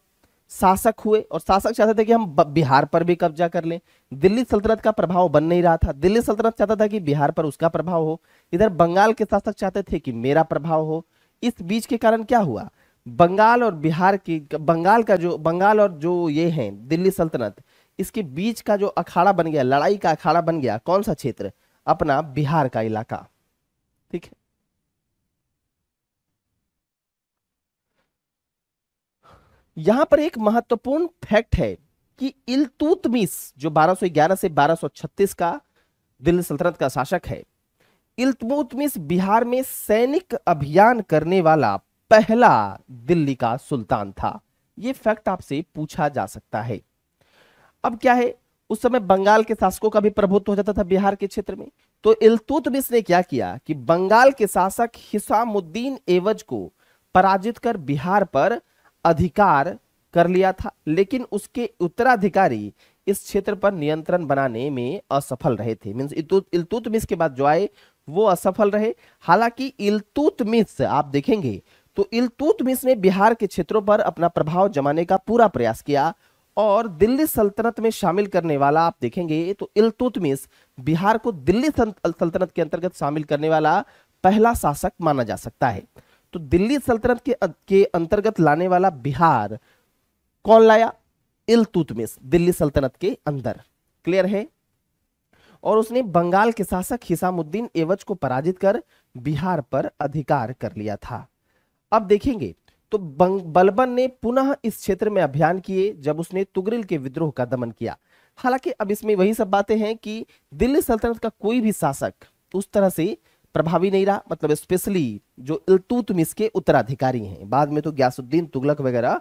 शासक हुए और शासक चाहते थे कि हम बिहार पर भी कब्जा कर लें दिल्ली सल्तनत का प्रभाव बन नहीं रहा था दिल्ली सल्तनत चाहता था कि बिहार पर उसका प्रभाव हो इधर बंगाल के शासक चाहते थे कि मेरा प्रभाव हो इस बीच के कारण क्या हुआ बंगाल और बिहार की बंगाल का जो बंगाल और जो ये है दिल्ली सल्तनत इसके बीच का जो अखाड़ा बन गया लड़ाई का अखाड़ा बन गया कौन सा क्षेत्र अपना बिहार का इलाका ठीक है यहां पर एक महत्वपूर्ण फैक्ट है कि इलतुतमिस जो 1211 से 1236 का दिल्ली सल्तनत का शासक है इलतुतमिस बिहार में सैनिक अभियान करने वाला पहला दिल्ली का सुल्तान था ये फैक्ट आपसे पूछा जा सकता है अब क्या है उस समय बंगाल के शासकों का भी प्रभुत्व हो जाता था बिहार के क्षेत्र में तो इलतुतमिश ने क्या किया कि बंगाल के शासक हिसामुद्दीन एवज को पराजित कर बिहार पर अधिकार कर लिया था लेकिन उसके उत्तराधिकारी इस क्षेत्र पर नियंत्रण बनाने में असफल रहे थे मीन इलतुतमिश के बाद जो आए वो असफल रहे हालांकि इलतुतमिश आप देखेंगे तो इलतुतमिश ने बिहार के क्षेत्रों पर अपना प्रभाव जमाने का पूरा प्रयास किया और दिल्ली सल्तनत में शामिल करने वाला आप देखेंगे तो इलतुतमिश बिहार को दिल्ली सल्तनत के अंतर्गत शामिल करने वाला पहला शासक माना जा सकता है तो दिल्ली सल्तनत के के अंतर्गत लाने वाला बिहार कौन लाया इलतुतमिश दिल्ली सल्तनत के अंदर क्लियर है और उसने बंगाल के शासक हिसामुद्दीन एवज को पराजित कर बिहार पर अधिकार कर लिया था अब देखेंगे तो बलबन ने पुनः इस क्षेत्र में अभियान किए जब उसने तुगरिल के विद्रोह का दमन किया हालांकि अब इसमें वही सब बातें हैं कि दिल्ली सल्तनत का कोई भी शासक उस तरह से प्रभावी नहीं रहा मतलब स्पेशली जो इलतुतमिस के उत्तराधिकारी हैं बाद में तो ग्यासुद्दीन तुगलक वगैरह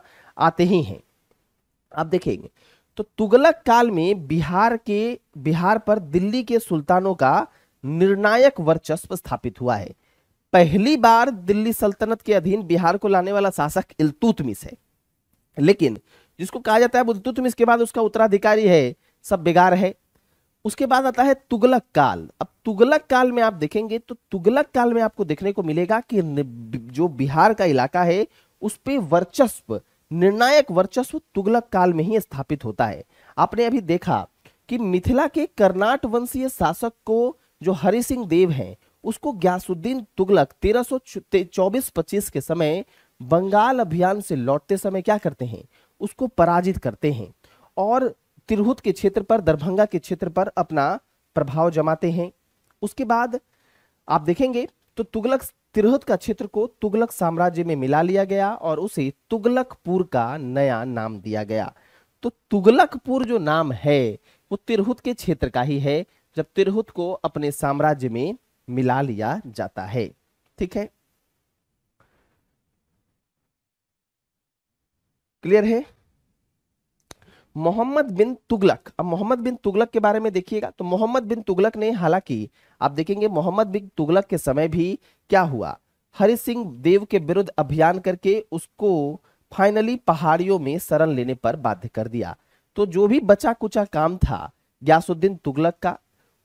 आते ही हैं आप देखेंगे तो तुगलक काल में बिहार के बिहार पर दिल्ली के सुल्तानों का निर्णायक वर्चस्व स्थापित हुआ है पहली बार दिल्ली सल्तनत के अधीन बिहार को लाने वाला शासक इलतुतमिस है लेकिन जिसको कहा जाता है इलतुतमिस के बाद उसका उत्तराधिकारी है सब बेगार है उसके बाद आता है तुगलक काल अब तुगलक काल में आप देखेंगे तो तुगलक काल में आपको देखने को मिलेगा कि जो बिहार का इलाका है उस पर वर्चस्व निर्णायक वर्चस्व तुगलक काल में ही स्थापित होता है आपने अभी देखा कि मिथिला के कर्नाट वंशीय शासक को जो हरि सिंह देव हैं उसको ग्यासुद्दीन तुगलक तेरह सौ चौबीस पच्चीस के समय बंगाल अभियान से लौटते समय क्या करते हैं उसको पराजित करते हैं और तिरहुत के क्षेत्र पर दरभंगा के क्षेत्र पर अपना प्रभाव जमाते हैं उसके बाद आप देखेंगे तो तुगलक तिरहुत का क्षेत्र को तुगलक साम्राज्य में मिला लिया गया और उसे तुगलकपुर का नया नाम दिया गया तो तुगलकपुर जो नाम है वो तिरहुत के क्षेत्र का ही है जब तिरहुत को अपने साम्राज्य में मिला लिया जाता है ठीक है क्लियर है मोहम्मद बिन तुगलक अब मोहम्मद बिन तुगलक के बारे में देखिएगा तो मोहम्मद बिन तुगलक ने हालांकि आप देखेंगे मोहम्मद बिन तुगलक के समय भी क्या हुआ हरि सिंह देव के विरुद्ध अभियान करके उसको फाइनली पहाड़ियों में शरण लेने पर बाध्य कर दिया तो जो भी बचा कुचा काम था ग्यासुद्दीन तुगलक का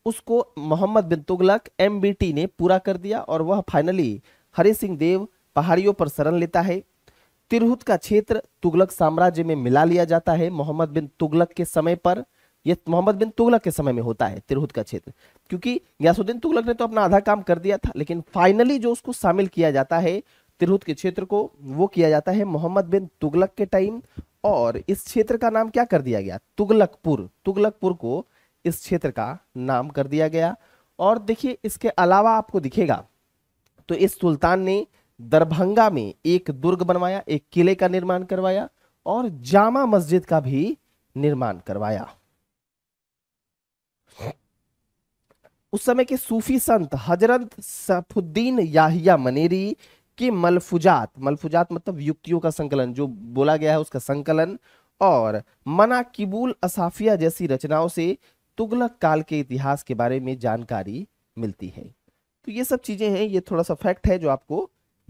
उसको मोहम्मद बिन तुगलक एम ने पूरा कर दिया और वह फाइनली हरि सिंह देव पहाड़ियों पर शरण लेता है तिरहुत का क्षेत्र तुगलक साम्राज्य में मिला लिया जाता है मोहम्मद बिन तुगलक के समय पर यह मोहम्मद बिन तुगलक के समय में होता है तिरहुत का क्षेत्र क्योंकि यासुद्दीन तुगलक ने तो अपना आधा काम कर दिया था लेकिन फाइनली जो उसको शामिल किया जाता है तिरहुत के क्षेत्र को वो किया जाता है मोहम्मद बिन तुगलक के टाइम और इस क्षेत्र का नाम क्या कर दिया गया तुगलकपुर तुगलकपुर को इस क्षेत्र का नाम कर दिया गया और देखिए इसके अलावा आपको दिखेगा तो इस सुल्तान ने दरभंगा में एक दुर्ग बनवाया एक किले का निर्माण करवाया और जामा मस्जिद का भी निर्माण करवाया उस समय के सूफी संत हजरत सफुद्दीन याहिया मनेरी के मलफुजात मलफुजात मतलब युक्तियों का संकलन जो बोला गया है उसका संकलन और मना किबूल असाफिया जैसी रचनाओं से तुगलक काल के इतिहास के बारे में जानकारी मिलती है तो ये सब चीजें हैं ये थोड़ा सा फैक्ट है जो आपको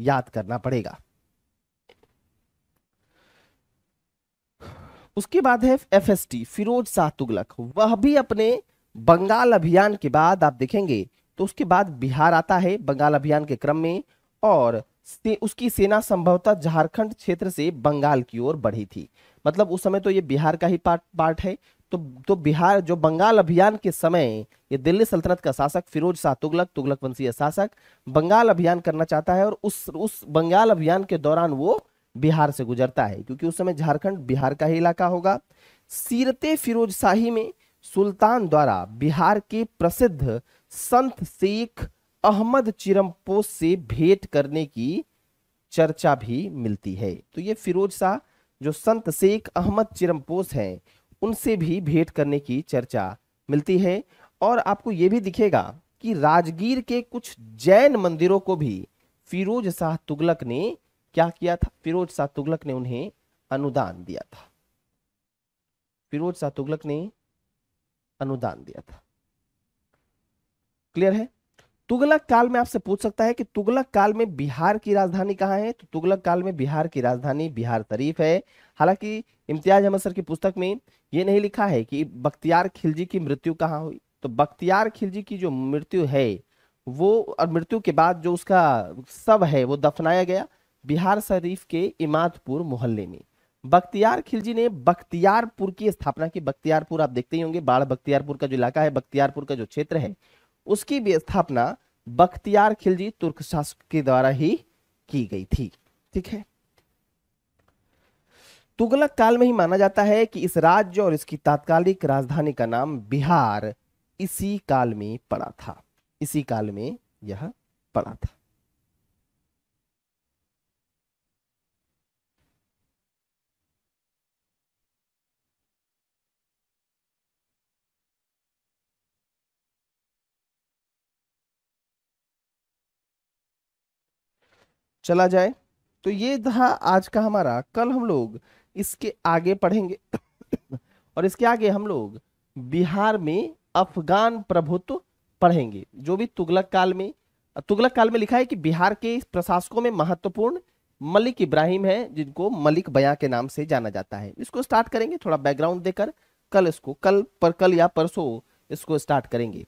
याद करना पड़ेगा उसके बाद है F S T Firoz Shah Tughlaq वह भी अपने बंगाल अभियान के बाद आप देखेंगे तो उसके बाद बिहार आता है बंगाल अभियान के क्रम में और से, उसकी सेना संभवतः झारखंड क्षेत्र से बंगाल की ओर बढ़ी थी मतलब उस समय तो ये बिहार का ही पार्ट पार्ट है तो तो बिहार जो बंगाल अभियान के समय ये दिल्ली सल्तनत का शासक फिरोज शाह तुगलक तुगलक वंशीय शासक बंगाल अभियान करना चाहता है और उस उस बंगाल अभियान के दौरान वो बिहार से गुजरता है क्योंकि उस समय झारखंड बिहार का ही इलाका होगा सीरते फिरोज शाही में सुल्तान द्वारा बिहार के प्रसिद्ध संत शेख अहमद चिरमपो से भेंट करने की चर्चा भी मिलती है तो ये फिरोज शाह जो संत शेख अहमद चिरमपोस हैं उनसे भी भेंट करने की चर्चा मिलती है और आपको ये भी दिखेगा कि राजगीर के कुछ जैन मंदिरों को भी फिरोज शाह तुगलक ने क्या किया था फिरोज शाह तुगलक ने उन्हें अनुदान दिया था फिरोज शाह तुगलक ने अनुदान दिया था क्लियर है तुगलक काल में आपसे पूछ सकता है कि तुगलक काल में बिहार की राजधानी कहाँ है तो तुगलक काल में बिहार की राजधानी बिहार शरीफ है हालांकि इम्तियाज अहमद सर की पुस्तक में ये नहीं लिखा है कि बख्तियार खिलजी की मृत्यु कहाँ हुई तो बख्तियार खिलजी की जो मृत्यु है वो और मृत्यु के बाद जो उसका सब है वो दफनाया गया बिहार शरीफ के इमादपुर मोहल्ले में बख्तियार खिलजी ने बख्तियारपुर की स्थापना की बख्तियारपुर आप देखते ही होंगे बाढ़ बख्तियारपुर का जो इलाका है बख्तियारपुर का जो क्षेत्र है उसकी भी स्थापना बख्तियार खिलजी तुर्क शासक के द्वारा ही की गई थी ठीक है तुगलक काल में ही माना जाता है कि इस राज्य और इसकी तात्कालिक राजधानी का नाम बिहार इसी काल में पड़ा था इसी काल में यह पड़ा था चला जाए तो ये था आज का हमारा कल हम लोग इसके आगे पढ़ेंगे और इसके आगे हम लोग बिहार में अफगान प्रभुत्व पढ़ेंगे जो भी तुगलक काल में तुगलक काल में लिखा है कि बिहार के प्रशासकों में महत्वपूर्ण मलिक इब्राहिम है जिनको मलिक बया के नाम से जाना जाता है इसको स्टार्ट करेंगे थोड़ा बैकग्राउंड देकर कल इसको कल पर कल या परसों इसको स्टार्ट करेंगे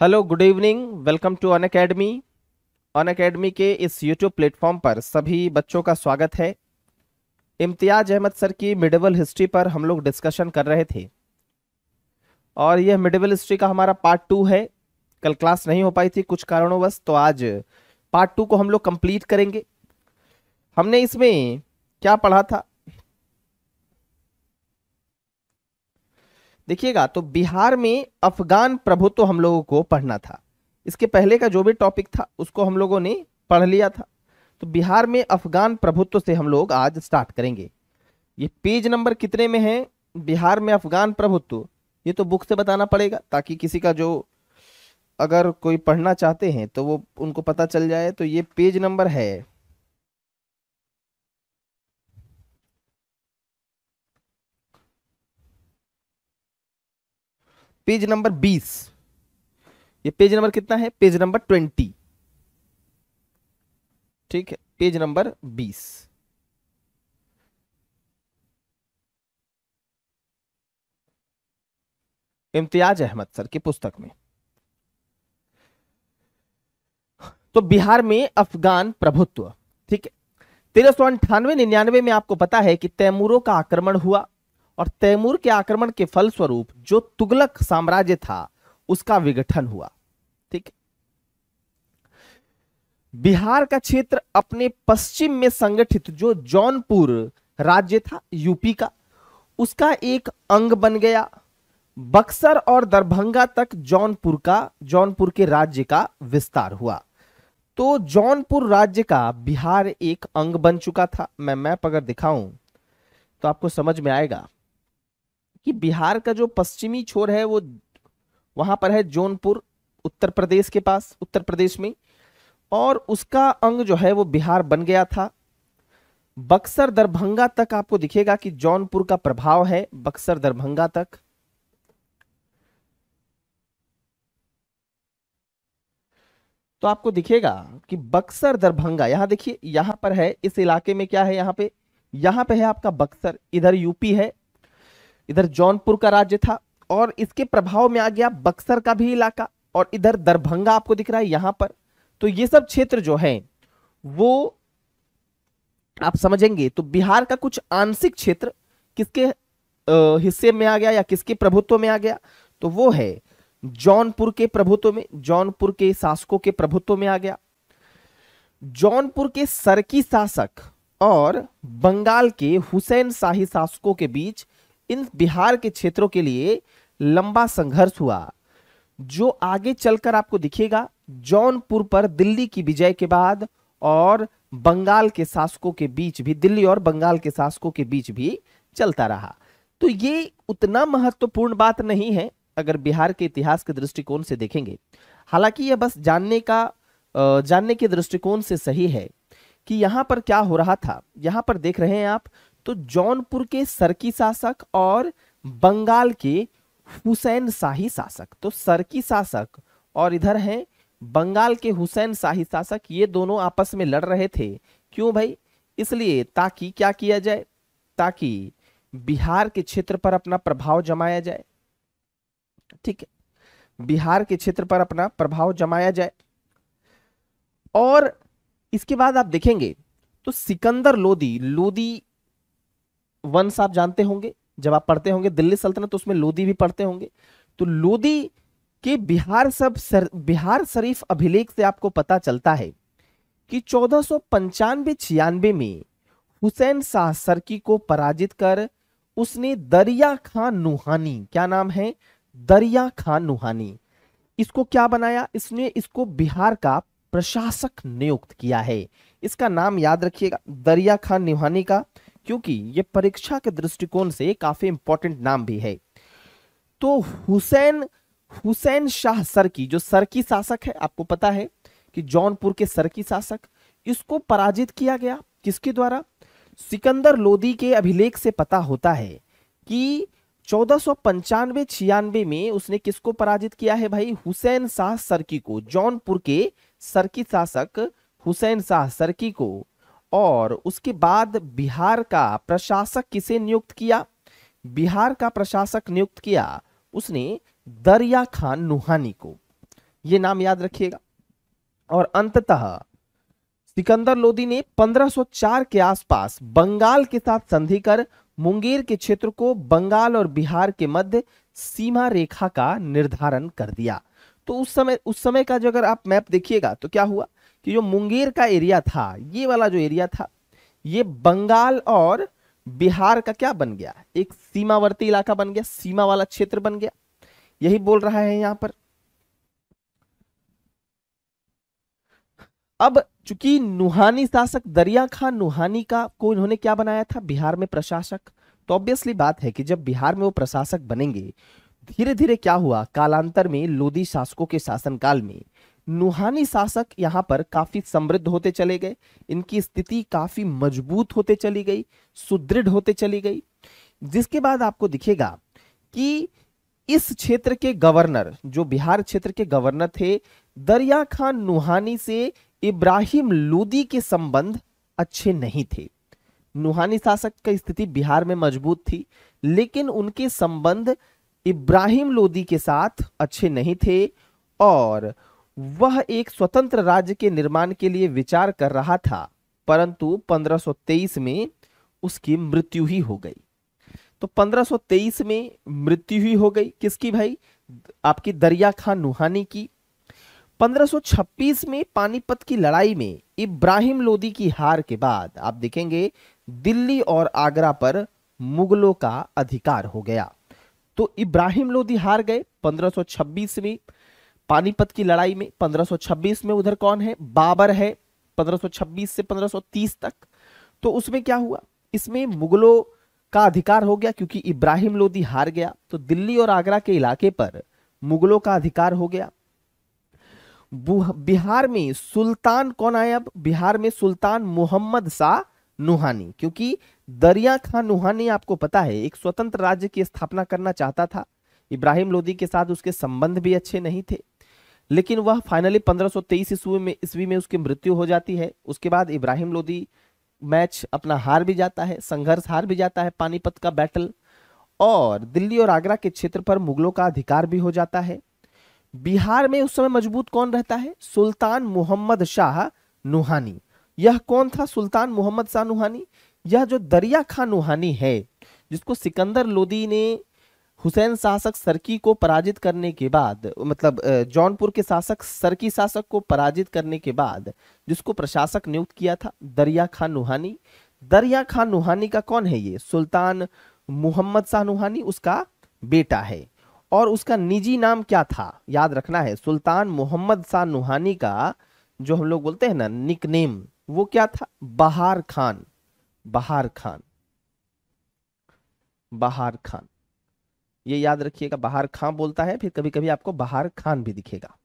hello good evening welcome to Unacademy Unacademy के इस यूट्यूब प्लेटफॉर्म पर सभी बच्चों का स्वागत है इम्तियाज़ अहमद सर की मिडिवल हिस्ट्री पर हम लोग डिस्कशन कर रहे थे और यह मिडिवल हिस्ट्री का हमारा पार्ट टू है कल क्लास नहीं हो पाई थी कुछ बस तो आज पार्ट टू को हम लोग कंप्लीट करेंगे हमने इसमें क्या पढ़ा था देखिएगा तो बिहार में अफगान प्रभुत्व हम लोगों को पढ़ना था इसके पहले का जो भी टॉपिक था उसको हम लोगों ने पढ़ लिया था तो बिहार में अफगान प्रभुत्व से हम लोग आज स्टार्ट करेंगे ये पेज नंबर कितने में है बिहार में अफगान प्रभुत्व ये तो बुक से बताना पड़ेगा ताकि किसी का जो अगर कोई पढ़ना चाहते हैं तो वो उनको पता चल जाए तो ये पेज नंबर है पेज नंबर बीस ये पेज नंबर कितना है पेज नंबर ट्वेंटी ठीक है पेज नंबर बीस इम्तियाज अहमद सर की पुस्तक में तो बिहार में अफगान प्रभुत्व ठीक है तेरह सौ अंठानवे निन्यानवे में आपको पता है कि तैमूरों का आक्रमण हुआ और तैमूर के आक्रमण के फलस्वरूप जो तुगलक साम्राज्य था उसका विघटन हुआ ठीक बिहार का क्षेत्र अपने पश्चिम में संगठित जो जौनपुर राज्य था यूपी का उसका एक अंग बन गया बक्सर और दरभंगा तक जौनपुर का जौनपुर के राज्य का विस्तार हुआ तो जौनपुर राज्य का बिहार एक अंग बन चुका था मैं मैप अगर दिखाऊं तो आपको समझ में आएगा कि बिहार का जो पश्चिमी छोर है वो वहां पर है जौनपुर उत्तर प्रदेश के पास उत्तर प्रदेश में और उसका अंग जो है वो बिहार बन गया था बक्सर दरभंगा तक आपको दिखेगा कि जौनपुर का प्रभाव है बक्सर दरभंगा तक तो आपको दिखेगा कि बक्सर दरभंगा यहां देखिए यहां पर है इस इलाके में क्या है यहां पे यहां पे है आपका बक्सर इधर यूपी है इधर जौनपुर का राज्य था और इसके प्रभाव में आ गया बक्सर का भी इलाका और इधर दरभंगा आपको दिख रहा है यहां पर तो ये सब क्षेत्र जो है वो आप समझेंगे तो बिहार का कुछ आंशिक क्षेत्र किसके हिस्से में आ गया या किसके प्रभुत्व में आ गया तो वो है जौनपुर के प्रभुत्व में जौनपुर के शासकों के प्रभुत्व में आ गया जौनपुर के सरकी शासक और बंगाल के हुसैन शाही शासकों के बीच इन बिहार के क्षेत्रों के लिए लंबा संघर्ष हुआ जो आगे चलकर आपको दिखेगा जौनपुर पर दिल्ली की विजय के बाद और बंगाल के शासकों के बीच भी दिल्ली और बंगाल के शासकों के बीच भी चलता रहा तो ये उतना महत्वपूर्ण बात नहीं है अगर बिहार के इतिहास के दृष्टिकोण से देखेंगे हालांकि यह बस जानने का जानने के दृष्टिकोण से सही है कि यहां पर क्या हो रहा था यहां पर देख रहे हैं आप तो जौनपुर के सरकी शासक और बंगाल के हुसैन शाही शासक तो सरकी शासक और इधर है बंगाल के हुसैन शाही शासक ये दोनों आपस में लड़ रहे थे क्यों भाई इसलिए ताकि क्या किया जाए ताकि बिहार के क्षेत्र पर अपना प्रभाव जमाया जाए ठीक है बिहार के क्षेत्र पर अपना प्रभाव जमाया जाए और इसके बाद आप देखेंगे तो सिकंदर लोदी लोदी वंश आप जानते होंगे जब आप पढ़ते होंगे दिल्ली सल्तनत तो उसमें लोदी भी पढ़ते होंगे तो लोदी के बिहार सब सर, बिहार शरीफ अभिलेख से आपको पता चलता है कि चौदह सौ पंचानवे छियानवे में हुसैन शाह सरकी को पराजित कर उसने दरिया खान नुहानी क्या नाम है दरिया खान नुहानी इसको क्या बनाया इसने इसको बिहार का प्रशासक नियुक्त किया है इसका नाम याद रखिएगा दरिया खान निहानी का क्योंकि ये परीक्षा के दृष्टिकोण से काफी इंपॉर्टेंट नाम भी है तो हुसैन हुसैन शाह सरकी जो सरकी शासक है आपको पता है कि जौनपुर के सरकी शासक इसको पराजित किया गया किसके द्वारा सिकंदर लोदी के अभिलेख से पता होता है कि चौदह सौ पंचानवे छियानवे में उसने किसको पराजित किया है भाई हुसैन शाह सरकी को जौनपुर के सरकी शासक हुसैन शाह सरकी को और उसके बाद बिहार का प्रशासक किसे नियुक्त किया बिहार का प्रशासक नियुक्त किया उसने दरिया खान नुहानी को यह नाम याद रखिएगा और अंततः सिकंदर लोदी ने 1504 के आसपास बंगाल के साथ संधि कर मुंगेर के क्षेत्र को बंगाल और बिहार के मध्य सीमा रेखा का निर्धारण कर दिया तो उस समय उस समय का जो अगर आप मैप देखिएगा तो क्या हुआ कि जो मुंगेर का एरिया था ये वाला जो एरिया था ये बंगाल और बिहार का क्या बन गया एक सीमावर्ती इलाका बन गया सीमा वाला क्षेत्र बन गया यही बोल रहा है यहां पर अब चूंकि नुहानी शासक दरिया खान नुहानी का को इन्होंने क्या बनाया था बिहार में प्रशासक तो ऑब्वियसली बात है कि जब बिहार में वो प्रशासक बनेंगे धीरे धीरे क्या हुआ कालांतर में लोधी शासकों के शासनकाल में नुहानी शासक यहाँ पर काफी समृद्ध होते चले गए इनकी स्थिति काफी मजबूत होते चली गई सुदृढ़ होते चली गई जिसके बाद आपको दिखेगा कि इस क्षेत्र के गवर्नर जो बिहार क्षेत्र के गवर्नर थे दरिया खान नुहानी से इब्राहिम लोदी के संबंध अच्छे नहीं थे नुहानी शासक की स्थिति बिहार में मजबूत थी लेकिन उनके संबंध इब्राहिम लोदी के साथ अच्छे नहीं थे और वह एक स्वतंत्र राज्य के निर्माण के लिए विचार कर रहा था परंतु 1523 में उसकी मृत्यु ही हो गई तो 1523 में मृत्यु ही हो गई किसकी भाई आपकी दरिया खान नुहानी की 1526 में पानीपत की लड़ाई में इब्राहिम लोदी की हार के बाद आप देखेंगे दिल्ली और आगरा पर मुगलों का अधिकार हो गया तो इब्राहिम लोदी हार गए 1526 में पानीपत की लड़ाई में 1526 में उधर कौन है बाबर है 1526 से 1530 तक तो उसमें क्या हुआ इसमें मुगलों का अधिकार हो गया क्योंकि इब्राहिम लोदी हार गया तो दिल्ली और आगरा के इलाके पर मुगलों का अधिकार हो गया बिहार में सुल्तान कौन आए अब बिहार में सुल्तान मोहम्मद शाह नुहानी क्योंकि दरिया खान नुहानी आपको पता है एक स्वतंत्र राज्य की स्थापना करना चाहता था इब्राहिम लोदी के साथ उसके संबंध भी अच्छे नहीं थे लेकिन वह फाइनली 1523 ईस्वी में ईस्वी में उसकी मृत्यु हो जाती है उसके बाद इब्राहिम लोदी मैच अपना हार भी जाता है संघर्ष हार भी जाता है पानीपत का बैटल और दिल्ली और आगरा के क्षेत्र पर मुगलों का अधिकार भी हो जाता है बिहार में उस समय मजबूत कौन रहता है सुल्तान मोहम्मद शाह नुहानी यह कौन था सुल्तान मोहम्मद शाह नुहानी यह जो दरिया खान नुहानी है जिसको सिकंदर लोदी ने हुसैन शासक सरकी को पराजित करने के बाद मतलब जौनपुर के शासक सरकी शासक को पराजित करने के बाद जिसको प्रशासक नियुक्त किया था दरिया खान नुहानी दरिया खान नुहानी का कौन है ये सुल्तान मोहम्मद शाह नुहानी उसका बेटा है और उसका निजी नाम क्या था याद रखना है सुल्तान मोहम्मद शाह नुहानी का जो हम लोग बोलते हैं ना निकनेम वो क्या था बहार खान बहार खान बहार खान ये याद रखिएगा बहार खां बोलता है फिर कभी कभी आपको बहार खान भी दिखेगा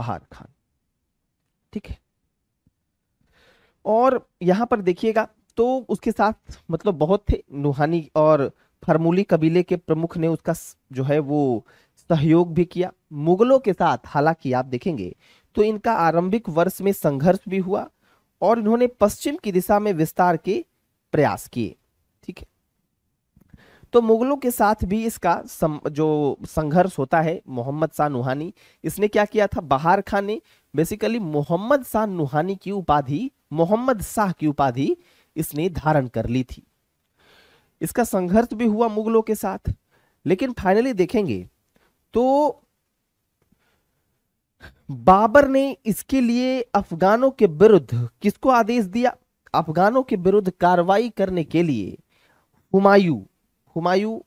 बहार खान ठीक है और यहां पर देखिएगा तो उसके साथ मतलब बहुत थे नुहानी और फरमूली कबीले के प्रमुख ने उसका जो है वो सहयोग भी किया मुगलों के साथ हालांकि आप देखेंगे तो इनका आरंभिक वर्ष में संघर्ष भी हुआ और इन्होंने पश्चिम की दिशा में विस्तार के प्रयास किए तो मुगलों के साथ भी इसका सम, जो संघर्ष होता है मोहम्मद शाह नुहानी इसने क्या किया था बहार खान ने बेसिकली मोहम्मद शाह नुहानी की उपाधि मोहम्मद शाह की उपाधि इसने धारण कर ली थी इसका संघर्ष भी हुआ मुगलों के साथ लेकिन फाइनली देखेंगे तो बाबर ने इसके लिए अफगानों के विरुद्ध किसको आदेश दिया अफगानों के विरुद्ध कार्रवाई करने के लिए हुमायूं हुमायूं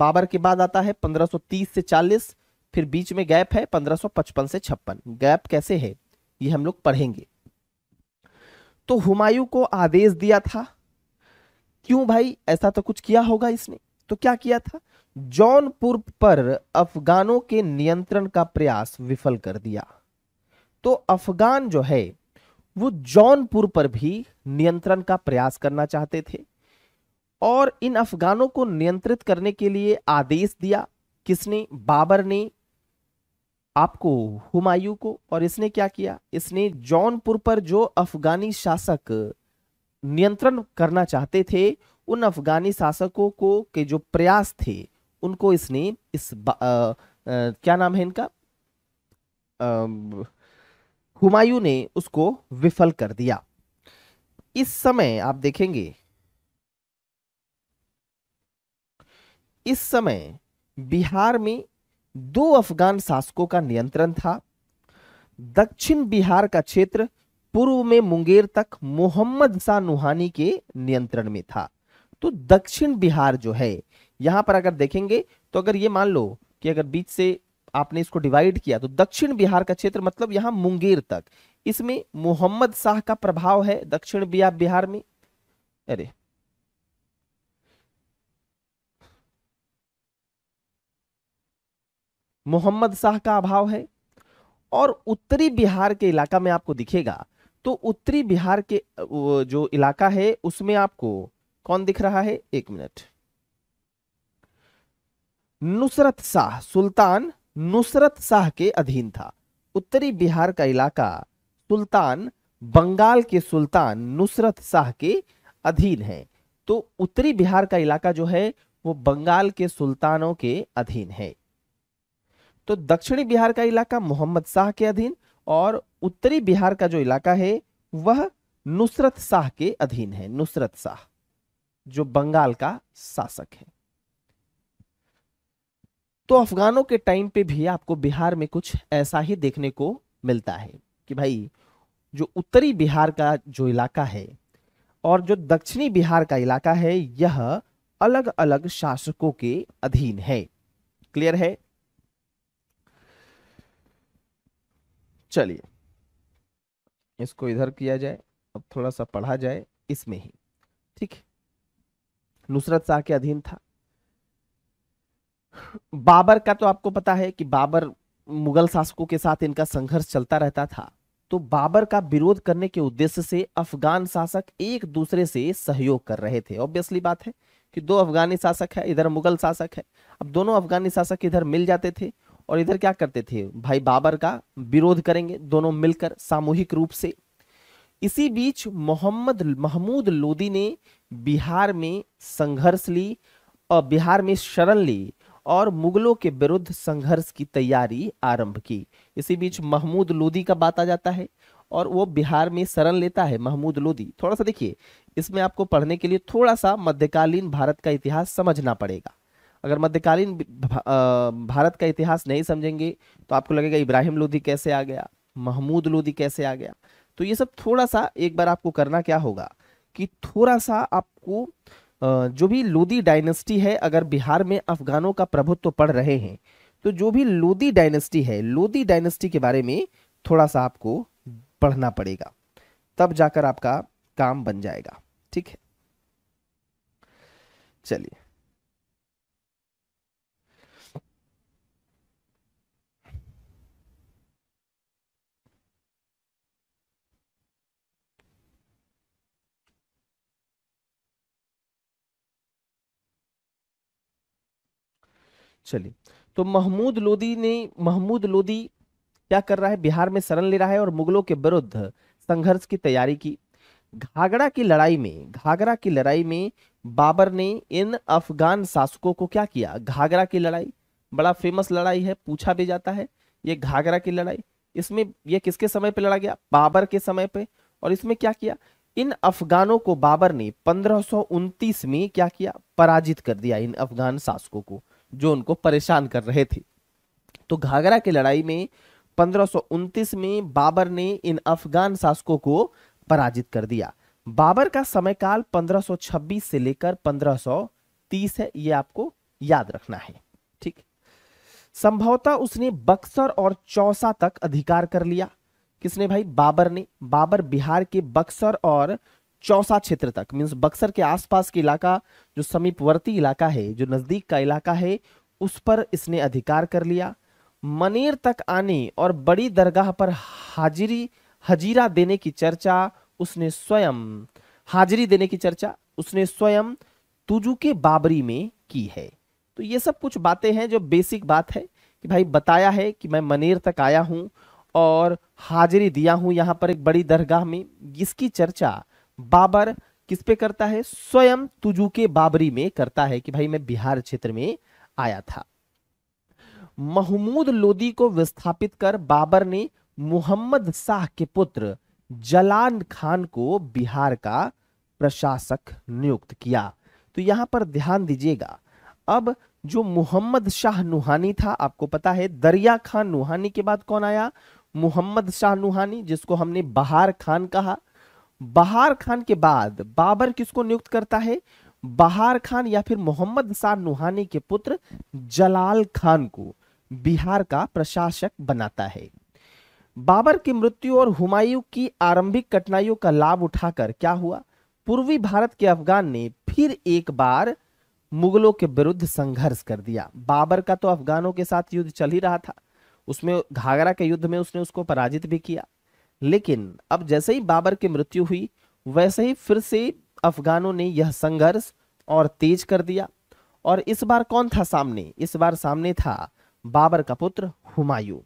बाबर के बाद आता है 1530 से 40 फिर बीच में गैप है 1555 से छप्पन गैप कैसे है ये हम लोग पढ़ेंगे तो हुमायूं को आदेश दिया था क्यों भाई ऐसा तो कुछ किया होगा इसने तो क्या किया था जौनपुर पर अफगानों के नियंत्रण का प्रयास विफल कर दिया तो अफगान जो है वो जौनपुर पर भी नियंत्रण का प्रयास करना चाहते थे और इन अफगानों को नियंत्रित करने के लिए आदेश दिया किसने बाबर ने आपको हुमायूं को और इसने क्या किया इसने जौनपुर पर जो अफगानी शासक नियंत्रण करना चाहते थे उन अफगानी शासकों को के जो प्रयास थे उनको इसने इस आ, आ, क्या नाम है इनका हुमायूं ने उसको विफल कर दिया इस समय आप देखेंगे इस समय बिहार में दो अफगान शासकों का नियंत्रण था दक्षिण बिहार का क्षेत्र पूर्व में मुंगेर तक मोहम्मद शाह नुहानी के नियंत्रण में था तो दक्षिण बिहार जो है यहां पर अगर देखेंगे तो अगर ये मान लो कि अगर बीच से आपने इसको डिवाइड किया तो दक्षिण बिहार का क्षेत्र मतलब यहां मुंगेर तक इसमें मोहम्मद शाह का प्रभाव है दक्षिण बिहार में अरे मोहम्मद शाह का अभाव है और उत्तरी बिहार के इलाका में आपको दिखेगा तो उत्तरी बिहार के जो इलाका है उसमें आपको कौन दिख रहा है एक मिनट नुसरत शाह सुल्तान नुसरत शाह के अधीन था उत्तरी बिहार का इलाका सुल्तान बंगाल के सुल्तान नुसरत शाह के अधीन है तो उत्तरी बिहार का इलाका जो है वो बंगाल के सुल्तानों के अधीन है तो दक्षिणी बिहार का इलाका मोहम्मद शाह के अधीन और उत्तरी बिहार का जो इलाका है वह नुसरत शाह के अधीन है नुसरत शाह जो बंगाल का शासक है तो अफगानों के टाइम पे भी आपको बिहार में कुछ ऐसा ही देखने को मिलता है कि भाई जो उत्तरी बिहार का जो इलाका है और जो दक्षिणी बिहार का इलाका है यह अलग अलग शासकों के अधीन है क्लियर है चलिए इसको इधर किया जाए अब थोड़ा सा पढ़ा जाए इसमें ही ठीक है नुसरत शाह के अधीन था बाबर का तो आपको पता है कि बाबर मुगल शासकों के साथ इनका संघर्ष चलता रहता था तो बाबर का विरोध करने के उद्देश्य से अफगान शासक एक दूसरे से सहयोग कर रहे थे ऑब्वियसली बात है कि दो अफगानी शासक है इधर मुगल शासक है अब दोनों अफगानी शासक इधर मिल जाते थे और इधर क्या करते थे भाई बाबर का विरोध करेंगे दोनों मिलकर सामूहिक रूप से इसी बीच मोहम्मद महमूद लोदी ने बिहार में संघर्ष ली और बिहार में शरण ली और मुगलों के विरुद्ध संघर्ष की तैयारी आरंभ की इसी बीच महमूद लोदी का बात आ जाता है और वो बिहार में शरण लेता है महमूद लोदी थोड़ा सा देखिए इसमें आपको पढ़ने के लिए थोड़ा सा मध्यकालीन भारत का इतिहास समझना पड़ेगा अगर मध्यकालीन भारत का इतिहास नहीं समझेंगे तो आपको लगेगा इब्राहिम लोधी कैसे आ गया महमूद लोधी कैसे आ गया तो ये सब थोड़ा सा एक बार आपको करना क्या होगा कि थोड़ा सा आपको जो भी लोधी डायनेस्टी है अगर बिहार में अफगानों का प्रभुत्व तो पढ़ रहे हैं तो जो भी लोधी डायनेस्टी है लोधी डायनेस्टी के बारे में थोड़ा सा आपको पढ़ना पड़ेगा तब जाकर आपका काम बन जाएगा ठीक है चलिए चलिए तो महमूद लोदी ने महमूद लोदी क्या कर रहा है बिहार में शरण ले रहा है और मुगलों के विरुद्ध संघर्ष की तैयारी की घाघरा की लड़ाई में घाघरा की लड़ाई में बाबर ने इन अफगान शासकों को क्या किया घाघरा की लड़ाई बड़ा फेमस लड़ाई है पूछा भी जाता है ये घाघरा की लड़ाई इसमें यह किसके समय पे लड़ा गया बाबर के समय पे और इसमें क्या किया इन अफगानों को बाबर ने पंद्रह में क्या किया पराजित कर दिया इन अफगान शासकों को जो उनको परेशान कर रहे थे तो घाघरा की लड़ाई में पंद्रह में बाबर ने इन अफगान शासकों को पराजित कर दिया बाबर का समयकाल 1526 से लेकर 1530 है यह आपको याद रखना है ठीक संभवतः उसने बक्सर और चौसा तक अधिकार कर लिया किसने भाई बाबर ने बाबर बिहार के बक्सर और चौसा क्षेत्र तक मीन्स बक्सर के आसपास के इलाका जो समीपवर्ती इलाका है जो नज़दीक का इलाका है उस पर इसने अधिकार कर लिया मनेर तक आने और बड़ी दरगाह पर हाजिरी हजीरा देने की चर्चा उसने स्वयं हाजिरी देने की चर्चा उसने स्वयं तुजू के बाबरी में की है तो ये सब कुछ बातें हैं जो बेसिक बात है कि भाई बताया है कि मैं मनेर तक आया हूँ और हाजिरी दिया हूँ यहाँ पर एक बड़ी दरगाह में इसकी चर्चा बाबर किस पे करता है स्वयं तुजू के बाबरी में करता है कि भाई मैं बिहार क्षेत्र में आया था महमूद लोदी को विस्थापित कर बाबर ने मुहम्मद शाह के पुत्र जलान खान को बिहार का प्रशासक नियुक्त किया तो यहां पर ध्यान दीजिएगा अब जो मोहम्मद शाह नुहानी था आपको पता है दरिया खान नुहानी के बाद कौन आया मोहम्मद शाह नुहानी जिसको हमने बहार खान कहा बहार खान के बाद बाबर किसको नियुक्त करता है बहार खान या फिर मोहम्मद शाह नुहानी के पुत्र जलाल खान को बिहार का प्रशासक बनाता है बाबर की मृत्यु और हुमायूं की आरंभिक कठिनाइयों का लाभ उठाकर क्या हुआ पूर्वी भारत के अफगान ने फिर एक बार मुगलों के विरुद्ध संघर्ष कर दिया बाबर का तो अफगानों के साथ युद्ध चल ही रहा था उसमें घाघरा के युद्ध में उसने उसको पराजित भी किया लेकिन अब जैसे ही बाबर की मृत्यु हुई वैसे ही फिर से अफगानों ने यह संघर्ष और तेज कर दिया और इस बार कौन था सामने इस बार सामने था बाबर का पुत्र हुमायूं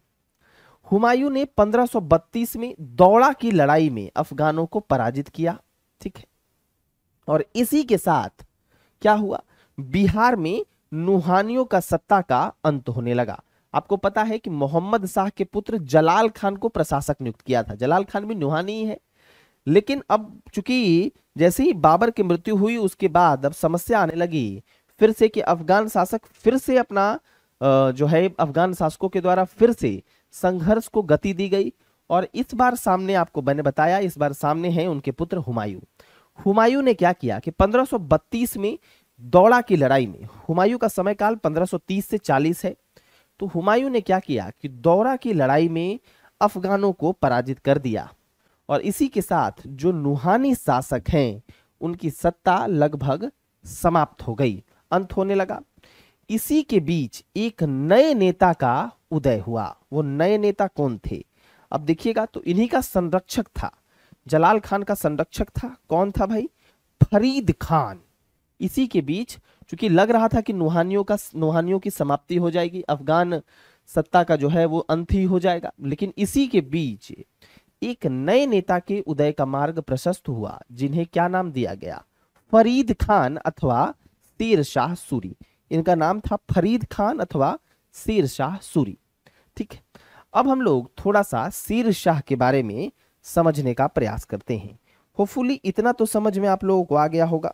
हुमायूं ने 1532 में दौड़ा की लड़ाई में अफगानों को पराजित किया ठीक है और इसी के साथ क्या हुआ बिहार में नुहानियों का सत्ता का अंत होने लगा आपको पता है कि मोहम्मद शाह के पुत्र जलाल खान को प्रशासक नियुक्त किया था जलाल खान भी नुहानी ही है लेकिन अब चूंकि जैसे ही बाबर की मृत्यु हुई उसके बाद अब समस्या आने लगी फिर से कि अफगान शासक फिर से अपना जो है अफगान शासकों के द्वारा फिर से संघर्ष को गति दी गई और इस बार सामने आपको मैंने बताया इस बार सामने है उनके पुत्र हुमायूं हुमायूं ने क्या किया कि 1532 में दौड़ा की लड़ाई में हुमायूं का समय काल 1530 से 40 है तो हुमायूं ने क्या किया कि दौरा की लड़ाई में अफगानों को पराजित कर दिया और इसी के साथ जो नुहानी शासक हैं उनकी सत्ता लगभग समाप्त हो गई अंत होने लगा इसी के बीच एक नए नेता का उदय हुआ वो नए नेता कौन थे अब देखिएगा तो इन्हीं का संरक्षक था जलाल खान का संरक्षक था कौन था भाई फरीद खान इसी के बीच चूंकि लग रहा था कि नुहानियों का नुहानियों की समाप्ति हो जाएगी अफगान सत्ता का जो है वो अंत ही हो जाएगा लेकिन इसी के बीच एक नए नेता के उदय का मार्ग प्रशस्त हुआ जिन्हें क्या नाम दिया गया फरीद खान अथवा शेर शाह सूरी इनका नाम था फरीद खान अथवा शेर शाह सूरी ठीक है अब हम लोग थोड़ा सा शेर शाह के बारे में समझने का प्रयास करते हैं होपफुली इतना तो समझ में आप लोगों को आ गया होगा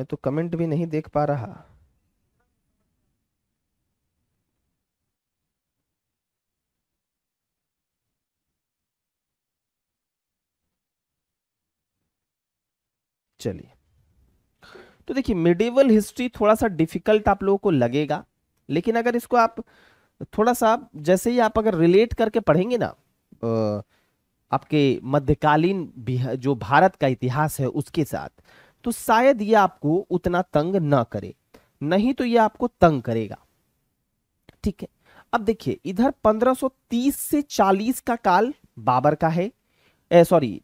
मैं तो कमेंट भी नहीं देख पा रहा चलिए तो देखिए मिडिवल हिस्ट्री थोड़ा सा डिफिकल्ट आप लोगों को लगेगा लेकिन अगर इसको आप थोड़ा सा जैसे ही आप अगर रिलेट करके पढ़ेंगे ना आपके मध्यकालीन जो भारत का इतिहास है उसके साथ तो शायद ये आपको उतना तंग ना करे नहीं तो ये आपको तंग करेगा ठीक है अब देखिए इधर 1530 से 40 का काल बाबर का है सॉरी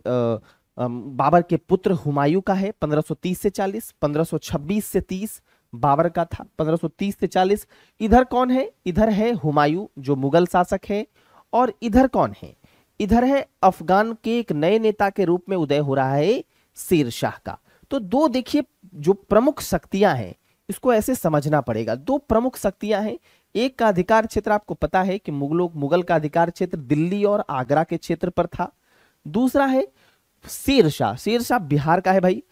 बाबर के पुत्र हुमायूं का है 1530 से 40 1526 से 30 बाबर का था 1530 से 40 इधर कौन है इधर है हुमायूं जो मुगल शासक है और इधर कौन है इधर है अफगान के एक नए नेता के रूप में उदय हो रहा है शेर शाह का तो दो देखिए जो प्रमुख शक्तियां हैं इसको ऐसे समझना पड़ेगा दो प्रमुख शक्तियां हैं एक का अधिकार क्षेत्र आपको पता है कि मुगलों मुगल का अधिकार क्षेत्र दिल्ली और आगरा के क्षेत्र पर था दूसरा है शेरशाह शेरशाह बिहार का है भाई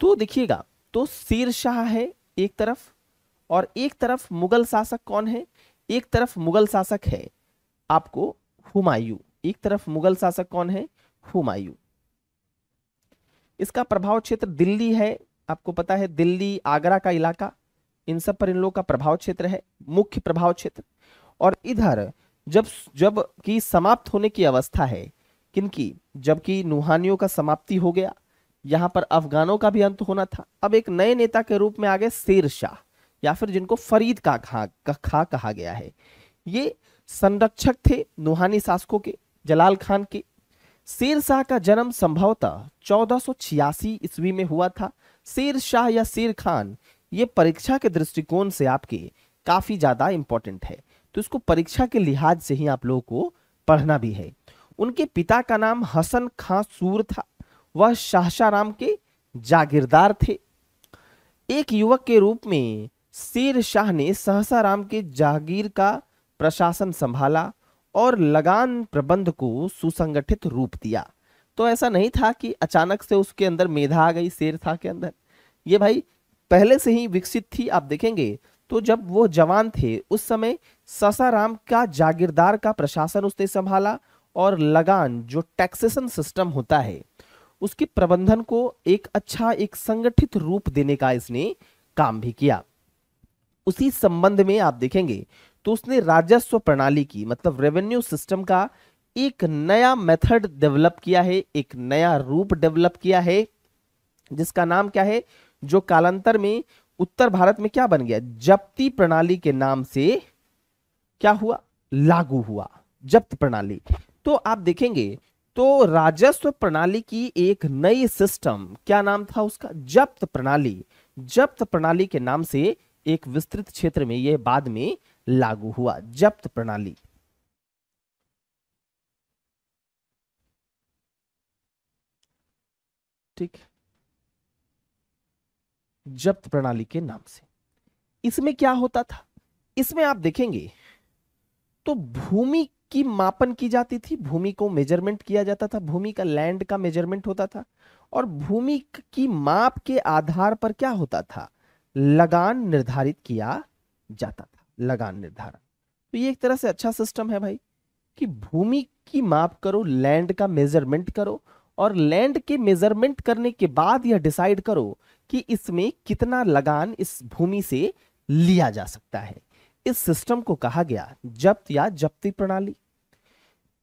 तो देखिएगा तो शेरशाह है एक तरफ और एक तरफ मुगल शासक कौन है एक तरफ मुगल शासक है आपको हुमायूं एक तरफ मुगल शासक कौन है हुमायूं इसका प्रभाव क्षेत्र दिल्ली है आपको पता है दिल्ली आगरा का इलाका इन सब पर इन लोगों का प्रभाव क्षेत्र है मुख्य प्रभाव क्षेत्र और इधर जब जब की समाप्त होने की अवस्था है किनकि जबकि नुहानियों का समाप्ति हो गया यहाँ पर अफगानों का भी अंत होना था अब एक नए नेता के रूप में आ गए शेर शाह या फिर जिनको फरीद का खा खा कहा गया है ये संरक्षक थे नुहानी शासकों के जलाल खान के शेर शाह का जन्म संभवतः छियासी ईस्वी में हुआ था शेर शाह या शेर खान ये परीक्षा के दृष्टिकोण से आपके काफ़ी ज़्यादा इंपॉर्टेंट है तो इसको परीक्षा के लिहाज से ही आप लोगों को पढ़ना भी है उनके पिता का नाम हसन खां सूर था वह शाहशाहराम के जागीरदार थे एक युवक के रूप में शेर शाह ने सहसाराम के जागीर का प्रशासन संभाला और लगान प्रबंध को सुसंगठित रूप दिया तो ऐसा नहीं था कि अचानक से उसके अंदर मेधा आ गई शेर था के अंदर ये भाई पहले से ही विकसित थी आप देखेंगे तो जब वो जवान थे उस समय ससाराम का जागीरदार का प्रशासन उसने संभाला और लगान जो टैक्सेशन सिस्टम होता है उसके प्रबंधन को एक अच्छा एक संगठित रूप देने का इसने काम भी किया उसी संबंध में आप देखेंगे तो उसने राजस्व प्रणाली की मतलब रेवेन्यू सिस्टम का एक नया मेथड डेवलप किया है एक नया रूप डेवलप किया है जिसका नाम क्या है जो कालांतर में उत्तर भारत में क्या बन गया जप्ती प्रणाली के नाम से क्या हुआ लागू हुआ जप्त प्रणाली तो आप देखेंगे तो राजस्व प्रणाली की एक नई सिस्टम क्या नाम था उसका जप्त प्रणाली जप्त प्रणाली के नाम से एक विस्तृत क्षेत्र में यह बाद में लागू हुआ जब्त प्रणाली ठीक जब्त प्रणाली के नाम से इसमें क्या होता था इसमें आप देखेंगे तो भूमि की मापन की जाती थी भूमि को मेजरमेंट किया जाता था भूमि का लैंड का मेजरमेंट होता था और भूमि की माप के आधार पर क्या होता था लगान निर्धारित किया जाता था लगान निर्धारण तो ये एक तरह से अच्छा सिस्टम है भाई कि भूमि की माप करो लैंड का मेजरमेंट करो और लैंड के मेजरमेंट करने के बाद यह डिसाइड करो कि इसमें कितना लगान इस भूमि से लिया जा सकता है इस सिस्टम को कहा गया जब्त या जब्ती प्रणाली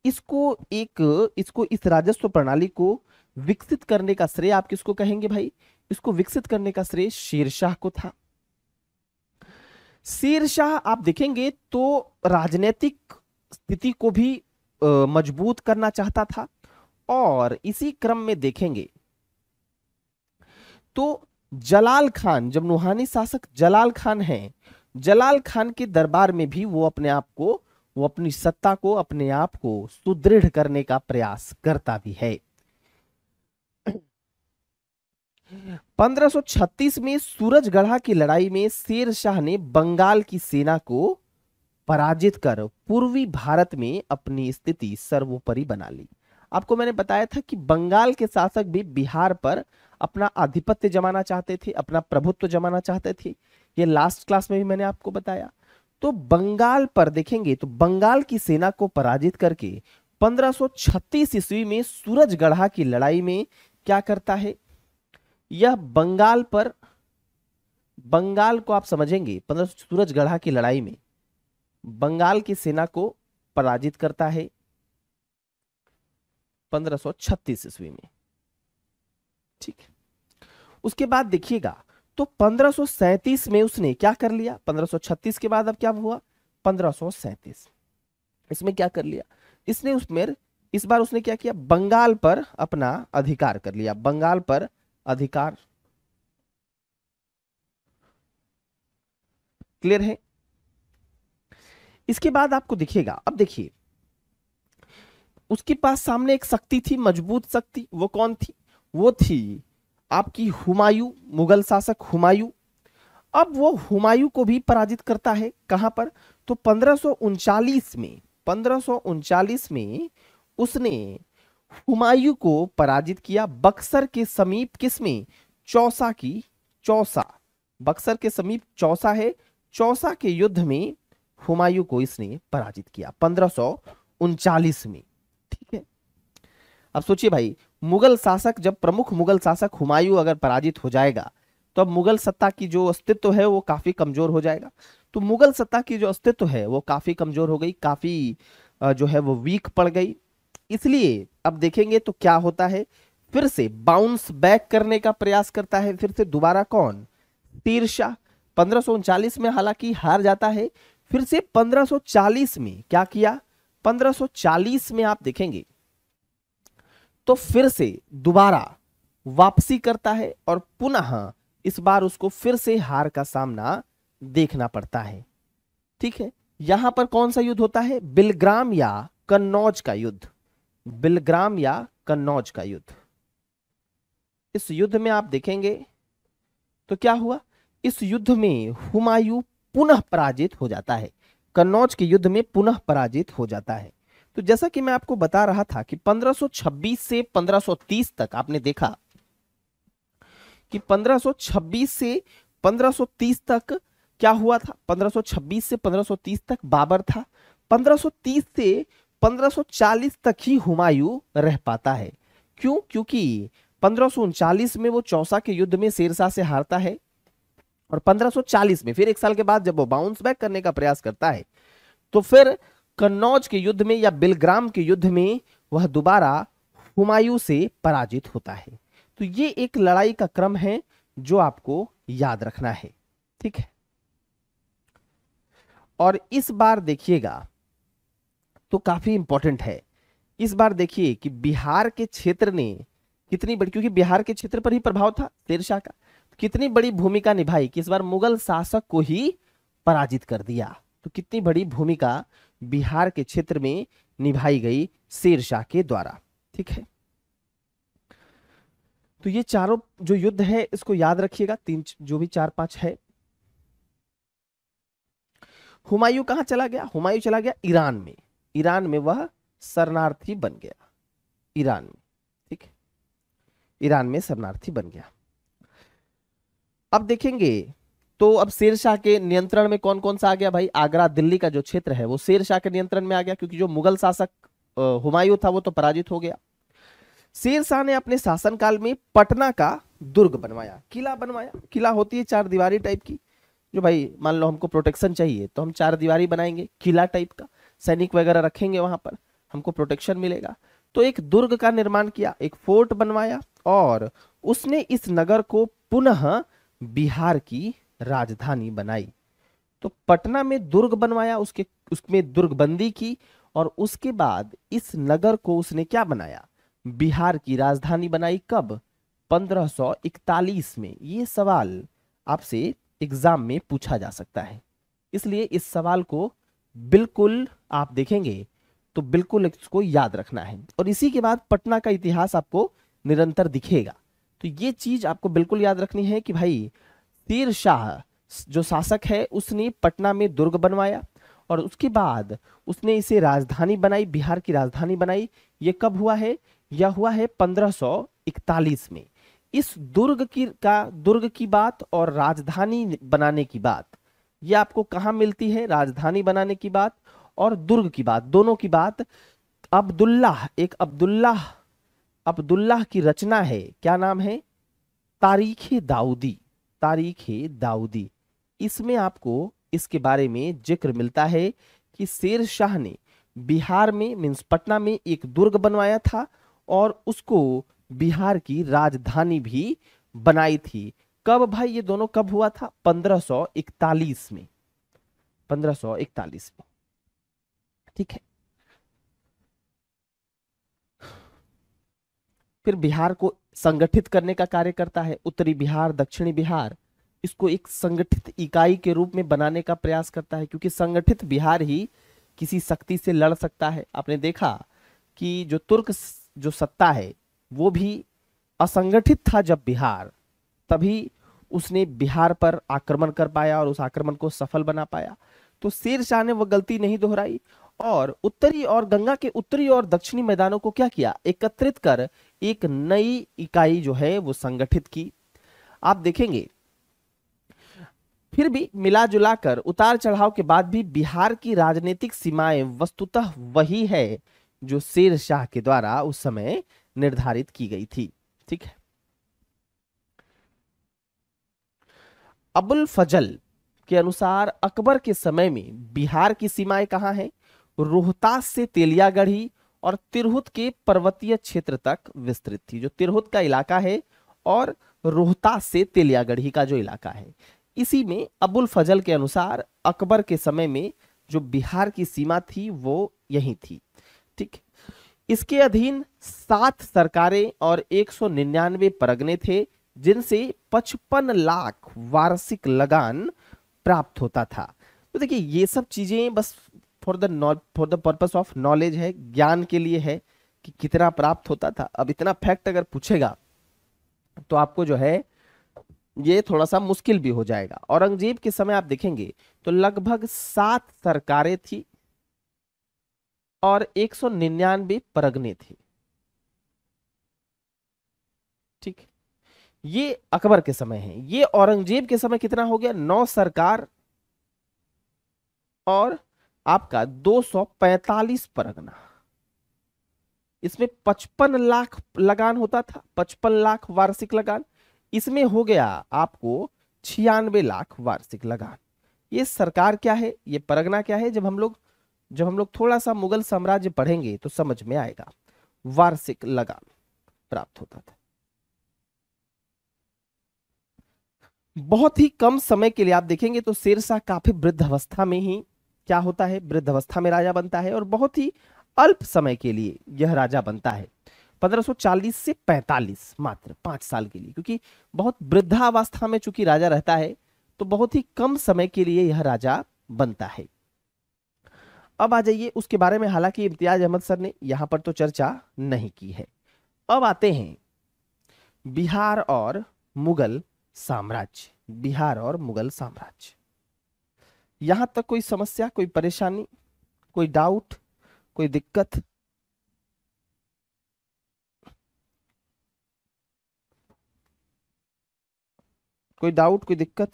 इसको एक इसको इस राजस्व प्रणाली को विकसित करने का श्रेय आप किसको कहेंगे भाई इसको विकसित करने का श्रेय शेरशाह को था शेरशाह आप देखेंगे तो राजनीतिक स्थिति को भी मजबूत करना चाहता था और इसी क्रम में देखेंगे तो जलाल खान जब नुहानी शासक जलाल खान हैं जलाल खान के दरबार में भी वो अपने आप को वो अपनी सत्ता को अपने आप को सुदृढ़ करने का प्रयास करता भी है 1536 में सूरजगढ़ा की लड़ाई में शेर शाह ने बंगाल की सेना को पराजित कर पूर्वी भारत में अपनी स्थिति सर्वोपरि बना ली आपको मैंने बताया था कि बंगाल के शासक भी बिहार पर अपना आधिपत्य जमाना चाहते थे अपना प्रभुत्व जमाना चाहते थे ये लास्ट क्लास में भी मैंने आपको बताया तो बंगाल पर देखेंगे तो बंगाल की सेना को पराजित करके 1536 ईस्वी में सूरजगढ़ा की लड़ाई में क्या करता है यह बंगाल पर बंगाल को आप समझेंगे पंद्रह सूरजगढ़ा की लड़ाई में बंगाल की सेना को पराजित करता है 1536 ईस्वी में ठीक उसके बाद देखिएगा तो 1537 में उसने क्या कर लिया 1536 के बाद अब क्या हुआ 1537 इसमें क्या कर लिया इसने उसमें इस बार उसने क्या किया बंगाल पर अपना अधिकार कर लिया बंगाल पर अधिकार क्लियर है इसके बाद आपको दिखेगा अब देखिए उसके पास सामने एक शक्ति थी मजबूत शक्ति वो कौन थी वो थी आपकी हुमायूं मुगल शासक हुमायूं अब वो हुमायूं को भी पराजित करता है कहां पर तो पंद्रह में पंद्रह में उसने हुमायूं को पराजित किया बक्सर के समीप किसमें चौसा की चौसा बक्सर के समीप चौसा है चौसा के युद्ध में हुमायूं को इसने पराजित किया पंद्रह में ठीक है अब सोचिए भाई मुगल शासक जब प्रमुख मुगल शासक हुमायूं अगर पराजित हो जाएगा तो अब मुगल सत्ता की जो अस्तित्व है वो काफी कमजोर हो जाएगा तो मुगल सत्ता की जो अस्तित्व है वो काफी कमजोर हो गई काफी जो है वो वीक पड़ गई इसलिए अब देखेंगे तो क्या होता है फिर से बाउंस बैक करने का प्रयास करता है फिर से दोबारा कौन तीरशाह पंद्रह में हालांकि हार जाता है फिर से 1540 में क्या किया 1540 में आप देखेंगे तो फिर से दोबारा वापसी करता है और पुनः इस बार उसको फिर से हार का सामना देखना पड़ता है ठीक है यहां पर कौन सा युद्ध होता है बिलग्राम या कन्नौज का युद्ध बिलग्राम या कन्नौज का युद्ध इस युद्ध में आप देखेंगे तो क्या हुआ इस युद्ध में हुमायूं पुनः पराजित हो जाता है कन्नौज के युद्ध में पुनः पराजित हो जाता है तो जैसा कि मैं आपको बता रहा था कि 1526 से 1530 तक आपने देखा कि 1526 से 1530 तक क्या हुआ था 1526 से 1530 तक बाबर था 1530 से 1540 तक ही हुमायूं रह पाता है क्यों क्योंकि पंद्रह में वो चौसा के युद्ध में शेरशाह से हारता है और 1540 में फिर एक साल के बाद जब वो बाउंस बैक करने का प्रयास करता है तो फिर कन्नौज के युद्ध में या बिलग्राम के युद्ध में वह दोबारा हुमायूं से पराजित होता है तो ये एक लड़ाई का क्रम है जो आपको याद रखना है ठीक है और इस बार देखिएगा तो काफ़ी इंपॉर्टेंट है इस बार देखिए कि बिहार के क्षेत्र ने कितनी बड़ी क्योंकि बिहार के क्षेत्र पर ही प्रभाव था शेरशाह का तो कितनी बड़ी भूमिका निभाई कि इस बार मुगल शासक को ही पराजित कर दिया तो कितनी बड़ी भूमिका बिहार के क्षेत्र में निभाई गई शेरशाह के द्वारा ठीक है तो ये चारों जो युद्ध है इसको याद रखिएगा तीन जो भी चार पांच है हुमायूं कहां चला गया हुमायूं चला गया ईरान में ईरान में वह शरणार्थी बन गया ईरान में ठीक ईरान में शरणार्थी बन गया अब देखेंगे तो अब शेरशाह के नियंत्रण में कौन कौन सा आ गया भाई आगरा दिल्ली का जो क्षेत्र है वो शेरशाह के नियंत्रण में आ गया क्योंकि जो मुगल शासक हुमायूं था वो तो पराजित हो गया शेरशाह ने अपने शासनकाल में पटना का दुर्ग बनवाया किला बनवाया किला होती है चार दीवारी टाइप की जो भाई मान लो हमको प्रोटेक्शन चाहिए तो हम चार दीवारी बनाएंगे किला टाइप का सैनिक वगैरह रखेंगे वहां पर हमको प्रोटेक्शन मिलेगा तो एक दुर्ग का निर्माण किया एक फोर्ट बनवाया और उसने इस नगर को पुनः बिहार की राजधानी बनाई तो पटना में दुर्ग बनवाया उसके उसमें दुर्गबंदी की और उसके बाद इस नगर को उसने क्या बनाया बिहार की राजधानी बनाई कब 1541 में ये सवाल आपसे एग्जाम में पूछा जा सकता है इसलिए इस सवाल को बिल्कुल आप देखेंगे तो बिल्कुल इसको याद रखना है और इसी के बाद पटना का इतिहास आपको निरंतर दिखेगा तो ये चीज आपको बिल्कुल याद रखनी है कि भाई तीर शाह जो शासक है उसने पटना में दुर्ग बनवाया और उसके बाद उसने इसे राजधानी बनाई बिहार की राजधानी बनाई ये कब हुआ है यह हुआ है 1541 में इस दुर्ग की का दुर्ग की बात और राजधानी बनाने की बात ये आपको कहाँ मिलती है राजधानी बनाने की बात और दुर्ग की बात दोनों की बात अब्दुल्लाह एक अब्दुल्लाह अब्दुल्लाह की रचना है क्या नाम है तारीख दाऊदी तारीख दाऊदी इसमें आपको इसके बारे में जिक्र मिलता है कि शेर शाह ने बिहार में मीन्स पटना में एक दुर्ग बनवाया था और उसको बिहार की राजधानी भी बनाई थी कब भाई ये दोनों कब हुआ था 1541 में 1541 में ठीक है फिर बिहार को संगठित करने का कार्य करता है उत्तरी बिहार दक्षिणी बिहार इसको एक संगठित इकाई के रूप में बनाने का प्रयास करता है क्योंकि संगठित बिहार ही किसी शक्ति से लड़ सकता है आपने देखा कि जो तुर्क जो सत्ता है वो भी असंगठित था जब बिहार तभी उसने बिहार पर आक्रमण कर पाया और उस आक्रमण को सफल बना पाया तो शेर शाह ने वह गलती नहीं दोहराई और उत्तरी और गंगा के उत्तरी और दक्षिणी मैदानों को क्या किया एकत्रित कर एक नई इकाई जो है वो संगठित की आप देखेंगे फिर भी मिला जुला कर उतार चढ़ाव के बाद भी बिहार की राजनीतिक सीमाएं वस्तुतः वही है जो शेर शाह के द्वारा उस समय निर्धारित की गई थी ठीक है अबुल फजल के अनुसार अकबर के समय में बिहार की सीमाएं कहाँ हैं रोहतास से तेलियागढ़ी और तिरहुत के पर्वतीय क्षेत्र तक विस्तृत थी जो तिरहुत का इलाका है और रोहतास से तेलियागढ़ी का जो इलाका है इसी में अबुल फजल के अनुसार अकबर के समय में जो बिहार की सीमा थी वो यही थी ठीक इसके अधीन सात सरकारें और 199 परगने थे जिनसे 55 लाख वार्षिक लगान प्राप्त होता था तो देखिए ये सब चीजें बस for the for the purpose of knowledge है ज्ञान के लिए है कि कितना प्राप्त होता था अब इतना फैक्ट अगर पूछेगा तो आपको जो है ये थोड़ा सा मुश्किल भी हो जाएगा औरंगजेब के समय आप देखेंगे तो लगभग सात सरकारें थी और एक सौ निन्यानवे परगने थे ठीक ये अकबर के समय है ये औरंगजेब के समय कितना हो गया नौ सरकार और आपका 245 परगना इसमें 55 लाख लगान होता था 55 लाख वार्षिक लगान इसमें हो गया आपको छियानवे लाख वार्षिक लगान ये सरकार क्या है ये परगना क्या है जब हम लोग जब हम लोग थोड़ा सा मुगल साम्राज्य पढ़ेंगे तो समझ में आएगा वार्षिक लगान प्राप्त होता था बहुत ही कम समय के लिए आप देखेंगे तो शेरशाह काफी वृद्ध अवस्था में ही क्या होता है वृद्ध अवस्था में राजा बनता है और बहुत ही अल्प समय के लिए यह राजा बनता है 1540 से 45 मात्र पांच साल के लिए क्योंकि बहुत वृद्धावस्था में चूंकि राजा रहता है तो बहुत ही कम समय के लिए यह राजा बनता है अब आ जाइए उसके बारे में हालांकि इम्तियाज अहमद सर ने यहां पर तो चर्चा नहीं की है अब आते हैं बिहार और मुगल साम्राज्य बिहार और मुगल साम्राज्य यहां तक कोई समस्या कोई परेशानी कोई डाउट कोई दिक्कत कोई डाउट कोई दिक्कत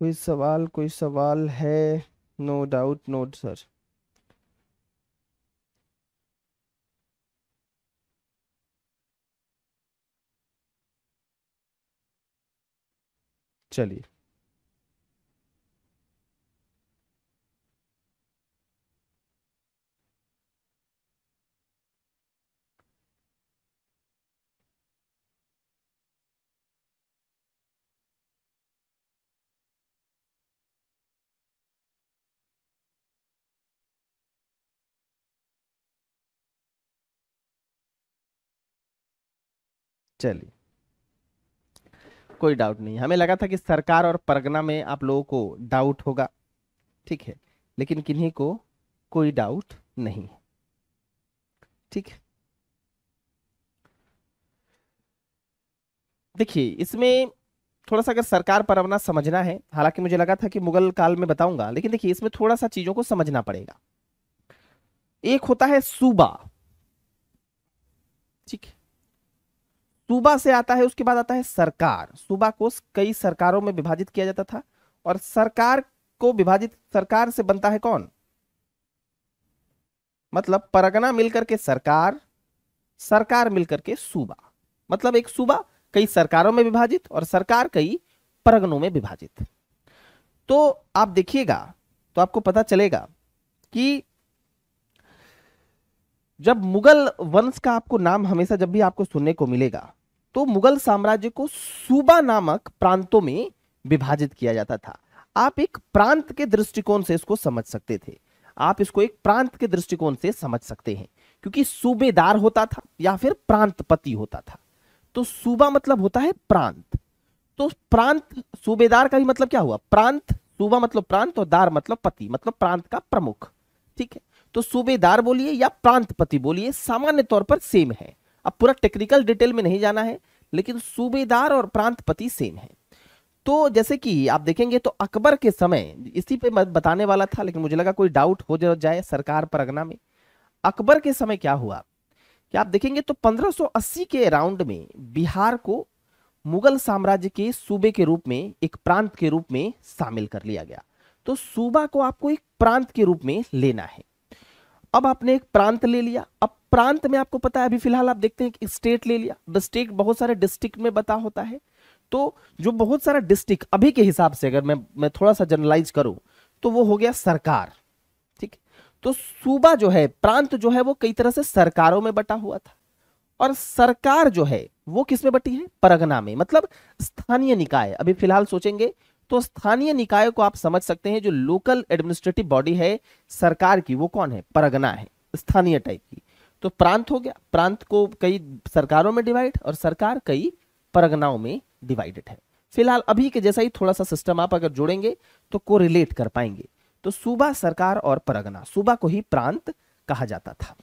कोई सवाल कोई सवाल है नो डाउट नोट सर चलिए चलिए कोई डाउट नहीं हमें लगा था कि सरकार और परगना में आप लोगों को डाउट होगा ठीक है लेकिन किन्हीं को कोई डाउट नहीं है ठीक है देखिए इसमें थोड़ा सा अगर सरकार परगना समझना है हालांकि मुझे लगा था कि मुगल काल में बताऊंगा लेकिन देखिए इसमें थोड़ा सा चीजों को समझना पड़ेगा एक होता है सूबा ठीक है सूबा से आता है उसके बाद आता है सरकार सूबा को कई सरकारों में विभाजित किया जाता था और सरकार को विभाजित सरकार से बनता है कौन मतलब परगना मिलकर के सरकार सरकार मिलकर के सूबा मतलब एक सूबा कई सरकारों में विभाजित और सरकार कई परगनों में विभाजित तो आप देखिएगा तो आपको पता चलेगा कि जब मुगल वंश का आपको नाम हमेशा जब भी आपको सुनने को मिलेगा तो मुगल साम्राज्य को सूबा नामक प्रांतों में विभाजित किया जाता था आप एक प्रांत के दृष्टिकोण से इसको समझ सकते थे आप इसको एक प्रांत के दृष्टिकोण से समझ सकते हैं क्योंकि सूबेदार होता था या फिर प्रांतपति होता था तो सूबा मतलब होता है प्रांत तो प्रांत सूबेदार का भी मतलब क्या हुआ प्रांत सूबा मतलब प्रांत और दार मतलब पति मतलब प्रांत का प्रमुख ठीक है तो सूबेदार बोलिए या प्रांतपति बोलिए सामान्य तौर पर सेम है अब पूरा टेक्निकल डिटेल में नहीं जाना है लेकिन सूबेदार और प्रांतपति सेम है तो जैसे कि आप देखेंगे तो अकबर के समय इसी पे मैं बताने वाला था लेकिन मुझे लगा कोई डाउट हो जाए सरकार अगना में अकबर के समय क्या हुआ कि आप देखेंगे तो 1580 के राउंड में बिहार को मुगल साम्राज्य के सूबे के रूप में एक प्रांत के रूप में शामिल कर लिया गया तो सूबा को आपको एक प्रांत के रूप में लेना है अब आपने एक प्रांत ले लिया अब प्रांत में आपको पता है अभी फिलहाल आप देखते हैं कि स्टेट ले लिया डिस्ट्रिक्ट बहुत सारे डिस्ट्रिक्ट में बता होता है तो जो बहुत सारा डिस्ट्रिक्ट अभी के हिसाब से अगर मैं मैं थोड़ा सा जनरलाइज करूं तो वो हो गया सरकार ठीक तो सूबा जो है प्रांत जो है वो कई तरह से सरकारों में बटा हुआ था और सरकार जो है वो किसमें बटी है परगना में मतलब स्थानीय निकाय अभी फिलहाल सोचेंगे तो स्थानीय निकाय को आप समझ सकते हैं जो लोकल एडमिनिस्ट्रेटिव बॉडी है सरकार की वो कौन है परगना है स्थानीय टाइप की तो प्रांत हो गया प्रांत को कई सरकारों में डिवाइड और सरकार कई परगनाओं में डिवाइडेड है फिलहाल अभी के जैसा ही थोड़ा सा सिस्टम आप अगर जोड़ेंगे तो को कर पाएंगे तो सूबा सरकार और परगना सूबा को ही प्रांत कहा जाता था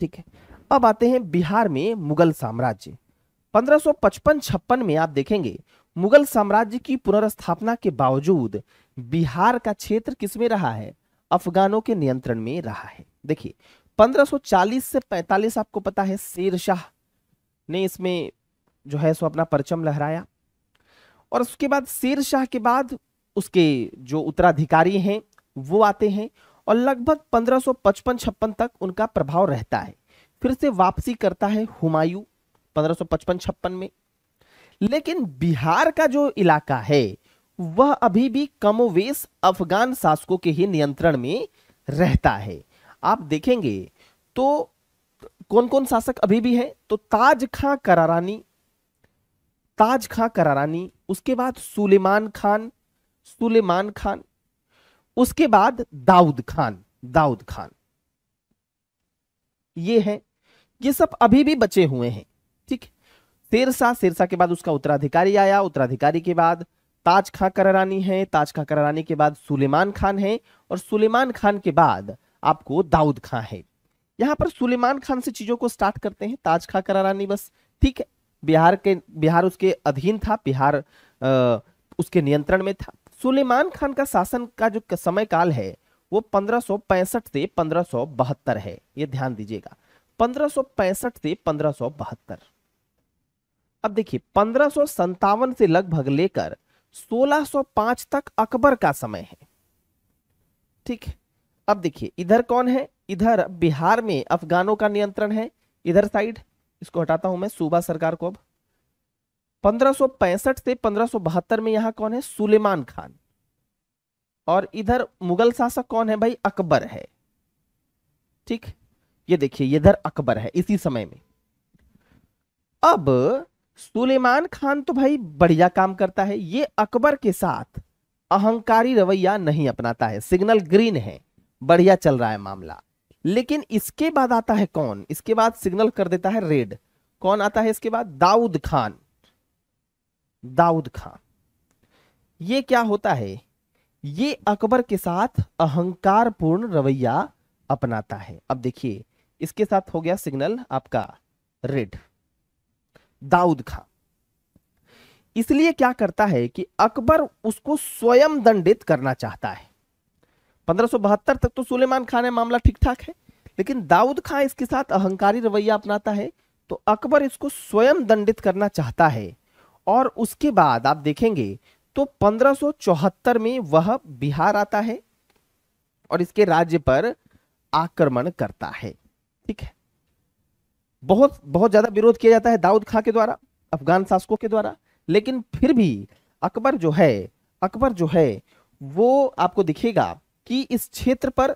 ठीक है अब आते हैं बिहार में मुगल साम्राज्य 1555 सौ में आप देखेंगे मुगल साम्राज्य की पुनर्स्थापना के बावजूद बिहार का क्षेत्र किसमें रहा है अफगानों के नियंत्रण में रहा है देखिए 1540 से 45 आपको पता है शेर शाह ने इसमें जो है सो अपना परचम लहराया और उसके बाद शेर शाह के बाद उसके जो उत्तराधिकारी हैं वो आते हैं और लगभग 1555 सौ तक उनका प्रभाव रहता है फिर से वापसी करता है हुमायूं 1555 सौ में लेकिन बिहार का जो इलाका है वह अभी भी कमोवेश अफगान शासकों के ही नियंत्रण में रहता है आप देखेंगे तो कौन कौन शासक अभी भी है तो ताज खां करारानी ताज खां करारानी उसके बाद सुलेमान खान सुलेमान खान उसके बाद दाऊद खान दाऊद खान ये हैं ये सब अभी भी बचे हुए हैं सिरसा सिरसा के बाद उसका उत्तराधिकारी आया उत्तराधिकारी के बाद ताज खां करारानी है ताज खां करारानी के बाद सुलेमान खान है और सुलेमान खान के बाद आपको दाऊद खां है यहाँ पर सुलेमान खान से चीजों को स्टार्ट करते हैं ताज खां करारानी बस ठीक है बिहार के बिहार उसके अधीन था बिहार उसके नियंत्रण में था सुलेमान खान का शासन का जो समय काल है वो 1565 से 1572 है ये ध्यान दीजिएगा 1565 से 1572 अब देखिए पंद्रह से लगभग लेकर 1605 तक अकबर का समय है ठीक अब देखिए इधर कौन है इधर बिहार में अफगानों का नियंत्रण है इधर साइड इसको हटाता हूं मैं सूबा सरकार को अब 1565 से पंद्रह में यहां कौन है सुलेमान खान और इधर मुगल शासक कौन है भाई अकबर है ठीक ये देखिए इधर अकबर है इसी समय में अब सुलेमान खान तो भाई बढ़िया काम करता है ये अकबर के साथ अहंकारी रवैया नहीं अपनाता है सिग्नल ग्रीन है बढ़िया चल रहा है मामला लेकिन इसके बाद आता है कौन इसके बाद सिग्नल कर देता है रेड कौन आता है इसके बाद दाऊद खान दाऊद खान ये क्या होता है ये अकबर के साथ अहंकार पूर्ण रवैया अपनाता है अब देखिए इसके साथ हो गया सिग्नल आपका रेड दाऊद खां इसलिए क्या करता है कि अकबर उसको स्वयं दंडित करना चाहता है पंद्रह तक तो सुलेमान खान ने मामला ठीक ठाक है लेकिन दाऊद खां इसके साथ अहंकारी रवैया अपनाता है तो अकबर इसको स्वयं दंडित करना चाहता है और उसके बाद आप देखेंगे तो 1574 में वह बिहार आता है और इसके राज्य पर आक्रमण करता है ठीक है बहुत बहुत ज्यादा विरोध किया जाता है दाऊद खां के द्वारा अफगान शासकों के द्वारा लेकिन फिर भी अकबर जो है अकबर जो है वो आपको दिखेगा कि इस क्षेत्र पर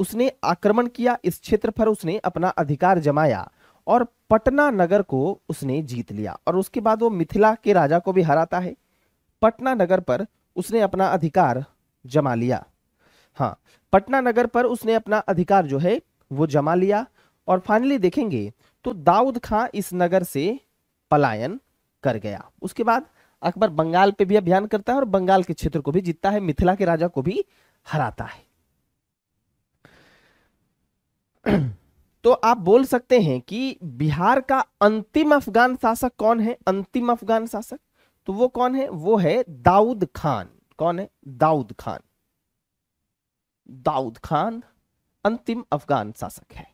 उसने आक्रमण किया इस क्षेत्र पर उसने अपना अधिकार जमाया और पटना नगर को उसने जीत लिया और उसके बाद वो मिथिला के राजा को भी हराता है पटना नगर पर उसने अपना अधिकार जमा लिया हाँ पटना नगर पर उसने अपना अधिकार जो है वो जमा लिया और फाइनली देखेंगे तो दाऊद खां इस नगर से पलायन कर गया उसके बाद अकबर बंगाल पे भी अभियान करता है और बंगाल के क्षेत्र को भी जीतता है मिथिला के राजा को भी हराता है तो आप बोल सकते हैं कि बिहार का अंतिम अफगान शासक कौन है अंतिम अफगान शासक तो वो कौन है वो है दाऊद खान कौन है दाऊद खान दाऊद खान अंतिम अफगान शासक है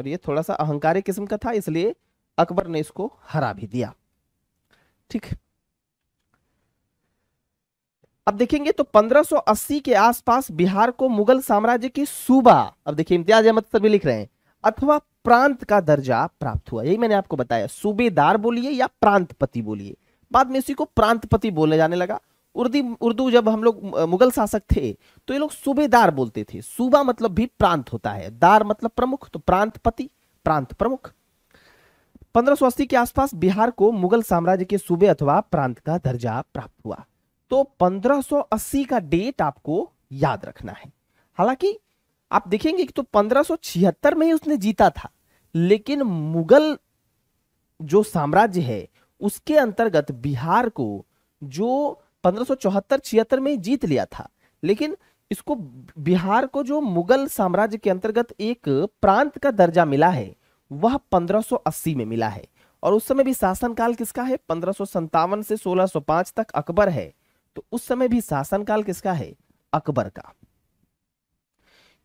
और ये थोड़ा सा अहंकारी किस्म का था इसलिए अकबर ने इसको हरा भी दिया ठीक अब देखेंगे तो 1580 के आसपास बिहार को मुगल साम्राज्य की सूबा अब देखिए इम्तियाज अहमद सर भी लिख रहे हैं अथवा प्रांत का दर्जा प्राप्त हुआ यही मैंने आपको बताया सूबेदार बोलिए या प्रांतपति बोलिए बाद में इसी को प्रांतपति बोले जाने लगा उर्दी उर्दू जब हम लोग मुगल शासक थे तो ये लोग सूबेदार बोलते थे सूबा मतलब भी प्रांत होता है दार मतलब प्रमुख तो प्रांत पति प्रांत प्रमुख पंद्रह के आसपास बिहार को मुगल साम्राज्य के सूबे अथवा प्रांत का दर्जा प्राप्त हुआ तो 1580 का डेट आपको याद रखना है हालांकि आप देखेंगे कि तो 1576 में ही उसने जीता था लेकिन मुगल जो साम्राज्य है उसके अंतर्गत बिहार को जो पंद्रह सौ में जीत लिया था लेकिन इसको बिहार को जो मुगल साम्राज्य के अंतर्गत एक प्रांत का दर्जा मिला है वह 1580 में मिला है और उस समय भी शासनकाल किसका है पंद्रह से 1605 तक अकबर है तो उस समय भी शासनकाल किसका है अकबर का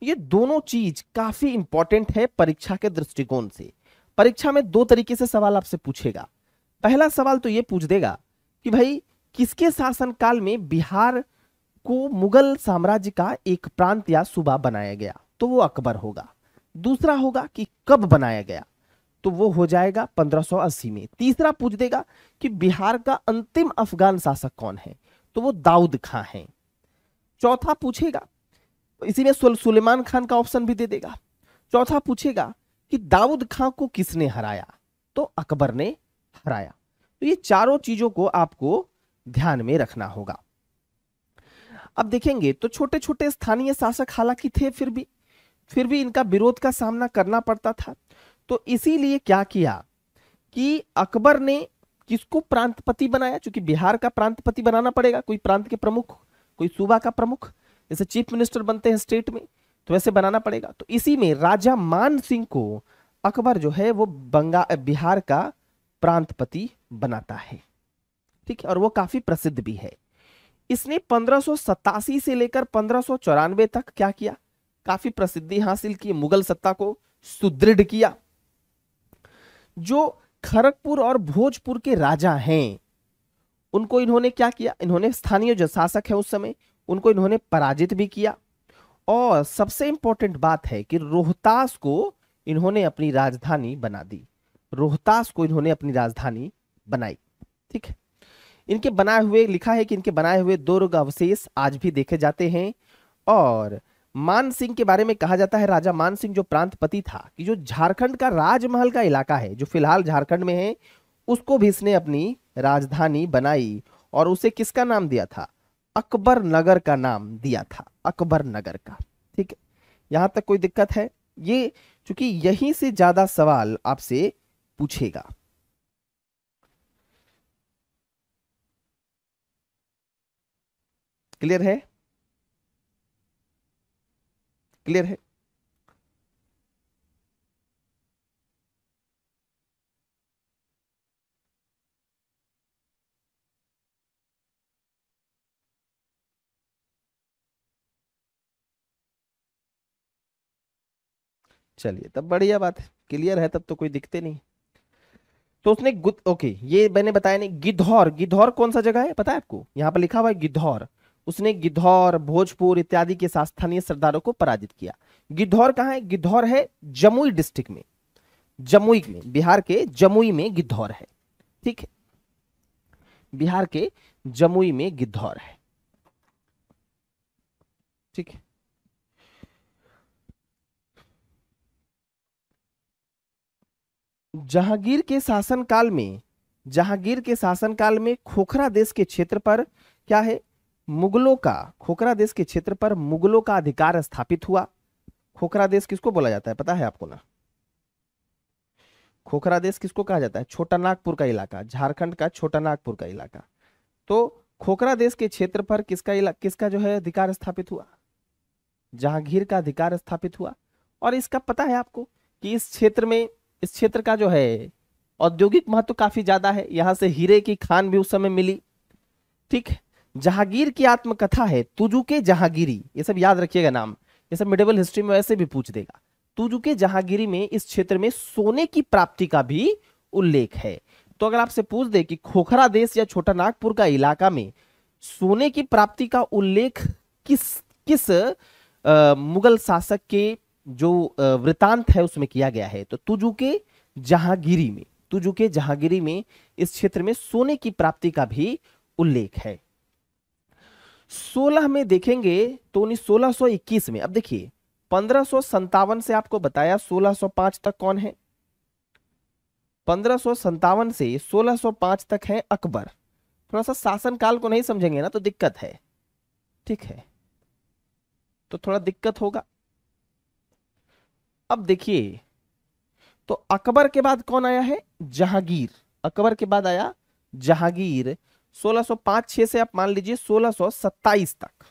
ये दोनों चीज काफी इंपॉर्टेंट है परीक्षा के दृष्टिकोण से परीक्षा में दो तरीके से सवाल आपसे पूछेगा पहला सवाल तो ये पूछ देगा कि भाई किसके शासनकाल में बिहार को मुगल साम्राज्य का एक प्रांत या सूबा बनाया गया तो वो अकबर होगा दूसरा होगा कि कब बनाया गया तो वो हो जाएगा 1580 में तीसरा पूछ देगा कि बिहार का अंतिम अफगान शासक कौन है तो वो दाऊद खां है चौथा पूछेगा इसी में सुलेमान खान का ऑप्शन भी दे देगा चौथा पूछेगा कि दाऊद खां को किसने हराया तो अकबर ने हराया तो ये चारों चीजों को आपको ध्यान में रखना होगा अब देखेंगे तो छोटे छोटे स्थानीय शासक हालांकि थे फिर भी फिर भी इनका विरोध का सामना करना पड़ता था तो इसीलिए क्या किया कि अकबर ने किसको प्रांतपति बनाया क्योंकि बिहार का प्रांतपति बनाना पड़ेगा कोई प्रांत के प्रमुख कोई सूबा का प्रमुख जैसे चीफ मिनिस्टर बनते हैं स्टेट में तो वैसे बनाना पड़ेगा तो इसी में राजा मान सिंह को अकबर जो है वो बंगा बिहार का प्रांतपति बनाता है ठीक है और वो काफी प्रसिद्ध भी है इसने पंद्रह से लेकर पंद्रह तक क्या किया काफी प्रसिद्धि हासिल की मुगल सत्ता को सुदृढ़ किया जो खड़गपुर और भोजपुर के राजा हैं उनको इन्होंने क्या किया इन्होंने स्थानीय जो शासक है उस समय उनको इन्होंने पराजित भी किया और सबसे इंपॉर्टेंट बात है कि रोहतास को इन्होंने अपनी राजधानी बना दी रोहतास को इन्होंने अपनी राजधानी बनाई ठीक है इनके बनाए हुए लिखा है कि इनके बनाए हुए दुर्ग अवशेष आज भी देखे जाते हैं और मान सिंह के बारे में कहा जाता है राजा मान सिंह जो प्रांतपति था कि जो झारखंड का राजमहल का इलाका है जो फिलहाल झारखंड में है उसको भी इसने अपनी राजधानी बनाई और उसे किसका नाम दिया था अकबर नगर का नाम दिया था अकबर नगर का ठीक है यहाँ तक कोई दिक्कत है ये चूंकि यहीं से ज़्यादा सवाल आपसे पूछेगा क्लियर है क्लियर है चलिए तब बढ़िया बात है क्लियर है तब तो कोई दिखते नहीं तो उसने गुद ओके ये मैंने बताया नहीं गिद्धौर गिद्धौर कौन सा जगह है पता है आपको यहां पर लिखा हुआ है गिद्धौर उसने गिद्धौर भोजपुर इत्यादि के साथ स्थानीय सरदारों को पराजित किया गिद्धौर कहाँ है गिद्धौर है जमुई डिस्ट्रिक्ट में जमुई में बिहार के जमुई में गिद्धौर है ठीक है बिहार के जमुई में गिद्धौर है ठीक है जहांगीर के शासनकाल में जहांगीर के शासनकाल में खोखरा देश के क्षेत्र पर क्या है मुगलों का खोखरा देश के क्षेत्र पर मुगलों का अधिकार स्थापित हुआ खोखरा देश किसको बोला जाता है पता है आपको ना खोखरा देश किसको कहा जाता है छोटा नागपुर का इलाका झारखंड का छोटा नागपुर का इलाका तो खोखरा देश के क्षेत्र पर किसका इला, किसका जो है अधिकार स्थापित हुआ जहांगीर का अधिकार स्थापित हुआ और इसका पता है आपको कि इस क्षेत्र में इस क्षेत्र का जो है औद्योगिक महत्व काफी ज्यादा है यहां से हीरे की खान भी उस समय मिली ठीक है जहांगीर की आत्मकथा है तुजू के जहांगीरी ये सब याद रखिएगा नाम ये सब मिडेवल हिस्ट्री में वैसे भी पूछ देगा तुजू के जहांगीरी में इस क्षेत्र में सोने की प्राप्ति का भी उल्लेख है तो अगर आपसे पूछ दे कि खोखरा देश या छोटा नागपुर का इलाका में सोने की प्राप्ति का उल्लेख किस किस आ, मुगल शासक के जो वृतांत है उसमें किया गया है तो तुजू के जहांगीरी में तुजू के जहांगीरी में इस क्षेत्र में सोने की प्राप्ति का भी उल्लेख है सोलह में देखेंगे तो उन्नीस सोलह सौ इक्कीस में अब देखिए पंद्रह संतावन से आपको बताया सोलह पांच तक कौन है पंद्रह संतावन से सोलह सौ पांच तक है अकबर थोड़ा सा शासन काल को नहीं समझेंगे ना तो दिक्कत है ठीक है तो थोड़ा दिक्कत होगा अब देखिए तो अकबर के बाद कौन आया है जहांगीर अकबर के बाद आया जहांगीर सोलह सौ पांच से आप मान लीजिए सोलह तक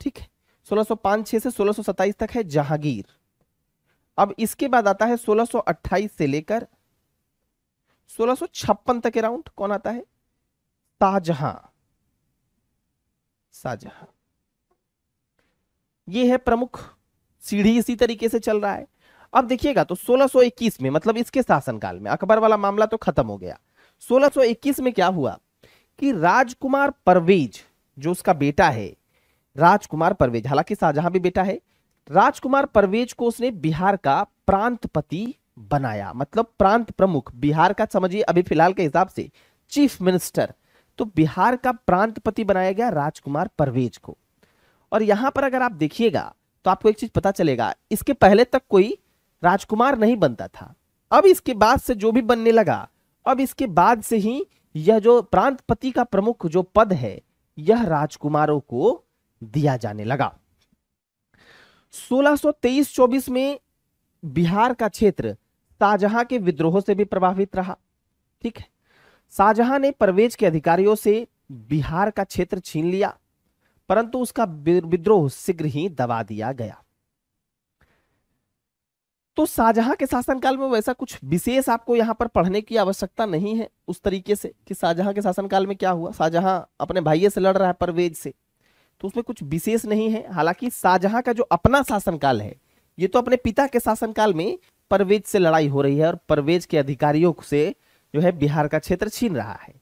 ठीक है सोलह पांच छह से सोलह सत्ताईस तक है जहांगीर अब इसके बाद आता है सोलह अट्ठाईस से लेकर सोलह सौ छप्पन तक अराउंड कौन आता है ताजहां शाहजहां ये है प्रमुख सीढ़ी इसी तरीके से चल रहा है अब देखिएगा तो 1621 में मतलब इसके शासनकाल में अकबर वाला मामला तो खत्म हो गया 1621 में क्या हुआ कि राजकुमार परवेज जो उसका बेटा है राजकुमार परवेज हालांकि शाहजहां भी बेटा है राजकुमार परवेज को उसने बिहार का प्रांतपति बनाया मतलब प्रांत प्रमुख बिहार का समझिए अभी फिलहाल के हिसाब से चीफ मिनिस्टर तो बिहार का प्रांतपति बनाया गया राजकुमार परवेज को और यहां पर अगर आप देखिएगा तो आपको एक चीज पता चलेगा इसके पहले तक कोई राजकुमार नहीं बनता था अब इसके बाद से जो भी बनने लगा अब इसके बाद से ही यह जो प्रांतपति का प्रमुख जो पद है यह राजकुमारों को दिया जाने लगा 1623-24 में बिहार का क्षेत्र शाहजहां के विद्रोह से भी प्रभावित रहा ठीक है शाहजहां ने परवेज के अधिकारियों से बिहार का क्षेत्र छीन लिया परंतु उसका विद्रोह शीघ्र ही दबा दिया गया तो शाहजहां के शासनकाल में वैसा कुछ विशेष आपको यहाँ पर पढ़ने की आवश्यकता नहीं है उस तरीके से कि शाहजहां के शासनकाल में क्या हुआ शाहजहां अपने भाइये से लड़ रहा है परवेज से तो उसमें कुछ विशेष नहीं है हालांकि शाहजहां का जो अपना शासनकाल है ये तो अपने पिता के शासनकाल में परवेज से लड़ाई हो रही है और परवेज के अधिकारियों से जो है बिहार का क्षेत्र छीन रहा है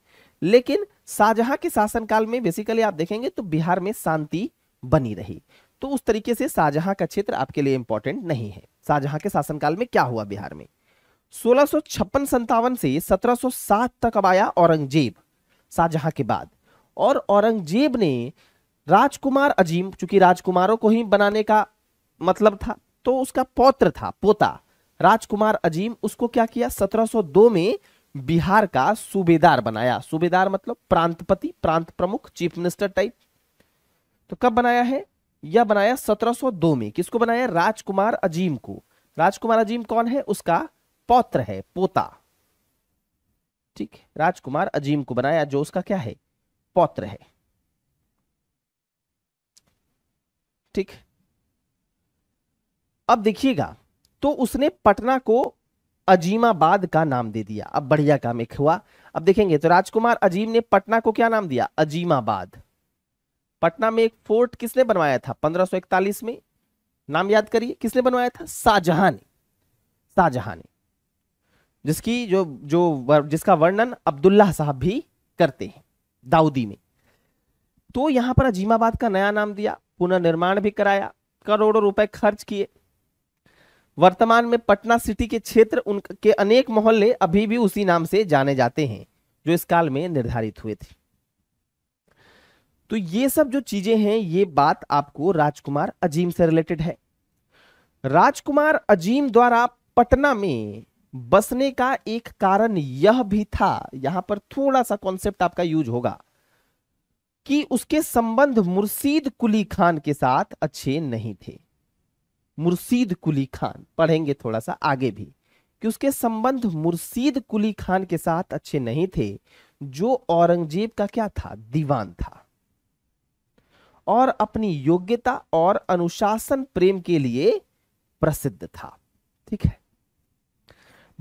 लेकिन शाहजहां के शासनकाल में बेसिकली आप देखेंगे तो बिहार में शांति बनी रही तो उस तरीके से शाहजहां का क्षेत्र आपके लिए इंपॉर्टेंट नहीं है शाहजहां के शासनकाल में क्या हुआ बिहार में सोलह सौ संतावन से 1707 तक अब आया औरंगजेब शाहजहां के बाद और औरंगजेब ने राजकुमार अजीम चूंकि राजकुमारों को ही बनाने का मतलब था तो उसका पौत्र था पोता राजकुमार अजीम उसको क्या किया 1702 में बिहार का सूबेदार बनाया सूबेदार मतलब प्रांतपति प्रांत प्रमुख चीफ मिनिस्टर टाइप तो कब बनाया है यह बनाया 1702 में किसको बनाया राजकुमार अजीम को राजकुमार अजीम कौन है उसका पौत्र है पोता ठीक राजकुमार अजीम को बनाया जो उसका क्या है पौत्र है ठीक अब देखिएगा तो उसने पटना को अजीमाबाद का नाम दे दिया अब बढ़िया काम एक हुआ अब देखेंगे तो राजकुमार अजीम ने पटना को क्या नाम दिया अजीमाबाद पटना में एक फोर्ट किसने बनवाया था 1541 में नाम याद करिए किसने बनवाया था शाहजहां ने शाहजहां ने जिसकी जो जो जिसका वर्णन अब्दुल्ला साहब भी करते हैं दाऊदी में तो यहां पर अजीमाबाद का नया नाम दिया पुनर्निर्माण भी कराया करोड़ों रुपए खर्च किए वर्तमान में पटना सिटी के क्षेत्र उनके अनेक मोहल्ले अभी भी उसी नाम से जाने जाते हैं जो इस काल में निर्धारित हुए थे तो ये सब जो चीजें हैं ये बात आपको राजकुमार अजीम से रिलेटेड है राजकुमार अजीम द्वारा पटना में बसने का एक कारण यह भी था यहां पर थोड़ा सा कॉन्सेप्ट आपका यूज होगा कि उसके संबंध मुर्शीद कुली खान के साथ अच्छे नहीं थे मुर्शीद कुली खान पढ़ेंगे थोड़ा सा आगे भी कि उसके संबंध मुर्शीद कुली खान के साथ अच्छे नहीं थे जो औरंगजेब का क्या था दीवान था और अपनी योग्यता और अनुशासन प्रेम के लिए प्रसिद्ध था ठीक है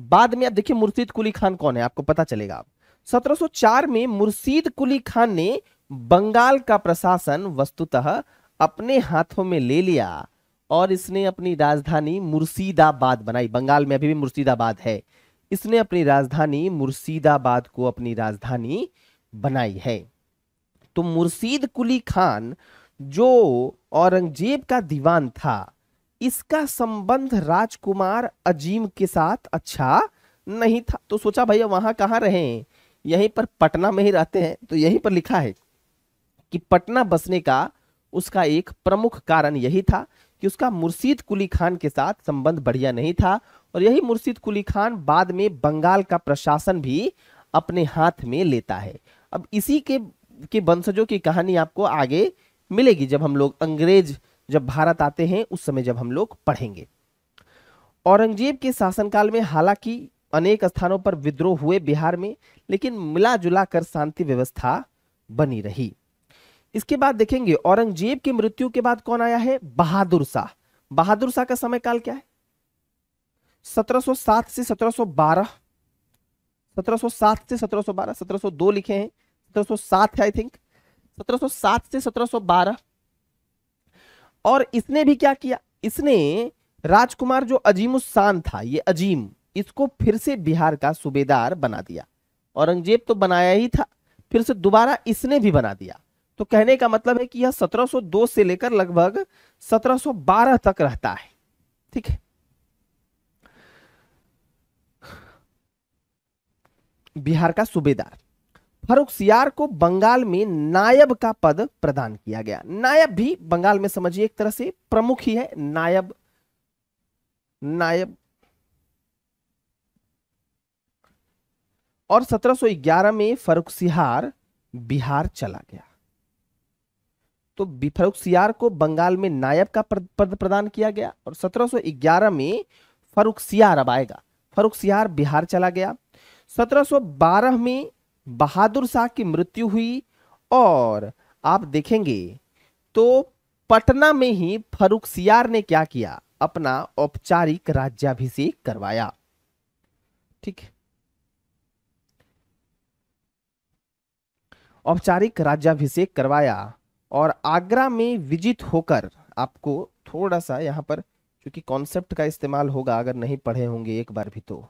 बाद में आप देखिए मुर्शीद कुली खान कौन है आपको पता चलेगा आप 1704 में मुर्शीद कुली खान ने बंगाल का प्रशासन वस्तुतः अपने हाथों में ले लिया और इसने अपनी राजधानी मुर्शीदाबाद बनाई बंगाल में अभी भी मुर्शीदाबाद है इसने अपनी राजधानी मुर्शीदाबाद को अपनी राजधानी बनाई है तो मुर्शीद कुली खान जो औरंगजेब का दीवान था इसका संबंध राजकुमार अजीम के साथ अच्छा नहीं था तो सोचा भैया वहां कहाँ रहे यहीं पर पटना में ही रहते हैं तो यहीं पर लिखा है कि पटना बसने का उसका एक प्रमुख कारण यही था कि उसका मुर्शीद कुली खान के साथ संबंध बढ़िया नहीं था और यही मुर्शीद कुली खान बाद में बंगाल का प्रशासन भी अपने हाथ में लेता है अब इसी के के वंशजों की कहानी आपको आगे मिलेगी जब हम लोग अंग्रेज जब भारत आते हैं उस समय जब हम लोग पढ़ेंगे औरंगजेब के शासनकाल में हालांकि अनेक स्थानों पर विद्रोह हुए बिहार में लेकिन मिला जुला कर शांति व्यवस्था बनी रही इसके बाद देखेंगे औरंगजेब की मृत्यु के बाद कौन आया है बहादुर शाह बहादुर शाह का समय काल क्या है 1707 से 1712 1707 से 1712 1702 लिखे हैं 1707 है आई थिंक 1707 से 1712 और इसने भी क्या किया इसने राजकुमार जो उन्न था ये अजीम इसको फिर से बिहार का सूबेदार बना दिया औरंगजेब तो बनाया ही था फिर से दोबारा इसने भी बना दिया तो कहने का मतलब है कि यह 1702 से लेकर लगभग 1712 तक रहता है ठीक है बिहार का सूबेदार फरुखसियार को बंगाल में नायब का पद प्रदान किया गया नायब भी बंगाल में समझिए एक तरह से प्रमुख ही है नायब नायब और 1711 में फरुखसिहार बिहार चला गया तो फरुखसियार को बंगाल में नायब का पद प्रदान किया गया और 1711 में फरुखसियार अब आएगा फरुखसियार बिहार चला गया 1712 में बहादुर शाह की मृत्यु हुई और आप देखेंगे तो पटना में ही फरुख सियार ने क्या किया अपना औपचारिक राज्याभिषेक करवाया ठीक औपचारिक राज्याभिषेक करवाया और आगरा में विजित होकर आपको थोड़ा सा यहां पर क्योंकि कॉन्सेप्ट का इस्तेमाल होगा अगर नहीं पढ़े होंगे एक बार भी तो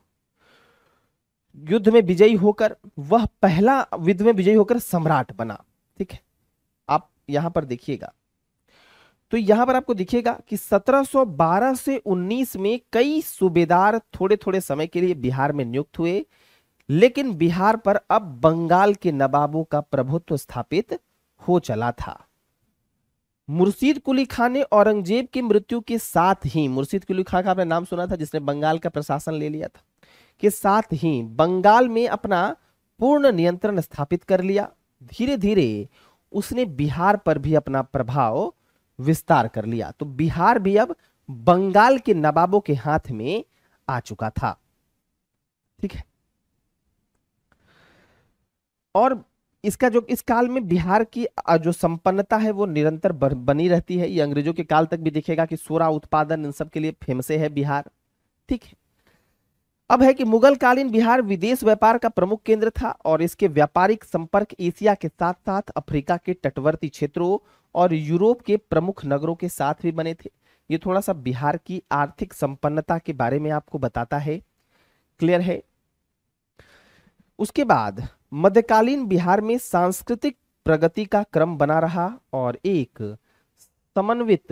युद्ध में विजयी होकर वह पहला युद्ध में विजयी होकर सम्राट बना ठीक है आप यहां पर देखिएगा तो यहां पर आपको दिखेगा कि 1712 से 19 में कई सूबेदार थोड़े थोड़े समय के लिए बिहार में नियुक्त हुए लेकिन बिहार पर अब बंगाल के नवाबों का प्रभुत्व स्थापित हो चला था मुर्शीद कुली खान ने औरंगजेब की मृत्यु के साथ ही मुर्शीद कुली खान का आपने नाम सुना था जिसने बंगाल का प्रशासन ले लिया था के साथ ही बंगाल में अपना पूर्ण नियंत्रण स्थापित कर लिया धीरे धीरे उसने बिहार पर भी अपना प्रभाव विस्तार कर लिया तो बिहार भी अब बंगाल के नवाबों के हाथ में आ चुका था ठीक है और इसका जो इस काल में बिहार की जो संपन्नता है वो निरंतर बनी रहती है ये अंग्रेजों के काल तक भी देखेगा कि सोरा उत्पादन इन सब के लिए फेमस है बिहार ठीक है अब है कि मुगल कालीन बिहार विदेश व्यापार का प्रमुख केंद्र था और इसके व्यापारिक संपर्क एशिया के साथ साथ अफ्रीका के तटवर्ती क्षेत्रों और यूरोप के प्रमुख नगरों के साथ भी बने थे ये थोड़ा सा बिहार की आर्थिक संपन्नता के बारे में आपको बताता है क्लियर है उसके बाद मध्यकालीन बिहार में सांस्कृतिक प्रगति का क्रम बना रहा और एक समन्वित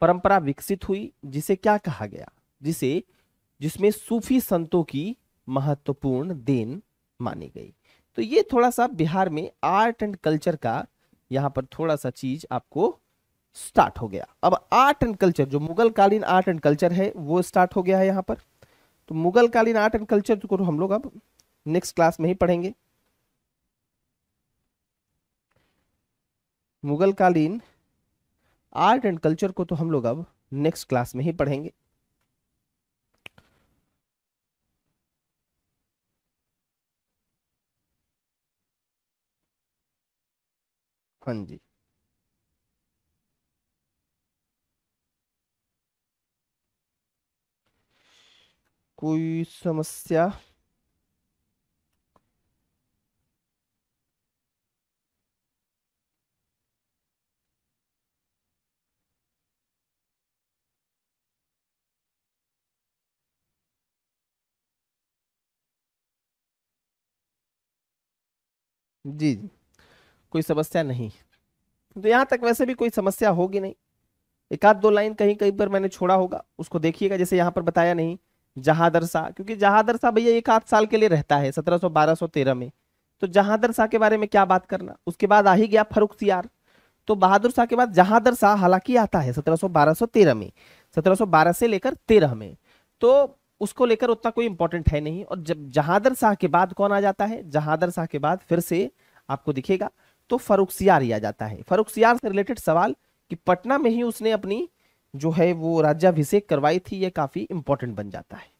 परंपरा विकसित हुई जिसे क्या कहा गया जिसे जिसमें सूफी संतों की महत्वपूर्ण देन मानी गई तो ये थोड़ा सा बिहार में आर्ट एंड कल्चर का यहाँ पर थोड़ा सा चीज आपको स्टार्ट हो गया अब आर्ट एंड कल्चर जो मुगल कालीन आर्ट एंड कल्चर है वो स्टार्ट हो गया है यहाँ पर तो मुगल कालीन आर्ट एंड कल्चर को हम लोग अब नेक्स्ट क्लास में ही पढ़ेंगे मुगल कालीन आर्ट एंड कल्चर को तो हम लोग अब नेक्स्ट क्लास में ही पढ़ेंगे हाँ जी कोई समस्या जी जी कोई समस्या नहीं तो यहाँ तक वैसे भी कोई समस्या होगी नहीं एक आध दो लाइन कहीं कहीं पर मैंने छोड़ा होगा उसको देखिएगा जैसे यहाँ पर बताया नहीं जहादरसा क्योंकि जहादरसा भैया एक आध साल के लिए रहता है सत्रह सौ बारह सौ तेरह में तो जहादर शाह के बारे में क्या बात करना उसके बाद आ ही गया फरुख सियार तो बहादुर शाह के बाद जहादर शाह हालांकि आता है सत्रह सौ बारह सौ तेरह में सत्रह सौ बारह से लेकर तेरह में तो उसको लेकर उतना कोई इंपॉर्टेंट है नहीं और जब जहादर शाह के बाद कौन आ जाता है जहादर शाह के बाद फिर से आपको दिखेगा तो फरुखसियार ही आ जाता है फरुखसियार से रिलेटेड सवाल कि पटना में ही उसने अपनी जो है वो राज्याभिषेक करवाई थी ये काफ़ी इंपॉर्टेंट बन जाता है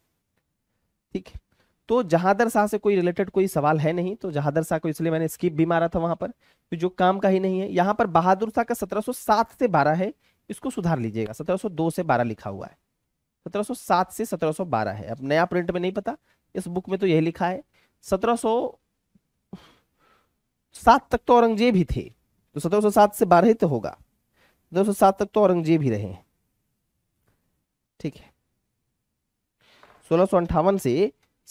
ठीक है तो जहादर शाह से कोई रिलेटेड कोई सवाल है नहीं तो जहादर शाह को इसलिए मैंने स्किप भी मारा था वहां पर तो जो काम का ही नहीं है यहां पर बहादुर शाह का 1707 से 12 है इसको सुधार लीजिएगा 1702 से 12 लिखा हुआ है 1707 से 1712 है अब नया प्रिंट में नहीं पता इस बुक में तो यही लिखा है सत्रह सात तक तो औरंगजेब ही थे तो सत्रह सौ सात से बारह तो होगा सत्रह सौ सात तक तो औरंगजेब ही रहे ठीक है सोलह सौ अंठावन से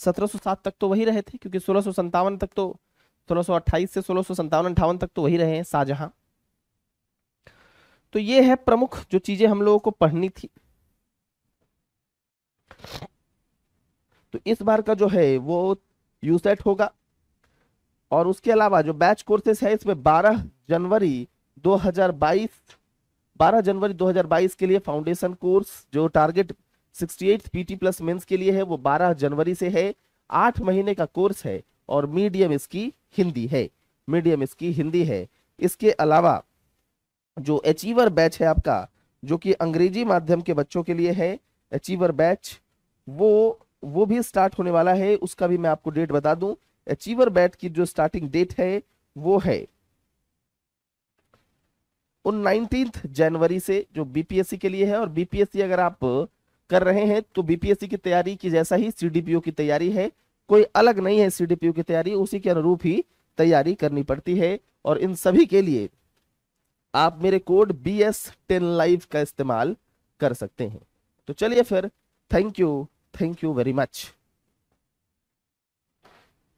सत्रह सौ सात तक तो वही रहे थे क्योंकि सोलह सौ संतावन तक तो सोलह सौ अट्ठाईस से सोलह सौ संतावन अंठावन तक तो वही रहे हैं शाहजहां तो ये है प्रमुख जो चीजें हम लोगों को पढ़नी थी तो इस बार का जो है वो यूसेट होगा और उसके अलावा जो बैच कोर्सेस है इसमें 12 जनवरी 2022 12 जनवरी 2022 के लिए फाउंडेशन कोर्स जो टारगेट 68 पीटी प्लस मेंस के लिए है वो 12 जनवरी से है आठ महीने का कोर्स है और मीडियम इसकी हिंदी है मीडियम इसकी हिंदी है इसके अलावा जो अचीवर बैच है आपका जो कि अंग्रेजी माध्यम के बच्चों के लिए है अचीवर बैच वो वो भी स्टार्ट होने वाला है उसका भी मैं आपको डेट बता दूं अचीवर बैच की जो स्टार्टिंग डेट है वो है उन नाइनटीन जनवरी से जो बीपीएससी के लिए है और बीपीएससी अगर आप कर रहे हैं तो बीपीएससी की तैयारी की जैसा ही सीडीपीओ की तैयारी है कोई अलग नहीं है सीडीपीओ की तैयारी उसी के अनुरूप ही तैयारी करनी पड़ती है और इन सभी के लिए आप मेरे code B S ten live का इस्तेमाल कर सकते हैं तो चलिए फिर thank you thank you very much